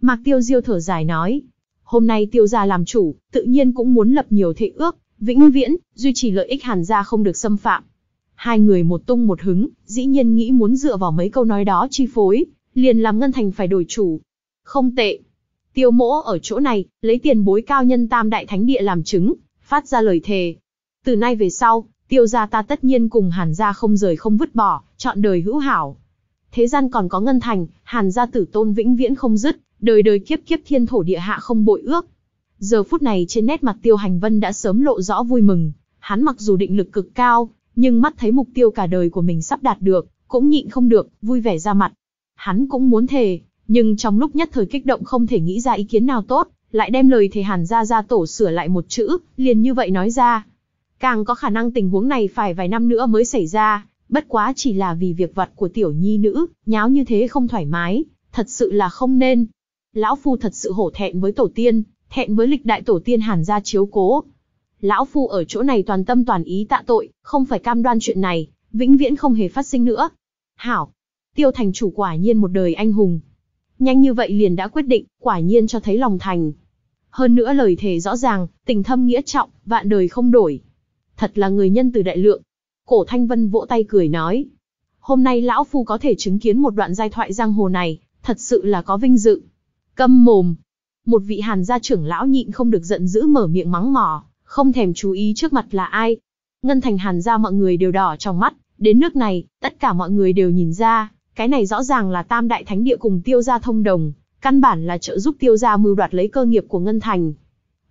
Mạc Tiêu Diêu thở dài nói, Hôm nay tiêu gia làm chủ, tự nhiên cũng muốn lập nhiều thệ ước, vĩnh viễn, duy trì lợi ích hàn gia không được xâm phạm. Hai người một tung một hứng, dĩ nhiên nghĩ muốn dựa vào mấy câu nói đó chi phối, liền làm ngân thành phải đổi chủ. Không tệ. Tiêu mỗ ở chỗ này, lấy tiền bối cao nhân tam đại thánh địa làm chứng, phát ra lời thề. Từ nay về sau, tiêu gia ta tất nhiên cùng hàn gia không rời không vứt bỏ, chọn đời hữu hảo. Thế gian còn có ngân thành, hàn gia tử tôn vĩnh viễn không dứt, đời đời kiếp kiếp thiên thổ địa hạ không bội ước. Giờ phút này trên nét mặt Tiêu Hành Vân đã sớm lộ rõ vui mừng, hắn mặc dù định lực cực cao, nhưng mắt thấy mục tiêu cả đời của mình sắp đạt được, cũng nhịn không được, vui vẻ ra mặt. Hắn cũng muốn thề, nhưng trong lúc nhất thời kích động không thể nghĩ ra ý kiến nào tốt, lại đem lời thề Hàn ra ra Tổ sửa lại một chữ, liền như vậy nói ra. Càng có khả năng tình huống này phải vài năm nữa mới xảy ra, bất quá chỉ là vì việc vặt của tiểu nhi nữ, nháo như thế không thoải mái, thật sự là không nên, lão phu thật sự hổ thẹn với tổ tiên, thẹn với lịch đại tổ tiên Hàn gia chiếu cố. Lão phu ở chỗ này toàn tâm toàn ý tạ tội, không phải cam đoan chuyện này, vĩnh viễn không hề phát sinh nữa. Hảo, tiêu thành chủ quả nhiên một đời anh hùng. Nhanh như vậy liền đã quyết định, quả nhiên cho thấy lòng thành. Hơn nữa lời thề rõ ràng, tình thâm nghĩa trọng, vạn đời không đổi. Thật là người nhân từ đại lượng. Cổ Thanh Vân vỗ tay cười nói. Hôm nay lão phu có thể chứng kiến một đoạn giai thoại giang hồ này, thật sự là có vinh dự. Câm mồm. Một vị hàn gia trưởng lão nhịn không được giận dữ mở miệng mắng mỏ, không thèm chú ý trước mặt là ai. Ngân thành hàn gia mọi người đều đỏ trong mắt, đến nước này, tất cả mọi người đều nhìn ra, cái này rõ ràng là tam đại thánh địa cùng tiêu gia thông đồng, căn bản là trợ giúp tiêu gia mưu đoạt lấy cơ nghiệp của Ngân thành.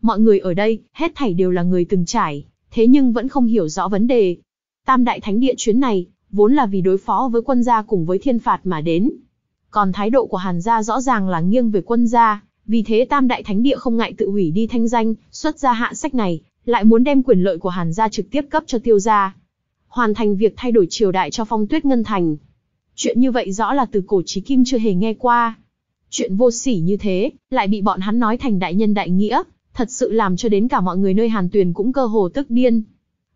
Mọi người ở đây, hết thảy đều là người từng trải, thế nhưng vẫn không hiểu rõ vấn đề. Tam đại thánh địa chuyến này, vốn là vì đối phó với quân gia cùng với thiên phạt mà đến, còn thái độ của Hàn gia rõ ràng là nghiêng về quân gia, vì thế Tam Đại Thánh Địa không ngại tự hủy đi thanh danh, xuất ra hạ sách này, lại muốn đem quyền lợi của Hàn gia trực tiếp cấp cho tiêu gia. Hoàn thành việc thay đổi triều đại cho phong tuyết ngân thành. Chuyện như vậy rõ là từ cổ chí kim chưa hề nghe qua. Chuyện vô sỉ như thế, lại bị bọn hắn nói thành đại nhân đại nghĩa, thật sự làm cho đến cả mọi người nơi Hàn Tuyền cũng cơ hồ tức điên.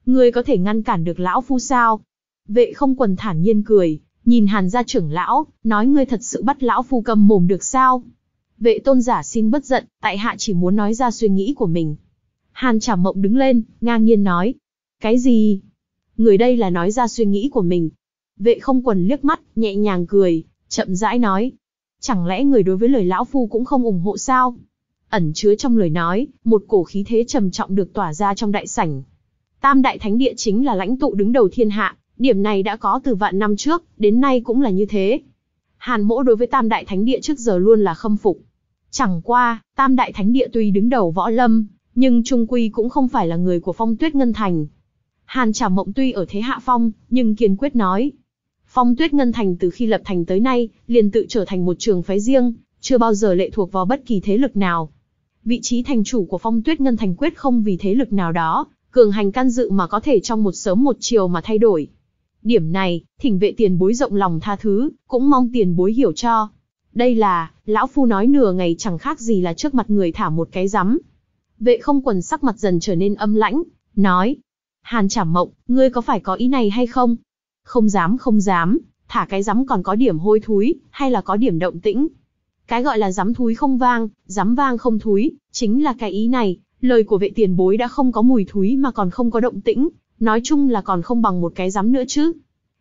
Ngươi có thể ngăn cản được lão phu sao? Vệ không quần thản nhiên cười, nhìn hàn gia trưởng lão, nói ngươi thật sự bắt lão phu cầm mồm được sao? Vệ tôn giả xin bất giận, tại hạ chỉ muốn nói ra suy nghĩ của mình. Hàn trả mộng đứng lên, ngang nhiên nói. Cái gì? Người đây là nói ra suy nghĩ của mình. Vệ không quần liếc mắt, nhẹ nhàng cười, chậm rãi nói. Chẳng lẽ người đối với lời lão phu cũng không ủng hộ sao? Ẩn chứa trong lời nói, một cổ khí thế trầm trọng được tỏa ra trong đại sảnh. Tam đại thánh địa chính là lãnh tụ đứng đầu thiên hạ, Điểm này đã có từ vạn năm trước, đến nay cũng là như thế. Hàn Mỗ đối với Tam Đại Thánh Địa trước giờ luôn là khâm phục. Chẳng qua, Tam Đại Thánh Địa tuy đứng đầu võ lâm, nhưng Trung Quy cũng không phải là người của Phong Tuyết Ngân Thành. Hàn Trả Mộng tuy ở thế hạ phong, nhưng kiên quyết nói. Phong Tuyết Ngân Thành từ khi lập thành tới nay, liền tự trở thành một trường phái riêng, chưa bao giờ lệ thuộc vào bất kỳ thế lực nào. Vị trí thành chủ của Phong Tuyết Ngân Thành quyết không vì thế lực nào đó, cường hành can dự mà có thể trong một sớm một chiều mà thay đổi. Điểm này, thỉnh vệ tiền bối rộng lòng tha thứ, cũng mong tiền bối hiểu cho. Đây là, lão phu nói nửa ngày chẳng khác gì là trước mặt người thả một cái rắm. Vệ không quần sắc mặt dần trở nên âm lãnh, nói. Hàn chảm mộng, ngươi có phải có ý này hay không? Không dám không dám, thả cái rắm còn có điểm hôi thúi, hay là có điểm động tĩnh. Cái gọi là rắm thúi không vang, rắm vang không thúi, chính là cái ý này, lời của vệ tiền bối đã không có mùi thúi mà còn không có động tĩnh, nói chung là còn không bằng một cái rắm nữa chứ.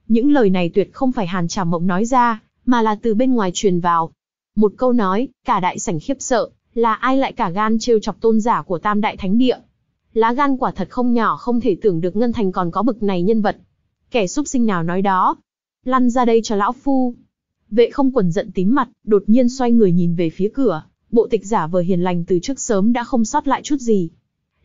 Những lời này tuyệt không phải Hàn Trà Mộng nói ra, mà là từ bên ngoài truyền vào. Một câu nói, cả đại sảnh khiếp sợ, là ai lại cả gan trêu chọc tôn giả của Tam Đại Thánh Địa. Lá gan quả thật không nhỏ không thể tưởng được Ngân Thành còn có bực này nhân vật. Kẻ súc sinh nào nói đó. Lăn ra đây cho lão phu. Vệ không quần giận tím mặt, đột nhiên xoay người nhìn về phía cửa, bộ tịch giả vờ hiền lành từ trước sớm đã không sót lại chút gì.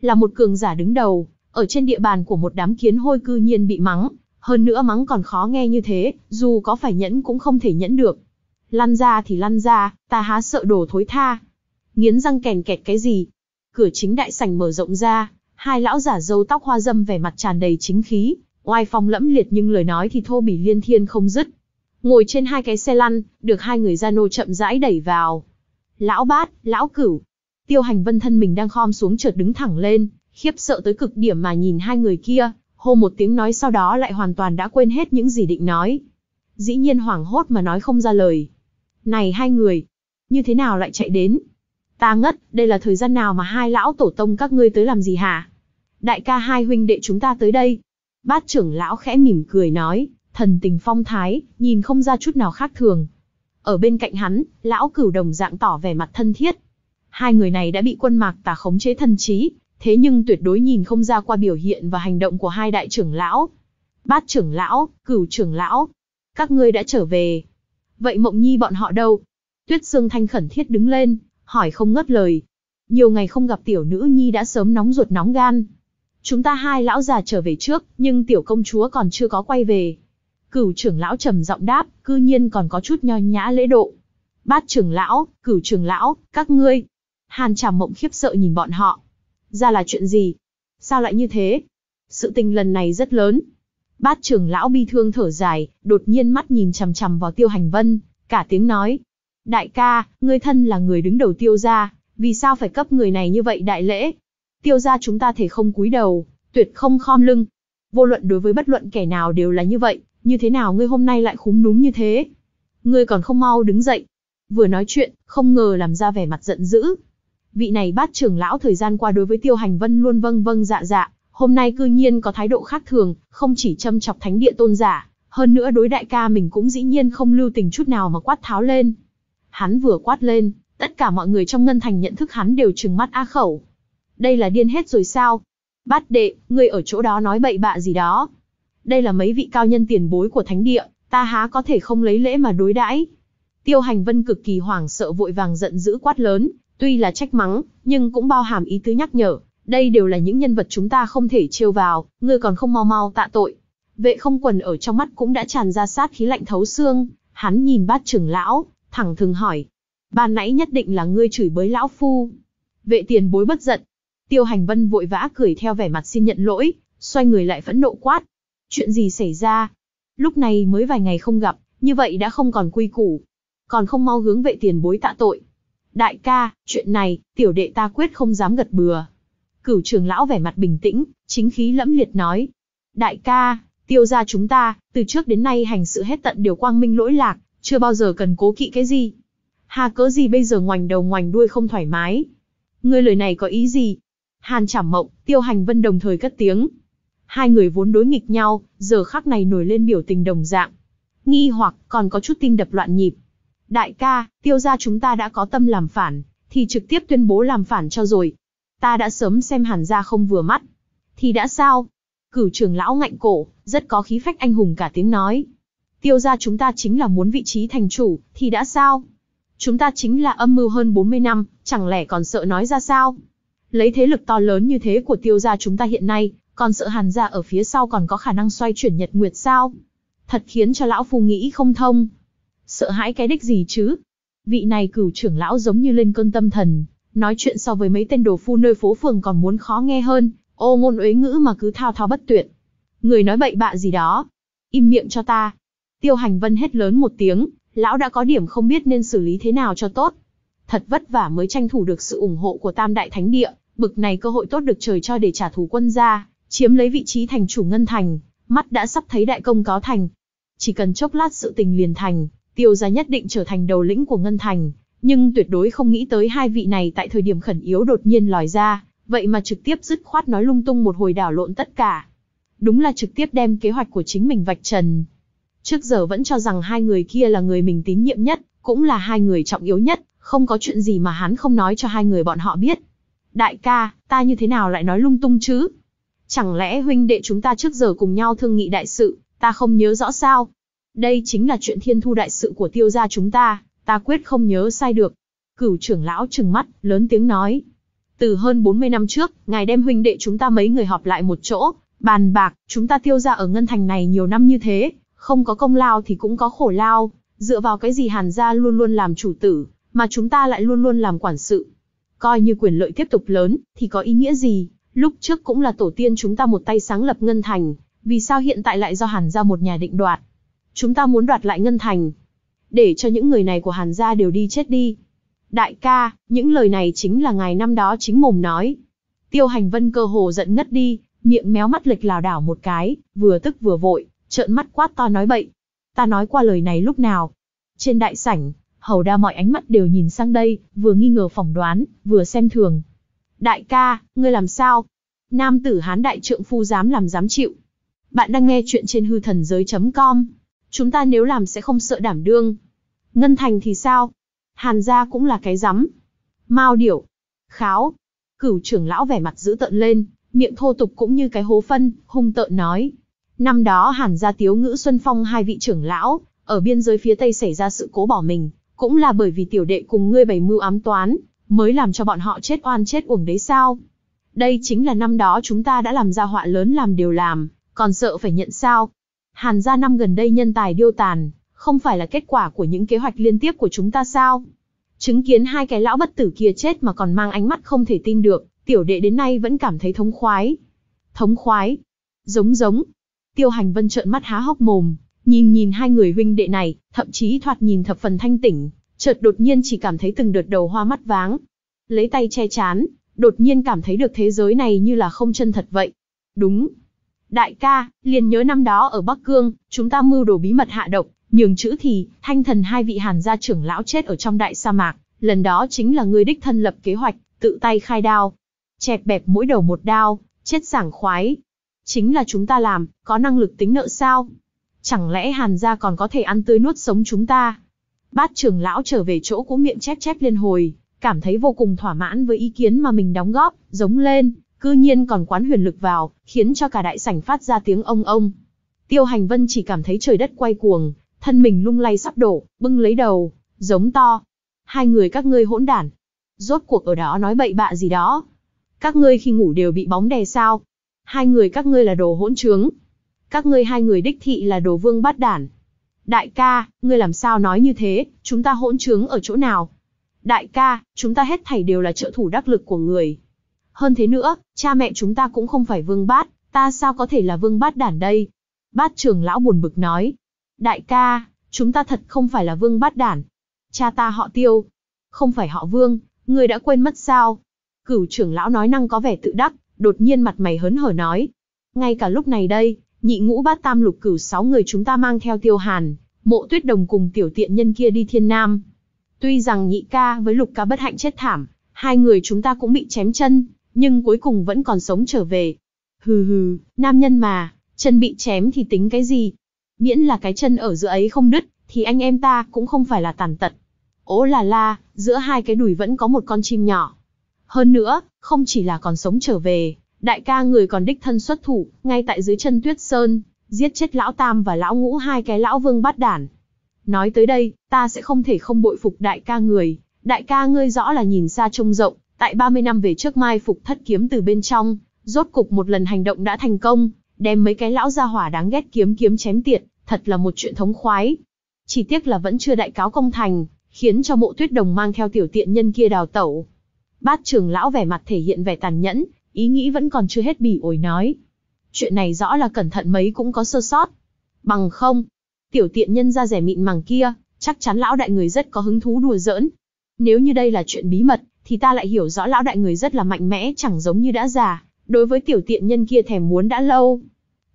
Là một cường giả đứng đầu, ở trên địa bàn của một đám kiến hôi cư nhiên bị mắng, hơn nữa mắng còn khó nghe như thế, dù có phải nhẫn cũng không thể nhẫn được. Lăn ra thì lăn ra, ta há sợ đồ thối tha. Nghiến răng kèn kẹt cái gì? Cửa chính đại sảnh mở rộng ra, hai lão giả râu tóc hoa dâm vẻ mặt tràn đầy chính khí, oai phong lẫm liệt nhưng lời nói thì thô bỉ liên thiên không dứt. Ngồi trên hai cái xe lăn, được hai người gia nô chậm rãi đẩy vào. Lão bát, lão cửu. Tiêu hành vân thân mình đang khom xuống chợt đứng thẳng lên, khiếp sợ tới cực điểm mà nhìn hai người kia, hô một tiếng nói sau đó lại hoàn toàn đã quên hết những gì định nói. Dĩ nhiên hoảng hốt mà nói không ra lời. Này hai người, như thế nào lại chạy đến? Ta ngất, đây là thời gian nào mà hai lão tổ tông các ngươi tới làm gì hả? Đại ca hai huynh đệ chúng ta tới đây. Bát trưởng lão khẽ mỉm cười nói, thần tình phong thái, nhìn không ra chút nào khác thường. Ở bên cạnh hắn, lão cửu đồng dạng tỏ vẻ mặt thân thiết. Hai người này đã bị quân mạc tà khống chế thần trí, thế nhưng tuyệt đối nhìn không ra qua biểu hiện và hành động của hai đại trưởng lão. Bát trưởng lão, cửu trưởng lão, các ngươi đã trở về. Vậy Mộng Nhi bọn họ đâu? Tuyết Sương Thanh khẩn thiết đứng lên, hỏi không ngớt lời. Nhiều ngày không gặp tiểu nữ Nhi đã sớm nóng ruột nóng gan. Chúng ta hai lão già trở về trước, nhưng tiểu công chúa còn chưa có quay về. Cửu trưởng lão trầm giọng đáp, cư nhiên còn có chút nho nhã lễ độ. Bát trưởng lão, cửu trưởng lão, các ngươi. Hàn Tràm Mộng khiếp sợ nhìn bọn họ, ra là chuyện gì? Sao lại như thế? Sự tình lần này rất lớn. Bát trưởng lão bi thương thở dài, đột nhiên mắt nhìn chằm chằm vào tiêu hành vân, cả tiếng nói. Đại ca, ngươi thân là người đứng đầu tiêu gia, vì sao phải cấp người này như vậy đại lễ? Tiêu gia chúng ta thể không cúi đầu, tuyệt không khom lưng. Vô luận đối với bất luận kẻ nào đều là như vậy, như thế nào ngươi hôm nay lại khúm núm như thế? Ngươi còn không mau đứng dậy. Vừa nói chuyện, không ngờ làm ra vẻ mặt giận dữ, vị này bát trưởng lão thời gian qua đối với tiêu hành vân luôn vâng vâng dạ dạ, hôm nay cư nhiên có thái độ khác thường, không chỉ châm chọc thánh địa tôn giả, hơn nữa đối đại ca mình cũng dĩ nhiên không lưu tình chút nào mà quát tháo lên. Hắn vừa quát lên, tất cả mọi người trong ngân thành nhận thức hắn đều trừng mắt a khẩu. Đây là điên hết rồi sao? Bát đệ, người ở chỗ đó nói bậy bạ gì đó. Đây là mấy vị cao nhân tiền bối của thánh địa, ta há có thể không lấy lễ mà đối đãi. Tiêu hành vân cực kỳ hoảng sợ vội vàng giận dữ quát lớn, Tuy là trách mắng, nhưng cũng bao hàm ý tứ nhắc nhở, đây đều là những nhân vật chúng ta không thể trêu vào, ngươi còn không mau mau tạ tội. Vệ không quần ở trong mắt cũng đã tràn ra sát khí lạnh thấu xương, hắn nhìn bát trưởng lão, thẳng thừng hỏi. Ban nãy nhất định là ngươi chửi bới lão phu. Vệ tiền bối bất giận. Tiêu hành vân vội vã cười theo vẻ mặt xin nhận lỗi, xoay người lại phẫn nộ quát. Chuyện gì xảy ra? Lúc này mới vài ngày không gặp, như vậy đã không còn quy củ. Còn không mau hướng vệ tiền bối tạ tội. Đại ca, chuyện này, tiểu đệ ta quyết không dám gật bừa. Cửu trưởng lão vẻ mặt bình tĩnh, chính khí lẫm liệt nói. Đại ca, tiêu gia chúng ta, từ trước đến nay hành sự hết tận đều quang minh lỗi lạc, chưa bao giờ cần cố kỵ cái gì. Hà cớ gì bây giờ ngoảnh đầu ngoảnh đuôi không thoải mái. Ngươi lời này có ý gì? Hàn chảm mộng, tiêu hành vân đồng thời cất tiếng. Hai người vốn đối nghịch nhau, giờ khắc này nổi lên biểu tình đồng dạng. Nghi hoặc còn có chút tin đập loạn nhịp. Đại ca, tiêu gia chúng ta đã có tâm làm phản, thì trực tiếp tuyên bố làm phản cho rồi. Ta đã sớm xem hàn gia không vừa mắt. Thì đã sao? Cửu trường lão ngạnh cổ, rất có khí phách anh hùng cả tiếng nói. Tiêu gia chúng ta chính là muốn vị trí thành chủ, thì đã sao? Chúng ta chính là âm mưu hơn 40 năm, chẳng lẽ còn sợ nói ra sao? Lấy thế lực to lớn như thế của tiêu gia chúng ta hiện nay, còn sợ hàn gia ở phía sau còn có khả năng xoay chuyển nhật nguyệt sao? Thật khiến cho lão phù nghĩ không thông, sợ hãi cái đích gì chứ? Vị này cửu trưởng lão giống như lên cơn tâm thần, nói chuyện so với mấy tên đồ phu nơi phố phường còn muốn khó nghe hơn, ô ngôn uế ngữ mà cứ thao thao bất tuyệt. Người nói bậy bạ gì đó, im miệng cho ta. Tiêu hành vân hét lớn một tiếng, lão đã có điểm không biết nên xử lý thế nào cho tốt. Thật vất vả mới tranh thủ được sự ủng hộ của tam đại thánh địa, bực này cơ hội tốt được trời cho để trả thù quân gia, chiếm lấy vị trí thành chủ ngân thành, mắt đã sắp thấy đại công có thành. Chỉ cần chốc lát sự tình liền thành, tiêu gia nhất định trở thành đầu lĩnh của Ngân Thành, nhưng tuyệt đối không nghĩ tới hai vị này tại thời điểm khẩn yếu đột nhiên lòi ra, vậy mà trực tiếp dứt khoát nói lung tung một hồi đảo lộn tất cả. Đúng là trực tiếp đem kế hoạch của chính mình vạch trần. Trước giờ vẫn cho rằng hai người kia là người mình tín nhiệm nhất, cũng là hai người trọng yếu nhất, không có chuyện gì mà hắn không nói cho hai người bọn họ biết. Đại ca, ta như thế nào lại nói lung tung chứ? Chẳng lẽ huynh đệ chúng ta trước giờ cùng nhau thương nghị đại sự, ta không nhớ rõ sao? Đây chính là chuyện thiên thu đại sự của tiêu gia chúng ta, ta quyết không nhớ sai được. Cửu trưởng lão trừng mắt, lớn tiếng nói. Từ hơn 40 năm trước, ngài đem huynh đệ chúng ta mấy người họp lại một chỗ, bàn bạc, chúng ta tiêu ra ở ngân thành này nhiều năm như thế, không có công lao thì cũng có khổ lao, dựa vào cái gì hàn gia luôn luôn làm chủ tử, mà chúng ta lại luôn luôn làm quản sự. Coi như quyền lợi tiếp tục lớn, thì có ý nghĩa gì, lúc trước cũng là tổ tiên chúng ta một tay sáng lập ngân thành, vì sao hiện tại lại do hàn gia một nhà định đoạt. Chúng ta muốn đoạt lại Ngân Thành. Để cho những người này của Hàn gia đều đi chết đi. Đại ca, những lời này chính là ngày năm đó chính mồm nói. Tiêu hành vân cơ hồ giận ngất đi, miệng méo mắt lệch lào đảo một cái, vừa tức vừa vội, trợn mắt quát to nói bậy. Ta nói qua lời này lúc nào? Trên đại sảnh, hầu đa mọi ánh mắt đều nhìn sang đây, vừa nghi ngờ phỏng đoán, vừa xem thường. Đại ca, ngươi làm sao? Nam tử hán đại trượng phu dám làm dám chịu. Bạn đang nghe chuyện trên hư thần giới.com Chúng ta nếu làm sẽ không sợ đảm đương. Ngân Thành thì sao? Hàn gia cũng là cái rắm. Mao điểu. Kháo. Cửu trưởng lão vẻ mặt dữ tợn lên, miệng thô tục cũng như cái hố phân, hung tợn nói. Năm đó Hàn gia tiếu ngữ Xuân Phong hai vị trưởng lão, ở biên giới phía Tây xảy ra sự cố bỏ mình, cũng là bởi vì tiểu đệ cùng ngươi bày mưu ám toán, mới làm cho bọn họ chết oan chết uổng đấy sao? Đây chính là năm đó chúng ta đã làm ra họa lớn làm điều làm, còn sợ phải nhận sao? Hàn gia năm gần đây nhân tài điêu tàn, không phải là kết quả của những kế hoạch liên tiếp của chúng ta sao? Chứng kiến hai cái lão bất tử kia chết mà còn mang ánh mắt không thể tin được, tiểu đệ đến nay vẫn cảm thấy thống khoái. Thống khoái? Giống giống. Tiêu hành vân trợn mắt há hốc mồm, nhìn nhìn hai người huynh đệ này, thậm chí thoạt nhìn thập phần thanh tỉnh, chợt đột nhiên chỉ cảm thấy từng đợt đầu hoa mắt váng. Lấy tay che chán, đột nhiên cảm thấy được thế giới này như là không chân thật vậy. Đúng, Đại ca, liền nhớ năm đó ở Bắc Cương, chúng ta mưu đồ bí mật hạ độc, nhường chữ thì, thanh thần hai vị hàn gia trưởng lão chết ở trong đại sa mạc, lần đó chính là người đích thân lập kế hoạch, tự tay khai đao. Chẹp bẹp mỗi đầu một đao, chết sảng khoái. Chính là chúng ta làm, có năng lực tính nợ sao? Chẳng lẽ hàn gia còn có thể ăn tươi nuốt sống chúng ta? Bát trưởng lão trở về chỗ cũ miệng chép chép lên hồi, cảm thấy vô cùng thỏa mãn với ý kiến mà mình đóng góp, giống lên, cư nhiên còn quán huyền lực vào, khiến cho cả đại sảnh phát ra tiếng ông ông. Tiêu Hành Vân chỉ cảm thấy trời đất quay cuồng, thân mình lung lay sắp đổ, bưng lấy đầu, giống to. Hai người các ngươi hỗn đản. Rốt cuộc ở đó nói bậy bạ gì đó. Các ngươi khi ngủ đều bị bóng đè sao. Hai người các ngươi là đồ hỗn trướng. Các ngươi hai người đích thị là đồ vương bát đản. Đại ca, ngươi làm sao nói như thế, chúng ta hỗn trướng ở chỗ nào? Đại ca, chúng ta hết thảy đều là trợ thủ đắc lực của người, hơn thế nữa, cha mẹ chúng ta cũng không phải vương bát, ta sao có thể là vương bát đản đây? Bát trưởng lão buồn bực nói. Đại ca, chúng ta thật không phải là vương bát đản. Cha ta họ tiêu. Không phải họ vương, người đã quên mất sao? Cửu trưởng lão nói năng có vẻ tự đắc, đột nhiên mặt mày hớn hở nói. Ngay cả lúc này đây, nhị ngũ bát tam lục cửu sáu người chúng ta mang theo tiêu hàn, mộ tuyết đồng cùng tiểu tiện nhân kia đi thiên nam. Tuy rằng nhị ca với lục ca bất hạnh chết thảm, hai người chúng ta cũng bị chém chân, nhưng cuối cùng vẫn còn sống trở về. Hừ hừ, nam nhân mà, chân bị chém thì tính cái gì? Miễn là cái chân ở giữa ấy không đứt, thì anh em ta cũng không phải là tàn tật. Ố là la, giữa hai cái đùi vẫn có một con chim nhỏ. Hơn nữa, không chỉ là còn sống trở về, đại ca người còn đích thân xuất thủ, ngay tại dưới chân tuyết sơn, giết chết lão tam và lão ngũ hai cái lão vương bát đản. Nói tới đây, ta sẽ không thể không bội phục đại ca người, đại ca ngươi rõ là nhìn xa trông rộng, Tại 30 năm về trước mai phục thất kiếm từ bên trong, rốt cục một lần hành động đã thành công, đem mấy cái lão gia hỏa đáng ghét kiếm kiếm chém tiệt, thật là một chuyện thống khoái. Chỉ tiếc là vẫn chưa đại cáo công thành, khiến cho mộ tuyết đồng mang theo tiểu tiện nhân kia đào tẩu. Bát trưởng lão vẻ mặt thể hiện vẻ tàn nhẫn, ý nghĩ vẫn còn chưa hết bỉ ổi nói. Chuyện này rõ là cẩn thận mấy cũng có sơ sót. Bằng không, tiểu tiện nhân ra rẻ mịn màng kia, chắc chắn lão đại người rất có hứng thú đùa giỡn. Nếu như đây là chuyện bí mật, thì ta lại hiểu rõ lão đại người rất là mạnh mẽ chẳng giống như đã già, đối với tiểu tiện nhân kia thèm muốn đã lâu.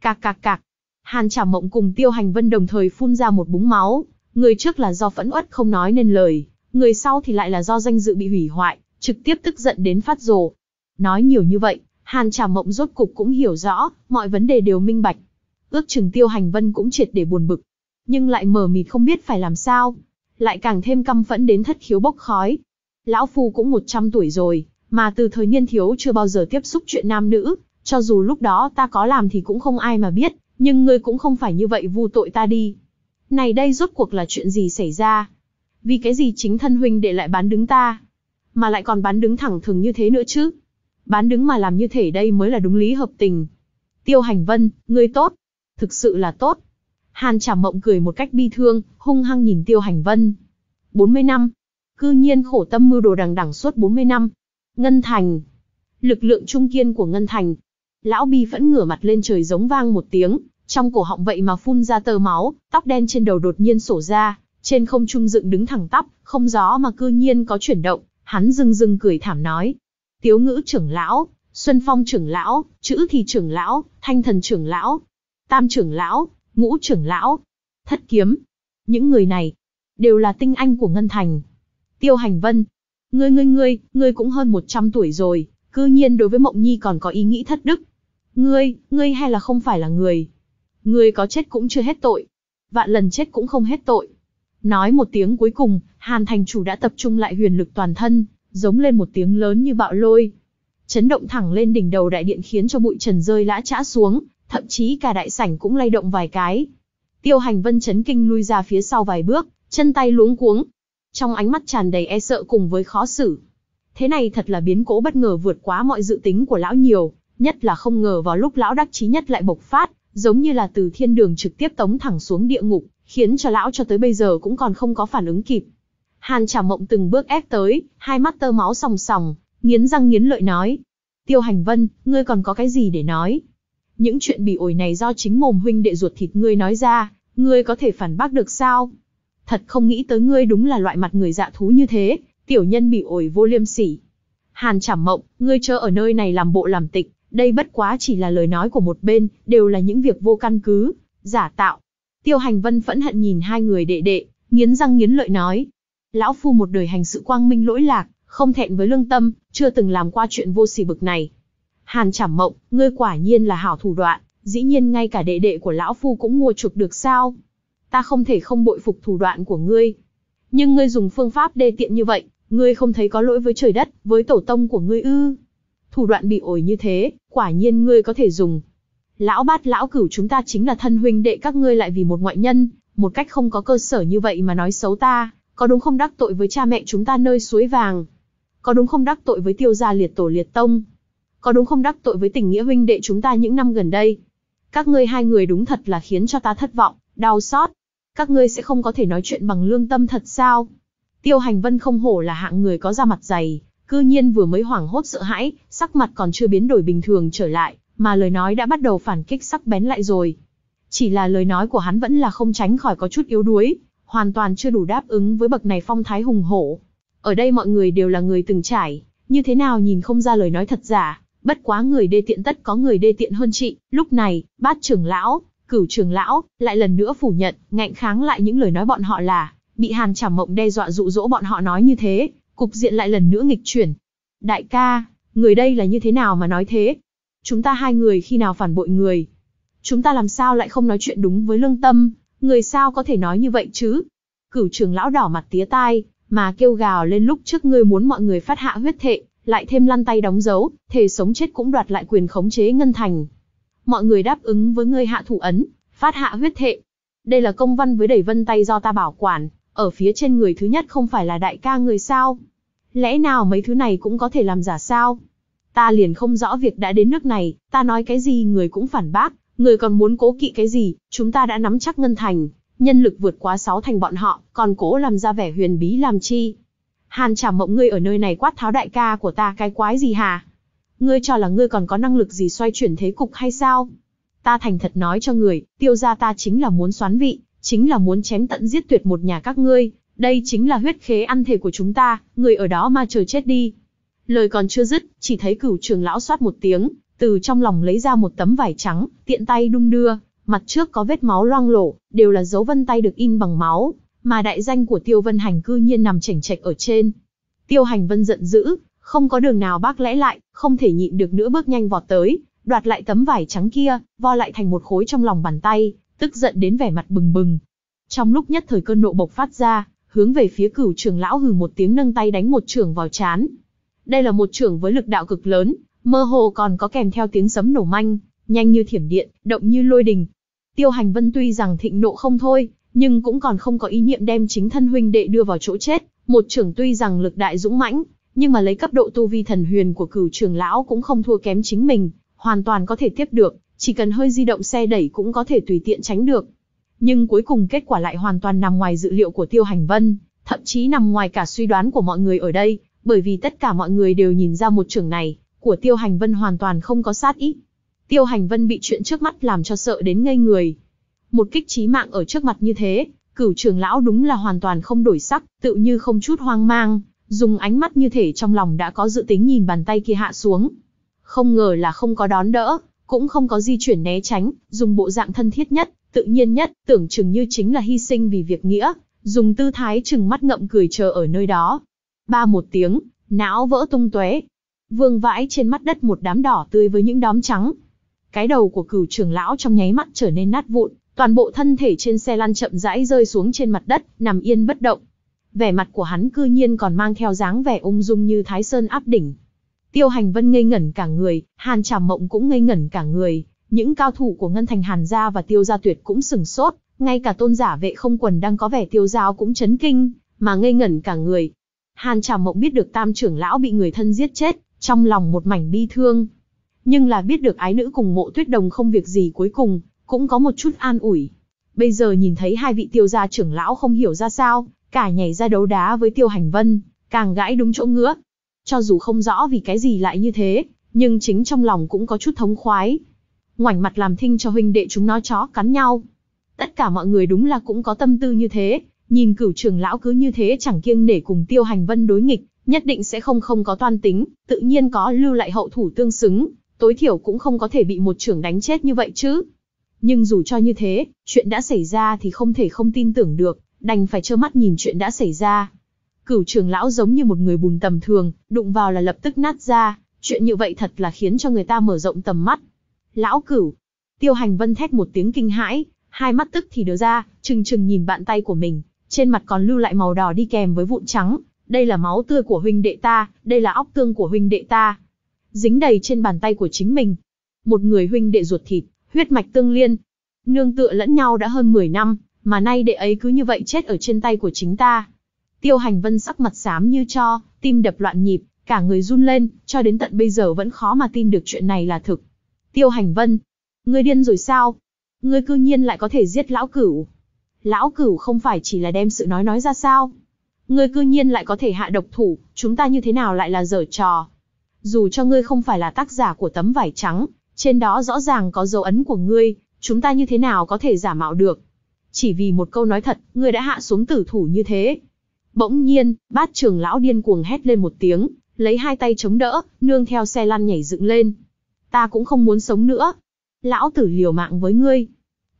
Cạc cạc cạc, Hàn Trà Mộng cùng Tiêu Hành Vân đồng thời phun ra một búng máu, người trước là do phẫn uất không nói nên lời, người sau thì lại là do danh dự bị hủy hoại, trực tiếp tức giận đến phát rồ. Nói nhiều như vậy, Hàn Trà Mộng rốt cục cũng hiểu rõ, mọi vấn đề đều minh bạch. Ước chừng Tiêu Hành Vân cũng triệt để buồn bực, nhưng lại mờ mịt không biết phải làm sao, lại càng thêm căm phẫn đến thất khiếu bốc khói, lão phu cũng 100 tuổi rồi, mà từ thời niên thiếu chưa bao giờ tiếp xúc chuyện nam nữ, cho dù lúc đó ta có làm thì cũng không ai mà biết, nhưng ngươi cũng không phải như vậy vu tội ta đi. Này đây rốt cuộc là chuyện gì xảy ra? Vì cái gì chính thân huynh để lại bán đứng ta? Mà lại còn bán đứng thẳng thừng như thế nữa chứ? Bán đứng mà làm như thể đây mới là đúng lý hợp tình. Tiêu hành vân, ngươi tốt. Thực sự là tốt. Hàn trả mộng cười một cách bi thương, hung hăng nhìn tiêu hành vân. 40 năm, cư nhiên khổ tâm mưu đồ đằng đẳng suốt 40 năm. Ngân Thành. Lực lượng trung kiên của Ngân Thành. Lão Bi vẫn ngửa mặt lên trời giống vang một tiếng, trong cổ họng vậy mà phun ra tơ máu, tóc đen trên đầu đột nhiên sổ ra, trên không trung dựng đứng thẳng tắp, không gió mà cư nhiên có chuyển động, hắn rưng rưng cười thảm nói. Tiếu ngữ trưởng lão, Xuân Phong trưởng lão, chữ thì trưởng lão, thanh thần trưởng lão, tam trưởng lão, ngũ trưởng lão, thất kiếm. Những người này, đều là tinh anh của Ngân Thành, Tiêu Hành Vân, ngươi ngươi ngươi, ngươi cũng hơn 100 tuổi rồi, cư nhiên đối với Mộng Nhi còn có ý nghĩ thất đức. Ngươi, ngươi hay là không phải là người? Ngươi có chết cũng chưa hết tội. Vạn lần chết cũng không hết tội. Nói một tiếng cuối cùng, Hàn Thành Chủ đã tập trung lại huyền lực toàn thân, giống lên một tiếng lớn như bạo lôi. Chấn động thẳng lên đỉnh đầu đại điện khiến cho bụi trần rơi lã trã xuống, thậm chí cả đại sảnh cũng lay động vài cái. Tiêu hành vân chấn kinh lui ra phía sau vài bước, chân tay luống cuống, trong ánh mắt tràn đầy e sợ cùng với khó xử. Thế này thật là biến cố bất ngờ vượt quá mọi dự tính của lão nhiều, nhất là không ngờ vào lúc lão đắc chí nhất lại bộc phát, giống như là từ thiên đường trực tiếp tống thẳng xuống địa ngục, khiến cho lão cho tới bây giờ cũng còn không có phản ứng kịp. Hàn Trà Mộng từng bước ép tới, hai mắt tơ máu sòng sòng, nghiến răng nghiến lợi nói: "Tiêu Hành Vân, ngươi còn có cái gì để nói? Những chuyện bị ổi này do chính mồm huynh đệ ruột thịt ngươi nói ra, ngươi có thể phản bác được sao?" thật không nghĩ tới ngươi đúng là loại mặt người dạ thú như thế, tiểu nhân bị ổi vô liêm sỉ. Hàn chảm mộng, ngươi chớ ở nơi này làm bộ làm tịch, đây bất quá chỉ là lời nói của một bên, đều là những việc vô căn cứ, giả tạo. Tiêu hành vân phẫn hận nhìn hai người đệ đệ, nghiến răng nghiến lợi nói. Lão phu một đời hành sự quang minh lỗi lạc, không thẹn với lương tâm, chưa từng làm qua chuyện vô sỉ bực này. Hàn chảm mộng, ngươi quả nhiên là hảo thủ đoạn, dĩ nhiên ngay cả đệ đệ của lão phu cũng mua chuộc được sao ta không thể không bội phục thủ đoạn của ngươi. Nhưng ngươi dùng phương pháp đê tiện như vậy, ngươi không thấy có lỗi với trời đất, với tổ tông của ngươi ư. Thủ đoạn bị ổi như thế, quả nhiên ngươi có thể dùng. Lão bát lão cửu chúng ta chính là thân huynh đệ các ngươi lại vì một ngoại nhân, một cách không có cơ sở như vậy mà nói xấu ta, có đúng không đắc tội với cha mẹ chúng ta nơi suối vàng? Có đúng không đắc tội với tiêu gia liệt tổ liệt tông? Có đúng không đắc tội với tình nghĩa huynh đệ chúng ta những năm gần đây? Các ngươi hai người đúng thật là khiến cho ta thất vọng, đau xót, các ngươi sẽ không có thể nói chuyện bằng lương tâm thật sao? Tiêu Hành Vân không hổ là hạng người có da mặt dày, cư nhiên vừa mới hoảng hốt sợ hãi, sắc mặt còn chưa biến đổi bình thường trở lại, mà lời nói đã bắt đầu phản kích sắc bén lại rồi. Chỉ là lời nói của hắn vẫn là không tránh khỏi có chút yếu đuối, hoàn toàn chưa đủ đáp ứng với bậc này phong thái hùng hổ. Ở đây mọi người đều là người từng trải, như thế nào nhìn không ra lời nói thật giả, bất quá người đê tiện tất có người đê tiện hơn chị, lúc này, bát trưởng lão, Cửu trưởng lão, lại lần nữa phủ nhận, ngạnh kháng lại những lời nói bọn họ là, bị Hàn Trảm Mộng đe dọa dụ dỗ bọn họ nói như thế, cục diện lại lần nữa nghịch chuyển. Đại ca, người đây là như thế nào mà nói thế? Chúng ta hai người khi nào phản bội người? Chúng ta làm sao lại không nói chuyện đúng với lương tâm, người sao có thể nói như vậy chứ? Cửu trưởng lão đỏ mặt tía tai, mà kêu gào lên lúc trước ngươi muốn mọi người phát hạ huyết thệ, lại thêm lăn tay đóng dấu, thề sống chết cũng đoạt lại quyền khống chế ngân thành mọi người đáp ứng với ngươi hạ thủ ấn, phát hạ huyết thệ. Đây là công văn với đẩy vân tay do ta bảo quản, ở phía trên người thứ nhất không phải là đại ca người sao? Lẽ nào mấy thứ này cũng có thể làm giả sao? Ta liền không rõ việc đã đến nước này, ta nói cái gì người cũng phản bác, người còn muốn cố kỵ cái gì, chúng ta đã nắm chắc ngân thành, nhân lực vượt quá sáu thành bọn họ, còn cố làm ra vẻ huyền bí làm chi? Hàn trả mộng ngươi ở nơi này quát tháo đại ca của ta cái quái gì hả? Ngươi cho là ngươi còn có năng lực gì xoay chuyển thế cục hay sao? Ta thành thật nói cho người, tiêu gia ta chính là muốn xoán vị, chính là muốn chém tận giết tuyệt một nhà các ngươi, đây chính là huyết khế ăn thể của chúng ta, người ở đó mà chờ chết đi. Lời còn chưa dứt, chỉ thấy cửu trường lão soát một tiếng, từ trong lòng lấy ra một tấm vải trắng, tiện tay đung đưa, mặt trước có vết máu loang lổ, đều là dấu vân tay được in bằng máu, mà đại danh của tiêu vân hành cư nhiên nằm chảnh chạch ở trên. Tiêu hành vân giận dữ, không có đường nào bác lẽ lại, không thể nhịn được nữa bước nhanh vọt tới, đoạt lại tấm vải trắng kia, vo lại thành một khối trong lòng bàn tay, tức giận đến vẻ mặt bừng bừng. Trong lúc nhất thời cơn nộ bộc phát ra, hướng về phía cửu trưởng lão hừ một tiếng nâng tay đánh một trưởng vào chán. Đây là một trưởng với lực đạo cực lớn, mơ hồ còn có kèm theo tiếng sấm nổ manh, nhanh như thiểm điện, động như lôi đình. Tiêu Hành Vân tuy rằng thịnh nộ không thôi, nhưng cũng còn không có ý niệm đem chính thân huynh đệ đưa vào chỗ chết, một trưởng tuy rằng lực đại dũng mãnh, nhưng mà lấy cấp độ tu vi thần huyền của cửu trưởng lão cũng không thua kém chính mình, hoàn toàn có thể tiếp được, chỉ cần hơi di động xe đẩy cũng có thể tùy tiện tránh được. Nhưng cuối cùng kết quả lại hoàn toàn nằm ngoài dự liệu của Tiêu Hành Vân, thậm chí nằm ngoài cả suy đoán của mọi người ở đây, bởi vì tất cả mọi người đều nhìn ra một trưởng này, của Tiêu Hành Vân hoàn toàn không có sát ý. Tiêu Hành Vân bị chuyện trước mắt làm cho sợ đến ngây người. Một kích trí mạng ở trước mặt như thế, cửu trưởng lão đúng là hoàn toàn không đổi sắc, tự như không chút hoang mang, dùng ánh mắt như thể trong lòng đã có dự tính nhìn bàn tay kia hạ xuống. Không ngờ là không có đón đỡ, cũng không có di chuyển né tránh, dùng bộ dạng thân thiết nhất, tự nhiên nhất, tưởng chừng như chính là hy sinh vì việc nghĩa, dùng tư thái chừng mắt ngậm cười chờ ở nơi đó. Ba một tiếng, não vỡ tung tuế, Vương vãi trên mắt đất một đám đỏ tươi với những đóm trắng. Cái đầu của cửu trưởng lão trong nháy mắt trở nên nát vụn, toàn bộ thân thể trên xe lăn chậm rãi rơi xuống trên mặt đất, nằm yên bất động vẻ mặt của hắn cư nhiên còn mang theo dáng vẻ ung dung như Thái Sơn áp đỉnh. Tiêu Hành Vân ngây ngẩn cả người, Hàn Trà Mộng cũng ngây ngẩn cả người, những cao thủ của Ngân Thành Hàn Gia và Tiêu Gia Tuyệt cũng sừng sốt, ngay cả tôn giả vệ không quần đang có vẻ tiêu dao cũng chấn kinh, mà ngây ngẩn cả người. Hàn Trà Mộng biết được tam trưởng lão bị người thân giết chết, trong lòng một mảnh bi thương. Nhưng là biết được ái nữ cùng mộ tuyết đồng không việc gì cuối cùng, cũng có một chút an ủi. Bây giờ nhìn thấy hai vị tiêu gia trưởng lão không hiểu ra sao, cả nhảy ra đấu đá với Tiêu Hành Vân, càng gãi đúng chỗ ngứa. Cho dù không rõ vì cái gì lại như thế, nhưng chính trong lòng cũng có chút thống khoái. Ngoảnh mặt làm thinh cho huynh đệ chúng nó chó cắn nhau. Tất cả mọi người đúng là cũng có tâm tư như thế, nhìn cửu trưởng lão cứ như thế chẳng kiêng nể cùng Tiêu Hành Vân đối nghịch, nhất định sẽ không không có toan tính, tự nhiên có lưu lại hậu thủ tương xứng, tối thiểu cũng không có thể bị một trưởng đánh chết như vậy chứ. Nhưng dù cho như thế, chuyện đã xảy ra thì không thể không tin tưởng được, đành phải trơ mắt nhìn chuyện đã xảy ra. Cửu trưởng lão giống như một người bùn tầm thường, đụng vào là lập tức nát ra, chuyện như vậy thật là khiến cho người ta mở rộng tầm mắt. Lão cửu, tiêu hành vân thét một tiếng kinh hãi, hai mắt tức thì đưa ra, chừng chừng nhìn bàn tay của mình, trên mặt còn lưu lại màu đỏ đi kèm với vụn trắng, đây là máu tươi của huynh đệ ta, đây là óc tương của huynh đệ ta. Dính đầy trên bàn tay của chính mình. Một người huynh đệ ruột thịt, huyết mạch tương liên. Nương tựa lẫn nhau đã hơn 10 năm, mà nay đệ ấy cứ như vậy chết ở trên tay của chính ta. Tiêu hành vân sắc mặt xám như cho, tim đập loạn nhịp, cả người run lên, cho đến tận bây giờ vẫn khó mà tin được chuyện này là thực. Tiêu hành vân, ngươi điên rồi sao? Ngươi cư nhiên lại có thể giết lão cửu. Lão cửu không phải chỉ là đem sự nói nói ra sao? Ngươi cư nhiên lại có thể hạ độc thủ, chúng ta như thế nào lại là dở trò? Dù cho ngươi không phải là tác giả của tấm vải trắng, trên đó rõ ràng có dấu ấn của ngươi, chúng ta như thế nào có thể giả mạo được? Chỉ vì một câu nói thật, ngươi đã hạ xuống tử thủ như thế. Bỗng nhiên, bát trường lão điên cuồng hét lên một tiếng, lấy hai tay chống đỡ, nương theo xe lăn nhảy dựng lên. Ta cũng không muốn sống nữa. Lão tử liều mạng với ngươi.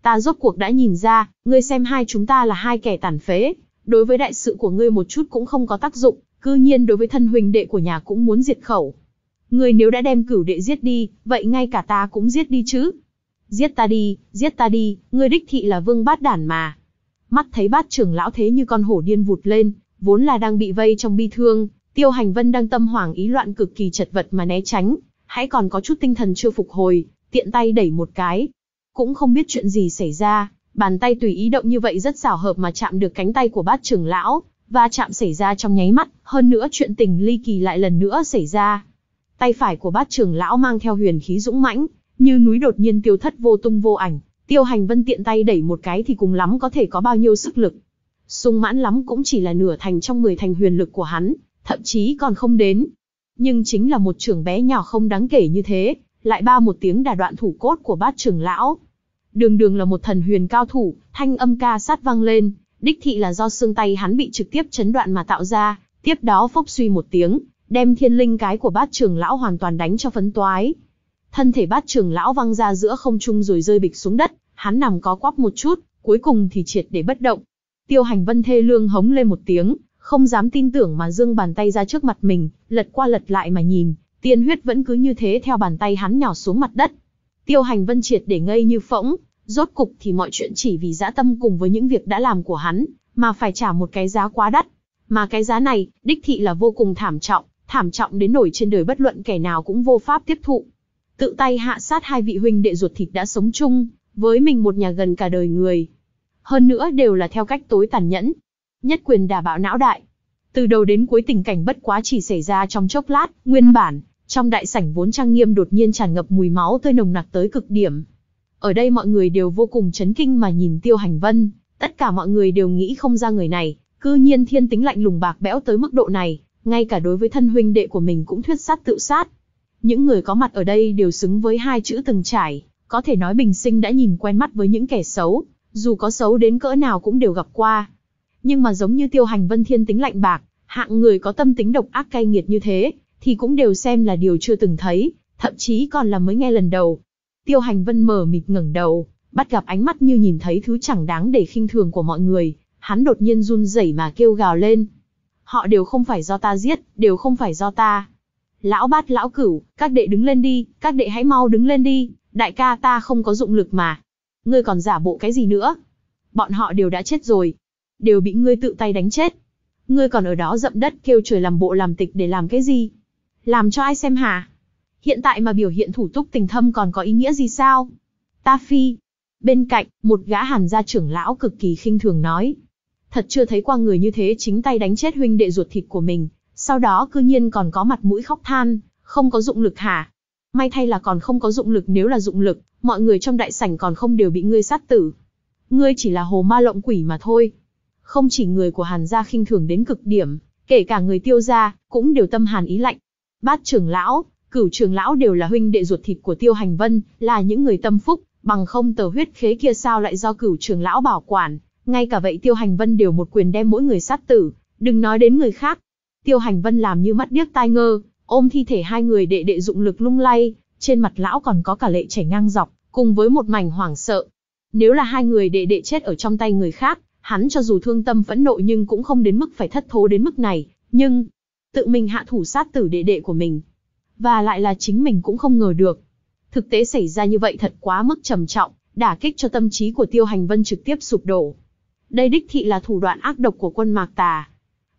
Ta rốt cuộc đã nhìn ra, ngươi xem hai chúng ta là hai kẻ tàn phế. Đối với đại sự của ngươi một chút cũng không có tác dụng, cư nhiên đối với thân huynh đệ của nhà cũng muốn diệt khẩu. Ngươi nếu đã đem cửu đệ giết đi, vậy ngay cả ta cũng giết đi chứ. Giết ta đi, giết ta đi, ngươi đích thị là vương bát đản mà. Mắt thấy bát trưởng lão thế như con hổ điên vụt lên, vốn là đang bị vây trong bi thương, tiêu hành vân đang tâm hoảng ý loạn cực kỳ chật vật mà né tránh, hãy còn có chút tinh thần chưa phục hồi, tiện tay đẩy một cái. Cũng không biết chuyện gì xảy ra, bàn tay tùy ý động như vậy rất xảo hợp mà chạm được cánh tay của bát trưởng lão, và chạm xảy ra trong nháy mắt, hơn nữa chuyện tình ly kỳ lại lần nữa xảy ra. Tay phải của bát trưởng lão mang theo huyền khí dũng mãnh, như núi đột nhiên tiêu thất vô tung vô ảnh, tiêu hành vân tiện tay đẩy một cái thì cùng lắm có thể có bao nhiêu sức lực. Sung mãn lắm cũng chỉ là nửa thành trong 10 thành huyền lực của hắn, thậm chí còn không đến. Nhưng chính là một trưởng bé nhỏ không đáng kể như thế, lại ba một tiếng đà đoạn thủ cốt của bát trưởng lão. Đường đường là một thần huyền cao thủ, thanh âm ca sát vang lên, đích thị là do xương tay hắn bị trực tiếp chấn đoạn mà tạo ra, tiếp đó phốc suy một tiếng, đem thiên linh cái của bát trưởng lão hoàn toàn đánh cho phấn toái, thân thể bát trưởng lão văng ra giữa không trung rồi rơi bịch xuống đất, hắn nằm có quắp một chút, cuối cùng thì triệt để bất động. Tiêu hành vân thê lương hống lên một tiếng, không dám tin tưởng mà dương bàn tay ra trước mặt mình, lật qua lật lại mà nhìn, tiên huyết vẫn cứ như thế theo bàn tay hắn nhỏ xuống mặt đất. Tiêu hành vân triệt để ngây như phỗng, rốt cục thì mọi chuyện chỉ vì dã tâm cùng với những việc đã làm của hắn, mà phải trả một cái giá quá đắt. Mà cái giá này, đích thị là vô cùng thảm trọng, thảm trọng đến nổi trên đời bất luận kẻ nào cũng vô pháp tiếp thụ tự tay hạ sát hai vị huynh đệ ruột thịt đã sống chung, với mình một nhà gần cả đời người. Hơn nữa đều là theo cách tối tàn nhẫn. Nhất quyền đả bạo não đại. Từ đầu đến cuối tình cảnh bất quá chỉ xảy ra trong chốc lát, nguyên bản, trong đại sảnh vốn trang nghiêm đột nhiên tràn ngập mùi máu tươi nồng nặc tới cực điểm. Ở đây mọi người đều vô cùng chấn kinh mà nhìn Tiêu Hành Vân, tất cả mọi người đều nghĩ không ra người này, cư nhiên thiên tính lạnh lùng bạc bẽo tới mức độ này, ngay cả đối với thân huynh đệ của mình cũng thuyết sát tự sát. Những người có mặt ở đây đều xứng với hai chữ từng trải, có thể nói bình sinh đã nhìn quen mắt với những kẻ xấu, dù có xấu đến cỡ nào cũng đều gặp qua. Nhưng mà giống như tiêu hành vân thiên tính lạnh bạc, hạng người có tâm tính độc ác cay nghiệt như thế, thì cũng đều xem là điều chưa từng thấy, thậm chí còn là mới nghe lần đầu. Tiêu hành vân mờ mịt ngẩng đầu, bắt gặp ánh mắt như nhìn thấy thứ chẳng đáng để khinh thường của mọi người, hắn đột nhiên run rẩy mà kêu gào lên. Họ đều không phải do ta giết, đều không phải do ta, Lão bát lão cửu, các đệ đứng lên đi, các đệ hãy mau đứng lên đi, đại ca ta không có dụng lực mà. Ngươi còn giả bộ cái gì nữa? Bọn họ đều đã chết rồi. Đều bị ngươi tự tay đánh chết. Ngươi còn ở đó dậm đất kêu trời làm bộ làm tịch để làm cái gì? Làm cho ai xem hả? Hiện tại mà biểu hiện thủ túc tình thâm còn có ý nghĩa gì sao? Ta phi. Bên cạnh, một gã hàn gia trưởng lão cực kỳ khinh thường nói. Thật chưa thấy qua người như thế chính tay đánh chết huynh đệ ruột thịt của mình, sau đó cư nhiên còn có mặt mũi khóc than, không có dụng lực hả? May thay là còn không có dụng lực nếu là dụng lực, mọi người trong đại sảnh còn không đều bị ngươi sát tử. Ngươi chỉ là hồ ma lộng quỷ mà thôi. Không chỉ người của Hàn gia khinh thường đến cực điểm, kể cả người tiêu gia, cũng đều tâm hàn ý lạnh. Bát trưởng lão, cửu trưởng lão đều là huynh đệ ruột thịt của tiêu hành vân, là những người tâm phúc, bằng không tờ huyết khế kia sao lại do cửu trưởng lão bảo quản. Ngay cả vậy tiêu hành vân đều một quyền đem mỗi người sát tử, đừng nói đến người khác, Tiêu Hành Vân làm như mắt điếc tai ngơ, ôm thi thể hai người đệ đệ dụng lực lung lay, trên mặt lão còn có cả lệ chảy ngang dọc, cùng với một mảnh hoảng sợ. Nếu là hai người đệ đệ chết ở trong tay người khác, hắn cho dù thương tâm phẫn nộ nhưng cũng không đến mức phải thất thố đến mức này, nhưng tự mình hạ thủ sát tử đệ đệ của mình, và lại là chính mình cũng không ngờ được. Thực tế xảy ra như vậy thật quá mức trầm trọng, đả kích cho tâm trí của Tiêu Hành Vân trực tiếp sụp đổ. Đây đích thị là thủ đoạn ác độc của quân Mạc Tà,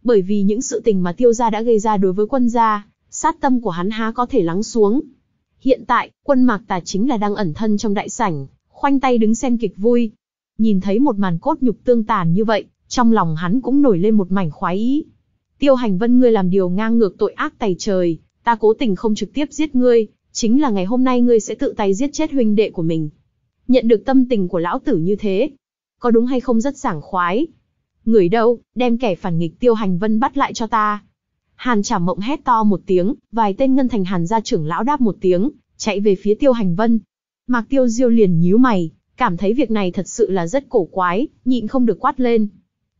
bởi vì những sự tình mà tiêu gia đã gây ra đối với quân gia, sát tâm của hắn há có thể lắng xuống. Hiện tại, quân mạc tà chính là đang ẩn thân trong đại sảnh, khoanh tay đứng xem kịch vui. Nhìn thấy một màn cốt nhục tương tàn như vậy, trong lòng hắn cũng nổi lên một mảnh khoái ý. Tiêu hành vân ngươi làm điều ngang ngược tội ác tày trời, ta cố tình không trực tiếp giết ngươi, chính là ngày hôm nay ngươi sẽ tự tay giết chết huynh đệ của mình. Nhận được tâm tình của lão tử như thế, có đúng hay không rất sảng khoái người đâu, đem kẻ phản nghịch tiêu hành vân bắt lại cho ta. Hàn trả mộng hét to một tiếng, vài tên ngân thành hàn gia trưởng lão đáp một tiếng, chạy về phía tiêu hành vân. Mạc tiêu diêu liền nhíu mày, cảm thấy việc này thật sự là rất cổ quái, nhịn không được quát lên.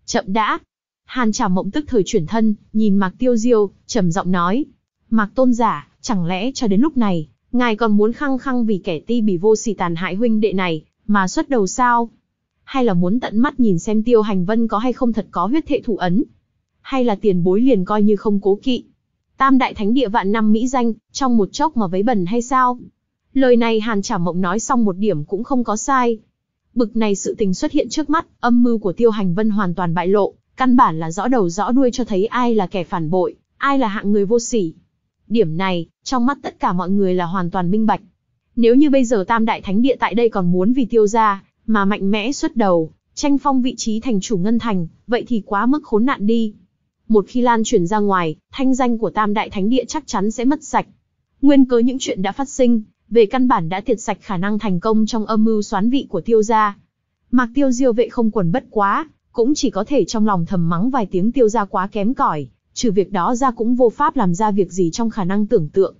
Chậm đã. Hàn trả mộng tức thời chuyển thân, nhìn mạc tiêu diêu, trầm giọng nói. Mạc tôn giả, chẳng lẽ cho đến lúc này, ngài còn muốn khăng khăng vì kẻ ti bỉ vô sỉ tàn hại huynh đệ này, mà xuất đầu sao? hay là muốn tận mắt nhìn xem Tiêu Hành Vân có hay không thật có huyết thệ thủ ấn, hay là tiền bối liền coi như không cố kỵ. Tam đại thánh địa vạn năm mỹ danh, trong một chốc mà vấy bẩn hay sao? Lời này Hàn Trả Mộng nói xong một điểm cũng không có sai. Bực này sự tình xuất hiện trước mắt, âm mưu của Tiêu Hành Vân hoàn toàn bại lộ, căn bản là rõ đầu rõ đuôi cho thấy ai là kẻ phản bội, ai là hạng người vô sỉ. Điểm này, trong mắt tất cả mọi người là hoàn toàn minh bạch. Nếu như bây giờ Tam Đại Thánh Địa tại đây còn muốn vì tiêu gia, mà mạnh mẽ xuất đầu, tranh phong vị trí thành chủ ngân thành, vậy thì quá mức khốn nạn đi. Một khi lan truyền ra ngoài, thanh danh của Tam Đại Thánh Địa chắc chắn sẽ mất sạch. Nguyên cớ những chuyện đã phát sinh, về căn bản đã thiệt sạch khả năng thành công trong âm mưu xoán vị của tiêu gia. Mạc tiêu diêu vệ không quần bất quá, cũng chỉ có thể trong lòng thầm mắng vài tiếng tiêu gia quá kém cỏi, trừ việc đó ra cũng vô pháp làm ra việc gì trong khả năng tưởng tượng.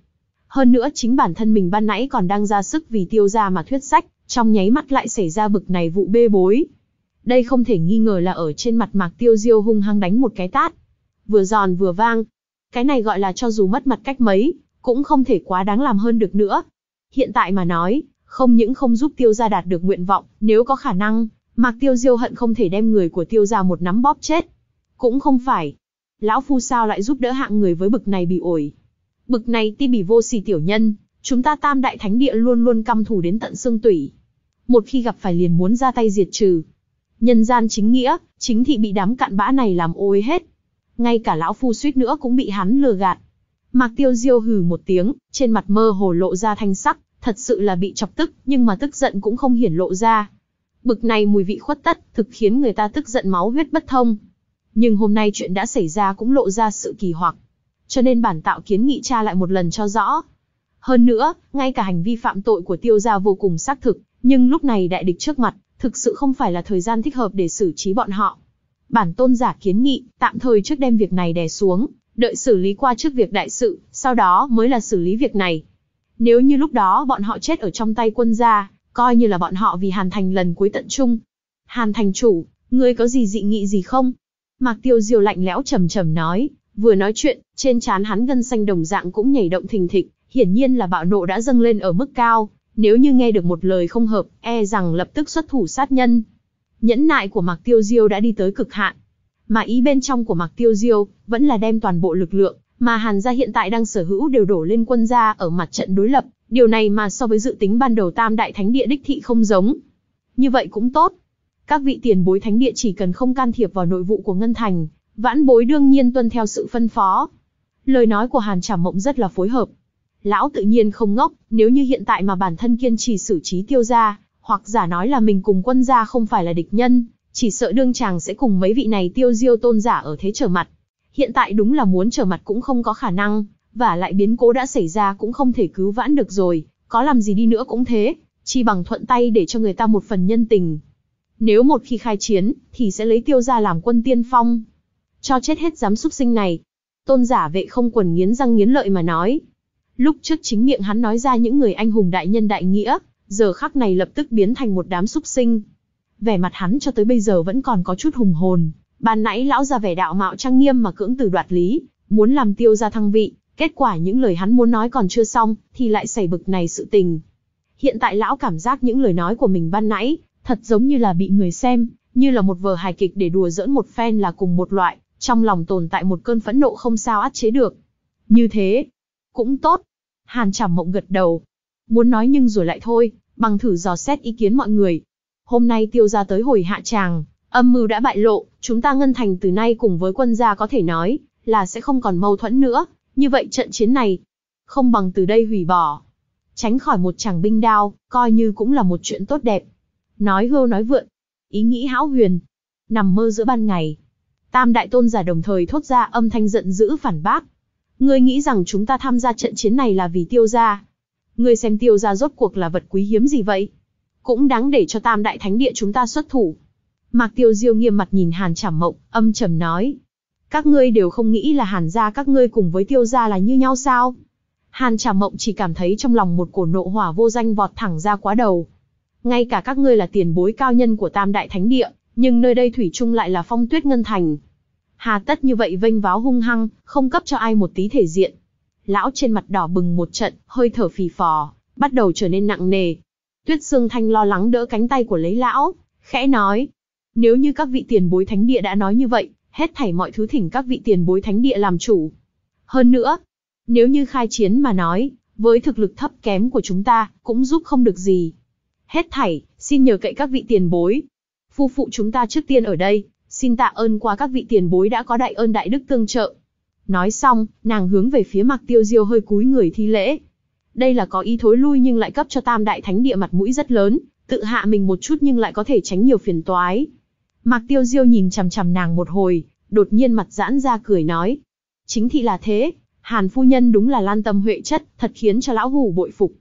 Hơn nữa chính bản thân mình ban nãy còn đang ra sức vì tiêu ra mà thuyết sách, trong nháy mắt lại xảy ra bực này vụ bê bối. Đây không thể nghi ngờ là ở trên mặt mạc tiêu diêu hung hăng đánh một cái tát. Vừa giòn vừa vang. Cái này gọi là cho dù mất mặt cách mấy, cũng không thể quá đáng làm hơn được nữa. Hiện tại mà nói, không những không giúp tiêu gia đạt được nguyện vọng, nếu có khả năng, mạc tiêu diêu hận không thể đem người của tiêu gia một nắm bóp chết. Cũng không phải. Lão Phu sao lại giúp đỡ hạng người với bực này bị ổi. Bực này ti bỉ vô sỉ tiểu nhân, chúng ta tam đại thánh địa luôn luôn căm thù đến tận xương tủy. Một khi gặp phải liền muốn ra tay diệt trừ. Nhân gian chính nghĩa, chính thị bị đám cặn bã này làm ôi hết. Ngay cả lão phu suýt nữa cũng bị hắn lừa gạt. Mạc tiêu diêu hừ một tiếng, trên mặt mơ hồ lộ ra thanh sắc, thật sự là bị chọc tức, nhưng mà tức giận cũng không hiển lộ ra. Bực này mùi vị khuất tất, thực khiến người ta tức giận máu huyết bất thông. Nhưng hôm nay chuyện đã xảy ra cũng lộ ra sự kỳ hoặc cho nên bản tạo kiến nghị tra lại một lần cho rõ. Hơn nữa, ngay cả hành vi phạm tội của tiêu gia vô cùng xác thực, nhưng lúc này đại địch trước mặt, thực sự không phải là thời gian thích hợp để xử trí bọn họ. Bản tôn giả kiến nghị, tạm thời trước đem việc này đè xuống, đợi xử lý qua trước việc đại sự, sau đó mới là xử lý việc này. Nếu như lúc đó bọn họ chết ở trong tay quân gia, coi như là bọn họ vì Hàn Thành lần cuối tận trung. Hàn Thành chủ, ngươi có gì dị nghị gì không? Mạc Tiêu Diều lạnh lẽo trầm trầm nói, Vừa nói chuyện, trên trán hắn gân xanh đồng dạng cũng nhảy động thình thịch, hiển nhiên là bạo nộ đã dâng lên ở mức cao, nếu như nghe được một lời không hợp, e rằng lập tức xuất thủ sát nhân. Nhẫn nại của Mạc Tiêu Diêu đã đi tới cực hạn, mà ý bên trong của Mạc Tiêu Diêu vẫn là đem toàn bộ lực lượng mà Hàn gia hiện tại đang sở hữu đều đổ lên quân gia ở mặt trận đối lập, điều này mà so với dự tính ban đầu Tam Đại Thánh Địa đích thị không giống. Như vậy cũng tốt. Các vị tiền bối thánh địa chỉ cần không can thiệp vào nội vụ của Ngân Thành, Vãn bối đương nhiên tuân theo sự phân phó. Lời nói của Hàn trả Mộng rất là phối hợp. Lão tự nhiên không ngốc, nếu như hiện tại mà bản thân kiên trì xử trí tiêu gia, hoặc giả nói là mình cùng quân gia không phải là địch nhân, chỉ sợ đương chàng sẽ cùng mấy vị này tiêu diêu tôn giả ở thế trở mặt. Hiện tại đúng là muốn trở mặt cũng không có khả năng, và lại biến cố đã xảy ra cũng không thể cứu vãn được rồi, có làm gì đi nữa cũng thế, chi bằng thuận tay để cho người ta một phần nhân tình. Nếu một khi khai chiến, thì sẽ lấy tiêu gia làm quân tiên phong, cho chết hết giám súc sinh này. Tôn giả vệ không quần nghiến răng nghiến lợi mà nói. Lúc trước chính miệng hắn nói ra những người anh hùng đại nhân đại nghĩa, giờ khắc này lập tức biến thành một đám súc sinh. Vẻ mặt hắn cho tới bây giờ vẫn còn có chút hùng hồn. Ban nãy lão ra vẻ đạo mạo trang nghiêm mà cưỡng từ đoạt lý, muốn làm tiêu ra thăng vị, kết quả những lời hắn muốn nói còn chưa xong, thì lại xảy bực này sự tình. Hiện tại lão cảm giác những lời nói của mình ban nãy, thật giống như là bị người xem, như là một vở hài kịch để đùa giỡn một phen là cùng một loại, trong lòng tồn tại một cơn phẫn nộ không sao át chế được. Như thế, cũng tốt. Hàn Trảm Mộng gật đầu. Muốn nói nhưng rồi lại thôi, bằng thử dò xét ý kiến mọi người. Hôm nay tiêu ra tới hồi hạ tràng, âm mưu đã bại lộ, chúng ta ngân thành từ nay cùng với quân gia có thể nói là sẽ không còn mâu thuẫn nữa, như vậy trận chiến này không bằng từ đây hủy bỏ. Tránh khỏi một chàng binh đao, coi như cũng là một chuyện tốt đẹp. Nói hưu nói vượn, ý nghĩ hão huyền, nằm mơ giữa ban ngày, Tam đại tôn giả đồng thời thốt ra âm thanh giận dữ phản bác. Ngươi nghĩ rằng chúng ta tham gia trận chiến này là vì tiêu gia. Ngươi xem tiêu gia rốt cuộc là vật quý hiếm gì vậy? Cũng đáng để cho tam đại thánh địa chúng ta xuất thủ. Mạc tiêu diêu nghiêm mặt nhìn hàn chảm mộng, âm trầm nói. Các ngươi đều không nghĩ là hàn gia các ngươi cùng với tiêu gia là như nhau sao? Hàn Trà Mộng chỉ cảm thấy trong lòng một cổ nộ hỏa vô danh vọt thẳng ra quá đầu. Ngay cả các ngươi là tiền bối cao nhân của Tam Đại Thánh Địa, nhưng nơi đây thủy chung lại là Phong Tuyết Ngân Thành. Hà tất như vậy vênh váo hung hăng, không cấp cho ai một tí thể diện. Lão trên mặt đỏ bừng một trận, hơi thở phì phò, bắt đầu trở nên nặng nề. Tuyết Sương Thanh lo lắng đỡ cánh tay của lấy lão, khẽ nói. Nếu như các vị tiền bối thánh địa đã nói như vậy, hết thảy mọi thứ thỉnh các vị tiền bối thánh địa làm chủ. Hơn nữa, nếu như khai chiến mà nói, với thực lực thấp kém của chúng ta, cũng giúp không được gì. Hết thảy, xin nhờ cậy các vị tiền bối. Phu phụ chúng ta trước tiên ở đây, xin tạ ơn qua các vị tiền bối đã có đại ơn đại đức tương trợ. Nói xong, nàng hướng về phía mặc tiêu diêu hơi cúi người thi lễ. Đây là có ý thối lui nhưng lại cấp cho tam đại thánh địa mặt mũi rất lớn, tự hạ mình một chút nhưng lại có thể tránh nhiều phiền toái. Mặc tiêu diêu nhìn chằm chằm nàng một hồi, đột nhiên mặt giãn ra cười nói. Chính thị là thế, Hàn phu nhân đúng là lan tâm huệ chất, thật khiến cho lão hủ bội phục.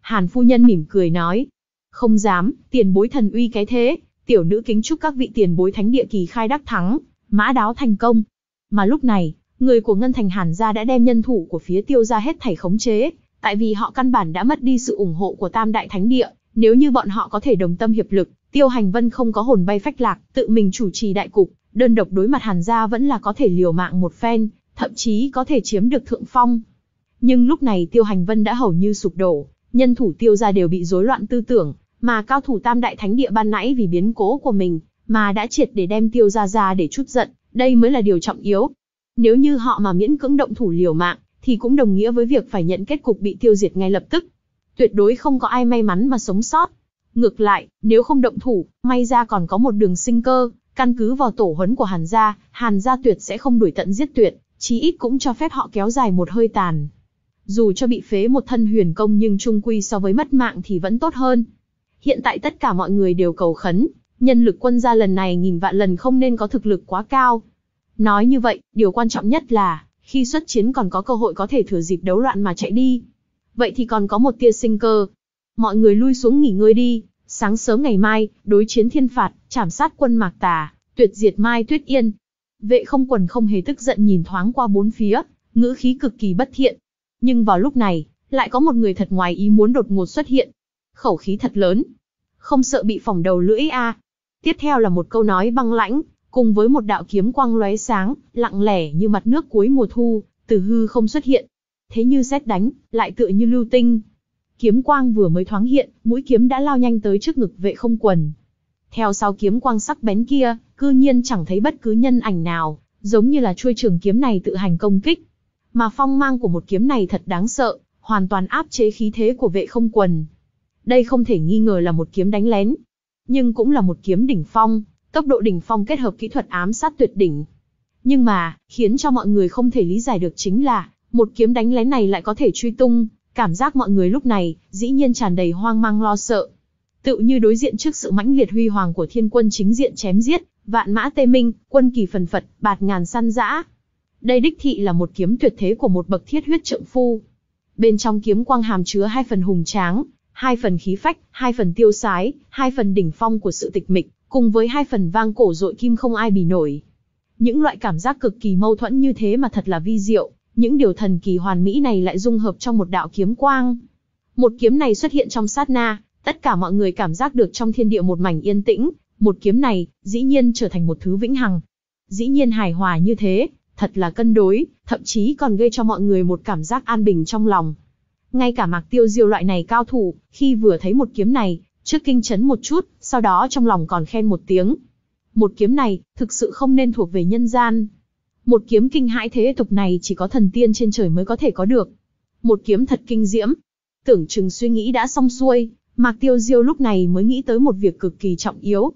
Hàn phu nhân mỉm cười nói. Không dám, tiền bối thần uy cái thế, Tiểu nữ kính chúc các vị tiền bối thánh địa kỳ khai đắc thắng, mã đáo thành công. Mà lúc này, người của Ngân Thành Hàn gia đã đem nhân thủ của phía tiêu gia hết thảy khống chế, tại vì họ căn bản đã mất đi sự ủng hộ của Tam Đại Thánh Địa, nếu như bọn họ có thể đồng tâm hiệp lực, Tiêu Hành Vân không có hồn bay phách lạc, tự mình chủ trì đại cục, đơn độc đối mặt Hàn gia vẫn là có thể liều mạng một phen, thậm chí có thể chiếm được thượng phong. Nhưng lúc này Tiêu Hành Vân đã hầu như sụp đổ, nhân thủ Tiêu gia đều bị rối loạn tư tưởng, mà cao thủ tam đại thánh địa ban nãy vì biến cố của mình, mà đã triệt để đem tiêu ra ra để chút giận, đây mới là điều trọng yếu. Nếu như họ mà miễn cưỡng động thủ liều mạng, thì cũng đồng nghĩa với việc phải nhận kết cục bị tiêu diệt ngay lập tức. Tuyệt đối không có ai may mắn mà sống sót. Ngược lại, nếu không động thủ, may ra còn có một đường sinh cơ, căn cứ vào tổ huấn của Hàn gia, Hàn gia tuyệt sẽ không đuổi tận giết tuyệt, chí ít cũng cho phép họ kéo dài một hơi tàn. Dù cho bị phế một thân huyền công nhưng trung quy so với mất mạng thì vẫn tốt hơn hiện tại tất cả mọi người đều cầu khấn, nhân lực quân gia lần này nghìn vạn lần không nên có thực lực quá cao. Nói như vậy, điều quan trọng nhất là, khi xuất chiến còn có cơ hội có thể thừa dịp đấu loạn mà chạy đi. Vậy thì còn có một tia sinh cơ. Mọi người lui xuống nghỉ ngơi đi, sáng sớm ngày mai, đối chiến thiên phạt, trảm sát quân Mạc Tà, tuyệt diệt Mai Tuyết Yên. Vệ không quần không hề tức giận nhìn thoáng qua bốn phía, ngữ khí cực kỳ bất thiện. Nhưng vào lúc này, lại có một người thật ngoài ý muốn đột ngột xuất hiện, khẩu khí thật lớn. Không sợ bị phỏng đầu lưỡi a. Tiếp theo là một câu nói băng lãnh, cùng với một đạo kiếm quang lóe sáng, lặng lẻ như mặt nước cuối mùa thu, từ hư không xuất hiện. Thế như xét đánh, lại tựa như lưu tinh. Kiếm quang vừa mới thoáng hiện, mũi kiếm đã lao nhanh tới trước ngực vệ không quần. Theo sau kiếm quang sắc bén kia, cư nhiên chẳng thấy bất cứ nhân ảnh nào, giống như là chuôi trường kiếm này tự hành công kích. Mà phong mang của một kiếm này thật đáng sợ, hoàn toàn áp chế khí thế của vệ không quần. Đây không thể nghi ngờ là một kiếm đánh lén, nhưng cũng là một kiếm đỉnh phong, tốc độ đỉnh phong kết hợp kỹ thuật ám sát tuyệt đỉnh. Nhưng mà, khiến cho mọi người không thể lý giải được chính là, một kiếm đánh lén này lại có thể truy tung, cảm giác mọi người lúc này, dĩ nhiên tràn đầy hoang mang lo sợ. Tự như đối diện trước sự mãnh liệt huy hoàng của thiên quân chính diện chém giết, vạn mã tê minh, quân kỳ phần phật, bạt ngàn săn dã. Đây đích thị là một kiếm tuyệt thế của một bậc thiết huyết trượng phu. Bên trong kiếm quang hàm chứa hai phần hùng tráng, hai phần khí phách, hai phần tiêu sái, hai phần đỉnh phong của sự tịch mịch, cùng với hai phần vang cổ dội kim không ai bì nổi. Những loại cảm giác cực kỳ mâu thuẫn như thế mà thật là vi diệu, những điều thần kỳ hoàn mỹ này lại dung hợp trong một đạo kiếm quang. Một kiếm này xuất hiện trong sát na, tất cả mọi người cảm giác được trong thiên địa một mảnh yên tĩnh, một kiếm này, dĩ nhiên trở thành một thứ vĩnh hằng. Dĩ nhiên hài hòa như thế, thật là cân đối, thậm chí còn gây cho mọi người một cảm giác an bình trong lòng. Ngay cả Mạc Tiêu Diêu loại này cao thủ, khi vừa thấy một kiếm này, trước kinh chấn một chút, sau đó trong lòng còn khen một tiếng. Một kiếm này, thực sự không nên thuộc về nhân gian. Một kiếm kinh hãi thế tục này chỉ có thần tiên trên trời mới có thể có được. Một kiếm thật kinh diễm. Tưởng chừng suy nghĩ đã xong xuôi, Mạc Tiêu Diêu lúc này mới nghĩ tới một việc cực kỳ trọng yếu.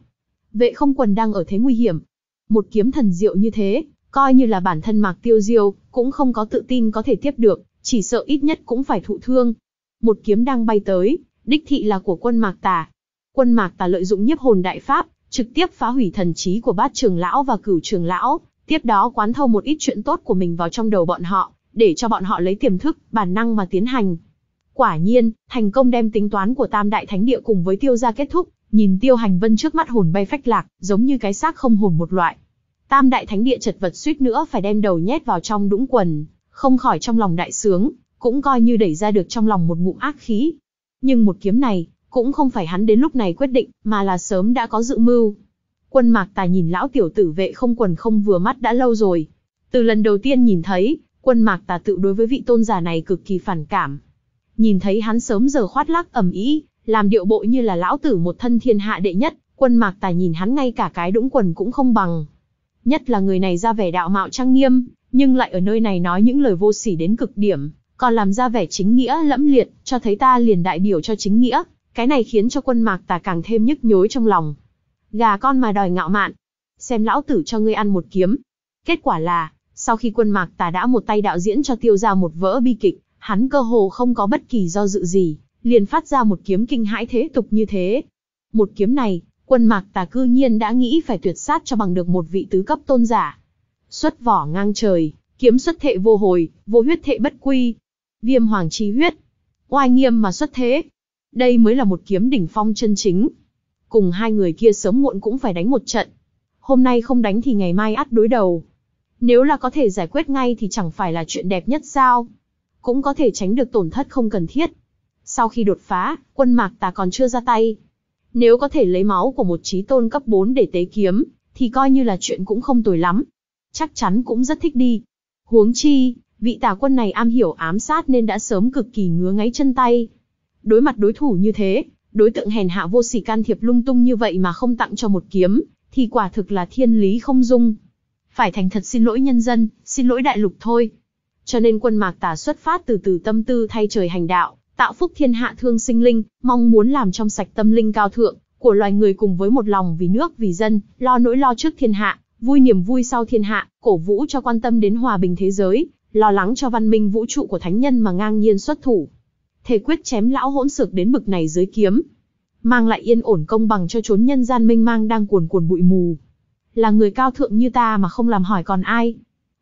Vệ không quần đang ở thế nguy hiểm. Một kiếm thần diệu như thế, coi như là bản thân Mạc Tiêu Diêu, cũng không có tự tin có thể tiếp được, chỉ sợ ít nhất cũng phải thụ thương. Một kiếm đang bay tới, đích thị là của quân Mạc Tà. Quân Mạc Tà lợi dụng nhiếp hồn đại pháp, trực tiếp phá hủy thần trí của bát trường lão và cửu trường lão, tiếp đó quán thâu một ít chuyện tốt của mình vào trong đầu bọn họ, để cho bọn họ lấy tiềm thức, bản năng mà tiến hành. Quả nhiên, thành công đem tính toán của Tam Đại Thánh Địa cùng với Tiêu gia kết thúc, nhìn Tiêu Hành Vân trước mắt hồn bay phách lạc, giống như cái xác không hồn một loại. Tam Đại Thánh Địa chật vật suýt nữa phải đem đầu nhét vào trong đũng quần không khỏi trong lòng đại sướng, cũng coi như đẩy ra được trong lòng một ngụm ác khí. Nhưng một kiếm này, cũng không phải hắn đến lúc này quyết định, mà là sớm đã có dự mưu. Quân mạc tài nhìn lão tiểu tử vệ không quần không vừa mắt đã lâu rồi. Từ lần đầu tiên nhìn thấy, quân mạc tà tự đối với vị tôn giả này cực kỳ phản cảm. Nhìn thấy hắn sớm giờ khoát lắc ầm ý, làm điệu bộ như là lão tử một thân thiên hạ đệ nhất, quân mạc tà nhìn hắn ngay cả cái đũng quần cũng không bằng. Nhất là người này ra vẻ đạo mạo trang nghiêm, nhưng lại ở nơi này nói những lời vô sỉ đến cực điểm, còn làm ra vẻ chính nghĩa lẫm liệt, cho thấy ta liền đại biểu cho chính nghĩa, cái này khiến cho quân mạc ta càng thêm nhức nhối trong lòng. Gà con mà đòi ngạo mạn, xem lão tử cho ngươi ăn một kiếm. Kết quả là, sau khi quân mạc ta đã một tay đạo diễn cho tiêu ra một vỡ bi kịch, hắn cơ hồ không có bất kỳ do dự gì, liền phát ra một kiếm kinh hãi thế tục như thế. Một kiếm này, quân mạc ta cư nhiên đã nghĩ phải tuyệt sát cho bằng được một vị tứ cấp tôn giả, xuất vỏ ngang trời, kiếm xuất thệ vô hồi, vô huyết thệ bất quy. Viêm hoàng chi huyết, oai nghiêm mà xuất thế. Đây mới là một kiếm đỉnh phong chân chính. Cùng hai người kia sớm muộn cũng phải đánh một trận. Hôm nay không đánh thì ngày mai ắt đối đầu. Nếu là có thể giải quyết ngay thì chẳng phải là chuyện đẹp nhất sao. Cũng có thể tránh được tổn thất không cần thiết. Sau khi đột phá, quân mạc ta còn chưa ra tay. Nếu có thể lấy máu của một trí tôn cấp 4 để tế kiếm, thì coi như là chuyện cũng không tồi lắm chắc chắn cũng rất thích đi. Huống chi, vị tà quân này am hiểu ám sát nên đã sớm cực kỳ ngứa ngáy chân tay. Đối mặt đối thủ như thế, đối tượng hèn hạ vô sỉ can thiệp lung tung như vậy mà không tặng cho một kiếm, thì quả thực là thiên lý không dung. Phải thành thật xin lỗi nhân dân, xin lỗi đại lục thôi. Cho nên quân mạc tà xuất phát từ từ tâm tư thay trời hành đạo, tạo phúc thiên hạ thương sinh linh, mong muốn làm trong sạch tâm linh cao thượng của loài người cùng với một lòng vì nước vì dân, lo nỗi lo trước thiên hạ vui niềm vui sau thiên hạ, cổ vũ cho quan tâm đến hòa bình thế giới, lo lắng cho văn minh vũ trụ của thánh nhân mà ngang nhiên xuất thủ. Thề quyết chém lão hỗn sực đến bực này dưới kiếm, mang lại yên ổn công bằng cho chốn nhân gian minh mang đang cuồn cuồn bụi mù. Là người cao thượng như ta mà không làm hỏi còn ai.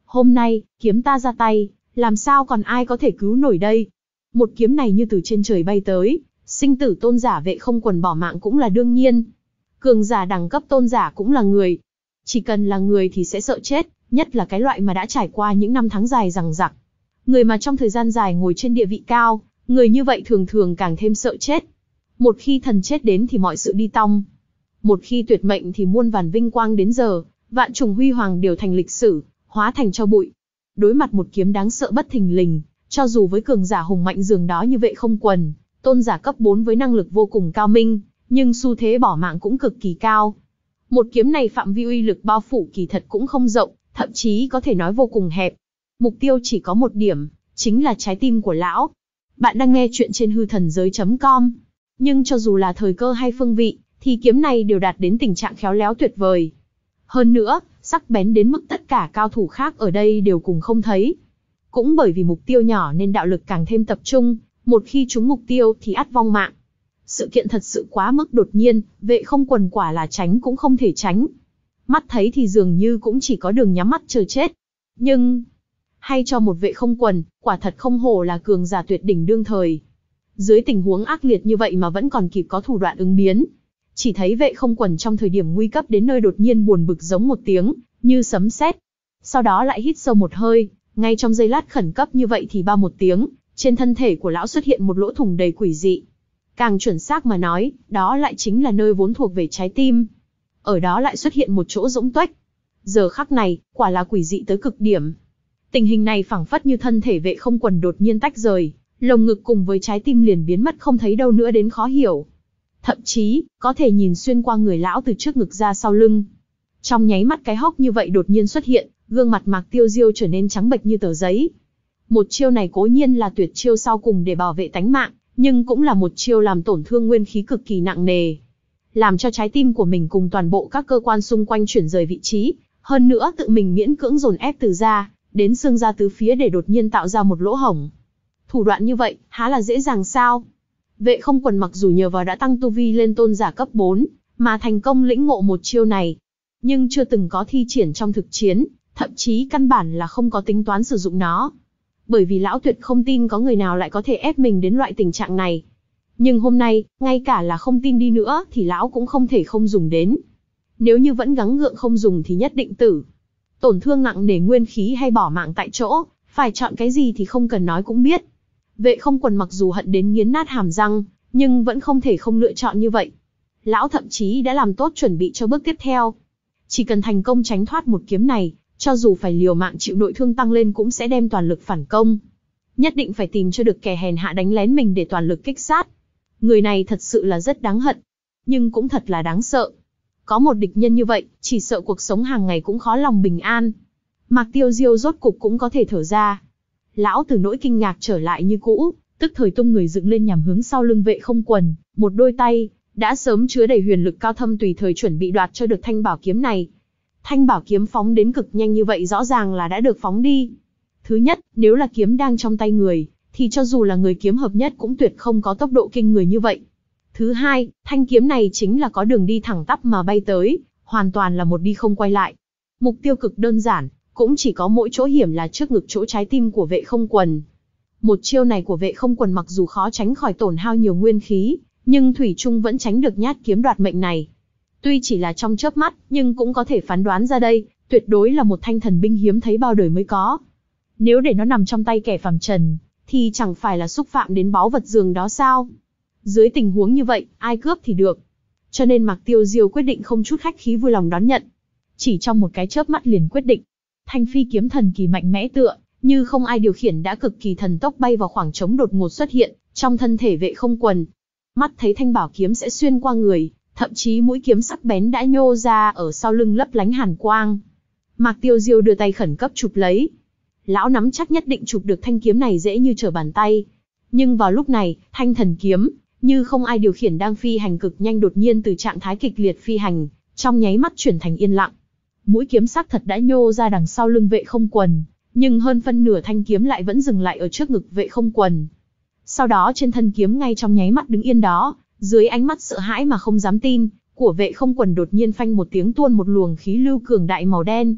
Hôm nay, kiếm ta ra tay, làm sao còn ai có thể cứu nổi đây? Một kiếm này như từ trên trời bay tới, sinh tử tôn giả vệ không quần bỏ mạng cũng là đương nhiên. Cường giả đẳng cấp tôn giả cũng là người, chỉ cần là người thì sẽ sợ chết, nhất là cái loại mà đã trải qua những năm tháng dài rằng rặc. Người mà trong thời gian dài ngồi trên địa vị cao, người như vậy thường thường càng thêm sợ chết. Một khi thần chết đến thì mọi sự đi tong. Một khi tuyệt mệnh thì muôn vàn vinh quang đến giờ, vạn trùng huy hoàng đều thành lịch sử, hóa thành cho bụi. Đối mặt một kiếm đáng sợ bất thình lình, cho dù với cường giả hùng mạnh dường đó như vậy không quần, tôn giả cấp 4 với năng lực vô cùng cao minh, nhưng xu thế bỏ mạng cũng cực kỳ cao, một kiếm này phạm vi uy lực bao phủ kỳ thật cũng không rộng, thậm chí có thể nói vô cùng hẹp. Mục tiêu chỉ có một điểm, chính là trái tim của lão. Bạn đang nghe chuyện trên hư thần giới.com. Nhưng cho dù là thời cơ hay phương vị, thì kiếm này đều đạt đến tình trạng khéo léo tuyệt vời. Hơn nữa, sắc bén đến mức tất cả cao thủ khác ở đây đều cùng không thấy. Cũng bởi vì mục tiêu nhỏ nên đạo lực càng thêm tập trung, một khi trúng mục tiêu thì ắt vong mạng sự kiện thật sự quá mức đột nhiên, vệ không quần quả là tránh cũng không thể tránh. Mắt thấy thì dường như cũng chỉ có đường nhắm mắt chờ chết. Nhưng, hay cho một vệ không quần, quả thật không hổ là cường giả tuyệt đỉnh đương thời. Dưới tình huống ác liệt như vậy mà vẫn còn kịp có thủ đoạn ứng biến. Chỉ thấy vệ không quần trong thời điểm nguy cấp đến nơi đột nhiên buồn bực giống một tiếng, như sấm sét. Sau đó lại hít sâu một hơi, ngay trong giây lát khẩn cấp như vậy thì ba một tiếng, trên thân thể của lão xuất hiện một lỗ thủng đầy quỷ dị, Càng chuẩn xác mà nói, đó lại chính là nơi vốn thuộc về trái tim. Ở đó lại xuất hiện một chỗ rỗng tuếch. Giờ khắc này, quả là quỷ dị tới cực điểm. Tình hình này phảng phất như thân thể vệ không quần đột nhiên tách rời, lồng ngực cùng với trái tim liền biến mất không thấy đâu nữa đến khó hiểu. Thậm chí, có thể nhìn xuyên qua người lão từ trước ngực ra sau lưng. Trong nháy mắt cái hốc như vậy đột nhiên xuất hiện, gương mặt Mạc Tiêu Diêu trở nên trắng bệch như tờ giấy. Một chiêu này cố nhiên là tuyệt chiêu sau cùng để bảo vệ tánh mạng, nhưng cũng là một chiêu làm tổn thương nguyên khí cực kỳ nặng nề, làm cho trái tim của mình cùng toàn bộ các cơ quan xung quanh chuyển rời vị trí, hơn nữa tự mình miễn cưỡng dồn ép từ da đến xương da tứ phía để đột nhiên tạo ra một lỗ hổng. Thủ đoạn như vậy, há là dễ dàng sao? Vệ không quần mặc dù nhờ vào đã tăng tu vi lên tôn giả cấp 4, mà thành công lĩnh ngộ một chiêu này, nhưng chưa từng có thi triển trong thực chiến, thậm chí căn bản là không có tính toán sử dụng nó bởi vì lão tuyệt không tin có người nào lại có thể ép mình đến loại tình trạng này. Nhưng hôm nay, ngay cả là không tin đi nữa thì lão cũng không thể không dùng đến. Nếu như vẫn gắng gượng không dùng thì nhất định tử. Tổn thương nặng để nguyên khí hay bỏ mạng tại chỗ, phải chọn cái gì thì không cần nói cũng biết. Vệ không quần mặc dù hận đến nghiến nát hàm răng, nhưng vẫn không thể không lựa chọn như vậy. Lão thậm chí đã làm tốt chuẩn bị cho bước tiếp theo. Chỉ cần thành công tránh thoát một kiếm này, cho dù phải liều mạng chịu nội thương tăng lên cũng sẽ đem toàn lực phản công. Nhất định phải tìm cho được kẻ hèn hạ đánh lén mình để toàn lực kích sát. Người này thật sự là rất đáng hận, nhưng cũng thật là đáng sợ. Có một địch nhân như vậy, chỉ sợ cuộc sống hàng ngày cũng khó lòng bình an. Mạc Tiêu Diêu rốt cục cũng có thể thở ra. Lão từ nỗi kinh ngạc trở lại như cũ, tức thời tung người dựng lên nhằm hướng sau lưng vệ không quần, một đôi tay, đã sớm chứa đầy huyền lực cao thâm tùy thời chuẩn bị đoạt cho được thanh bảo kiếm này, Thanh bảo kiếm phóng đến cực nhanh như vậy rõ ràng là đã được phóng đi. Thứ nhất, nếu là kiếm đang trong tay người, thì cho dù là người kiếm hợp nhất cũng tuyệt không có tốc độ kinh người như vậy. Thứ hai, thanh kiếm này chính là có đường đi thẳng tắp mà bay tới, hoàn toàn là một đi không quay lại. Mục tiêu cực đơn giản, cũng chỉ có mỗi chỗ hiểm là trước ngực chỗ trái tim của vệ không quần. Một chiêu này của vệ không quần mặc dù khó tránh khỏi tổn hao nhiều nguyên khí, nhưng Thủy Trung vẫn tránh được nhát kiếm đoạt mệnh này. Tuy chỉ là trong chớp mắt, nhưng cũng có thể phán đoán ra đây, tuyệt đối là một thanh thần binh hiếm thấy bao đời mới có. Nếu để nó nằm trong tay kẻ phàm trần, thì chẳng phải là xúc phạm đến báu vật giường đó sao? Dưới tình huống như vậy, ai cướp thì được. Cho nên Mạc Tiêu Diêu quyết định không chút khách khí vui lòng đón nhận. Chỉ trong một cái chớp mắt liền quyết định. Thanh phi kiếm thần kỳ mạnh mẽ tựa, như không ai điều khiển đã cực kỳ thần tốc bay vào khoảng trống đột ngột xuất hiện, trong thân thể vệ không quần. Mắt thấy thanh bảo kiếm sẽ xuyên qua người, thậm chí mũi kiếm sắc bén đã nhô ra ở sau lưng lấp lánh hàn quang. Mạc Tiêu Diêu đưa tay khẩn cấp chụp lấy. Lão nắm chắc nhất định chụp được thanh kiếm này dễ như trở bàn tay. Nhưng vào lúc này, thanh thần kiếm, như không ai điều khiển đang phi hành cực nhanh đột nhiên từ trạng thái kịch liệt phi hành, trong nháy mắt chuyển thành yên lặng. Mũi kiếm sắc thật đã nhô ra đằng sau lưng vệ không quần, nhưng hơn phân nửa thanh kiếm lại vẫn dừng lại ở trước ngực vệ không quần. Sau đó trên thân kiếm ngay trong nháy mắt đứng yên đó, dưới ánh mắt sợ hãi mà không dám tin, của vệ không quần đột nhiên phanh một tiếng tuôn một luồng khí lưu cường đại màu đen.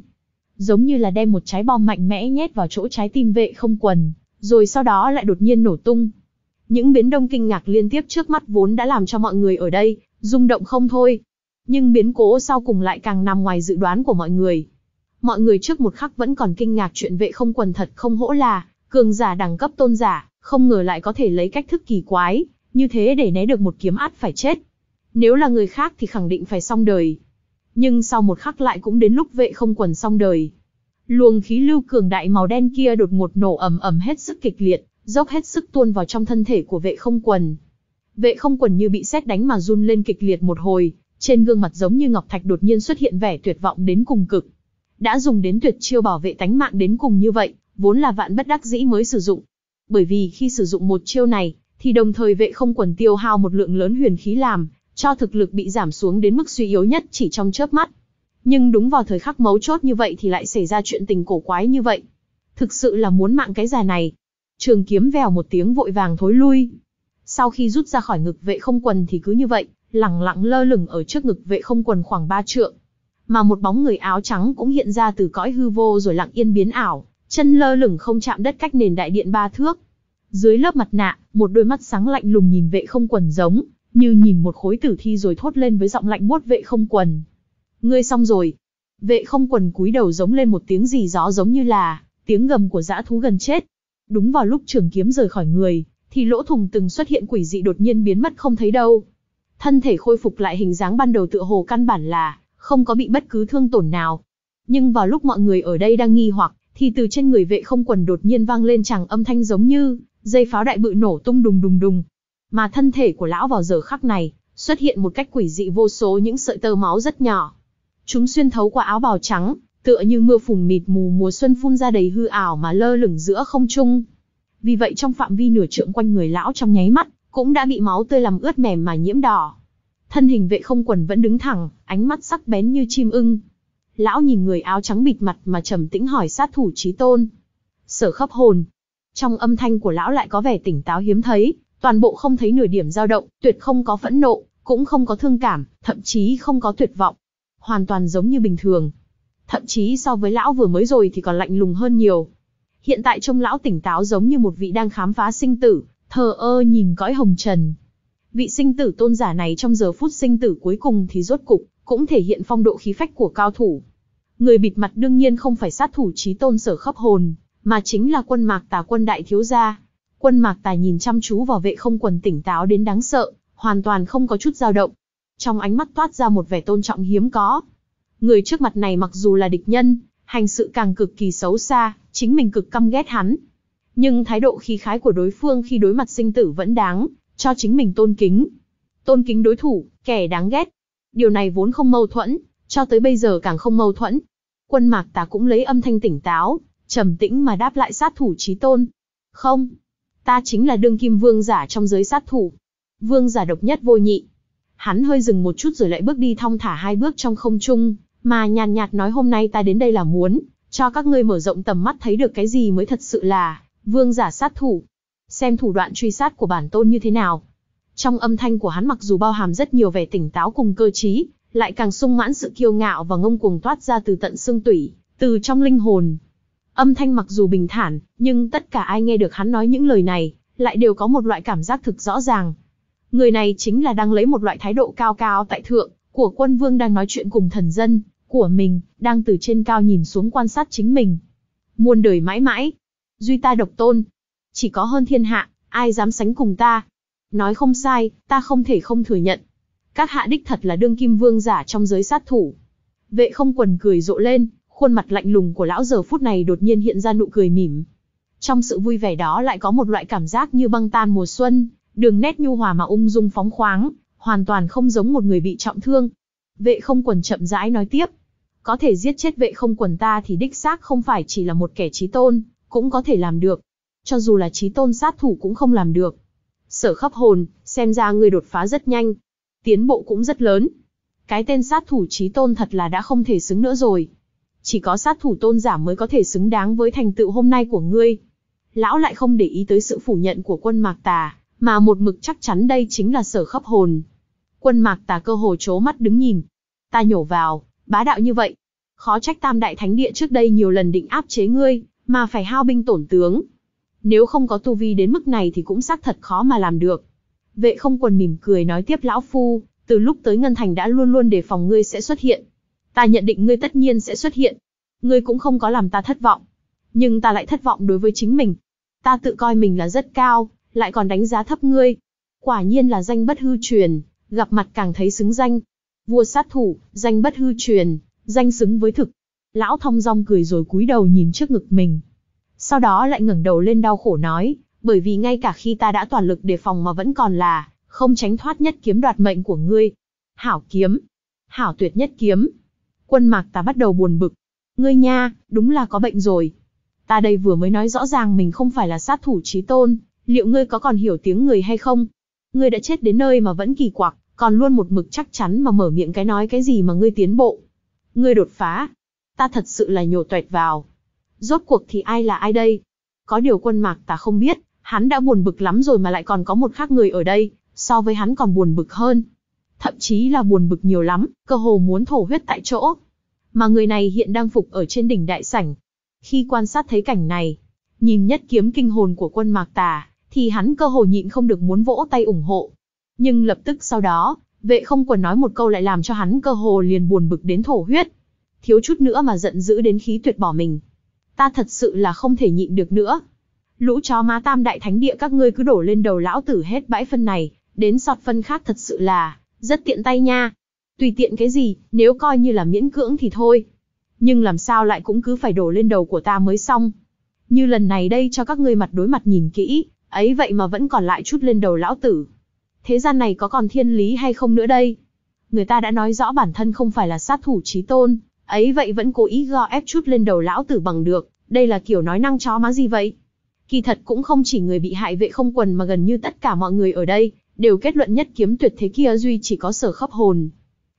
Giống như là đem một trái bom mạnh mẽ nhét vào chỗ trái tim vệ không quần, rồi sau đó lại đột nhiên nổ tung. Những biến đông kinh ngạc liên tiếp trước mắt vốn đã làm cho mọi người ở đây, rung động không thôi. Nhưng biến cố sau cùng lại càng nằm ngoài dự đoán của mọi người. Mọi người trước một khắc vẫn còn kinh ngạc chuyện vệ không quần thật không hỗ là, cường giả đẳng cấp tôn giả, không ngờ lại có thể lấy cách thức kỳ quái, như thế để né được một kiếm át phải chết. Nếu là người khác thì khẳng định phải xong đời. Nhưng sau một khắc lại cũng đến lúc vệ không quần xong đời. Luồng khí lưu cường đại màu đen kia đột ngột nổ ầm ầm hết sức kịch liệt, dốc hết sức tuôn vào trong thân thể của vệ không quần. Vệ không quần như bị xét đánh mà run lên kịch liệt một hồi, trên gương mặt giống như ngọc thạch đột nhiên xuất hiện vẻ tuyệt vọng đến cùng cực. Đã dùng đến tuyệt chiêu bảo vệ tánh mạng đến cùng như vậy, vốn là vạn bất đắc dĩ mới sử dụng. Bởi vì khi sử dụng một chiêu này, thì đồng thời vệ không quần tiêu hao một lượng lớn huyền khí làm cho thực lực bị giảm xuống đến mức suy yếu nhất chỉ trong chớp mắt. Nhưng đúng vào thời khắc mấu chốt như vậy thì lại xảy ra chuyện tình cổ quái như vậy. Thực sự là muốn mạng cái già này. Trường kiếm vèo một tiếng vội vàng thối lui. Sau khi rút ra khỏi ngực vệ không quần thì cứ như vậy, lẳng lặng lơ lửng ở trước ngực vệ không quần khoảng ba trượng. Mà một bóng người áo trắng cũng hiện ra từ cõi hư vô rồi lặng yên biến ảo, chân lơ lửng không chạm đất cách nền đại điện ba thước. Dưới lớp mặt nạ, một đôi mắt sáng lạnh lùng nhìn vệ không quần giống, như nhìn một khối tử thi rồi thốt lên với giọng lạnh buốt vệ không quần. Ngươi xong rồi. Vệ không quần cúi đầu giống lên một tiếng gì gió giống như là tiếng gầm của dã thú gần chết. Đúng vào lúc trường kiếm rời khỏi người, thì lỗ thùng từng xuất hiện quỷ dị đột nhiên biến mất không thấy đâu. Thân thể khôi phục lại hình dáng ban đầu tựa hồ căn bản là không có bị bất cứ thương tổn nào. Nhưng vào lúc mọi người ở đây đang nghi hoặc, thì từ trên người vệ không quần đột nhiên vang lên chàng âm thanh giống như Dây pháo đại bự nổ tung đùng đùng đùng. Mà thân thể của lão vào giờ khắc này, xuất hiện một cách quỷ dị vô số những sợi tơ máu rất nhỏ. Chúng xuyên thấu qua áo bào trắng, tựa như mưa phùn mịt mù mùa xuân phun ra đầy hư ảo mà lơ lửng giữa không trung. Vì vậy trong phạm vi nửa trượng quanh người lão trong nháy mắt, cũng đã bị máu tươi làm ướt mềm mà nhiễm đỏ. Thân hình vệ không quần vẫn đứng thẳng, ánh mắt sắc bén như chim ưng. Lão nhìn người áo trắng bịt mặt mà trầm tĩnh hỏi sát thủ trí tôn. Sở khắp hồn, trong âm thanh của lão lại có vẻ tỉnh táo hiếm thấy, toàn bộ không thấy nửa điểm dao động, tuyệt không có phẫn nộ, cũng không có thương cảm, thậm chí không có tuyệt vọng. Hoàn toàn giống như bình thường. Thậm chí so với lão vừa mới rồi thì còn lạnh lùng hơn nhiều. Hiện tại trông lão tỉnh táo giống như một vị đang khám phá sinh tử, thờ ơ nhìn cõi hồng trần. Vị sinh tử tôn giả này trong giờ phút sinh tử cuối cùng thì rốt cục, cũng thể hiện phong độ khí phách của cao thủ. Người bịt mặt đương nhiên không phải sát thủ trí tôn sở khắp hồn, mà chính là quân mạc tà quân đại thiếu gia. Quân mạc tà nhìn chăm chú vào vệ không quần tỉnh táo đến đáng sợ, hoàn toàn không có chút dao động. Trong ánh mắt toát ra một vẻ tôn trọng hiếm có. Người trước mặt này mặc dù là địch nhân, hành sự càng cực kỳ xấu xa, chính mình cực căm ghét hắn. Nhưng thái độ khí khái của đối phương khi đối mặt sinh tử vẫn đáng, cho chính mình tôn kính. Tôn kính đối thủ, kẻ đáng ghét. Điều này vốn không mâu thuẫn, cho tới bây giờ càng không mâu thuẫn. Quân mạc tà cũng lấy âm thanh tỉnh táo, trầm tĩnh mà đáp lại sát thủ trí tôn. Không, ta chính là đương kim vương giả trong giới sát thủ. Vương giả độc nhất vô nhị. Hắn hơi dừng một chút rồi lại bước đi thong thả hai bước trong không trung, mà nhàn nhạt nói hôm nay ta đến đây là muốn, cho các ngươi mở rộng tầm mắt thấy được cái gì mới thật sự là, vương giả sát thủ. Xem thủ đoạn truy sát của bản tôn như thế nào. Trong âm thanh của hắn mặc dù bao hàm rất nhiều vẻ tỉnh táo cùng cơ trí, lại càng sung mãn sự kiêu ngạo và ngông cuồng toát ra từ tận xương tủy, từ trong linh hồn. Âm thanh mặc dù bình thản, nhưng tất cả ai nghe được hắn nói những lời này, lại đều có một loại cảm giác thực rõ ràng. Người này chính là đang lấy một loại thái độ cao cao tại thượng, của quân vương đang nói chuyện cùng thần dân, của mình, đang từ trên cao nhìn xuống quan sát chính mình. Muôn đời mãi mãi, duy ta độc tôn. Chỉ có hơn thiên hạ, ai dám sánh cùng ta. Nói không sai, ta không thể không thừa nhận. Các hạ đích thật là đương kim vương giả trong giới sát thủ. Vệ không quần cười rộ lên, Khuôn mặt lạnh lùng của lão giờ phút này đột nhiên hiện ra nụ cười mỉm. Trong sự vui vẻ đó lại có một loại cảm giác như băng tan mùa xuân, đường nét nhu hòa mà ung dung phóng khoáng, hoàn toàn không giống một người bị trọng thương. Vệ không quần chậm rãi nói tiếp. Có thể giết chết vệ không quần ta thì đích xác không phải chỉ là một kẻ trí tôn, cũng có thể làm được. Cho dù là trí tôn sát thủ cũng không làm được. Sở khắp hồn, xem ra người đột phá rất nhanh. Tiến bộ cũng rất lớn. Cái tên sát thủ trí tôn thật là đã không thể xứng nữa rồi chỉ có sát thủ tôn giả mới có thể xứng đáng với thành tựu hôm nay của ngươi. Lão lại không để ý tới sự phủ nhận của quân mạc tà, mà một mực chắc chắn đây chính là sở khắp hồn. Quân mạc tà cơ hồ chố mắt đứng nhìn. Ta nhổ vào, bá đạo như vậy. Khó trách tam đại thánh địa trước đây nhiều lần định áp chế ngươi, mà phải hao binh tổn tướng. Nếu không có tu vi đến mức này thì cũng xác thật khó mà làm được. Vệ không quần mỉm cười nói tiếp lão phu, từ lúc tới Ngân Thành đã luôn luôn đề phòng ngươi sẽ xuất hiện, Ta nhận định ngươi tất nhiên sẽ xuất hiện. Ngươi cũng không có làm ta thất vọng. Nhưng ta lại thất vọng đối với chính mình. Ta tự coi mình là rất cao, lại còn đánh giá thấp ngươi. Quả nhiên là danh bất hư truyền, gặp mặt càng thấy xứng danh. Vua sát thủ, danh bất hư truyền, danh xứng với thực. Lão thong dong cười rồi cúi đầu nhìn trước ngực mình. Sau đó lại ngẩng đầu lên đau khổ nói, bởi vì ngay cả khi ta đã toàn lực đề phòng mà vẫn còn là, không tránh thoát nhất kiếm đoạt mệnh của ngươi. Hảo kiếm, hảo tuyệt nhất kiếm, Quân mạc ta bắt đầu buồn bực. Ngươi nha, đúng là có bệnh rồi. Ta đây vừa mới nói rõ ràng mình không phải là sát thủ trí tôn, liệu ngươi có còn hiểu tiếng người hay không? Ngươi đã chết đến nơi mà vẫn kỳ quặc, còn luôn một mực chắc chắn mà mở miệng cái nói cái gì mà ngươi tiến bộ. Ngươi đột phá. Ta thật sự là nhổ tuẹt vào. Rốt cuộc thì ai là ai đây? Có điều quân mạc ta không biết, hắn đã buồn bực lắm rồi mà lại còn có một khác người ở đây, so với hắn còn buồn bực hơn, thậm chí là buồn bực nhiều lắm, cơ hồ muốn thổ huyết tại chỗ. Mà người này hiện đang phục ở trên đỉnh đại sảnh. Khi quan sát thấy cảnh này, nhìn nhất kiếm kinh hồn của quân Mạc Tà, thì hắn cơ hồ nhịn không được muốn vỗ tay ủng hộ. Nhưng lập tức sau đó, vệ không quần nói một câu lại làm cho hắn cơ hồ liền buồn bực đến thổ huyết. Thiếu chút nữa mà giận dữ đến khí tuyệt bỏ mình. Ta thật sự là không thể nhịn được nữa. Lũ chó má tam đại thánh địa các ngươi cứ đổ lên đầu lão tử hết bãi phân này, đến sọt phân khác thật sự là, rất tiện tay nha. Tùy tiện cái gì, nếu coi như là miễn cưỡng thì thôi. Nhưng làm sao lại cũng cứ phải đổ lên đầu của ta mới xong. Như lần này đây cho các ngươi mặt đối mặt nhìn kỹ, ấy vậy mà vẫn còn lại chút lên đầu lão tử. Thế gian này có còn thiên lý hay không nữa đây? Người ta đã nói rõ bản thân không phải là sát thủ trí tôn, ấy vậy vẫn cố ý gò ép chút lên đầu lão tử bằng được, đây là kiểu nói năng chó má gì vậy? Kỳ thật cũng không chỉ người bị hại vệ không quần mà gần như tất cả mọi người ở đây, đều kết luận nhất kiếm tuyệt thế kia duy chỉ có sở khắp hồn.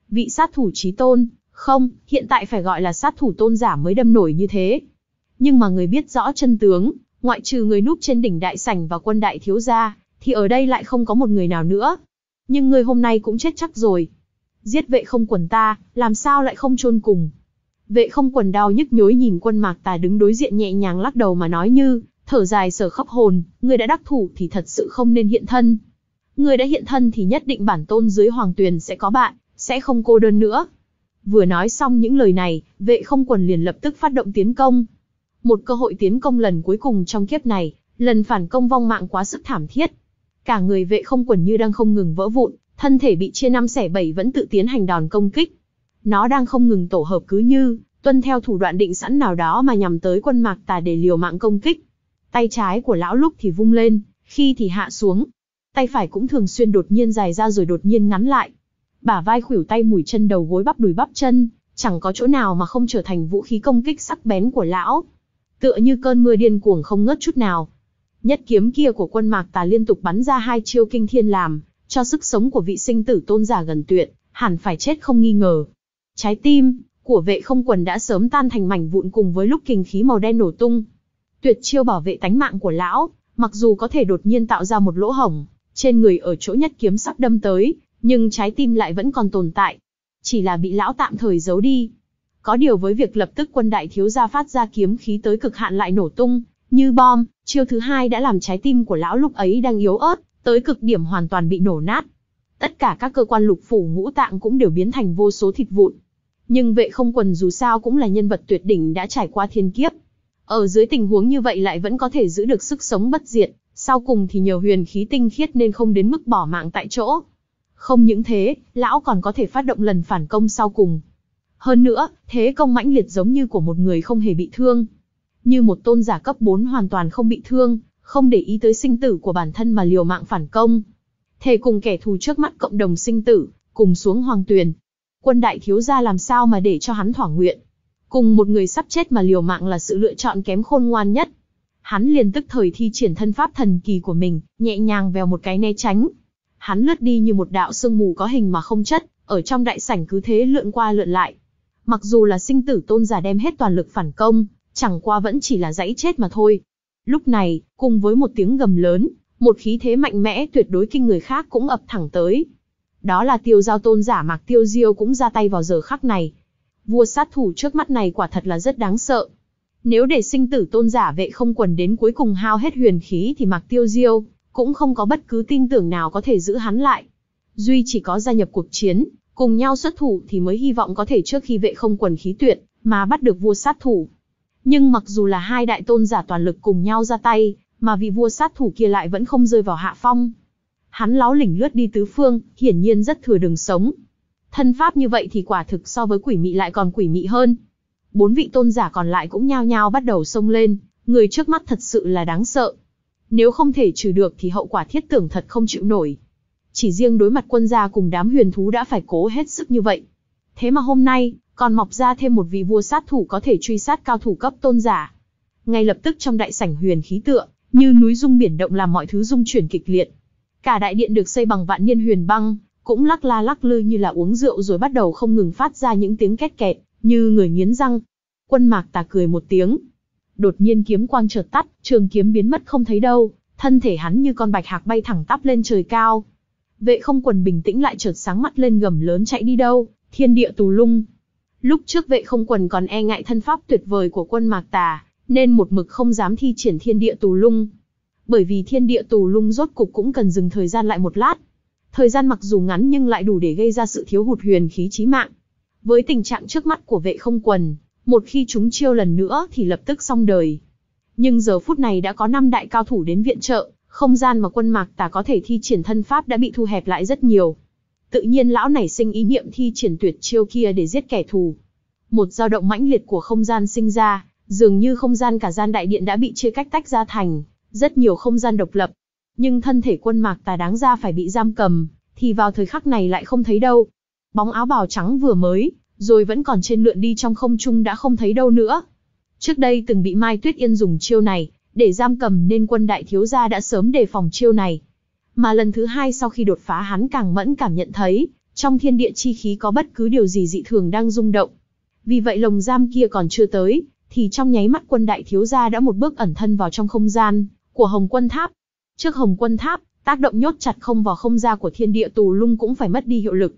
Vị sát thủ trí tôn, không, hiện tại phải gọi là sát thủ tôn giả mới đâm nổi như thế. Nhưng mà người biết rõ chân tướng, ngoại trừ người núp trên đỉnh đại sảnh và quân đại thiếu gia, thì ở đây lại không có một người nào nữa. Nhưng người hôm nay cũng chết chắc rồi. Giết vệ không quần ta, làm sao lại không chôn cùng. Vệ không quần đau nhức nhối nhìn quân mạc tà đứng đối diện nhẹ nhàng lắc đầu mà nói như, thở dài sở khóc hồn, người đã đắc thủ thì thật sự không nên hiện thân. Người đã hiện thân thì nhất định bản tôn dưới hoàng tuyền sẽ có bạn, sẽ không cô đơn nữa. Vừa nói xong những lời này, vệ không quần liền lập tức phát động tiến công. Một cơ hội tiến công lần cuối cùng trong kiếp này, lần phản công vong mạng quá sức thảm thiết. Cả người vệ không quần như đang không ngừng vỡ vụn, thân thể bị chia năm xẻ bảy vẫn tự tiến hành đòn công kích. Nó đang không ngừng tổ hợp cứ như, tuân theo thủ đoạn định sẵn nào đó mà nhằm tới quân mạc tà để liều mạng công kích. Tay trái của lão lúc thì vung lên, khi thì hạ xuống, Tay phải cũng thường xuyên đột nhiên dài ra rồi đột nhiên ngắn lại. Bả vai khuỷu tay mùi chân đầu gối bắp đùi bắp chân, chẳng có chỗ nào mà không trở thành vũ khí công kích sắc bén của lão. Tựa như cơn mưa điên cuồng không ngớt chút nào. Nhất kiếm kia của quân mạc tà liên tục bắn ra hai chiêu kinh thiên làm, cho sức sống của vị sinh tử tôn giả gần tuyệt, hẳn phải chết không nghi ngờ. Trái tim của vệ không quần đã sớm tan thành mảnh vụn cùng với lúc kinh khí màu đen nổ tung. Tuyệt chiêu bảo vệ tánh mạng của lão, mặc dù có thể đột nhiên tạo ra một lỗ hổng, trên người ở chỗ nhất kiếm sắp đâm tới, nhưng trái tim lại vẫn còn tồn tại. Chỉ là bị lão tạm thời giấu đi. Có điều với việc lập tức quân đại thiếu gia phát ra kiếm khí tới cực hạn lại nổ tung, như bom, chiêu thứ hai đã làm trái tim của lão lúc ấy đang yếu ớt, tới cực điểm hoàn toàn bị nổ nát. Tất cả các cơ quan lục phủ ngũ tạng cũng đều biến thành vô số thịt vụn. Nhưng vệ không quần dù sao cũng là nhân vật tuyệt đỉnh đã trải qua thiên kiếp. Ở dưới tình huống như vậy lại vẫn có thể giữ được sức sống bất diệt, sau cùng thì nhờ huyền khí tinh khiết nên không đến mức bỏ mạng tại chỗ. Không những thế, lão còn có thể phát động lần phản công sau cùng. Hơn nữa, thế công mãnh liệt giống như của một người không hề bị thương. Như một tôn giả cấp 4 hoàn toàn không bị thương, không để ý tới sinh tử của bản thân mà liều mạng phản công. Thề cùng kẻ thù trước mắt cộng đồng sinh tử, cùng xuống hoàng tuyền. Quân đại thiếu gia làm sao mà để cho hắn thỏa nguyện. Cùng một người sắp chết mà liều mạng là sự lựa chọn kém khôn ngoan nhất. Hắn liền tức thời thi triển thân pháp thần kỳ của mình, nhẹ nhàng vèo một cái né tránh. Hắn lướt đi như một đạo sương mù có hình mà không chất, ở trong đại sảnh cứ thế lượn qua lượn lại. Mặc dù là sinh tử tôn giả đem hết toàn lực phản công, chẳng qua vẫn chỉ là dãy chết mà thôi. Lúc này, cùng với một tiếng gầm lớn, một khí thế mạnh mẽ tuyệt đối kinh người khác cũng ập thẳng tới. Đó là tiêu giao tôn giả Mạc Tiêu Diêu cũng ra tay vào giờ khắc này. Vua sát thủ trước mắt này quả thật là rất đáng sợ, nếu để sinh tử tôn giả vệ không quần đến cuối cùng hao hết huyền khí thì mặc Tiêu Diêu cũng không có bất cứ tin tưởng nào có thể giữ hắn lại. Duy chỉ có gia nhập cuộc chiến, cùng nhau xuất thủ thì mới hy vọng có thể trước khi vệ không quần khí tuyệt mà bắt được vua sát thủ. Nhưng mặc dù là hai đại tôn giả toàn lực cùng nhau ra tay, mà vị vua sát thủ kia lại vẫn không rơi vào hạ phong. Hắn láo lỉnh lướt đi tứ phương, hiển nhiên rất thừa đường sống. Thân pháp như vậy thì quả thực so với quỷ mị lại còn quỷ mị hơn bốn vị tôn giả còn lại cũng nhao nhao bắt đầu xông lên, người trước mắt thật sự là đáng sợ. Nếu không thể trừ được thì hậu quả thiết tưởng thật không chịu nổi. Chỉ riêng đối mặt quân gia cùng đám huyền thú đã phải cố hết sức như vậy. Thế mà hôm nay, còn mọc ra thêm một vị vua sát thủ có thể truy sát cao thủ cấp tôn giả. Ngay lập tức trong đại sảnh huyền khí tựa, như núi rung biển động làm mọi thứ rung chuyển kịch liệt. Cả đại điện được xây bằng vạn niên huyền băng, cũng lắc la lắc lư như là uống rượu rồi bắt đầu không ngừng phát ra những tiếng két kẹt như người nghiến răng. Quân mạc tà cười một tiếng. Đột nhiên kiếm quang chợt tắt, trường kiếm biến mất không thấy đâu, thân thể hắn như con bạch hạc bay thẳng tắp lên trời cao. Vệ không quần bình tĩnh lại chợt sáng mắt lên gầm lớn chạy đi đâu, thiên địa tù lung. Lúc trước vệ không quần còn e ngại thân pháp tuyệt vời của quân mạc tà, nên một mực không dám thi triển thiên địa tù lung. Bởi vì thiên địa tù lung rốt cục cũng cần dừng thời gian lại một lát. Thời gian mặc dù ngắn nhưng lại đủ để gây ra sự thiếu hụt huyền khí chí mạng. Với tình trạng trước mắt của vệ không quần, một khi chúng chiêu lần nữa thì lập tức xong đời. Nhưng giờ phút này đã có 5 đại cao thủ đến viện trợ, không gian mà quân mạc tà có thể thi triển thân pháp đã bị thu hẹp lại rất nhiều. Tự nhiên lão nảy sinh ý niệm thi triển tuyệt chiêu kia để giết kẻ thù. Một dao động mãnh liệt của không gian sinh ra, dường như không gian cả gian đại điện đã bị chia cách tách ra thành, rất nhiều không gian độc lập. Nhưng thân thể quân mạc tà đáng ra phải bị giam cầm, thì vào thời khắc này lại không thấy đâu. Bóng áo bào trắng vừa mới, rồi vẫn còn trên lượn đi trong không trung đã không thấy đâu nữa. Trước đây từng bị Mai Tuyết Yên dùng chiêu này, để giam cầm nên quân đại thiếu gia đã sớm đề phòng chiêu này. Mà lần thứ hai sau khi đột phá hắn càng mẫn cảm nhận thấy, trong thiên địa chi khí có bất cứ điều gì dị thường đang rung động. Vì vậy lồng giam kia còn chưa tới, thì trong nháy mắt quân đại thiếu gia đã một bước ẩn thân vào trong không gian của Hồng Quân Tháp. Trước Hồng Quân Tháp, tác động nhốt chặt không vào không gian của thiên địa tù lung cũng phải mất đi hiệu lực.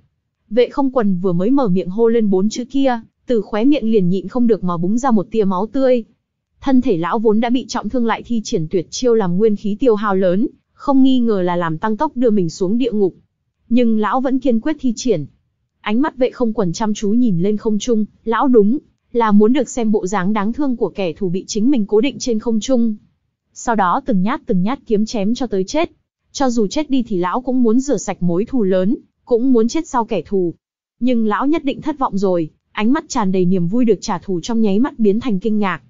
Vệ không quần vừa mới mở miệng hô lên bốn chữ kia, từ khóe miệng liền nhịn không được mà búng ra một tia máu tươi. Thân thể lão vốn đã bị trọng thương lại thi triển tuyệt chiêu làm nguyên khí tiêu hao lớn, không nghi ngờ là làm tăng tốc đưa mình xuống địa ngục. Nhưng lão vẫn kiên quyết thi triển. Ánh mắt vệ không quần chăm chú nhìn lên không trung, lão đúng, là muốn được xem bộ dáng đáng thương của kẻ thù bị chính mình cố định trên không trung. Sau đó từng nhát từng nhát kiếm chém cho tới chết. Cho dù chết đi thì lão cũng muốn rửa sạch mối thù lớn, cũng muốn chết sau kẻ thù. Nhưng lão nhất định thất vọng rồi, ánh mắt tràn đầy niềm vui được trả thù trong nháy mắt biến thành kinh ngạc.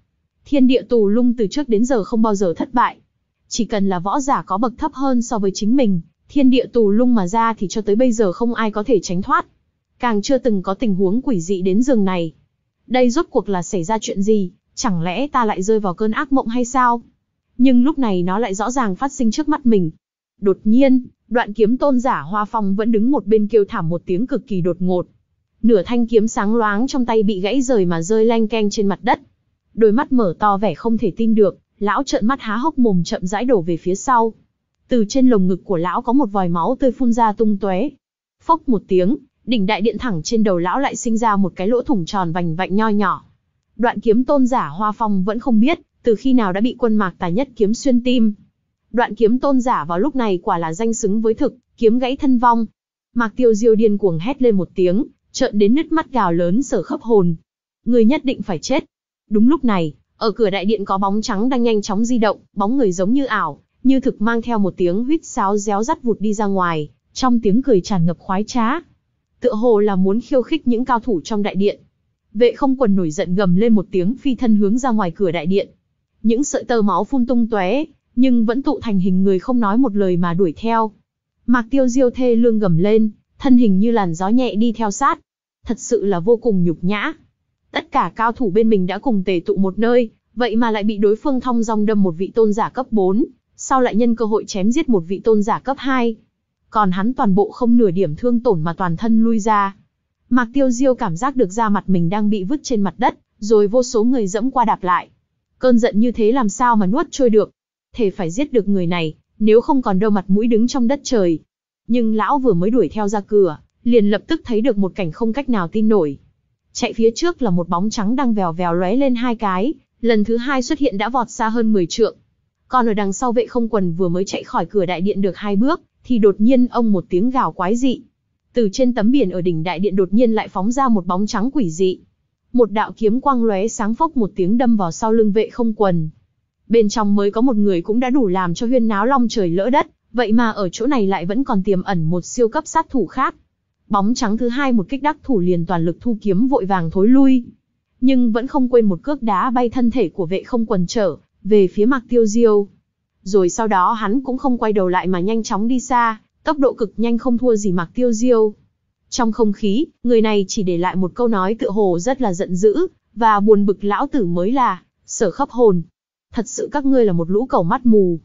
Thiên địa tù lung từ trước đến giờ không bao giờ thất bại. Chỉ cần là võ giả có bậc thấp hơn so với chính mình, thiên địa tù lung mà ra thì cho tới bây giờ không ai có thể tránh thoát. Càng chưa từng có tình huống quỷ dị đến giường này. Đây rốt cuộc là xảy ra chuyện gì, chẳng lẽ ta lại rơi vào cơn ác mộng hay sao? Nhưng lúc này nó lại rõ ràng phát sinh trước mắt mình. Đột nhiên, đoạn kiếm tôn giả Hoa Phong vẫn đứng một bên kêu thảm một tiếng cực kỳ đột ngột. Nửa thanh kiếm sáng loáng trong tay bị gãy rời mà rơi lanh keng trên mặt đất. Đôi mắt mở to vẻ không thể tin được, lão trợn mắt há hốc mồm chậm rãi đổ về phía sau. Từ trên lồng ngực của lão có một vòi máu tươi phun ra tung tóe. Phốc một tiếng, đỉnh đại điện thẳng trên đầu lão lại sinh ra một cái lỗ thủng tròn vành vạnh nho nhỏ. Đoạn kiếm tôn giả Hoa Phong vẫn không biết, từ khi nào đã bị quân mạc tài nhất kiếm xuyên tim, Đoạn kiếm tôn giả vào lúc này quả là danh xứng với thực, kiếm gãy thân vong. Mạc Tiêu Diêu điên cuồng hét lên một tiếng, trợn đến nứt mắt gào lớn sở khắp hồn. Người nhất định phải chết. Đúng lúc này, ở cửa đại điện có bóng trắng đang nhanh chóng di động, bóng người giống như ảo, như thực mang theo một tiếng huýt sáo réo rắt vụt đi ra ngoài, trong tiếng cười tràn ngập khoái trá. Tựa hồ là muốn khiêu khích những cao thủ trong đại điện. Vệ không quần nổi giận gầm lên một tiếng phi thân hướng ra ngoài cửa đại điện. Những sợi tơ máu phun tung tóe, nhưng vẫn tụ thành hình người không nói một lời mà đuổi theo. Mạc Tiêu Diêu thê lương gầm lên, thân hình như làn gió nhẹ đi theo sát. Thật sự là vô cùng nhục nhã. Tất cả cao thủ bên mình đã cùng tề tụ một nơi, vậy mà lại bị đối phương thong dong đâm một vị tôn giả cấp 4, sau lại nhân cơ hội chém giết một vị tôn giả cấp 2. Còn hắn toàn bộ không nửa điểm thương tổn mà toàn thân lui ra. Mạc Tiêu Diêu cảm giác được da mặt mình đang bị vứt trên mặt đất, rồi vô số người dẫm qua đạp lại. Cơn giận như thế làm sao mà nuốt trôi được thề phải giết được người này, nếu không còn đâu mặt mũi đứng trong đất trời. Nhưng lão vừa mới đuổi theo ra cửa, liền lập tức thấy được một cảnh không cách nào tin nổi. Chạy phía trước là một bóng trắng đang vèo vèo lóe lên hai cái, lần thứ hai xuất hiện đã vọt xa hơn 10 trượng. Còn ở đằng sau vệ không quần vừa mới chạy khỏi cửa đại điện được hai bước, thì đột nhiên ông một tiếng gào quái dị. Từ trên tấm biển ở đỉnh đại điện đột nhiên lại phóng ra một bóng trắng quỷ dị. Một đạo kiếm quang lóe sáng phốc một tiếng đâm vào sau lưng vệ không quần bên trong mới có một người cũng đã đủ làm cho huyên náo long trời lỡ đất, vậy mà ở chỗ này lại vẫn còn tiềm ẩn một siêu cấp sát thủ khác. Bóng trắng thứ hai một kích đắc thủ liền toàn lực thu kiếm vội vàng thối lui, nhưng vẫn không quên một cước đá bay thân thể của vệ không quần trở, về phía Mạc Tiêu Diêu. Rồi sau đó hắn cũng không quay đầu lại mà nhanh chóng đi xa, tốc độ cực nhanh không thua gì Mặc Tiêu Diêu. Trong không khí, người này chỉ để lại một câu nói tựa hồ rất là giận dữ, và buồn bực lão tử mới là, sở khắp hồn, Thật sự các ngươi là một lũ cầu mắt mù.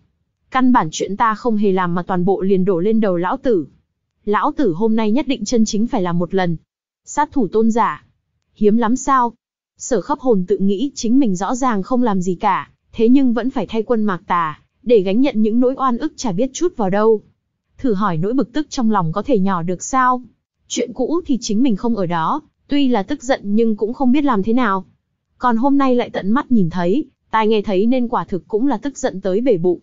Căn bản chuyện ta không hề làm mà toàn bộ liền đổ lên đầu lão tử. Lão tử hôm nay nhất định chân chính phải làm một lần. Sát thủ tôn giả. Hiếm lắm sao? Sở khắp hồn tự nghĩ chính mình rõ ràng không làm gì cả, thế nhưng vẫn phải thay quân mạc tà, để gánh nhận những nỗi oan ức chả biết chút vào đâu. Thử hỏi nỗi bực tức trong lòng có thể nhỏ được sao? Chuyện cũ thì chính mình không ở đó, tuy là tức giận nhưng cũng không biết làm thế nào. Còn hôm nay lại tận mắt nhìn thấy, Tai nghe thấy nên quả thực cũng là tức giận tới bể bụng.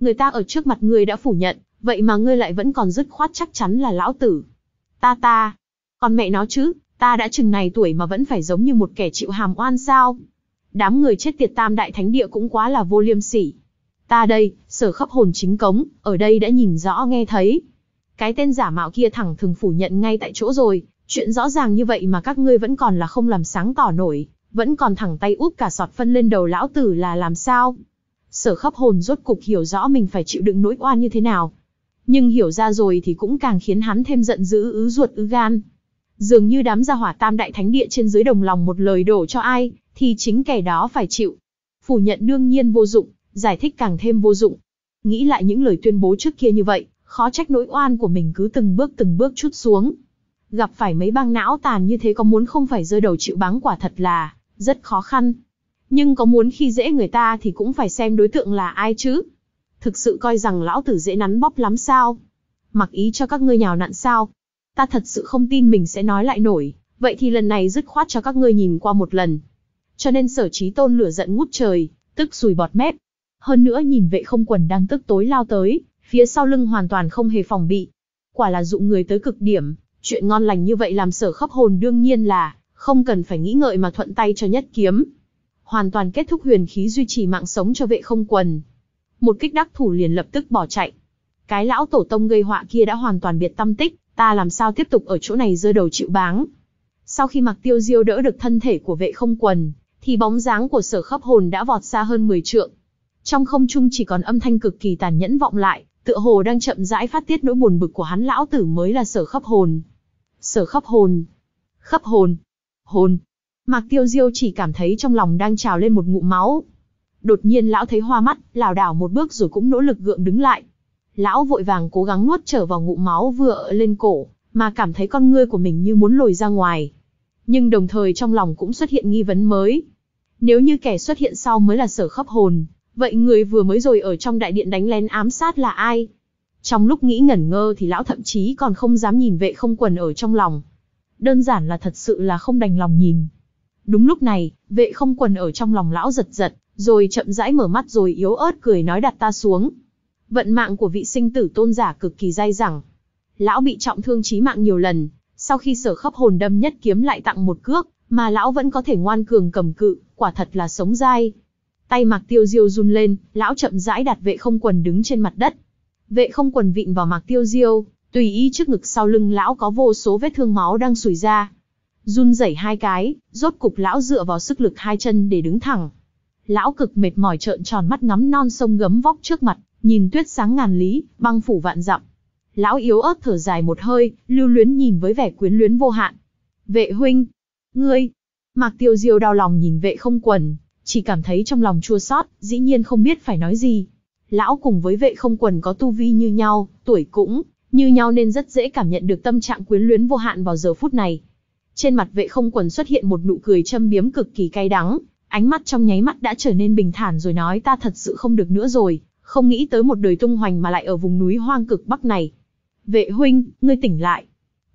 Người ta ở trước mặt ngươi đã phủ nhận, vậy mà ngươi lại vẫn còn dứt khoát chắc chắn là lão tử. Ta ta, còn mẹ nó chứ, ta đã chừng này tuổi mà vẫn phải giống như một kẻ chịu hàm oan sao? Đám người chết tiệt tam đại thánh địa cũng quá là vô liêm sỉ. Ta đây, sở khắp hồn chính cống, ở đây đã nhìn rõ nghe thấy. Cái tên giả mạo kia thẳng thường phủ nhận ngay tại chỗ rồi, chuyện rõ ràng như vậy mà các ngươi vẫn còn là không làm sáng tỏ nổi vẫn còn thẳng tay úp cả sọt phân lên đầu lão tử là làm sao. Sở khắp hồn rốt cục hiểu rõ mình phải chịu đựng nỗi oan như thế nào. Nhưng hiểu ra rồi thì cũng càng khiến hắn thêm giận dữ ứ ruột ứ gan. Dường như đám gia hỏa tam đại thánh địa trên dưới đồng lòng một lời đổ cho ai, thì chính kẻ đó phải chịu. Phủ nhận đương nhiên vô dụng, giải thích càng thêm vô dụng. Nghĩ lại những lời tuyên bố trước kia như vậy, khó trách nỗi oan của mình cứ từng bước từng bước chút xuống. Gặp phải mấy băng não tàn như thế có muốn không phải rơi đầu chịu báng quả thật là rất khó khăn. Nhưng có muốn khi dễ người ta thì cũng phải xem đối tượng là ai chứ. Thực sự coi rằng lão tử dễ nắn bóp lắm sao? Mặc ý cho các ngươi nhào nặn sao? Ta thật sự không tin mình sẽ nói lại nổi, vậy thì lần này dứt khoát cho các ngươi nhìn qua một lần. Cho nên sở trí tôn lửa giận ngút trời, tức sùi bọt mép. Hơn nữa nhìn vệ không quần đang tức tối lao tới, phía sau lưng hoàn toàn không hề phòng bị. Quả là dụ người tới cực điểm, chuyện ngon lành như vậy làm sở khắp hồn đương nhiên là không cần phải nghĩ ngợi mà thuận tay cho nhất kiếm. Hoàn toàn kết thúc huyền khí duy trì mạng sống cho vệ không quần. Một kích đắc thủ liền lập tức bỏ chạy. Cái lão tổ tông gây họa kia đã hoàn toàn biệt tâm tích, ta làm sao tiếp tục ở chỗ này rơi đầu chịu báng. Sau khi mặc tiêu diêu đỡ được thân thể của vệ không quần, thì bóng dáng của sở khắp hồn đã vọt xa hơn 10 trượng. Trong không trung chỉ còn âm thanh cực kỳ tàn nhẫn vọng lại, tựa hồ đang chậm rãi phát tiết nỗi buồn bực của hắn lão tử mới là sở khắp hồn. Sở khắp hồn. Khắp hồn, hôn. Mạc Tiêu Diêu chỉ cảm thấy trong lòng đang trào lên một ngụm máu. Đột nhiên lão thấy hoa mắt, lảo đảo một bước rồi cũng nỗ lực gượng đứng lại. Lão vội vàng cố gắng nuốt trở vào ngụm máu vừa lên cổ, mà cảm thấy con ngươi của mình như muốn lồi ra ngoài. Nhưng đồng thời trong lòng cũng xuất hiện nghi vấn mới. Nếu như kẻ xuất hiện sau mới là sở khắp hồn, vậy người vừa mới rồi ở trong đại điện đánh lén ám sát là ai? Trong lúc nghĩ ngẩn ngơ thì lão thậm chí còn không dám nhìn vệ không quần ở trong lòng, đơn giản là thật sự là không đành lòng nhìn. Đúng lúc này, vệ không quần ở trong lòng lão giật giật, rồi chậm rãi mở mắt rồi yếu ớt cười nói đặt ta xuống. Vận mạng của vị sinh tử tôn giả cực kỳ dai dẳng. Lão bị trọng thương chí mạng nhiều lần, sau khi sở khắp hồn đâm nhất kiếm lại tặng một cước, mà lão vẫn có thể ngoan cường cầm cự, quả thật là sống dai. Tay mặc tiêu diêu run lên, lão chậm rãi đặt vệ không quần đứng trên mặt đất. Vệ không quần vịn vào mặc tiêu diêu, Tùy ý trước ngực sau lưng lão có vô số vết thương máu đang sủi ra. Run rẩy hai cái, rốt cục lão dựa vào sức lực hai chân để đứng thẳng. Lão cực mệt mỏi trợn tròn mắt ngắm non sông gấm vóc trước mặt, nhìn tuyết sáng ngàn lý, băng phủ vạn dặm. Lão yếu ớt thở dài một hơi, lưu luyến nhìn với vẻ quyến luyến vô hạn. Vệ huynh, ngươi, Mạc Tiêu Diêu đau lòng nhìn vệ không quần, chỉ cảm thấy trong lòng chua xót, dĩ nhiên không biết phải nói gì. Lão cùng với vệ không quần có tu vi như nhau, tuổi cũng như nhau nên rất dễ cảm nhận được tâm trạng quyến luyến vô hạn vào giờ phút này. Trên mặt vệ không quần xuất hiện một nụ cười châm biếm cực kỳ cay đắng, ánh mắt trong nháy mắt đã trở nên bình thản rồi nói ta thật sự không được nữa rồi, không nghĩ tới một đời tung hoành mà lại ở vùng núi hoang cực bắc này. Vệ huynh, ngươi tỉnh lại.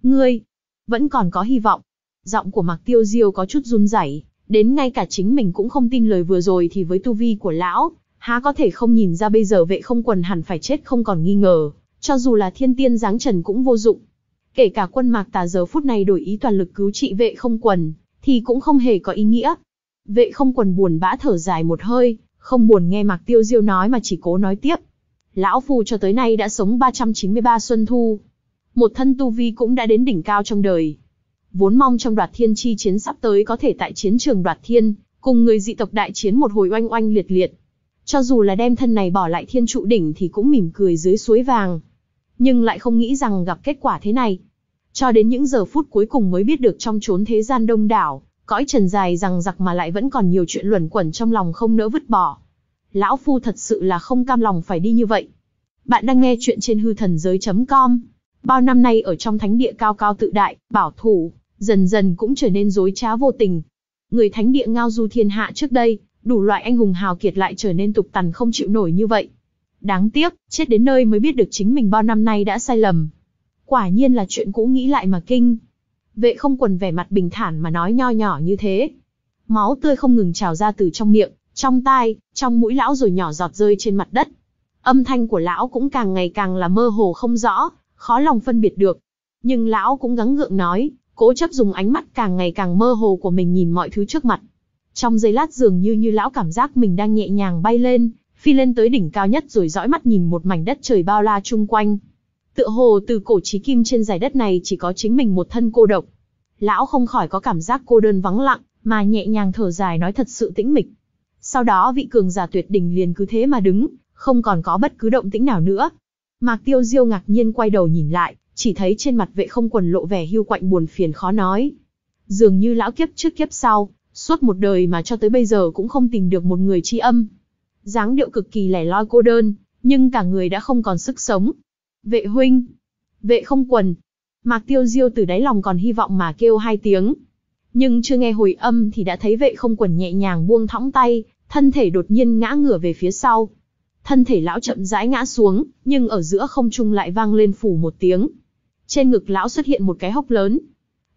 Ngươi, vẫn còn có hy vọng. Giọng của Mạc Tiêu Diêu có chút run rẩy, đến ngay cả chính mình cũng không tin lời vừa rồi thì với tu vi của lão, há có thể không nhìn ra bây giờ vệ không quần hẳn phải chết không còn nghi ngờ cho dù là thiên tiên giáng trần cũng vô dụng. Kể cả quân mạc tà giờ phút này đổi ý toàn lực cứu trị vệ không quần, thì cũng không hề có ý nghĩa. Vệ không quần buồn bã thở dài một hơi, không buồn nghe mạc tiêu diêu nói mà chỉ cố nói tiếp. Lão Phu cho tới nay đã sống 393 xuân thu. Một thân tu vi cũng đã đến đỉnh cao trong đời. Vốn mong trong đoạt thiên chi chiến sắp tới có thể tại chiến trường đoạt thiên, cùng người dị tộc đại chiến một hồi oanh oanh liệt liệt. Cho dù là đem thân này bỏ lại thiên trụ đỉnh thì cũng mỉm cười dưới suối vàng, nhưng lại không nghĩ rằng gặp kết quả thế này. Cho đến những giờ phút cuối cùng mới biết được trong chốn thế gian đông đảo, cõi trần dài rằng giặc mà lại vẫn còn nhiều chuyện luẩn quẩn trong lòng không nỡ vứt bỏ. Lão Phu thật sự là không cam lòng phải đi như vậy. Bạn đang nghe chuyện trên hư thần giới.com. Bao năm nay ở trong thánh địa cao cao tự đại, bảo thủ, dần dần cũng trở nên dối trá vô tình. Người thánh địa ngao du thiên hạ trước đây, đủ loại anh hùng hào kiệt lại trở nên tục tằn không chịu nổi như vậy. Đáng tiếc, chết đến nơi mới biết được chính mình bao năm nay đã sai lầm. Quả nhiên là chuyện cũ nghĩ lại mà kinh. Vệ không quần vẻ mặt bình thản mà nói nho nhỏ như thế. Máu tươi không ngừng trào ra từ trong miệng, trong tai, trong mũi lão rồi nhỏ giọt rơi trên mặt đất. Âm thanh của lão cũng càng ngày càng là mơ hồ không rõ, khó lòng phân biệt được. Nhưng lão cũng gắng gượng nói, cố chấp dùng ánh mắt càng ngày càng mơ hồ của mình nhìn mọi thứ trước mặt. Trong giây lát dường như như lão cảm giác mình đang nhẹ nhàng bay lên, phi lên tới đỉnh cao nhất rồi dõi mắt nhìn một mảnh đất trời bao la chung quanh. Tựa hồ từ cổ chí kim trên giải đất này chỉ có chính mình một thân cô độc. Lão không khỏi có cảm giác cô đơn vắng lặng, mà nhẹ nhàng thở dài nói thật sự tĩnh mịch. Sau đó vị cường giả tuyệt đỉnh liền cứ thế mà đứng, không còn có bất cứ động tĩnh nào nữa. Mạc Tiêu Diêu ngạc nhiên quay đầu nhìn lại, chỉ thấy trên mặt vệ không quần lộ vẻ hưu quạnh buồn phiền khó nói. Dường như lão kiếp trước kiếp sau, suốt một đời mà cho tới bây giờ cũng không tìm được một người tri âm, dáng điệu cực kỳ lẻ loi cô đơn, nhưng cả người đã không còn sức sống. Vệ huynh, vệ không quần. Mạc Tiêu Diêu từ đáy lòng còn hy vọng mà kêu hai tiếng. Nhưng chưa nghe hồi âm thì đã thấy vệ không quần nhẹ nhàng buông thõng tay, thân thể đột nhiên ngã ngửa về phía sau. Thân thể lão chậm rãi ngã xuống, nhưng ở giữa không trung lại vang lên phủ một tiếng. Trên ngực lão xuất hiện một cái hốc lớn.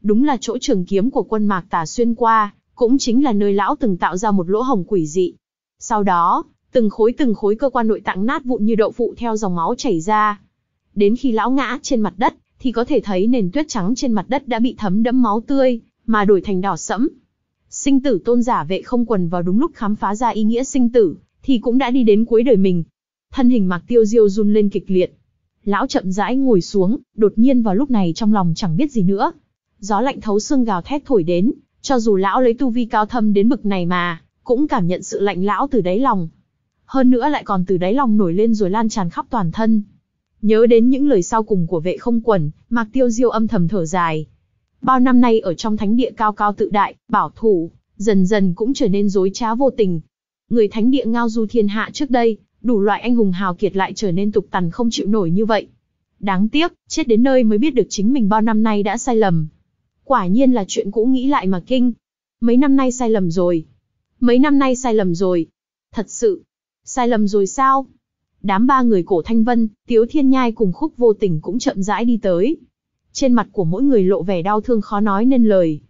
Đúng là chỗ trường kiếm của quân mạc tà xuyên qua, cũng chính là nơi lão từng tạo ra một lỗ hồng quỷ dị. Sau đó, Từng khối từng khối cơ quan nội tạng nát vụn như đậu phụ theo dòng máu chảy ra. Đến khi lão ngã trên mặt đất, thì có thể thấy nền tuyết trắng trên mặt đất đã bị thấm đẫm máu tươi, mà đổi thành đỏ sẫm. Sinh tử tôn giả vệ không quần vào đúng lúc khám phá ra ý nghĩa sinh tử, thì cũng đã đi đến cuối đời mình. Thân hình Mạc Tiêu Diêu run lên kịch liệt. Lão chậm rãi ngồi xuống, đột nhiên vào lúc này trong lòng chẳng biết gì nữa. Gió lạnh thấu xương gào thét thổi đến, cho dù lão lấy tu vi cao thâm đến bực này mà, cũng cảm nhận sự lạnh lão từ đáy lòng hơn nữa lại còn từ đáy lòng nổi lên rồi lan tràn khắp toàn thân. Nhớ đến những lời sau cùng của vệ không quần, Mạc Tiêu Diêu âm thầm thở dài. Bao năm nay ở trong thánh địa cao cao tự đại, bảo thủ, dần dần cũng trở nên dối trá vô tình. Người thánh địa ngao du thiên hạ trước đây, đủ loại anh hùng hào kiệt lại trở nên tục tằn không chịu nổi như vậy. Đáng tiếc, chết đến nơi mới biết được chính mình bao năm nay đã sai lầm. Quả nhiên là chuyện cũ nghĩ lại mà kinh. Mấy năm nay sai lầm rồi. Mấy năm nay sai lầm rồi. Thật sự, Sai lầm rồi sao? Đám ba người cổ thanh vân, tiếu thiên nhai cùng khúc vô tình cũng chậm rãi đi tới. Trên mặt của mỗi người lộ vẻ đau thương khó nói nên lời.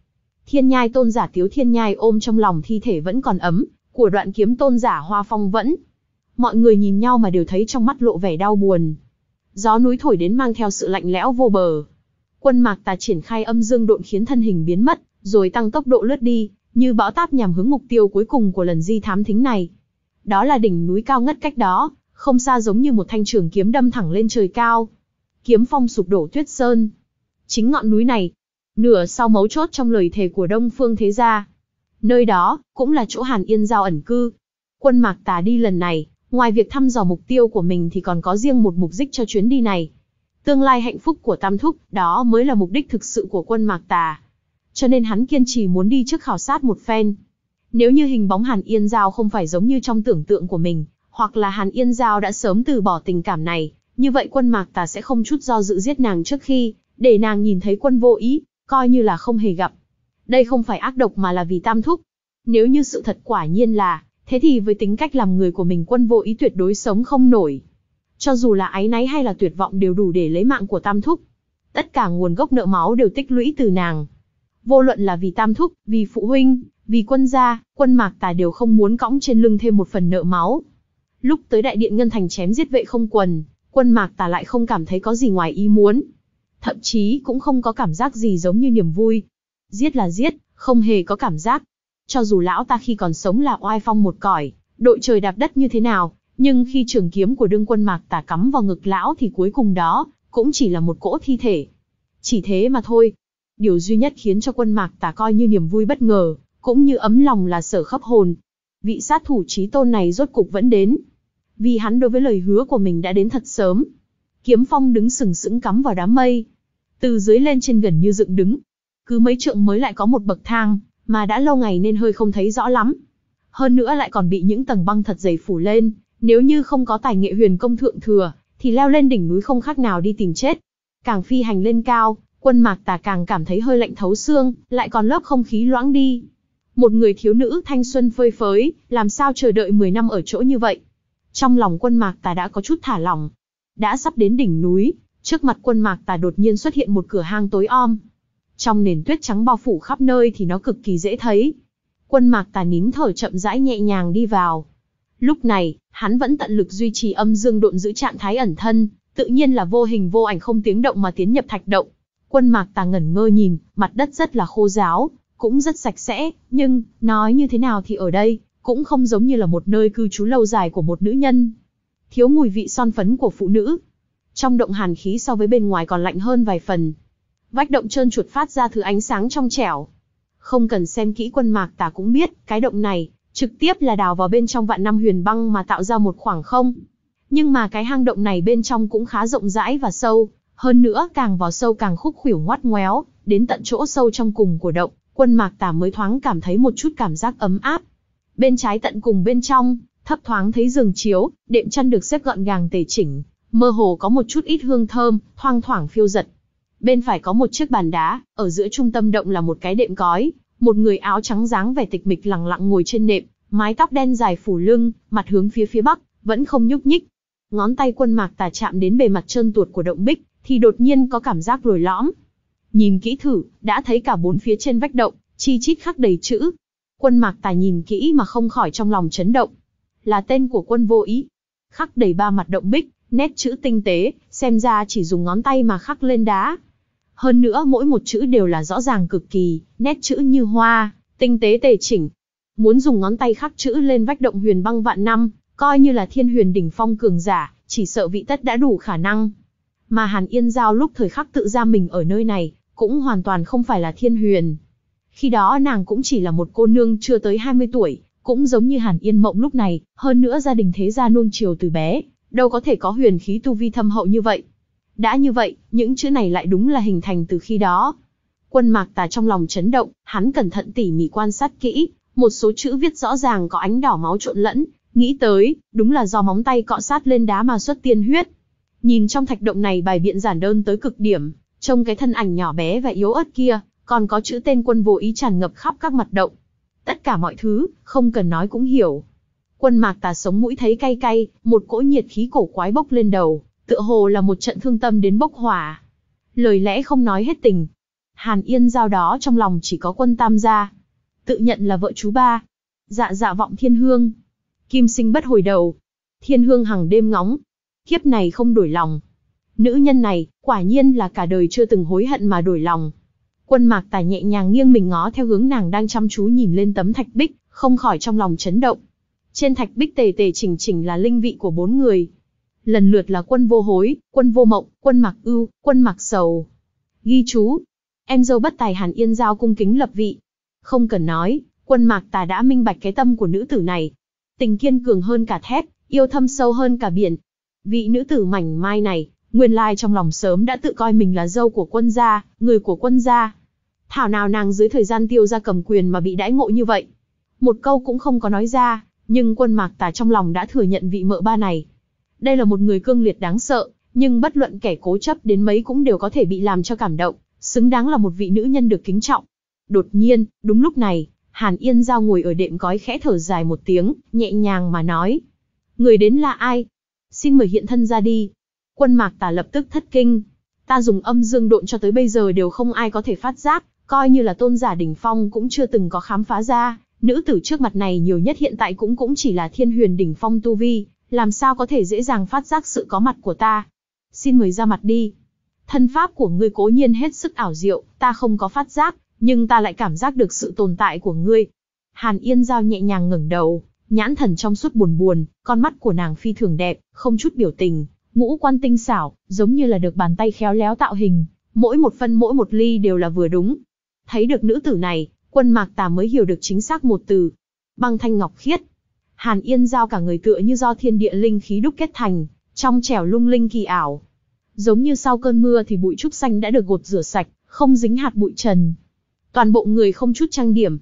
Thiên nhai tôn giả tiếu thiên nhai ôm trong lòng thi thể vẫn còn ấm, của đoạn kiếm tôn giả hoa phong vẫn. Mọi người nhìn nhau mà đều thấy trong mắt lộ vẻ đau buồn. Gió núi thổi đến mang theo sự lạnh lẽo vô bờ. Quân mạc tà triển khai âm dương độn khiến thân hình biến mất, rồi tăng tốc độ lướt đi, như bão táp nhằm hướng mục tiêu cuối cùng của lần di thám thính này đó là đỉnh núi cao ngất cách đó, không xa giống như một thanh trường kiếm đâm thẳng lên trời cao. Kiếm phong sụp đổ tuyết sơn. Chính ngọn núi này, nửa sau mấu chốt trong lời thề của Đông Phương Thế Gia. Nơi đó, cũng là chỗ Hàn Yên Giao ẩn cư. Quân Mạc Tà đi lần này, ngoài việc thăm dò mục tiêu của mình thì còn có riêng một mục đích cho chuyến đi này. Tương lai hạnh phúc của Tam Thúc, đó mới là mục đích thực sự của quân Mạc Tà. Cho nên hắn kiên trì muốn đi trước khảo sát một phen. Nếu như hình bóng Hàn Yên Giao không phải giống như trong tưởng tượng của mình, hoặc là Hàn Yên Giao đã sớm từ bỏ tình cảm này, như vậy quân mạc tà sẽ không chút do dự giết nàng trước khi, để nàng nhìn thấy quân vô ý, coi như là không hề gặp. Đây không phải ác độc mà là vì tam thúc. Nếu như sự thật quả nhiên là, thế thì với tính cách làm người của mình quân vô ý tuyệt đối sống không nổi. Cho dù là ái náy hay là tuyệt vọng đều đủ để lấy mạng của tam thúc. Tất cả nguồn gốc nợ máu đều tích lũy từ nàng. Vô luận là vì tam thúc, vì phụ huynh, vì quân gia, quân mạc tài đều không muốn cõng trên lưng thêm một phần nợ máu. Lúc tới đại điện Ngân Thành chém giết vệ không quần, quân mạc tà lại không cảm thấy có gì ngoài ý muốn. Thậm chí cũng không có cảm giác gì giống như niềm vui. Giết là giết, không hề có cảm giác. Cho dù lão ta khi còn sống là oai phong một cõi, đội trời đạp đất như thế nào, nhưng khi trường kiếm của đương quân mạc tà cắm vào ngực lão thì cuối cùng đó, cũng chỉ là một cỗ thi thể. Chỉ thế mà thôi. Điều duy nhất khiến cho quân mạc tà coi như niềm vui bất ngờ, cũng như ấm lòng là sở khắp hồn. Vị sát thủ trí tôn này rốt cục vẫn đến. Vì hắn đối với lời hứa của mình đã đến thật sớm. Kiếm phong đứng sừng sững cắm vào đám mây. Từ dưới lên trên gần như dựng đứng. Cứ mấy trượng mới lại có một bậc thang, mà đã lâu ngày nên hơi không thấy rõ lắm. Hơn nữa lại còn bị những tầng băng thật dày phủ lên, nếu như không có tài nghệ huyền công thượng thừa, thì leo lên đỉnh núi không khác nào đi tìm chết. Càng phi hành lên cao, quân mạc tà càng cảm thấy hơi lạnh thấu xương, lại còn lớp không khí loãng đi. Một người thiếu nữ thanh xuân phơi phới, làm sao chờ đợi 10 năm ở chỗ như vậy? Trong lòng quân mạc tà đã có chút thả lỏng. Đã sắp đến đỉnh núi, trước mặt quân mạc tà đột nhiên xuất hiện một cửa hang tối om. Trong nền tuyết trắng bao phủ khắp nơi thì nó cực kỳ dễ thấy. Quân mạc tà nín thở chậm rãi nhẹ nhàng đi vào. Lúc này, hắn vẫn tận lực duy trì âm dương độn giữ trạng thái ẩn thân, tự nhiên là vô hình vô ảnh không tiếng động mà tiến nhập thạch động. Quân mạc tà ngẩn ngơ nhìn, mặt đất rất là khô giáo, cũng rất sạch sẽ, nhưng, nói như thế nào thì ở đây, cũng không giống như là một nơi cư trú lâu dài của một nữ nhân. Thiếu mùi vị son phấn của phụ nữ. Trong động hàn khí so với bên ngoài còn lạnh hơn vài phần. Vách động trơn chuột phát ra thứ ánh sáng trong trẻo. Không cần xem kỹ quân mạc ta cũng biết, cái động này, trực tiếp là đào vào bên trong vạn năm huyền băng mà tạo ra một khoảng không. Nhưng mà cái hang động này bên trong cũng khá rộng rãi và sâu, hơn nữa càng vào sâu càng khúc khuỷu ngoắt ngoéo, đến tận chỗ sâu trong cùng của động, quân mạc Tả mới thoáng cảm thấy một chút cảm giác ấm áp. Bên trái tận cùng bên trong, thấp thoáng thấy giường chiếu, đệm chăn được xếp gọn gàng tề chỉnh, mơ hồ có một chút ít hương thơm, thoang thoảng phiêu giật. Bên phải có một chiếc bàn đá, ở giữa trung tâm động là một cái đệm cói, một người áo trắng dáng vẻ tịch mịch lặng lặng ngồi trên nệm, mái tóc đen dài phủ lưng, mặt hướng phía phía bắc, vẫn không nhúc nhích. Ngón tay quân mạc tà chạm đến bề mặt trơn tuột của động bích, thì đột nhiên có cảm giác lồi lõm, Nhìn kỹ thử, đã thấy cả bốn phía trên vách động, chi chít khắc đầy chữ. Quân mạc tài nhìn kỹ mà không khỏi trong lòng chấn động. Là tên của quân vô ý. Khắc đầy ba mặt động bích, nét chữ tinh tế, xem ra chỉ dùng ngón tay mà khắc lên đá. Hơn nữa mỗi một chữ đều là rõ ràng cực kỳ, nét chữ như hoa, tinh tế tề chỉnh. Muốn dùng ngón tay khắc chữ lên vách động huyền băng vạn năm, coi như là thiên huyền đỉnh phong cường giả, chỉ sợ vị tất đã đủ khả năng. Mà Hàn Yên Giao lúc thời khắc tự ra mình ở nơi này, cũng hoàn toàn không phải là thiên huyền. Khi đó nàng cũng chỉ là một cô nương chưa tới 20 tuổi, cũng giống như Hàn Yên Mộng lúc này, hơn nữa gia đình thế gia nuông chiều từ bé, đâu có thể có huyền khí tu vi thâm hậu như vậy. Đã như vậy, những chữ này lại đúng là hình thành từ khi đó. Quân mạc tà trong lòng chấn động, hắn cẩn thận tỉ mỉ quan sát kỹ, một số chữ viết rõ ràng có ánh đỏ máu trộn lẫn, nghĩ tới, đúng là do móng tay cọ sát lên đá mà xuất tiên huyết. Nhìn trong thạch động này bài biện giản đơn tới cực điểm, trong cái thân ảnh nhỏ bé và yếu ớt kia, còn có chữ tên quân vô ý tràn ngập khắp các mặt động. Tất cả mọi thứ, không cần nói cũng hiểu. Quân mạc tà sống mũi thấy cay cay, một cỗ nhiệt khí cổ quái bốc lên đầu, tựa hồ là một trận thương tâm đến bốc hỏa. Lời lẽ không nói hết tình. Hàn Yên giao đó trong lòng chỉ có quân tam gia. Tự nhận là vợ chú ba. Dạ dạ vọng thiên hương. Kim sinh bất hồi đầu. Thiên hương hằng đêm ngóng. Kiếp này không đổi lòng, Nữ nhân này, quả nhiên là cả đời chưa từng hối hận mà đổi lòng. Quân mạc tài nhẹ nhàng nghiêng mình ngó theo hướng nàng đang chăm chú nhìn lên tấm thạch bích, không khỏi trong lòng chấn động. Trên thạch bích tề tề chỉnh chỉnh là linh vị của bốn người. Lần lượt là quân vô hối, quân vô mộng, quân mạc ưu, quân mạc sầu. Ghi chú, em dâu bất tài hàn yên giao cung kính lập vị. Không cần nói, quân mạc tà đã minh bạch cái tâm của nữ tử này. Tình kiên cường hơn cả thép, yêu thâm sâu hơn cả biển. Vị nữ tử mảnh mai này, Nguyên lai trong lòng sớm đã tự coi mình là dâu của quân gia, người của quân gia. Thảo nào nàng dưới thời gian tiêu ra cầm quyền mà bị đãi ngộ như vậy. Một câu cũng không có nói ra, nhưng quân mạc tà trong lòng đã thừa nhận vị mợ ba này. Đây là một người cương liệt đáng sợ, nhưng bất luận kẻ cố chấp đến mấy cũng đều có thể bị làm cho cảm động, xứng đáng là một vị nữ nhân được kính trọng. Đột nhiên, đúng lúc này, Hàn Yên Giao ngồi ở đệm gói khẽ thở dài một tiếng, nhẹ nhàng mà nói. Người đến là ai? Xin mời hiện thân ra đi. Quân mạc tà lập tức thất kinh. Ta dùng âm dương độn cho tới bây giờ đều không ai có thể phát giác, coi như là tôn giả đỉnh phong cũng chưa từng có khám phá ra. Nữ tử trước mặt này nhiều nhất hiện tại cũng cũng chỉ là thiên huyền đỉnh phong tu vi, làm sao có thể dễ dàng phát giác sự có mặt của ta. Xin mời ra mặt đi. Thân pháp của ngươi cố nhiên hết sức ảo diệu, ta không có phát giác, nhưng ta lại cảm giác được sự tồn tại của ngươi. Hàn Yên Giao nhẹ nhàng ngẩng đầu, nhãn thần trong suốt buồn buồn, con mắt của nàng phi thường đẹp, không chút biểu tình, Ngũ quan tinh xảo, giống như là được bàn tay khéo léo tạo hình, mỗi một phân mỗi một ly đều là vừa đúng. Thấy được nữ tử này, quân mạc tà mới hiểu được chính xác một từ. Băng thanh ngọc khiết. Hàn Yên Giao cả người tựa như do thiên địa linh khí đúc kết thành, trong trẻo lung linh kỳ ảo. Giống như sau cơn mưa thì bụi trúc xanh đã được gột rửa sạch, không dính hạt bụi trần. Toàn bộ người không chút trang điểm,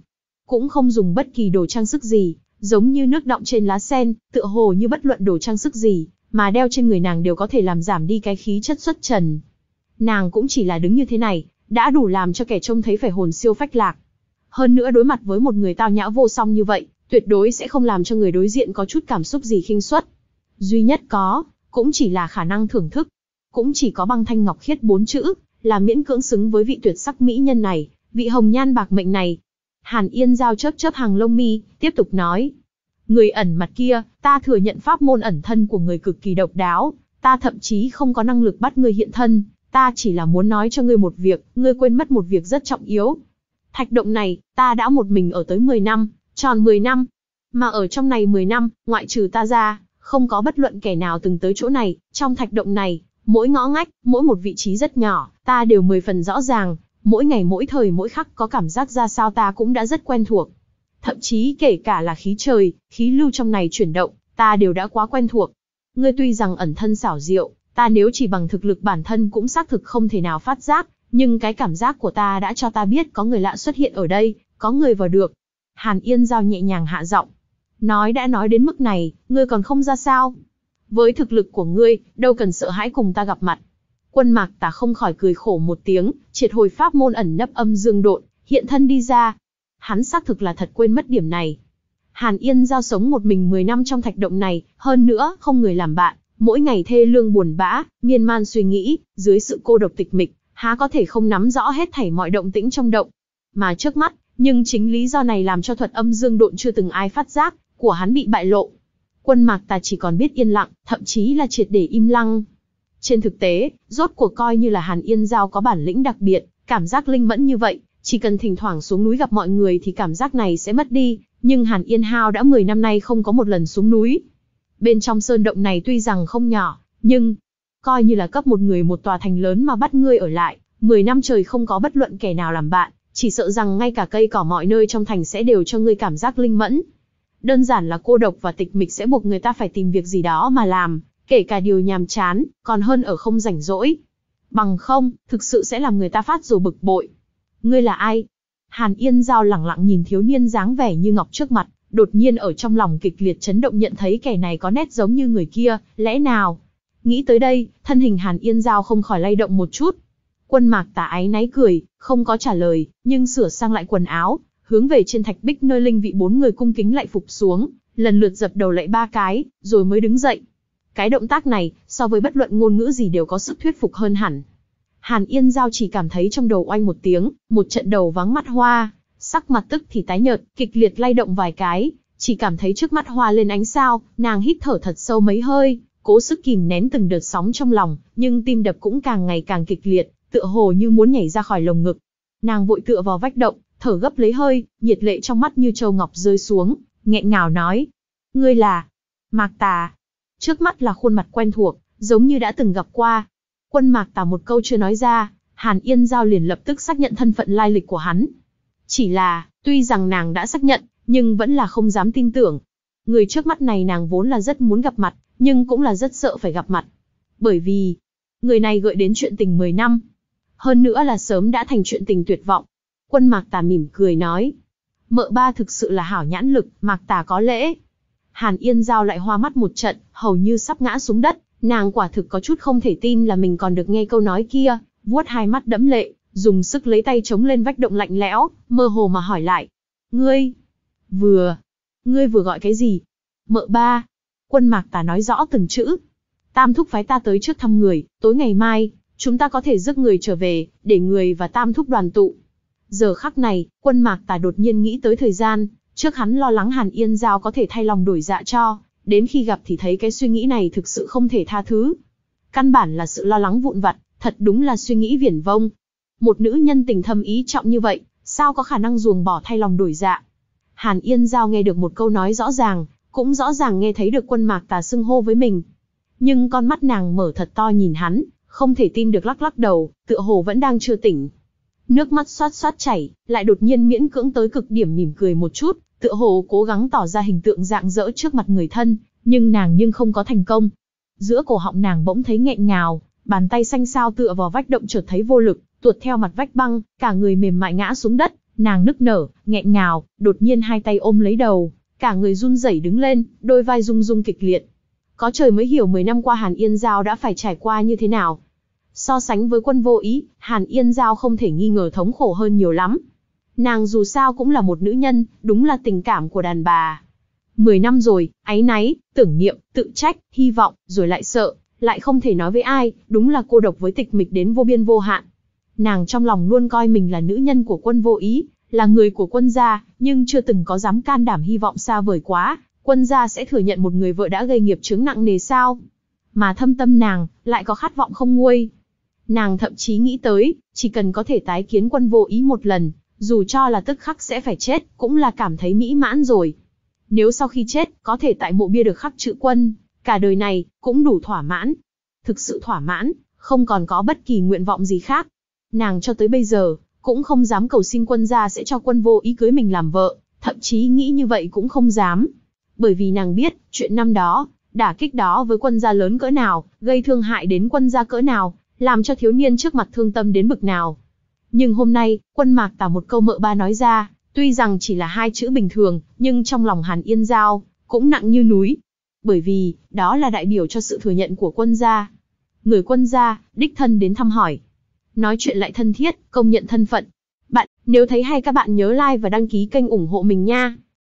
cũng không dùng bất kỳ đồ trang sức gì, giống như nước đọng trên lá sen, tựa hồ như bất luận đồ trang sức gì, mà đeo trên người nàng đều có thể làm giảm đi cái khí chất xuất trần. Nàng cũng chỉ là đứng như thế này, đã đủ làm cho kẻ trông thấy phải hồn siêu phách lạc. Hơn nữa đối mặt với một người tao nhã vô song như vậy, tuyệt đối sẽ không làm cho người đối diện có chút cảm xúc gì khinh suất. Duy nhất có, cũng chỉ là khả năng thưởng thức. Cũng chỉ có băng thanh ngọc khiết bốn chữ, là miễn cưỡng xứng với vị tuyệt sắc mỹ nhân này, vị hồng nhan bạc mệnh này. Hàn Yên giao chớp chớp hàng lông mi, tiếp tục nói, Người ẩn mặt kia, ta thừa nhận pháp môn ẩn thân của người cực kỳ độc đáo, ta thậm chí không có năng lực bắt người hiện thân, ta chỉ là muốn nói cho ngươi một việc, ngươi quên mất một việc rất trọng yếu. Thạch động này, ta đã một mình ở tới 10 năm, tròn 10 năm. Mà ở trong này 10 năm, ngoại trừ ta ra, không có bất luận kẻ nào từng tới chỗ này, trong thạch động này, mỗi ngõ ngách, mỗi một vị trí rất nhỏ, ta đều mười phần rõ ràng, mỗi ngày mỗi thời mỗi khắc có cảm giác ra sao ta cũng đã rất quen thuộc thậm chí kể cả là khí trời, khí lưu trong này chuyển động, ta đều đã quá quen thuộc. Ngươi tuy rằng ẩn thân xảo diệu, ta nếu chỉ bằng thực lực bản thân cũng xác thực không thể nào phát giác, nhưng cái cảm giác của ta đã cho ta biết có người lạ xuất hiện ở đây, có người vào được. Hàn Yên Giao nhẹ nhàng hạ giọng. Nói đã nói đến mức này, ngươi còn không ra sao? Với thực lực của ngươi, đâu cần sợ hãi cùng ta gặp mặt. Quân mạc tà không khỏi cười khổ một tiếng, triệt hồi pháp môn ẩn nấp âm dương độn, hiện thân đi ra, hắn xác thực là thật quên mất điểm này. Hàn Yên giao sống một mình 10 năm trong thạch động này, hơn nữa không người làm bạn, mỗi ngày thê lương buồn bã, miên man suy nghĩ, dưới sự cô độc tịch mịch, há có thể không nắm rõ hết thảy mọi động tĩnh trong động. Mà trước mắt, nhưng chính lý do này làm cho thuật âm dương độn chưa từng ai phát giác, của hắn bị bại lộ. Quân Mạc ta chỉ còn biết yên lặng, thậm chí là triệt để im lặng. Trên thực tế, rốt cuộc coi như là Hàn Yên Giao có bản lĩnh đặc biệt, cảm giác linh mẫn như vậy, chỉ cần thỉnh thoảng xuống núi gặp mọi người thì cảm giác này sẽ mất đi, nhưng Hàn Yên Hao đã 10 năm nay không có một lần xuống núi. Bên trong sơn động này tuy rằng không nhỏ, nhưng coi như là cấp một người một tòa thành lớn mà bắt ngươi ở lại, 10 năm trời không có bất luận kẻ nào làm bạn, chỉ sợ rằng ngay cả cây cỏ mọi nơi trong thành sẽ đều cho ngươi cảm giác linh mẫn. Đơn giản là cô độc và tịch mịch sẽ buộc người ta phải tìm việc gì đó mà làm, kể cả điều nhàm chán, còn hơn ở không rảnh rỗi. Bằng không, thực sự sẽ làm người ta phát rồi bực bội. Ngươi là ai? Hàn Yên Giao lẳng lặng nhìn thiếu niên dáng vẻ như ngọc trước mặt, đột nhiên ở trong lòng kịch liệt chấn động nhận thấy kẻ này có nét giống như người kia, lẽ nào? Nghĩ tới đây, thân hình Hàn Yên Giao không khỏi lay động một chút. Quân mạc tà ái náy cười, không có trả lời, nhưng sửa sang lại quần áo, hướng về trên thạch bích nơi linh vị bốn người cung kính lại phục xuống, lần lượt dập đầu lại ba cái, rồi mới đứng dậy. Cái động tác này, so với bất luận ngôn ngữ gì đều có sức thuyết phục hơn hẳn, Hàn Yên Giao chỉ cảm thấy trong đầu oanh một tiếng, một trận đầu vắng mắt hoa, sắc mặt tức thì tái nhợt, kịch liệt lay động vài cái, chỉ cảm thấy trước mắt hoa lên ánh sao, nàng hít thở thật sâu mấy hơi, cố sức kìm nén từng đợt sóng trong lòng, nhưng tim đập cũng càng ngày càng kịch liệt, tựa hồ như muốn nhảy ra khỏi lồng ngực. Nàng vội tựa vào vách động, thở gấp lấy hơi, nhiệt lệ trong mắt như châu ngọc rơi xuống, nghẹn ngào nói: "Ngươi là Mạc Tà?" Trước mắt là khuôn mặt quen thuộc, giống như đã từng gặp qua, Quân mạc tà một câu chưa nói ra, Hàn Yên Giao liền lập tức xác nhận thân phận lai lịch của hắn. Chỉ là, tuy rằng nàng đã xác nhận, nhưng vẫn là không dám tin tưởng. Người trước mắt này nàng vốn là rất muốn gặp mặt, nhưng cũng là rất sợ phải gặp mặt. Bởi vì, người này gợi đến chuyện tình 10 năm. Hơn nữa là sớm đã thành chuyện tình tuyệt vọng. Quân Mạc Tà mỉm cười nói. Mợ ba thực sự là hảo nhãn lực, Mạc Tà có lễ. Hàn Yên Giao lại hoa mắt một trận, hầu như sắp ngã xuống đất, Nàng quả thực có chút không thể tin là mình còn được nghe câu nói kia, vuốt hai mắt đẫm lệ, dùng sức lấy tay chống lên vách động lạnh lẽo, mơ hồ mà hỏi lại. Ngươi, vừa, ngươi vừa gọi cái gì? Mợ ba, quân mạc tà nói rõ từng chữ. Tam thúc phái ta tới trước thăm người, tối ngày mai, chúng ta có thể rước người trở về, để người và tam thúc đoàn tụ. Giờ khắc này, quân mạc tà đột nhiên nghĩ tới thời gian, trước hắn lo lắng Hàn Yên Giao có thể thay lòng đổi dạ cho, đến khi gặp thì thấy cái suy nghĩ này thực sự không thể tha thứ. Căn bản là sự lo lắng vụn vặt, thật đúng là suy nghĩ viển vông. Một nữ nhân tình thâm ý trọng như vậy, sao có khả năng ruồng bỏ thay lòng đổi dạ. Hàn Yên Giao nghe được một câu nói rõ ràng, cũng rõ ràng nghe thấy được quân mạc tà xưng hô với mình. Nhưng con mắt nàng mở thật to nhìn hắn, không thể tin được lắc lắc đầu, tựa hồ vẫn đang chưa tỉnh. Nước mắt xoát xoát chảy, lại đột nhiên miễn cưỡng tới cực điểm mỉm cười một chút, tựa hồ cố gắng tỏ ra hình tượng dạng dỡ trước mặt người thân, nhưng nàng nhưng không có thành công. Giữa cổ họng nàng bỗng thấy nghẹn ngào, bàn tay xanh xao tựa vào vách động chợt thấy vô lực, tuột theo mặt vách băng, cả người mềm mại ngã xuống đất, nàng nức nở, nghẹn ngào, đột nhiên hai tay ôm lấy đầu, cả người run rẩy đứng lên, đôi vai rung rung kịch liệt. Có trời mới hiểu 10 năm qua Hàn Yên Giao đã phải trải qua như thế nào. So sánh với quân vô ý, Hàn Yên Giao không thể nghi ngờ thống khổ hơn nhiều lắm, Nàng dù sao cũng là một nữ nhân, đúng là tình cảm của đàn bà. Mười năm rồi, áy náy, tưởng niệm, tự trách, hy vọng, rồi lại sợ, lại không thể nói với ai, đúng là cô độc với tịch mịch đến vô biên vô hạn. Nàng trong lòng luôn coi mình là nữ nhân của quân vô ý, là người của quân gia, nhưng chưa từng có dám can đảm hy vọng xa vời quá, quân gia sẽ thừa nhận một người vợ đã gây nghiệp chứng nặng nề sao. Mà thâm tâm nàng, lại có khát vọng không nguôi. Nàng thậm chí nghĩ tới, chỉ cần có thể tái kiến quân vô ý một lần, dù cho là tức khắc sẽ phải chết, cũng là cảm thấy mỹ mãn rồi. Nếu sau khi chết, có thể tại mộ bia được khắc chữ quân, cả đời này, cũng đủ thỏa mãn. Thực sự thỏa mãn, không còn có bất kỳ nguyện vọng gì khác. Nàng cho tới bây giờ, cũng không dám cầu xin quân gia sẽ cho quân vô ý cưới mình làm vợ, thậm chí nghĩ như vậy cũng không dám. Bởi vì nàng biết, chuyện năm đó, đả kích đó với quân gia lớn cỡ nào, gây thương hại đến quân gia cỡ nào, làm cho thiếu niên trước mặt thương tâm đến bực nào. Nhưng hôm nay, quân mạc tả một câu mợ ba nói ra, tuy rằng chỉ là hai chữ bình thường, nhưng trong lòng Hàn Yên Giao, cũng nặng như núi. Bởi vì, đó là đại biểu cho sự thừa nhận của quân gia. Người quân gia, đích thân đến thăm hỏi. Nói chuyện lại thân thiết, công nhận thân phận. Bạn, nếu thấy hay các bạn nhớ like và đăng ký kênh ủng hộ mình nha.